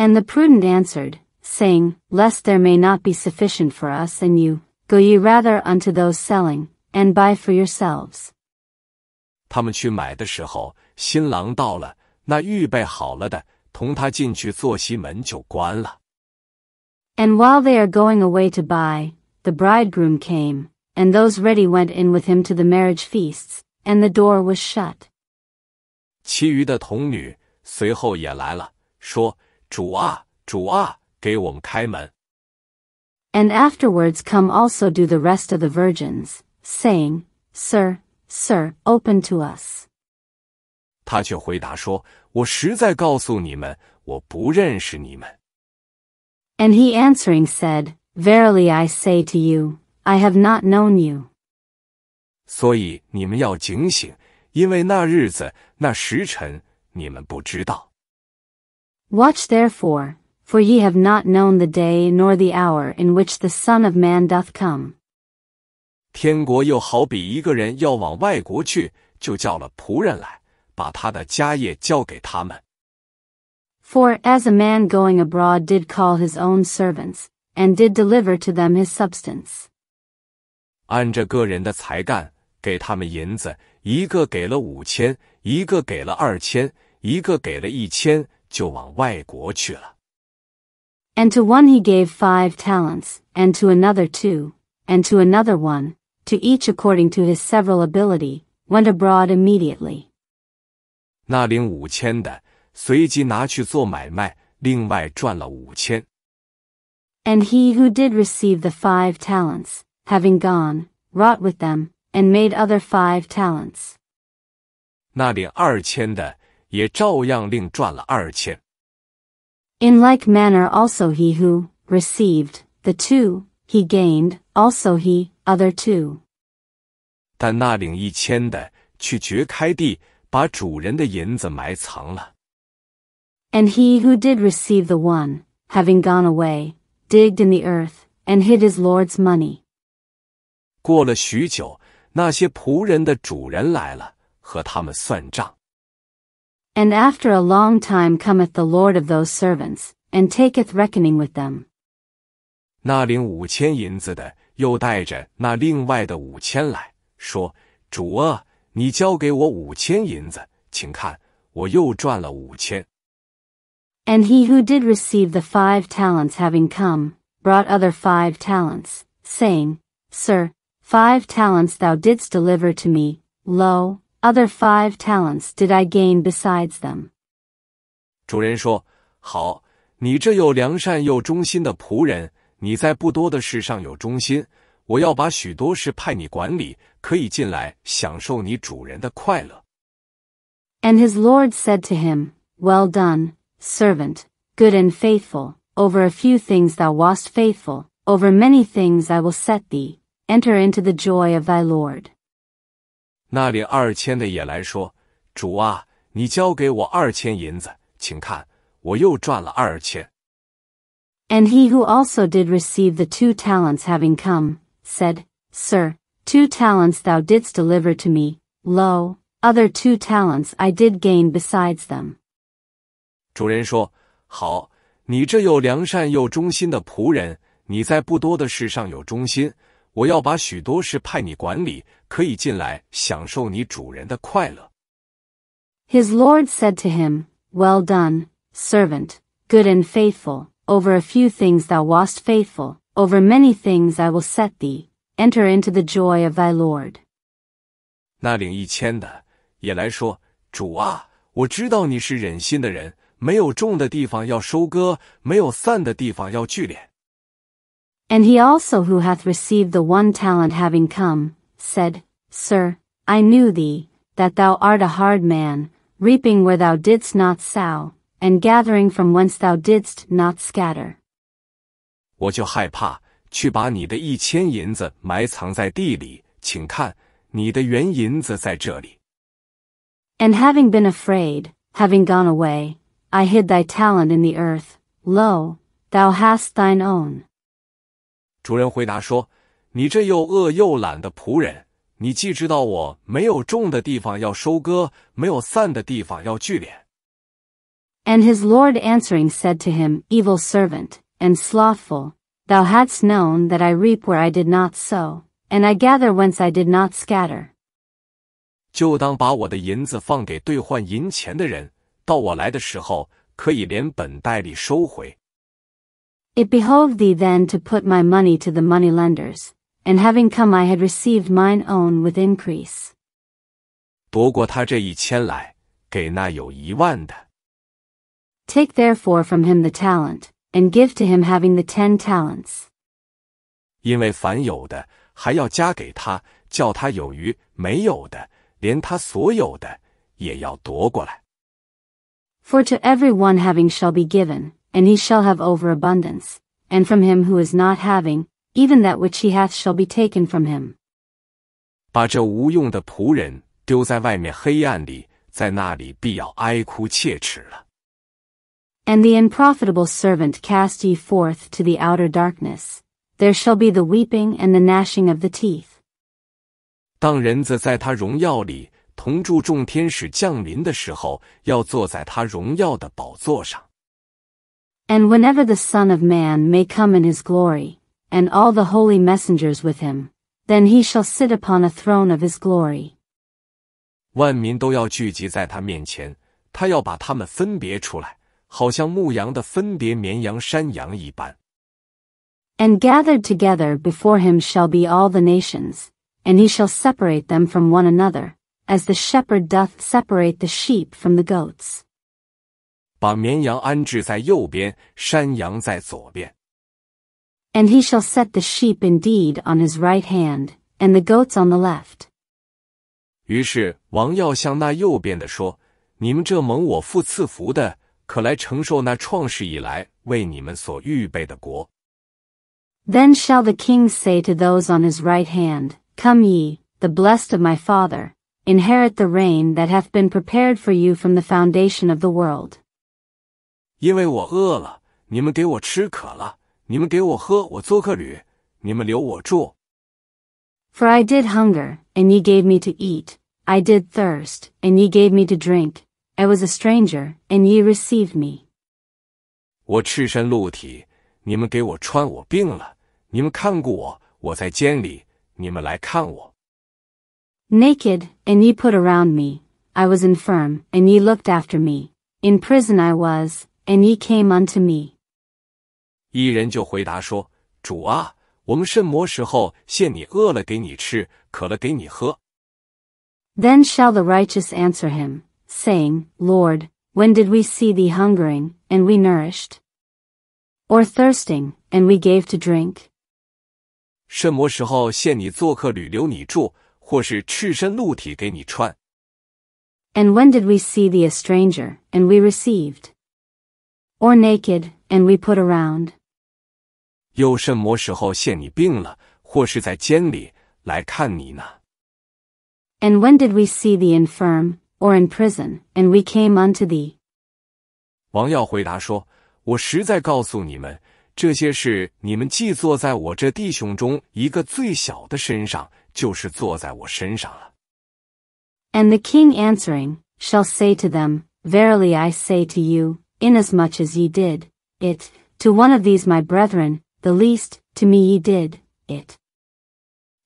And the prudent answered, saying, Lest there may not be sufficient for us and you, go ye rather unto those selling, and buy for yourselves. 他们去买的时候，新郎到了，那预备好了的同他进去坐席门就关了。And while they are going away to buy, the bridegroom came, and those ready went in with him to the marriage feasts, and the door was shut. 其余的童女随后也来了，说。主啊，主啊，给我们开门。And afterwards come also do the rest of the virgins, saying, Sir, Sir, open to us. 他却回答说：“我实在告诉你们，我不认识你们。” And he answering said, Verily I say to you, I have not known you. 所以你们要警醒，因为那日子、那时辰，你们不知道。Watch therefore, for ye have not known the day nor the hour in which the Son of Man doth come. 天国又好比一个人要往外国去，就叫了仆人来，把他的家业交给他们。For as a man going abroad did call his own servants, and did deliver to them his substance. 按着个人的才干，给他们银子，一个给了五千，一个给了二千，一个给了一千。就往外国去了。And to one he gave five talents, and to another two, and to another one, to each according to his several ability, went abroad immediately. 那领五千的随即拿去做买卖，另外赚了五千。And he who did receive the five talents, having gone, wrought with them, and made other five talents. 那领二千的也照样另赚了二千。In like manner also he who received the two, he gained also he other two. 但那领一千的去掘开地，把主人的银子埋藏了。And he who did receive the one, having gone away, digged in the earth and hid his lord's money. 过了许久，那些仆人的主人来了，和他们算账。and after a long time cometh the Lord of those servants, and taketh reckoning with them. 那领五千银子的，又带着那另外的五千来说：“主啊，你交给我五千银子，请看，我又赚了五千。” And he who did receive the five talents having come, brought other five talents, saying, Sir, five talents thou didst deliver to me, lo, other five talents did I gain besides them？” 主人说：“好，你这又良善又忠心的仆人，你在不多的事上有忠心。我要把许多事派你管理，可以进来享受你主人的快乐。” And his lord said to him, Well done, servant, good and faithful. Over a few things thou wast faithful, over many things I will set thee. Enter into the joy of thy Lord. 那领二千的也来说：“主啊，你交给我二千银子，请看，我又赚了二千。” And he who also did receive the two talents, having come, said, "Sir, two talents thou didst deliver to me. Lo, other two talents I did gain besides them." 主人说：“好，你这又良善又忠心的仆人，你在不多的事上有忠心，我要把许多事派你管理。”可以进来享受你主人的快乐。His lord said to him, Well done, servant, good and faithful. Over a few things thou wast faithful, over many things I will set thee. Enter into the joy of thy lord. 那领一千的也来说：“主啊，我知道你是忍心的人，没有种的地方要收割，没有散的地方要聚敛。” And he also who hath received the one talent having come, said, Sir, I knew thee, that thou art a hard man, reaping where thou didst not sow, and gathering from whence thou didst not scatter. 我就害怕，去把你的一千银子埋藏在地里。请看，你的原银子在这里。And having been afraid, having gone away, I hid thy talent in the earth. Lo, thou hast thine own. 主人回答说。and his lord answering said to him, Evil servant, and slothful, thou hadst known that I reap where I did not sow, and I gather whence I did not scatter. 就当把我的银子放给兑换银钱的人，到我来的时候，可以连本带利收回。It behoved thee then to put my money to the money lenders and having come I had received mine own with increase. 不过他这一千来，给那有一万的。Take therefore from him the talent, and give to him having the ten talents. 因为凡有的还要加给他，叫他有余；没有的，连他所有的也要夺过来。For to every one having shall be given, and he shall have overabundance, and from him who is not having, even that which he hath shall be taken from him. 把这无用的仆人丢在外面黑暗里，在那里必要哀哭切齿了。And the unprofitable servant cast ye forth to the outer darkness. There shall be the weeping and the gnashing of the teeth. 当人子在他荣耀里同住众天使降临的时候，要坐在他荣耀的宝座上。And whenever the Son of Man may come in his glory, and all the holy messengers with him. Then he shall sit upon a throne of his glory. 万民都要聚集在他面前，他要把他们分别出来，好像牧羊的分别绵羊、山羊一般。And gathered together before him shall be all the nations, and he shall separate them from one another, as the shepherd doth separate the sheep from the goats. 把绵羊安置在右边，山羊在左边。and he shall set the sheep indeed on his right hand, and the goats on the left. 于是王要向那右边的说：“你们这蒙我父赐福的，可来承受那创世以来为你们所预备的国。” Then shall the king say to those on his right hand, Come ye, the blessed of my father, inherit the reign that hath been prepared for you from the foundation of the world. 因为我饿了，你们给我吃渴了。你们给我喝，我做客旅；你们留我住。For I did hunger, and ye gave me to eat. I did thirst, and ye gave me to drink. I was a stranger, and ye received me. 我赤身露体，你们给我穿；我病了，你们看顾我；我在监里，你们来看我。Naked, and ye put around me. I was infirm, and ye looked after me. In prison I was, and ye came unto me. Then shall the righteous answer him, saying, Lord, when did we see thee hungering, and we nourished? Or thirsting, and we gave to drink? 什么时候见你做客旅留你住，或是赤身露体给你穿？And when did we see thee a stranger, and we received? Or naked, and we put around? And when did we see thee infirm or in prison, and we came unto thee？王耀回答说：“我实在告诉你们，这些事你们既坐在我这弟兄中一个最小的身上，就是坐在我身上了。” And the king answering shall say to them, Verily I say to you, inasmuch as ye did it to one of these my brethren, the least to me ye did it。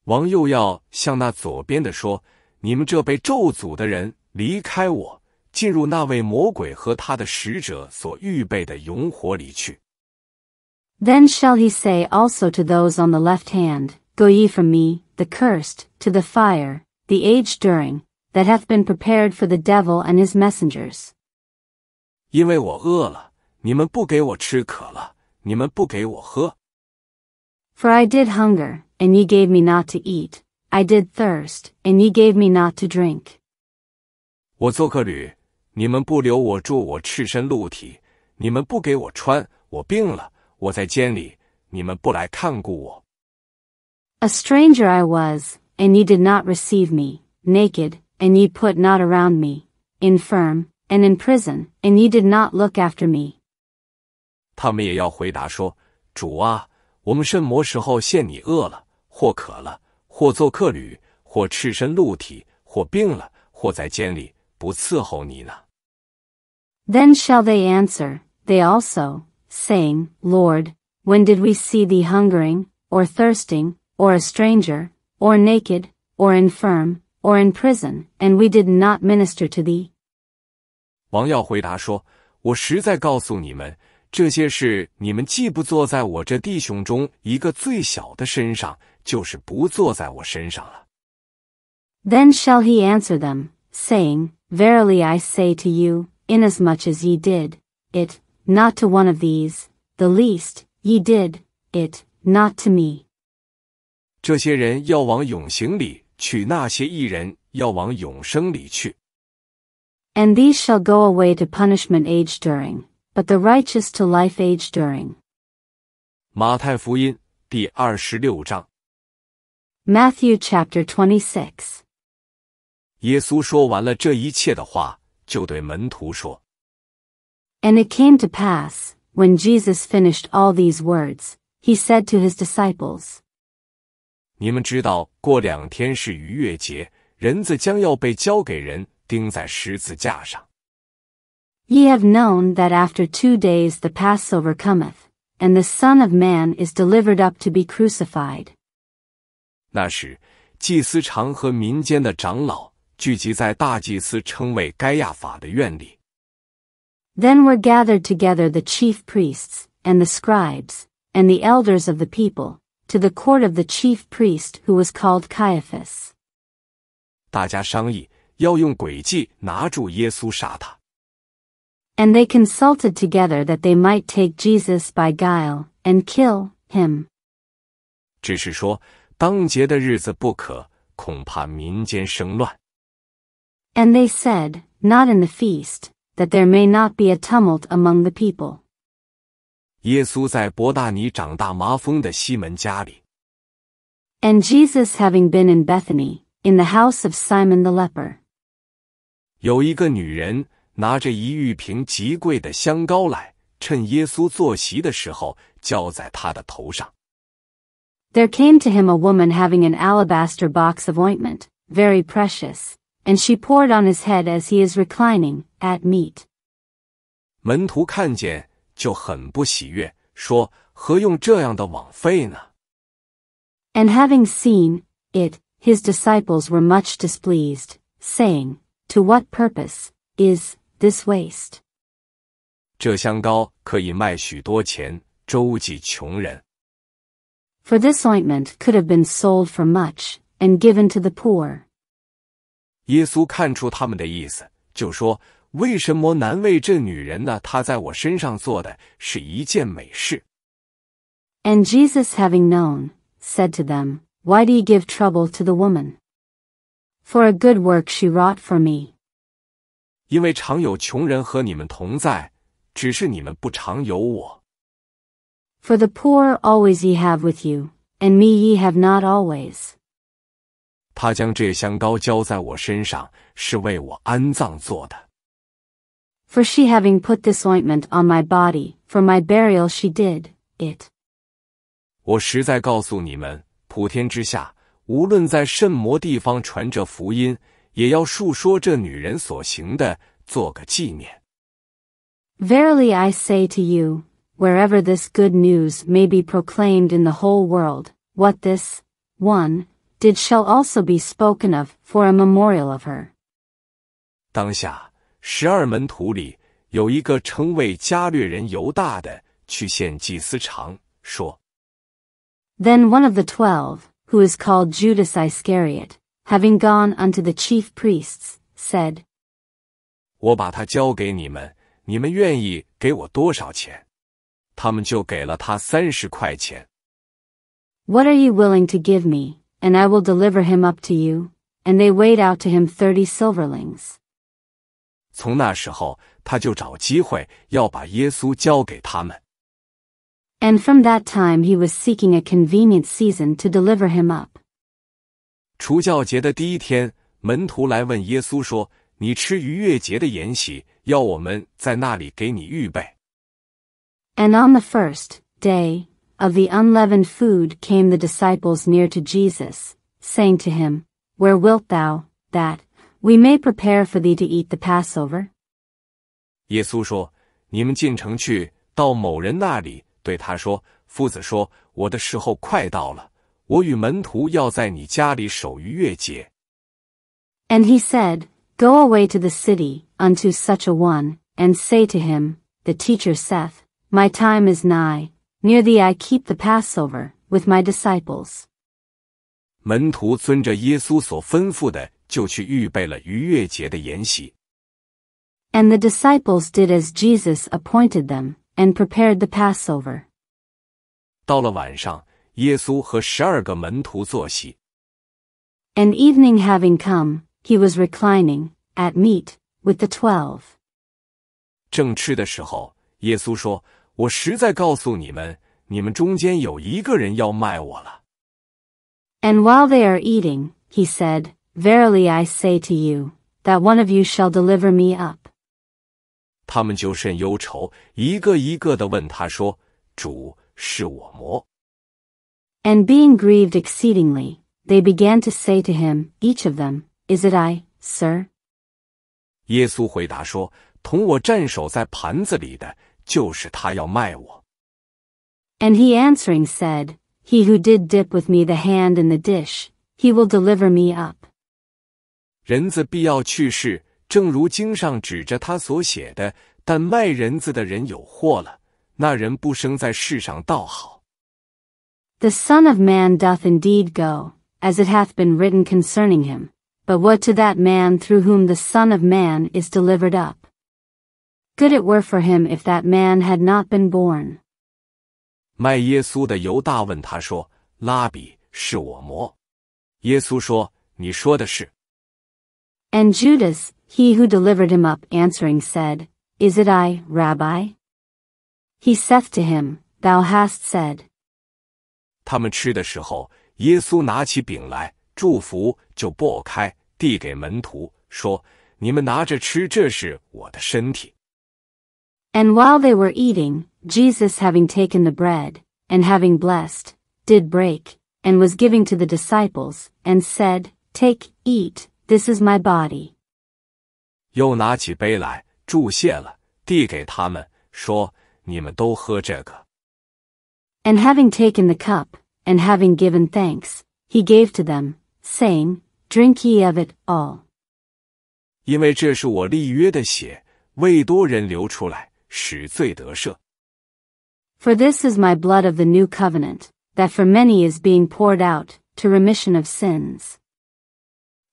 王又要向那左边的说：“你们这被咒诅的人，离开我，进入那位魔鬼和他的使者所预备的永火里去。” Then shall he say also to those on the left hand, Go ye from me, the cursed, to the fire, the age during, that hath been prepared for the devil and his messengers. 因为我饿了，你们不给我吃；渴了，你们不给我喝；for I did hunger, and ye gave me not to eat. I did thirst, and ye gave me not to drink. 我做客旅，你们不留我住，我赤身露体；你们不给我穿，我病了，我在监里，你们不来看顾我。A stranger I was, and ye did not receive me; naked, and ye put not around me; infirm, and in prison, and ye did not look after me. 他们也要回答说：“主啊，我们甚么时候限你饿了，或渴了，或做客旅，或赤身露体，或病了，或在监里，不伺候你呢？Then shall they answer, they also, saying, Lord, when did we see thee hungering, or thirsting, or a stranger, or naked, or infirm, or in prison, and we did not minister to thee? 王耀回答说：“我实在告诉你们，then shall he answer them, saying, Verily I say to you, inasmuch as ye did it not to one of these, the least, ye did it not to me. And these shall go away to punishment age during but the righteous to life age during. 马太福音第二十六章。Matthew chapter twenty six。耶稣说完了这一切的话，就对门徒说：“And it came to pass when Jesus finished all these words, he said to his disciples。”你们知道，过两天是逾越节，人子将要被交给人，钉在十字架上。Ye have known that after two days the Passover cometh, and the Son of Man is delivered up to be crucified. Then were gathered together the chief priests, and the scribes, and the elders of the people, to the court of the chief priest who was called Caiaphas. 大家商议要用诡计拿住耶稣杀他。and they consulted together that they might take Jesus by guile, and kill him. 只是说，当节的日子不可，恐怕民间生乱。And they said, not in the feast, that there may not be a tumult among the people. 耶稣在伯大尼长大麻风的西门家里。And Jesus having been in Bethany, in the house of Simon the leper. 有一个女人拿着一玉瓶极贵的香膏来，趁耶稣坐席的时候浇在他的头上。There came to him a woman having an alabaster box of ointment, very precious, and she poured on his head as he is reclining at meat. And having seen it, his disciples were much displeased, saying, "To what purpose is this waste. For this ointment could have been sold for much and given to the poor. 耶稣看出他们的意思，就说：“为什么难为这女人呢？她在我身上做的是一件美事。” And Jesus, having known, said to them, Why do ye give trouble to the woman? For a good work she wrought for me. 因为常有穷人和你们同在，只是你们不常有我。For the poor always ye have with you, and me ye have not always. 他将这香膏浇在我身上，是为我安葬做的。For she having put this ointment on my body, for my burial she did it. 我实在告诉你们，普天之下，无论在甚么地方传着福音。也要述说这女人所行的，做个纪念。Verily I say to you, wherever this good news may be proclaimed in the whole world, what this one did shall also be spoken of for a memorial of her. 当下，十二门徒里有一个称为加略人犹大的，去献祭司长，说：“Then one of the twelve, who is called Judas Iscariot, having gone unto the chief priests, said, 我把他交给你们，你们愿意给我多少钱？他们就给了他三十块钱。What are you willing to give me, and I will deliver him up to you? And they weighed out to him thirty silverlings. 从那时候，他就找机会要把耶稣交给他们。And from that time he was seeking a convenient season to deliver him up. 除教节的第一天，门徒来问耶稣说：“你吃逾越节的筵席，要我们在那里给你预备。” And on the first day of the unleavened food came the disciples near to Jesus, saying to him, Where wilt thou, that we may prepare for thee to eat the Passover? 耶稣说：“你们进城去，到某人那里，对他说：‘夫子说，我的时候快到了，and he said, Go away to the city unto such a one, and say to him, The teacher saith, My time is nigh, near thee I keep the Passover with my disciples. 门徒遵着耶稣所吩咐的，就去预备了逾越节的筵席。And the disciples did as Jesus appointed them, and prepared the Passover. 到了晚上，an evening having come, he was reclining at meat with the twelve. 正吃的时候，耶稣说：“我实在告诉你们，你们中间有一个人要卖我了。” And while they are eating, he said, Verily I say to you, that one of you shall deliver me up. And being grieved exceedingly, they began to say to him, each of them, Is it I, sir? 耶稣回答说：“同我站守在盘子里的，就是他要卖我。” And he answering said, He who did dip with me the hand in the dish, he will deliver me up. 人子必要去世，正如经上指着他所写的。但卖人子的人有祸了，那人不生在世上倒好。the Son of Man doth indeed go, as it hath been written concerning him, but what to that man through whom the Son of Man is delivered up? Good it were for him if that man had not been born. 卖耶稣的犹大问他说：“拉比，是我魔？”耶稣说：“你说的是。” And Judas, he who delivered him up, answering said, Is it I, Rabbi? He saith to him, Thou hast said. 他们吃的时候，耶稣拿起饼来，祝福，就擘开，递给门徒，说：“你们拿着吃，这是我的身体。” And while they were eating, Jesus, having taken the bread, and having blessed, did break, and was giving to the disciples, and said, Take, eat, this is my body. 又拿起杯来，注谢了，递给他们，说：“你们都喝这个。” And having taken the cup, and having given thanks, he gave to them, saying, Drink ye of it all. 因为这是我立约的血，为多人流出来，使罪得赦。For this is my blood of the new covenant, that for many is being poured out to remission of sins.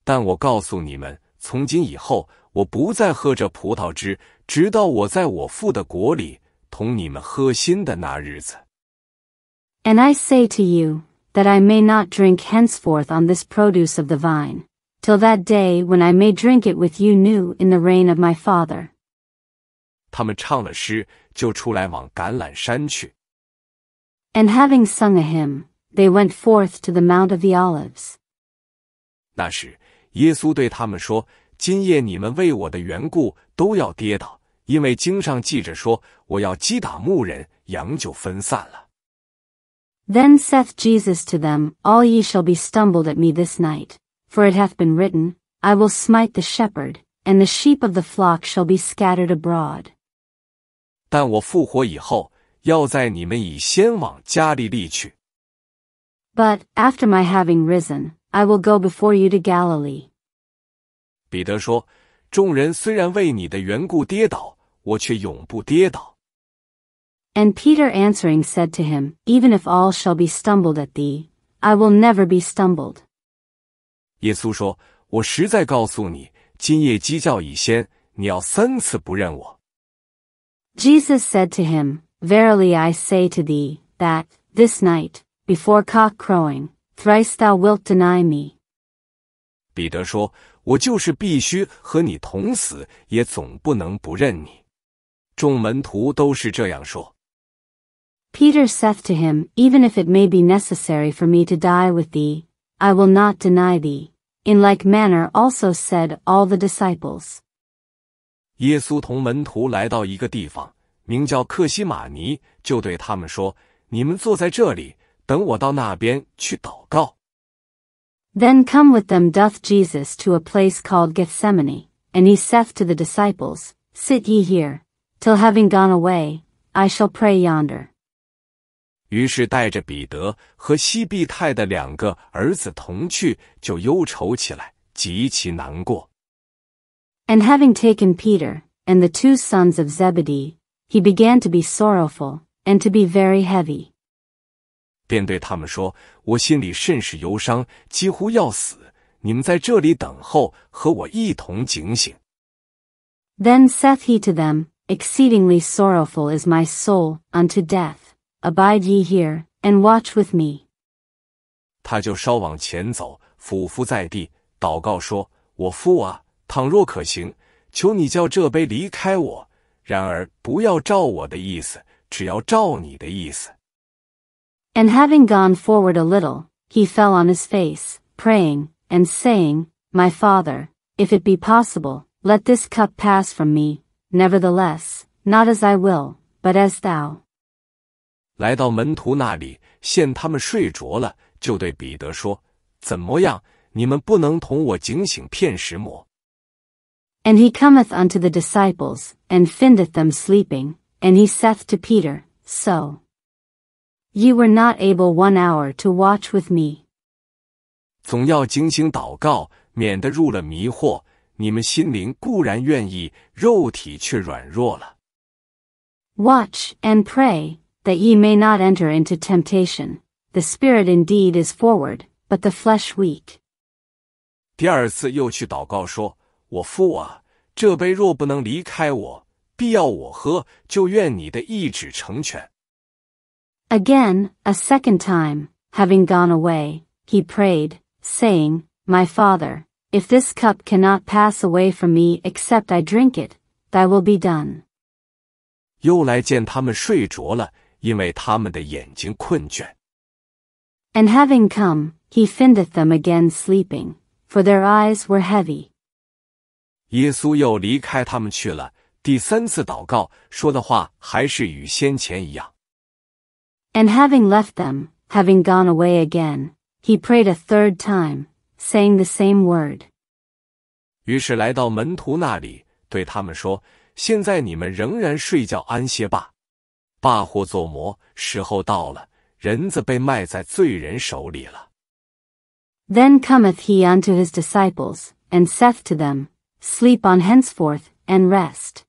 但我告诉你们，从今以后，我不再喝这葡萄汁，直到我在我父的国里同你们喝新的那日子。and I say to you, that I may not drink henceforth on this produce of the vine, till that day when I may drink it with you new in the reign of my Father. And having sung a hymn, they went forth to the Mount of the Olives. 那时，耶稣对他们说：“今夜你们为我的缘故都要跌倒，因为经上记着说，我要击打牧人，羊就分散了。” Then saith Jesus to them, All ye shall be stumbled at me this night, for it hath been written, I will smite the shepherd, and the sheep of the flock shall be scattered abroad. 但我复活以后，要在你们以先往加利利去。But after my having risen, I will go before you to Galilee. 彼得说：“众人虽然为你的缘故跌倒，我却永不跌倒。” And Peter answering said to him, Even if all shall be stumbled at thee, I will never be stumbled. 耶稣说：“我实在告诉你，今夜鸡叫以先，你要三次不认我。” Jesus said to him, Verily I say to thee, that, this night, before cock crowing, thrice thou wilt deny me. 彼得说：“我就是必须和你同死，也总不能不认你。”众门徒都是这样说。Peter saith to him, Even if it may be necessary for me to die with thee, I will not deny thee. In like manner also said all the disciples. 耶稣同门徒来到一个地方，名叫克西马尼，就对他们说：“你们坐在这里，等我到那边去祷告。” Then come with them doth Jesus to a place called Gethsemane, and he saith to the disciples, Sit ye here, till having gone away, I shall pray yonder. And having taken Peter and the two sons of Zebedee, he began to be sorrowful and to be very heavy. 便对他们说：“我心里甚是忧伤，几乎要死。你们在这里等候，和我一同警醒。” Then saith he to them, Exceedingly sorrowful is my soul unto death. Abide ye here, and watch with me。”他就稍往前走，俯伏在地，祷告说：“我父啊，倘若可行，求你叫这杯离开我；然而不要照我的意思，只要照你的意思。” And having gone forward a little, he fell on his face, praying, and saying, My Father, if it be possible, let this cup pass from me, nevertheless, not as I will, but as thou. 来到门徒那里，见他们睡着了，就对彼得说：“怎么样？你们不能同我警醒片时么？” And he cometh unto the disciples, and findeth them sleeping, and he saith to Peter, So. Ye were not able one hour to watch with me. 总要警醒祷告，免得入了迷惑。你们心灵固然愿意，肉体却软弱了。Watch and pray, that ye may not enter into temptation. The spirit indeed is forward, but the flesh weak. 第二次又去祷告说：“我父啊，这杯若不能离开我，必要我喝，就愿你的意志成全。” Again, a second time, having gone away, he prayed, saying, My Father, if this cup cannot pass away from me except I drink it, thy will be done. 又来见他们睡着了，因为他们的眼睛困倦。And having come, he findeth them again sleeping, for their eyes were heavy. 耶稣又离开他们去了。第三次祷告说的话还是与先前一样。And having left them, having gone away again, he prayed a third time, saying the same word. 罢货做魔，时候到了，人子被卖在罪人手里了。Then cometh he unto his disciples, and saith to them, Sleep on henceforth, and rest.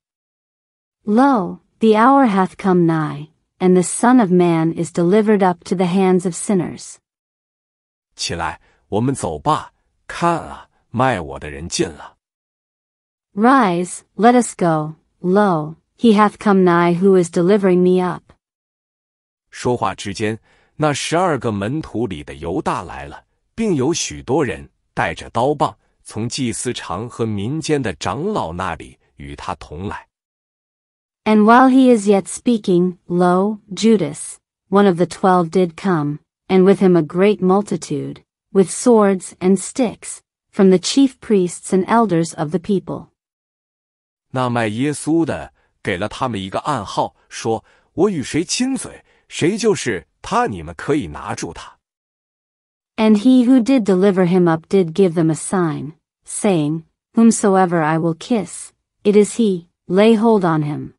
Lo, the hour hath come nigh, and the Son of Man is delivered up to the hands of sinners. 起来，我们走吧！看啊，卖我的人进了。Rise, let us go. Lo, he hath come nigh who is delivering me up。说话之间，那十二个门徒里的犹大来了，并有许多人带着刀棒，从祭司长和民间的长老那里与他同来。And while he is yet speaking, lo, Judas, one of the twelve, did come, and with him a great multitude, with swords and sticks, from the chief priests and elders of the people. 那卖耶稣的给了他们一个暗号，说：“我与谁亲嘴，谁就是他，你们可以拿住他。” And he who did deliver him up did give them a sign, saying, Whomsoever I will kiss, it is he, lay hold on him.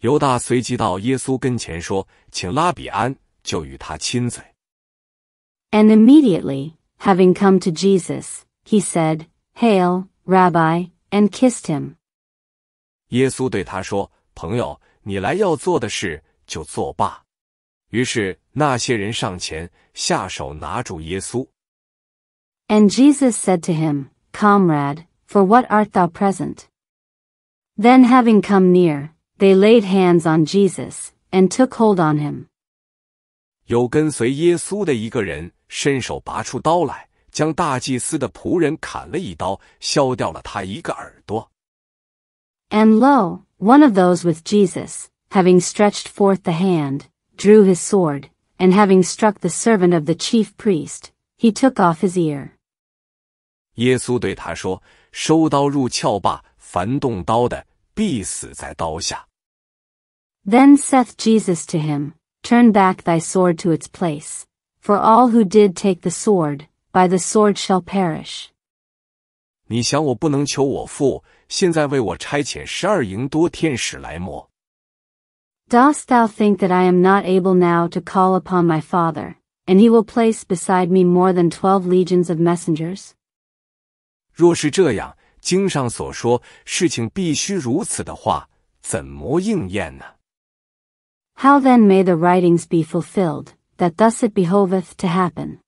犹大随即到耶稣跟前说：“请拉比安，就与他亲嘴。” And immediately, having come to Jesus, he said, Hail, Rabbi, and kissed him. 耶稣对他说：“朋友，你来要做的事，就做罢。”于是那些人上前，下手拿住耶稣。And Jesus said to him, "Comrade, for what art thou present?" Then, having come near, they laid hands on Jesus and took hold on him. 有跟随耶稣的一个人伸手拔出刀来，将大祭司的仆人砍了一刀，削掉了他一个耳朵。And lo, one of those with Jesus, having stretched forth the hand, drew his sword, and having struck the servant of the chief priest, he took off his ear. 耶稣对他说：“收刀入鞘吧，凡动刀的，必死在刀下。” Then saith Jesus to him, Turn back thy sword to its place, for all who did take the sword, by the sword shall perish. 你想我不能求我父现在为我差遣十二营多天使来磨。Dost thou think that I am not able now to call upon my Father, and he will place beside me more than twelve legions of messengers? 若是这样，经上所说事情必须如此的话，怎么应验呢？How then may the writings be fulfilled that thus it behoveth to happen？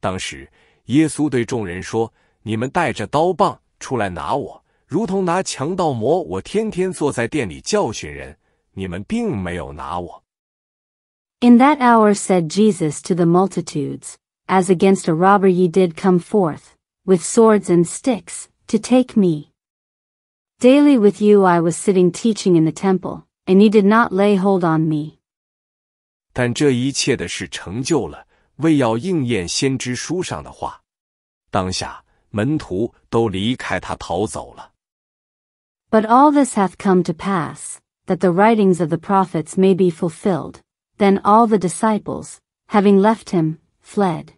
当时，耶稣对众人说：“你们带着刀棒出来拿我，in that hour said Jesus to the multitudes, As against a robber ye did come forth, with swords and sticks, to take me. Daily with you I was sitting teaching in the temple, and ye did not lay hold on me. 但这一切的事成就了，为要应验先知书上的话。当下，门徒都离开他逃走了。but all this hath come to pass, that the writings of the prophets may be fulfilled. Then all the disciples, having left him, fled.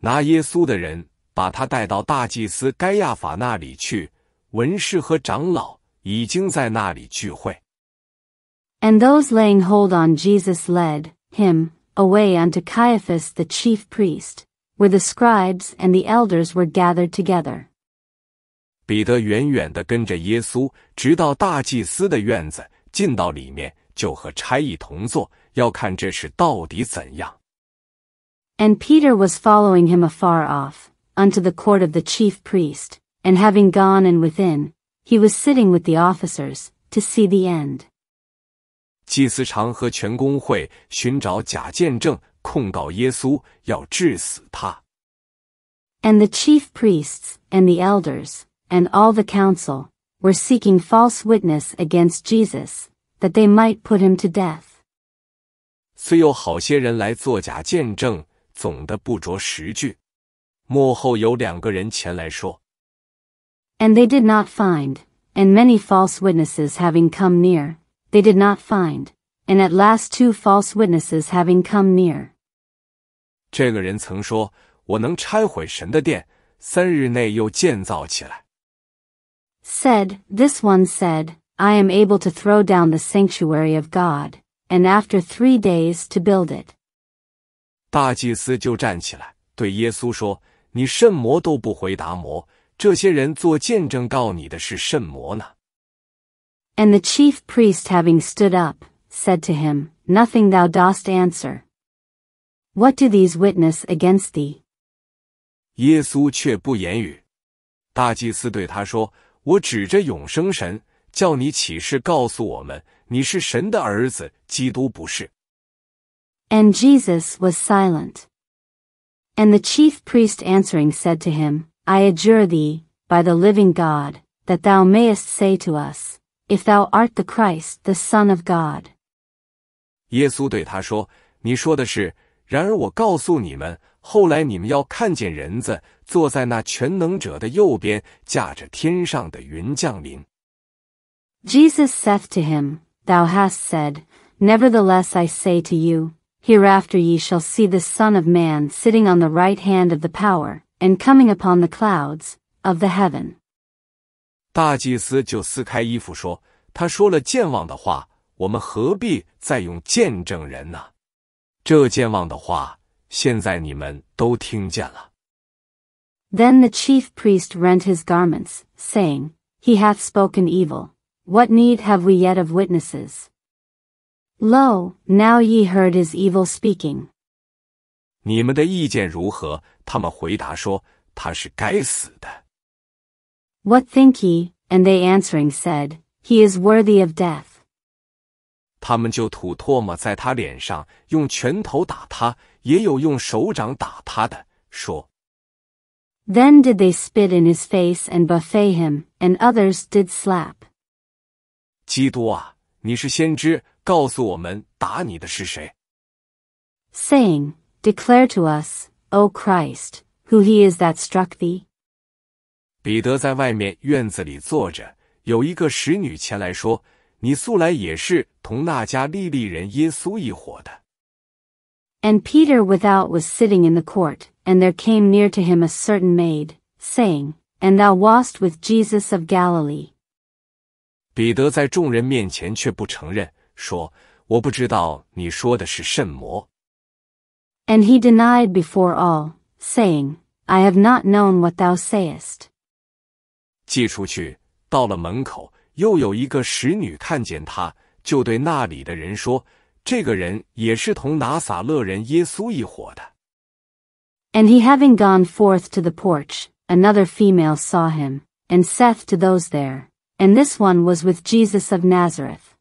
拿耶稣的人把他带到大祭司该亚法那里去，文士和长老已经在那里聚会。And those laying hold on Jesus led him away unto Caiaphas the chief priest, where the scribes and the elders were gathered together. 彼得远远的跟着耶稣，直到大祭司的院子，进到里面就和差役同坐，要看这事到底怎样。And Peter was following him afar off, unto the court of the chief priest, and having gone and within, he was sitting with the officers, to see the end. 祭司长和全公会寻找假见证，控告耶稣，要治死他。And the chief priests and the elders and all the council, were seeking false witness against Jesus, that they might put him to death. 虽有好些人来作假见证，总的不着实据。幕后有两个人前来说，And they did not find, and many false witnesses having come near, they did not find, and at last two false witnesses having come near. 这个人曾说：“我能拆毁神的殿，三日内又建造起来。” said, This one said, I am able to throw down the sanctuary of God, and after three days to build it. And the chief priest, having stood up, said to him, Nothing thou dost answer. What do these witness against thee? 耶稣却不言语。大祭司对他说：“我指着永生神，叫你启示告诉我们，你是神的儿子，基督不是。” And Jesus was silent. And the chief priest answering said to him, I adjure thee, by the living God, that thou mayest say to us, if thou art the Christ, the Son of God. 耶稣对他说：“你说的是。然而我告诉你们，后来你们要看见人子坐在那全能者的右边，驾着天上的云降临。Jesus saith to him, Thou hast said; nevertheless I say to you, Hereafter ye shall see the Son of Man sitting on the right hand of the Power, and coming upon the clouds of the heaven. 大祭司就撕开衣服说，他说了健忘的话，我们何必再用见证人呢？这健忘的话。现在你们都听见了。Then the chief priest rent his garments, saying, He hath spoken evil. What need have we yet of witnesses? Lo, now ye heard his evil speaking. What think ye? And they answering said, He is worthy of death. 他们就吐唾沫在他脸上，用拳头打他，也有用手掌打他的，说。Then did they spit in his face and buffet him, and others did slap. 基督啊，你是先知，告诉我们打你的是谁。Saying, declare to us, O Christ, who he is that struck thee. 彼得在外面院子里坐着，有一个使女前来说：“你素来也是同那家利利人耶稣一伙的。” And Peter without was sitting in the court, and there came near to him a certain maid, saying, And thou wast with Jesus of Galilee. 彼得在众人面前却不承认，说：“我不知道你说的是甚么。” And he denied before all, saying, I have not known what thou sayest. 寄出去，到了门口，又有一个使女看见他，就对那里的人说。这个人也是同拿撒勒人耶稣一伙的。And he having gone forth to the porch, another female saw him, and saith to those there, And this one was with Jesus of Nazareth.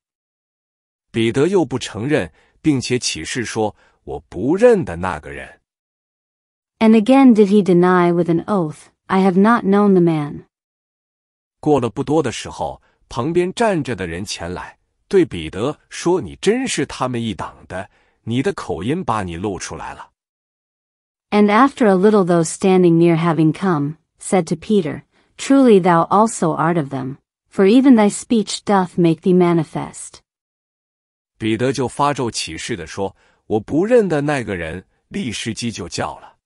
彼得又不承认，并且起誓说：“我不认得那个人。” And again did he deny with an oath, I have not known the man. 过了不多的时候，旁边站着的人前来，对彼得说：“你真是他们一党的，你的口音把你露出来了。” And after a little those standing near having come, said to Peter, Truly thou also art of them, for even thy speech doth make thee manifest. 彼得就发咒起誓的说：“我不认得那个人。”利士基就叫了。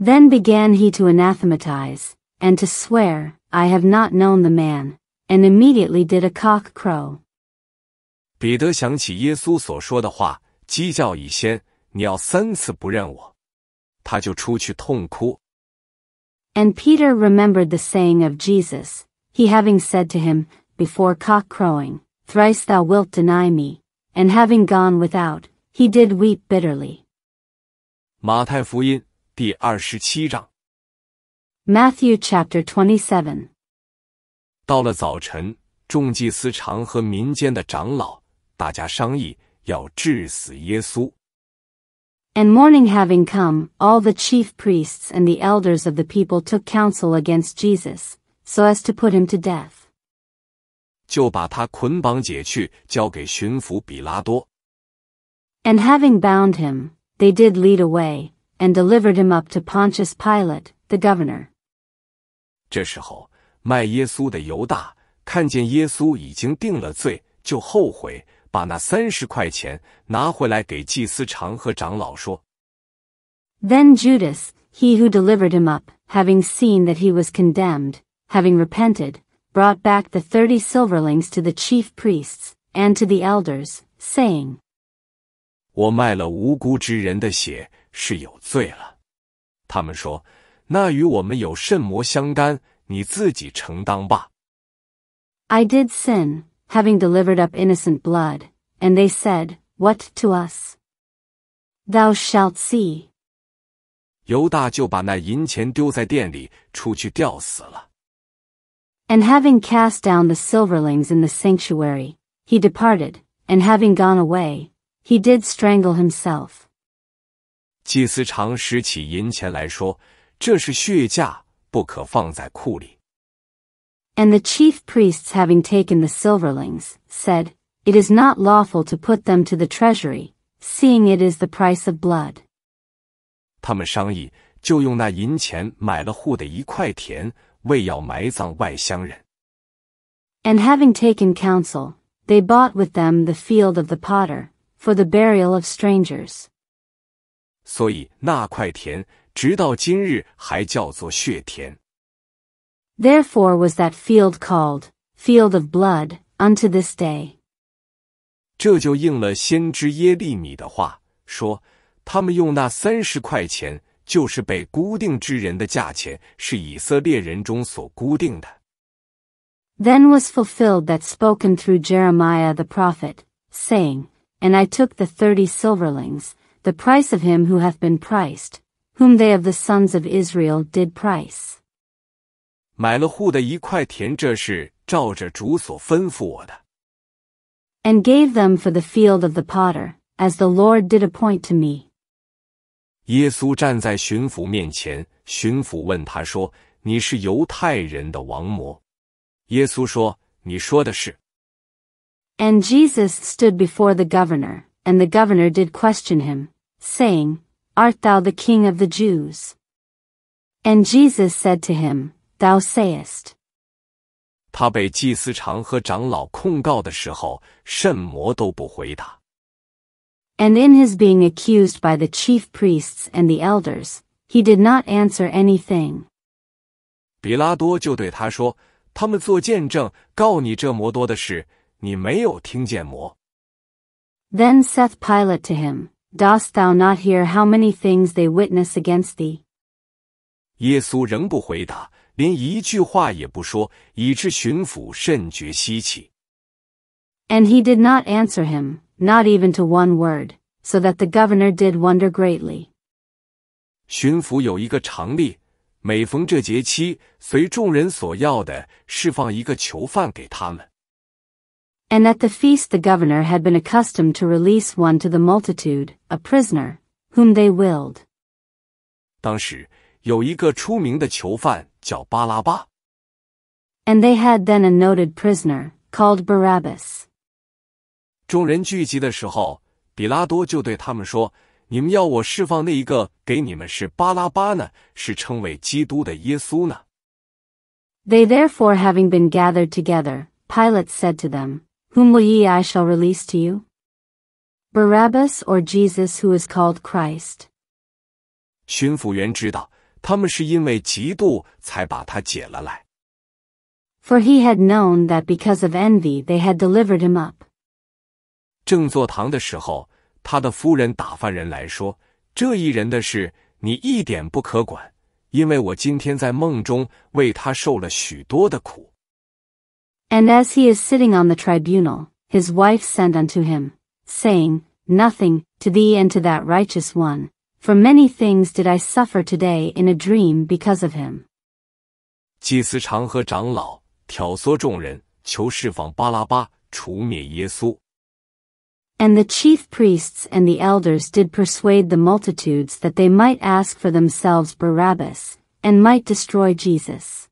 Then began he to anathematize and to swear, I have not known the man, and immediately did a cock crow. 彼得想起耶稣所说的话：“鸡叫以先，你要三次不认我。”他就出去痛哭。And Peter remembered the saying of Jesus, he having said to him, Before cock crowing, thrice thou wilt deny me, and having gone without, he did weep bitterly. 马太福音第二十七章。Matthew chapter twenty seven。到了早晨，众祭司长和民间的长老大家商议要治死耶稣。And morning having come, all the chief priests and the elders of the people took counsel against Jesus, so as to put him to death. 就把他捆绑解去，交给巡抚比拉多。And having bound him, they did lead away, and delivered him up to Pontius Pilate, the governor. 这时候，卖耶稣的犹大看见耶稣已经定了罪，就后悔，把那三十块钱拿回来给祭司长和长老说。Then Judas, he who delivered him up, having seen that he was condemned, having repented, brought back the thirty silverlings to the chief priests and to the elders, saying, 我卖了无辜之人的血是有罪了。他们说，那与我们有甚么相干？你自己承当吧。I did sin having delivered up innocent blood, and they said, What to us? Thou shalt see. 犹大就把那银钱丢在店里，出去吊死了。And having cast down the silverlings in the sanctuary, he departed, and having gone away, he did strangle himself. 祭司常拾起银钱来说：“这是血价，不可放在库里。” And the chief priests having taken the silverlings, said, It is not lawful to put them to the treasury, seeing it is the price of blood. 他们商议，就用那银钱买了户的一块田，为要埋葬外乡人。And having taken counsel, they bought with them the field of the potter, for the burial of strangers. 所以那块田直到今日还叫做血田。Therefore was that field called, Field of Blood, unto this day. 这就应了先知耶利米的话，说他们用那三十块钱，就是被固定之人的价钱，是以色列人中所固定的。Then was fulfilled that spoken through Jeremiah the prophet, saying, And I took the thirty silverlings, the price of him who hath been priced, whom they of the sons of Israel did price. 买了户的一块田，这是照着主所吩咐我的。And gave them for the field of the potter, as the Lord did appoint to me. 耶稣站在巡抚面前，巡抚问他说：“你是犹太人的王魔？”耶稣说：“你说的是。” And Jesus stood before the governor, and the governor did question him, saying, Art thou the king of the Jews? And Jesus said to him, thou sayest。他被祭司长和长老控告的时候，甚么都不回答。And in his being accused by the chief priests and the elders, he did not answer anything. 比拉多就对他说：“他们做见证，告你这魔多的事，你没有听见魔。” Then saith Pilate to him, Dost thou not hear how many things they witness against thee? 耶稣仍不回答，连一句话也不说，以致巡抚甚觉稀奇。And he did not answer him, not even to one word, so that the governor did wonder greatly. 巡抚有一个常例，每逢这节期，随众人所要的释放一个囚犯给他们。And at the feast, the governor had been accustomed to release one to the multitude, a prisoner whom they willed. 当时有一个出名的囚犯。叫巴拉巴。And they had then a noted prisoner called Barabbas. 众人聚集的时候，比拉多就对他们说：“你们要我释放那一个给你们是巴拉巴呢，是称为基督的耶稣呢？” They therefore, having been gathered together, Pilate said to them, Whom will ye I shall release to you? Barabbas or Jesus who is called Christ? 巡抚员知道他们是因为嫉妒才把他解了来。For he had known that because of envy they had delivered him up. And as he is sitting on the tribunal, his wife sent unto him, saying, Nothing, to thee and to that righteous one, for many things did I suffer today in a dream because of him. 祭司长和长老挑唆众人，求释放巴拉巴，除灭耶稣。And the chief priests and the elders did persuade the multitudes that they might ask for themselves Barabbas, and might destroy Jesus.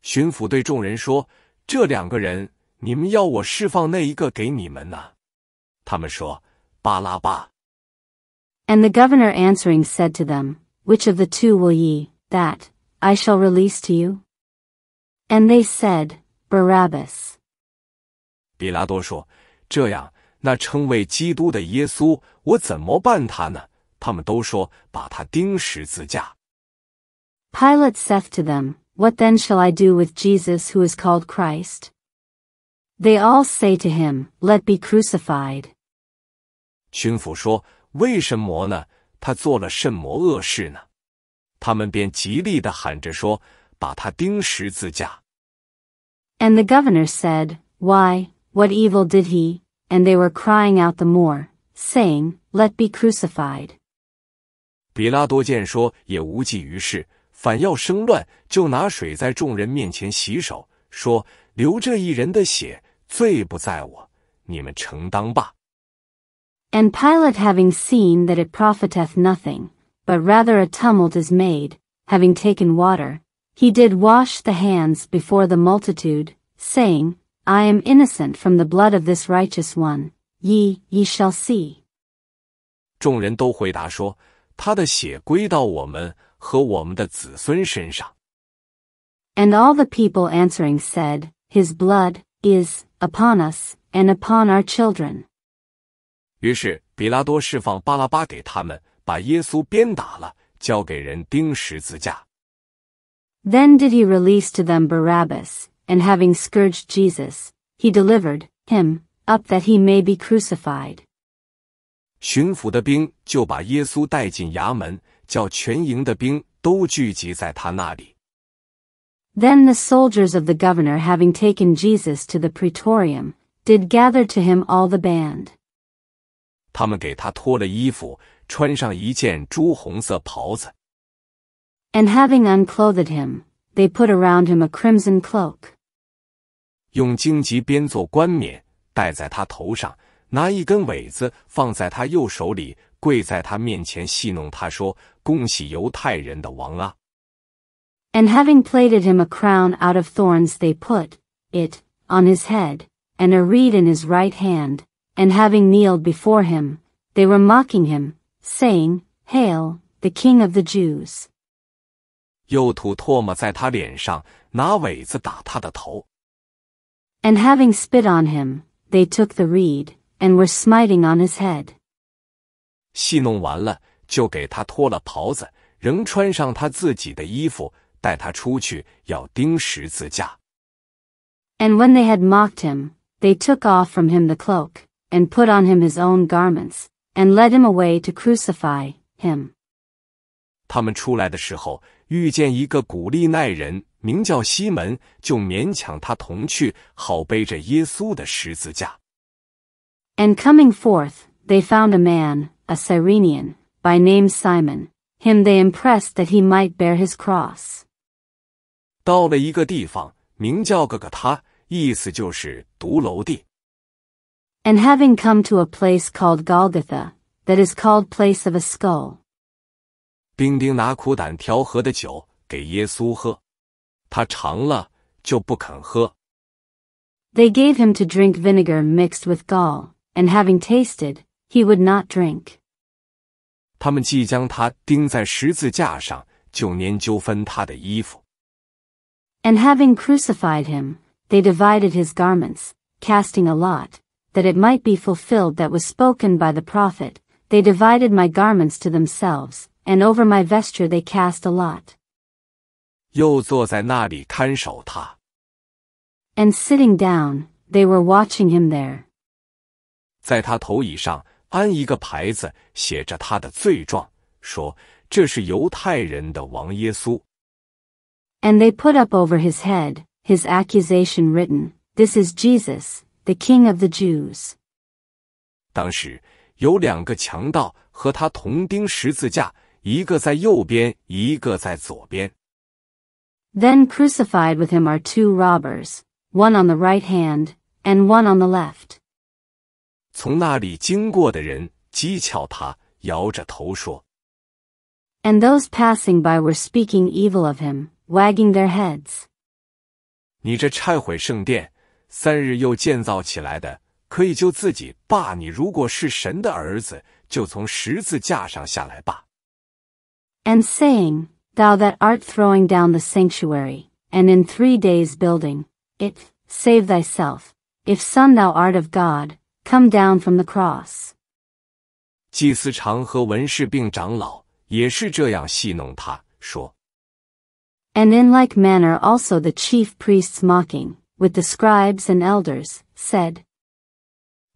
巡抚对众人说：“这两个人，你们要我释放那一个给你们呢、啊？”他们说：“巴拉巴。” And the governor answering said to them, Which of the two will ye, that, I shall release to you? And they said, Barabbas. 比拉多说：“这样，那称为基督的耶稣，我怎么办他呢？”他们都说：“把他钉十字架。” Pilate saith to them, What then shall I do with Jesus who is called Christ? They all say to him, Let be crucified. 巡抚说。为什么呢？他做了甚么恶事呢？他们便极力的喊着说：“把他钉十字架。” And the governor said, "Why, what evil did he?" And they were crying out the more, saying, "Let be crucified." 比拉多见说也无济于事，反要生乱，就拿水在众人面前洗手，说：“流这一人的血，罪不在我，你们承当罢。” And Pilate having seen that it profiteth nothing, but rather a tumult is made, having taken water, he did wash the hands before the multitude, saying, I am innocent from the blood of this righteous one, ye, ye shall see. And all the people answering said, His blood is upon us and upon our children. 于是比拉多释放巴拉巴给他们，把耶稣鞭打了，交给人钉十字架。Then did he release to them Barabbas, and having scourged Jesus, he delivered him up that he may be crucified. 巡抚的兵就把耶稣带进衙门，叫全营的兵都聚集在他那里。Then the soldiers of the governor, having taken Jesus to the praetorium, did gather to him all the band. 他们给他脱了衣服，穿上一件朱红色袍子。And having unclothed him, they put around him a crimson cloak. 用荆棘编做冠冕，戴在他头上，拿一根苇子放在他右手里，跪在他面前戏弄他说：“恭喜犹太人的王啊！” And having plaited him a crown out of thorns, they put it on his head, and a reed in his right hand, and having kneeled before him, they were mocking him, saying, Hail, the King of the Jews! 又吐唾沫在他脸上，拿苇子打他的头。And having spit on him, they took the reed, and were smiting on his head. 戏弄完了，就给他脱了袍子，仍穿上他自己的衣服，带他出去，要钉十字架。And when they had mocked him, they took off from him the cloak and put on him his own garments, and led him away to crucify him. 他们出来的时候，遇见一个古利奈人，名叫西门，就勉强他同去，好背着耶稣的十字架。And coming forth, they found a man, a Cyrenian, by name Simon. Him they impressed that he might bear his cross. 到了一个地方，名叫个个他，意思就是独楼地。and having come to a place called Golgotha, that is called place of a skull. 兵丁拿苦胆调和的酒给耶稣喝，他尝了就不肯喝。They gave him to drink vinegar mixed with gall, and having tasted, he would not drink. 他们既将他钉在十字架上，就研究分他的衣服。And having crucified him, they divided his garments, casting a lot, that it might be fulfilled that was spoken by the prophet, they divided my garments to themselves, and over my vesture they cast a lot. And sitting down, they were watching him there. 在他头椅上安一个牌子，写着他的罪状，说这是犹太人的王耶稣。And they put up over his head his accusation written, "This is Jesus, the King of the Jews. Then crucified with him are two robbers, one on the right hand and one on the left. 从那里经过的人讥诮他，摇着头说。And those passing by were speaking evil of him, wagging their heads. 你这拆毁圣殿。and saying, "Thou that art throwing down the sanctuary, and in three days building it, save thyself, if son thou art of God, come down from the cross." 祭司长和文士并长老也是这样戏弄他，说：“And in like manner also the chief priests mocking, with the scribes and elders, said,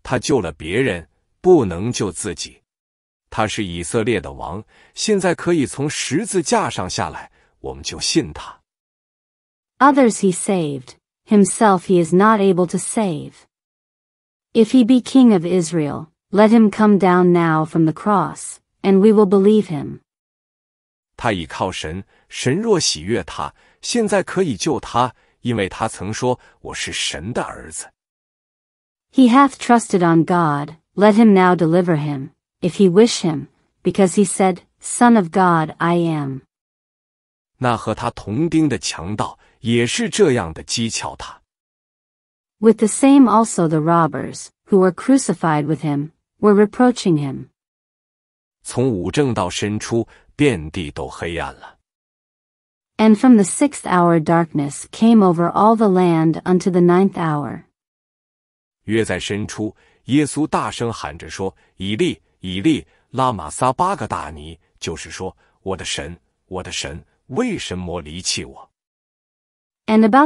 他救了别人，不能救自己。他是以色列的王，现在可以从十字架上下来，我们就信他。Others he saved, himself he is not able to save. If he be king of Israel, let him come down now from the cross, and we will believe him. 他倚靠神，神若喜悦他，现在可以救他，he hath trusted on God, let him now deliver him, if he wish him, because he said, Son of God I am. 那和他同钉的强盗也是这样的讥诮他。With the same also the robbers, who were crucified with him, were reproaching him. 从五正道伸出，遍地都黑暗了。and from the sixth hour darkness came over all the land unto the ninth hour. And about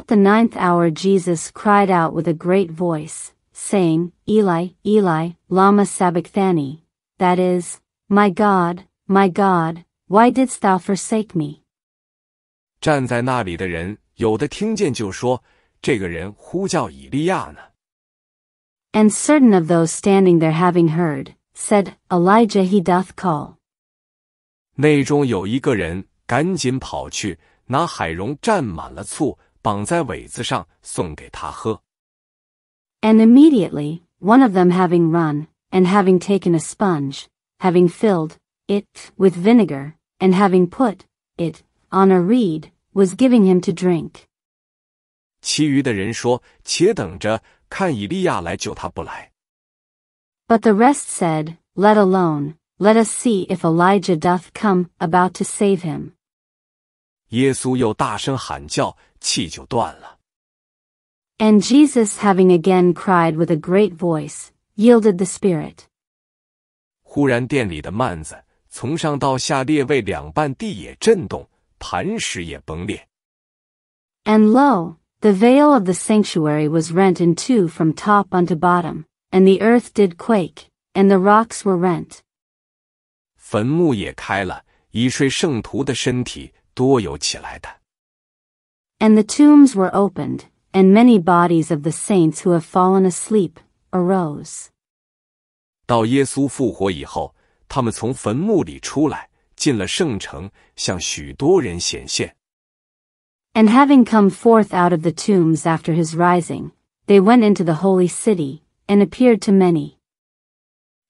the ninth hour Jesus cried out with a great voice, saying, Eli, Eli, lama sabachthani, that is, My God, my God, why didst thou forsake me? 站在那里的人，有的听见就说：“这个人呼叫以利亚呢。” And certain of those standing there having heard, said, Elijah he doth call. 内中有一个人赶紧跑去，拿海蓉蘸满了醋，绑在苇子上，送给他喝。And immediately one of them having run, and having taken a sponge, having filled it with vinegar, and having put it on a reed, was giving him to drink. 其余的人说：“且等着，看以利亚来救他不来。” But the rest said, "Let alone. Let us see if Elijah doth come about to save him." 耶稣又大声喊叫，气就断了。And Jesus, having again cried with a great voice, yielded the spirit. 忽然，店里的幔子从上到下裂为两半，地也震动。磐石也崩裂。And lo, the veil of the sanctuary was rent in two from top unto bottom, and the earth did quake, and the rocks were rent. 坟墓也开了，以睡圣徒的身体多有起来的。And the tombs were opened, and many bodies of the saints who have fallen asleep arose. 到耶稣复活以后，他们从坟墓里出来。进了圣城，向许多人显现。And having come forth out of the tombs after his rising, they went into the holy city and appeared to many.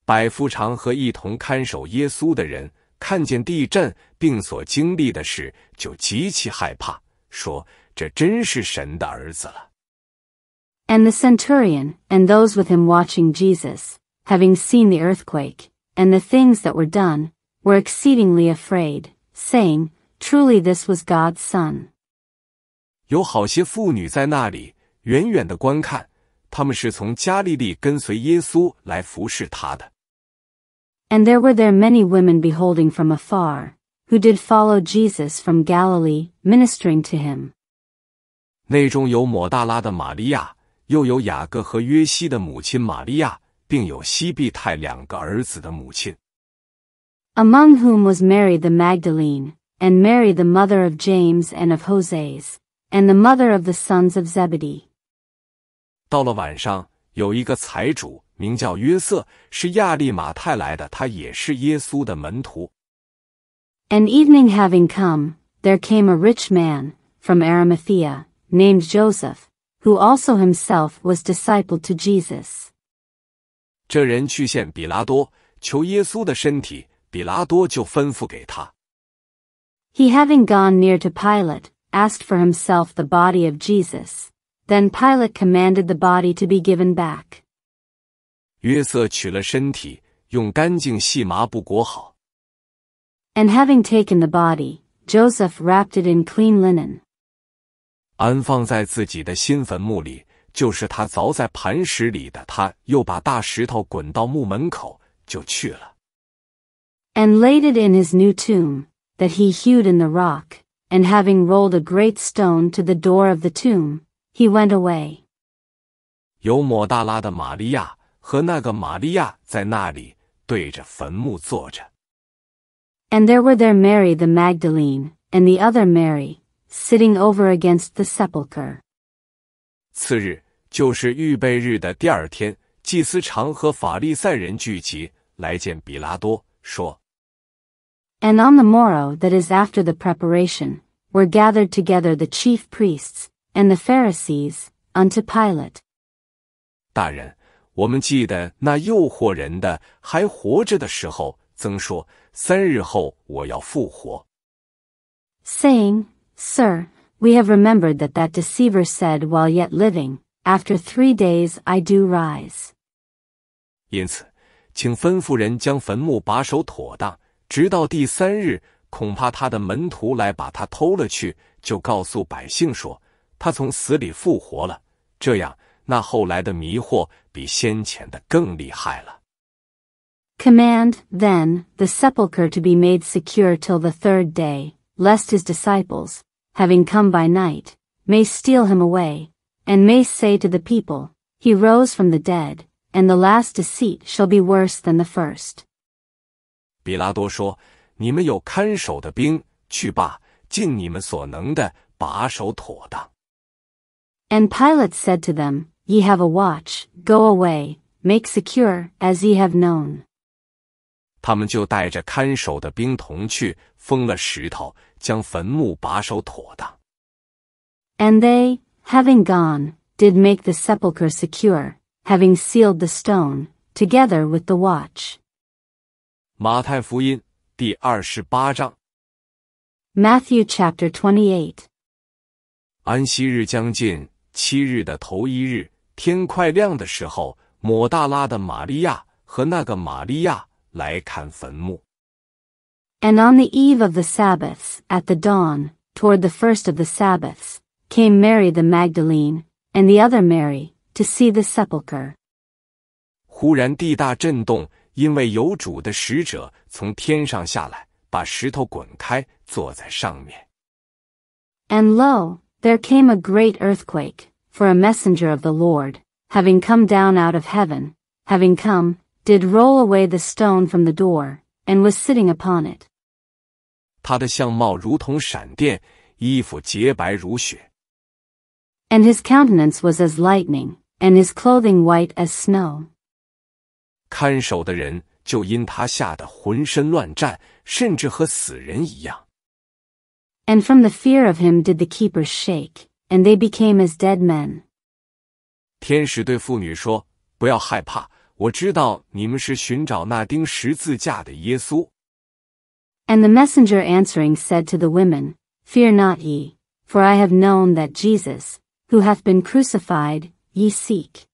百夫长和一同看守耶稣的人看见地震并所经历的事，就极其害怕，说：“这真是神的儿子了。” And the centurion and those with him watching Jesus, having seen the earthquake and the things that were done, were exceedingly afraid, saying, Truly this was God's son. 有好些妇女在那里远远的观看，他们是从加利利跟随耶稣来服侍他的。And there were there many women beholding from afar, who did follow Jesus from Galilee, ministering to him. 内中有抹大拉的玛利亚，又有雅各和约西的母亲玛利亚，并有西庇太两个儿子的母亲。among whom was Mary the Magdalene, and Mary the mother of James and of Jose, and the mother of the sons of Zebedee. 到了晚上，有一个财主名叫约瑟，是亚利马泰来的，他也是耶稣的门徒。And evening having come, there came a rich man from Arimathea, named Joseph, who also himself was disciple to Jesus. 这人去见比拉多，求耶稣的身体。比拉多就吩咐给他。He having gone near to Pilate, asked for himself the body of Jesus. Then Pilate commanded the body to be given back. 约瑟取了身体，用干净细麻布裹好。And having taken the body, Joseph wrapped it in clean linen. 安放在自己的新坟墓里，就是他凿在磐石里的。他又把大石头滚到墓门口，就去了。and laid it in his new tomb, that he hewed in the rock, and having rolled a great stone to the door of the tomb, he went away. 由抹大拉的玛利亚和那个玛利亚在那里对着坟墓坐着。And there were there Mary the Magdalene and the other Mary, sitting over against the sepulchre. 次日就是预备日的第二天，祭司长和法利赛人聚集来见比拉多，说：“ and on the morrow that is after the preparation, were gathered together the chief priests, and the Pharisees, unto Pilate. 大人，我们记得那诱惑人的还活着的时候，曾说：“三日后我要复活。” Saying, Sir, we have remembered that that deceiver said while yet living, After three days I do rise. 因此，请吩咐人将坟墓把守妥当。直到第三日，恐怕他的门徒来把他偷了去，就告诉百姓说他从死里复活了。这样，那后来的迷惑比先前的更厉害了。Command, then, the sepulchre to be made secure till the third day, lest his disciples, having come by night, may steal him away, and may say to the people, He rose from the dead, and the last deceit shall be worse than the first. 比拉多说：“你们有看守的兵，去吧，尽你们所能的把守妥当。” And Pilate said to them, Ye have a watch, go away, make secure, as ye have known. 他们就带着看守的兵同去，封了石头，将坟墓把守妥当。And they, having gone, did make the sepulchre secure, having sealed the stone, together with the watch. 马太福音第二十八章。Matthew chapter twenty eight。安息日将近，七日的头一日，天快亮的时候，抹大拉的玛利亚和那个玛利亚来看坟墓。And on the eve of the Sabbaths, at the dawn, toward the first of the Sabbaths, came Mary the Magdalene, and the other Mary, to see the sepulchre. 忽然地大震动，因为有主的使者从天上下来，把石头滚开，坐在上面。And lo, there came a great earthquake, for a messenger of the Lord, having come down out of heaven, having come, did roll away the stone from the door, and was sitting upon it. 他的相貌如同闪电，衣服洁白如雪。And his countenance was as lightning, and his clothing white as snow. And from the fear of him did the keepers shake, and they became as dead men. 天使对妇女说：“不要害怕，我知道你们是寻找那钉十字架的耶稣。” And the messenger answering said to the women, Fear not ye, for I have known that Jesus, who hath been crucified, ye seek.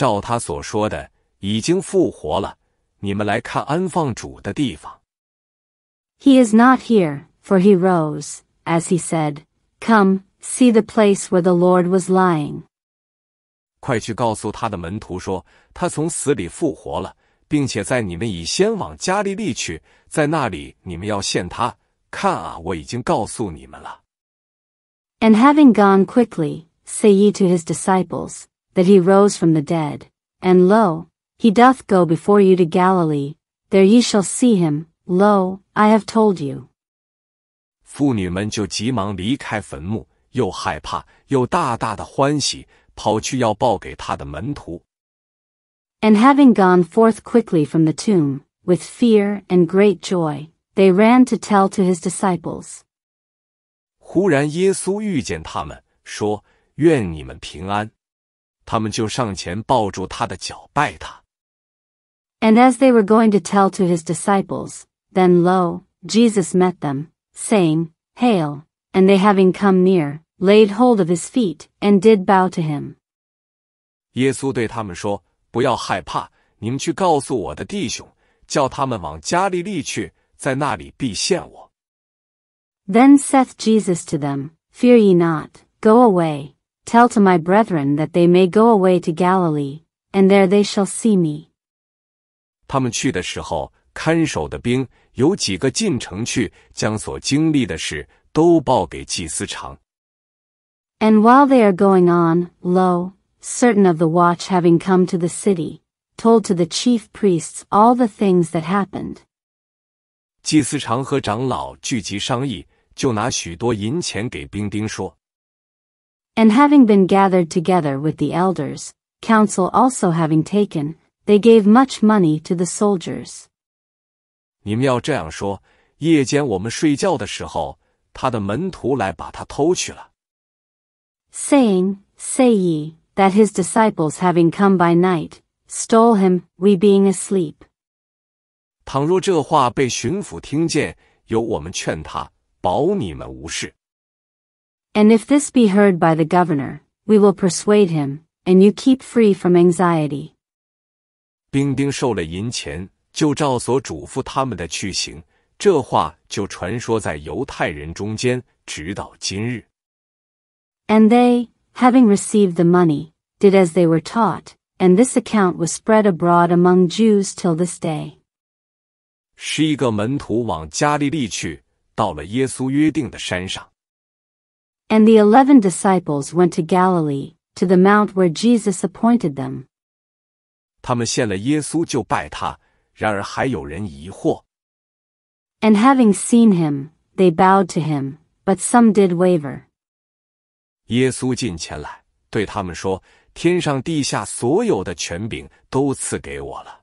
照他所说的，已经复活了。你们来看安放主的地方。He is not here, for he rose, as he said. Come, see the place where the Lord was lying. 快去告诉他的门徒说，他从死里复活了，并且在你们已先往加利利去，在那里你们要献他。看啊，我已经告诉你们了。And having gone quickly, say ye to his disciples, that he rose from the dead. And lo, he doth go before you to Galilee, there ye shall see him, lo, I have told you. 妇女们就急忙离开坟墓，又害怕又大大的欢喜，跑去要报给他的门徒。And having gone forth quickly from the tomb, with fear and great joy, they ran to tell to his disciples. 忽然耶稣遇见他们，说：“愿你们平安。”他们就上前抱住他的脚，拜他。And as they were going to tell to his disciples, then lo, Jesus met them, saying, Hail! And they having come near, laid hold of his feet, and did bow to him. 耶稣对他们说：“不要害怕，你们去告诉我的弟兄，叫他们往加利利去，在那里必见我。” Then saith Jesus to them, Fear ye not, go away, Tell to my brethren that they may go away to Galilee, and there they shall see me. 他们去的时候，看守的兵有几个进城去，将所经历的事都报给祭司长。And while they are going on, lo, certain of the watch having come to the city, told to the chief priests all the things that happened. 祭司长和长老聚集商议，就拿许多银钱给兵丁说。and having been gathered together with the elders, counsel also having taken, they gave much money to the soldiers. 你们要这样说：夜间我们睡觉的时候，他的门徒来把他偷去了。Saying, say ye that his disciples having come by night stole him, we being asleep. 倘若这话被巡抚听见，由我们劝他，保你们无事。and if this be heard by the governor, we will persuade him, and you keep free from anxiety. 兵丁受了银钱，就照所嘱咐他们的去行。这话就传说在犹太人中间，直到今日。And they, having received the money, did as they were taught, and this account was spread abroad among Jews till this day. And the eleven disciples went to Galilee, to the mount where Jesus appointed them. And having seen him, they bowed to him, but some did waver. 耶稣近前来，对他们说：“天上地下所有的权柄都赐给我了。”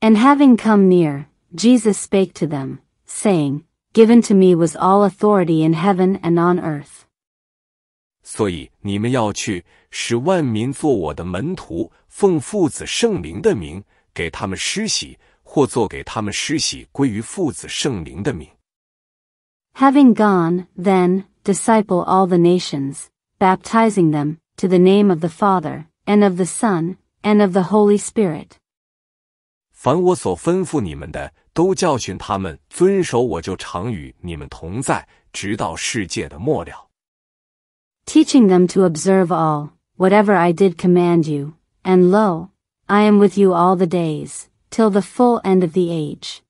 And having come near, Jesus spake to them, saying, Given to me was all authority in heaven and on earth. 所以你们要去，使万民做我的门徒，奉父子圣灵的名给他们施洗，或做给他们施洗归于父子圣灵的名。Having gone, then, disciple all the nations, baptizing them, to the name of the Father, and of the Son, and of the Holy Spirit. 凡我所吩咐你们的，都教训他们遵守我就常与你们同在，直到世界的末了。Teaching them to observe all whatever I did command you, and lo, I am with you all the days till the full end of the age.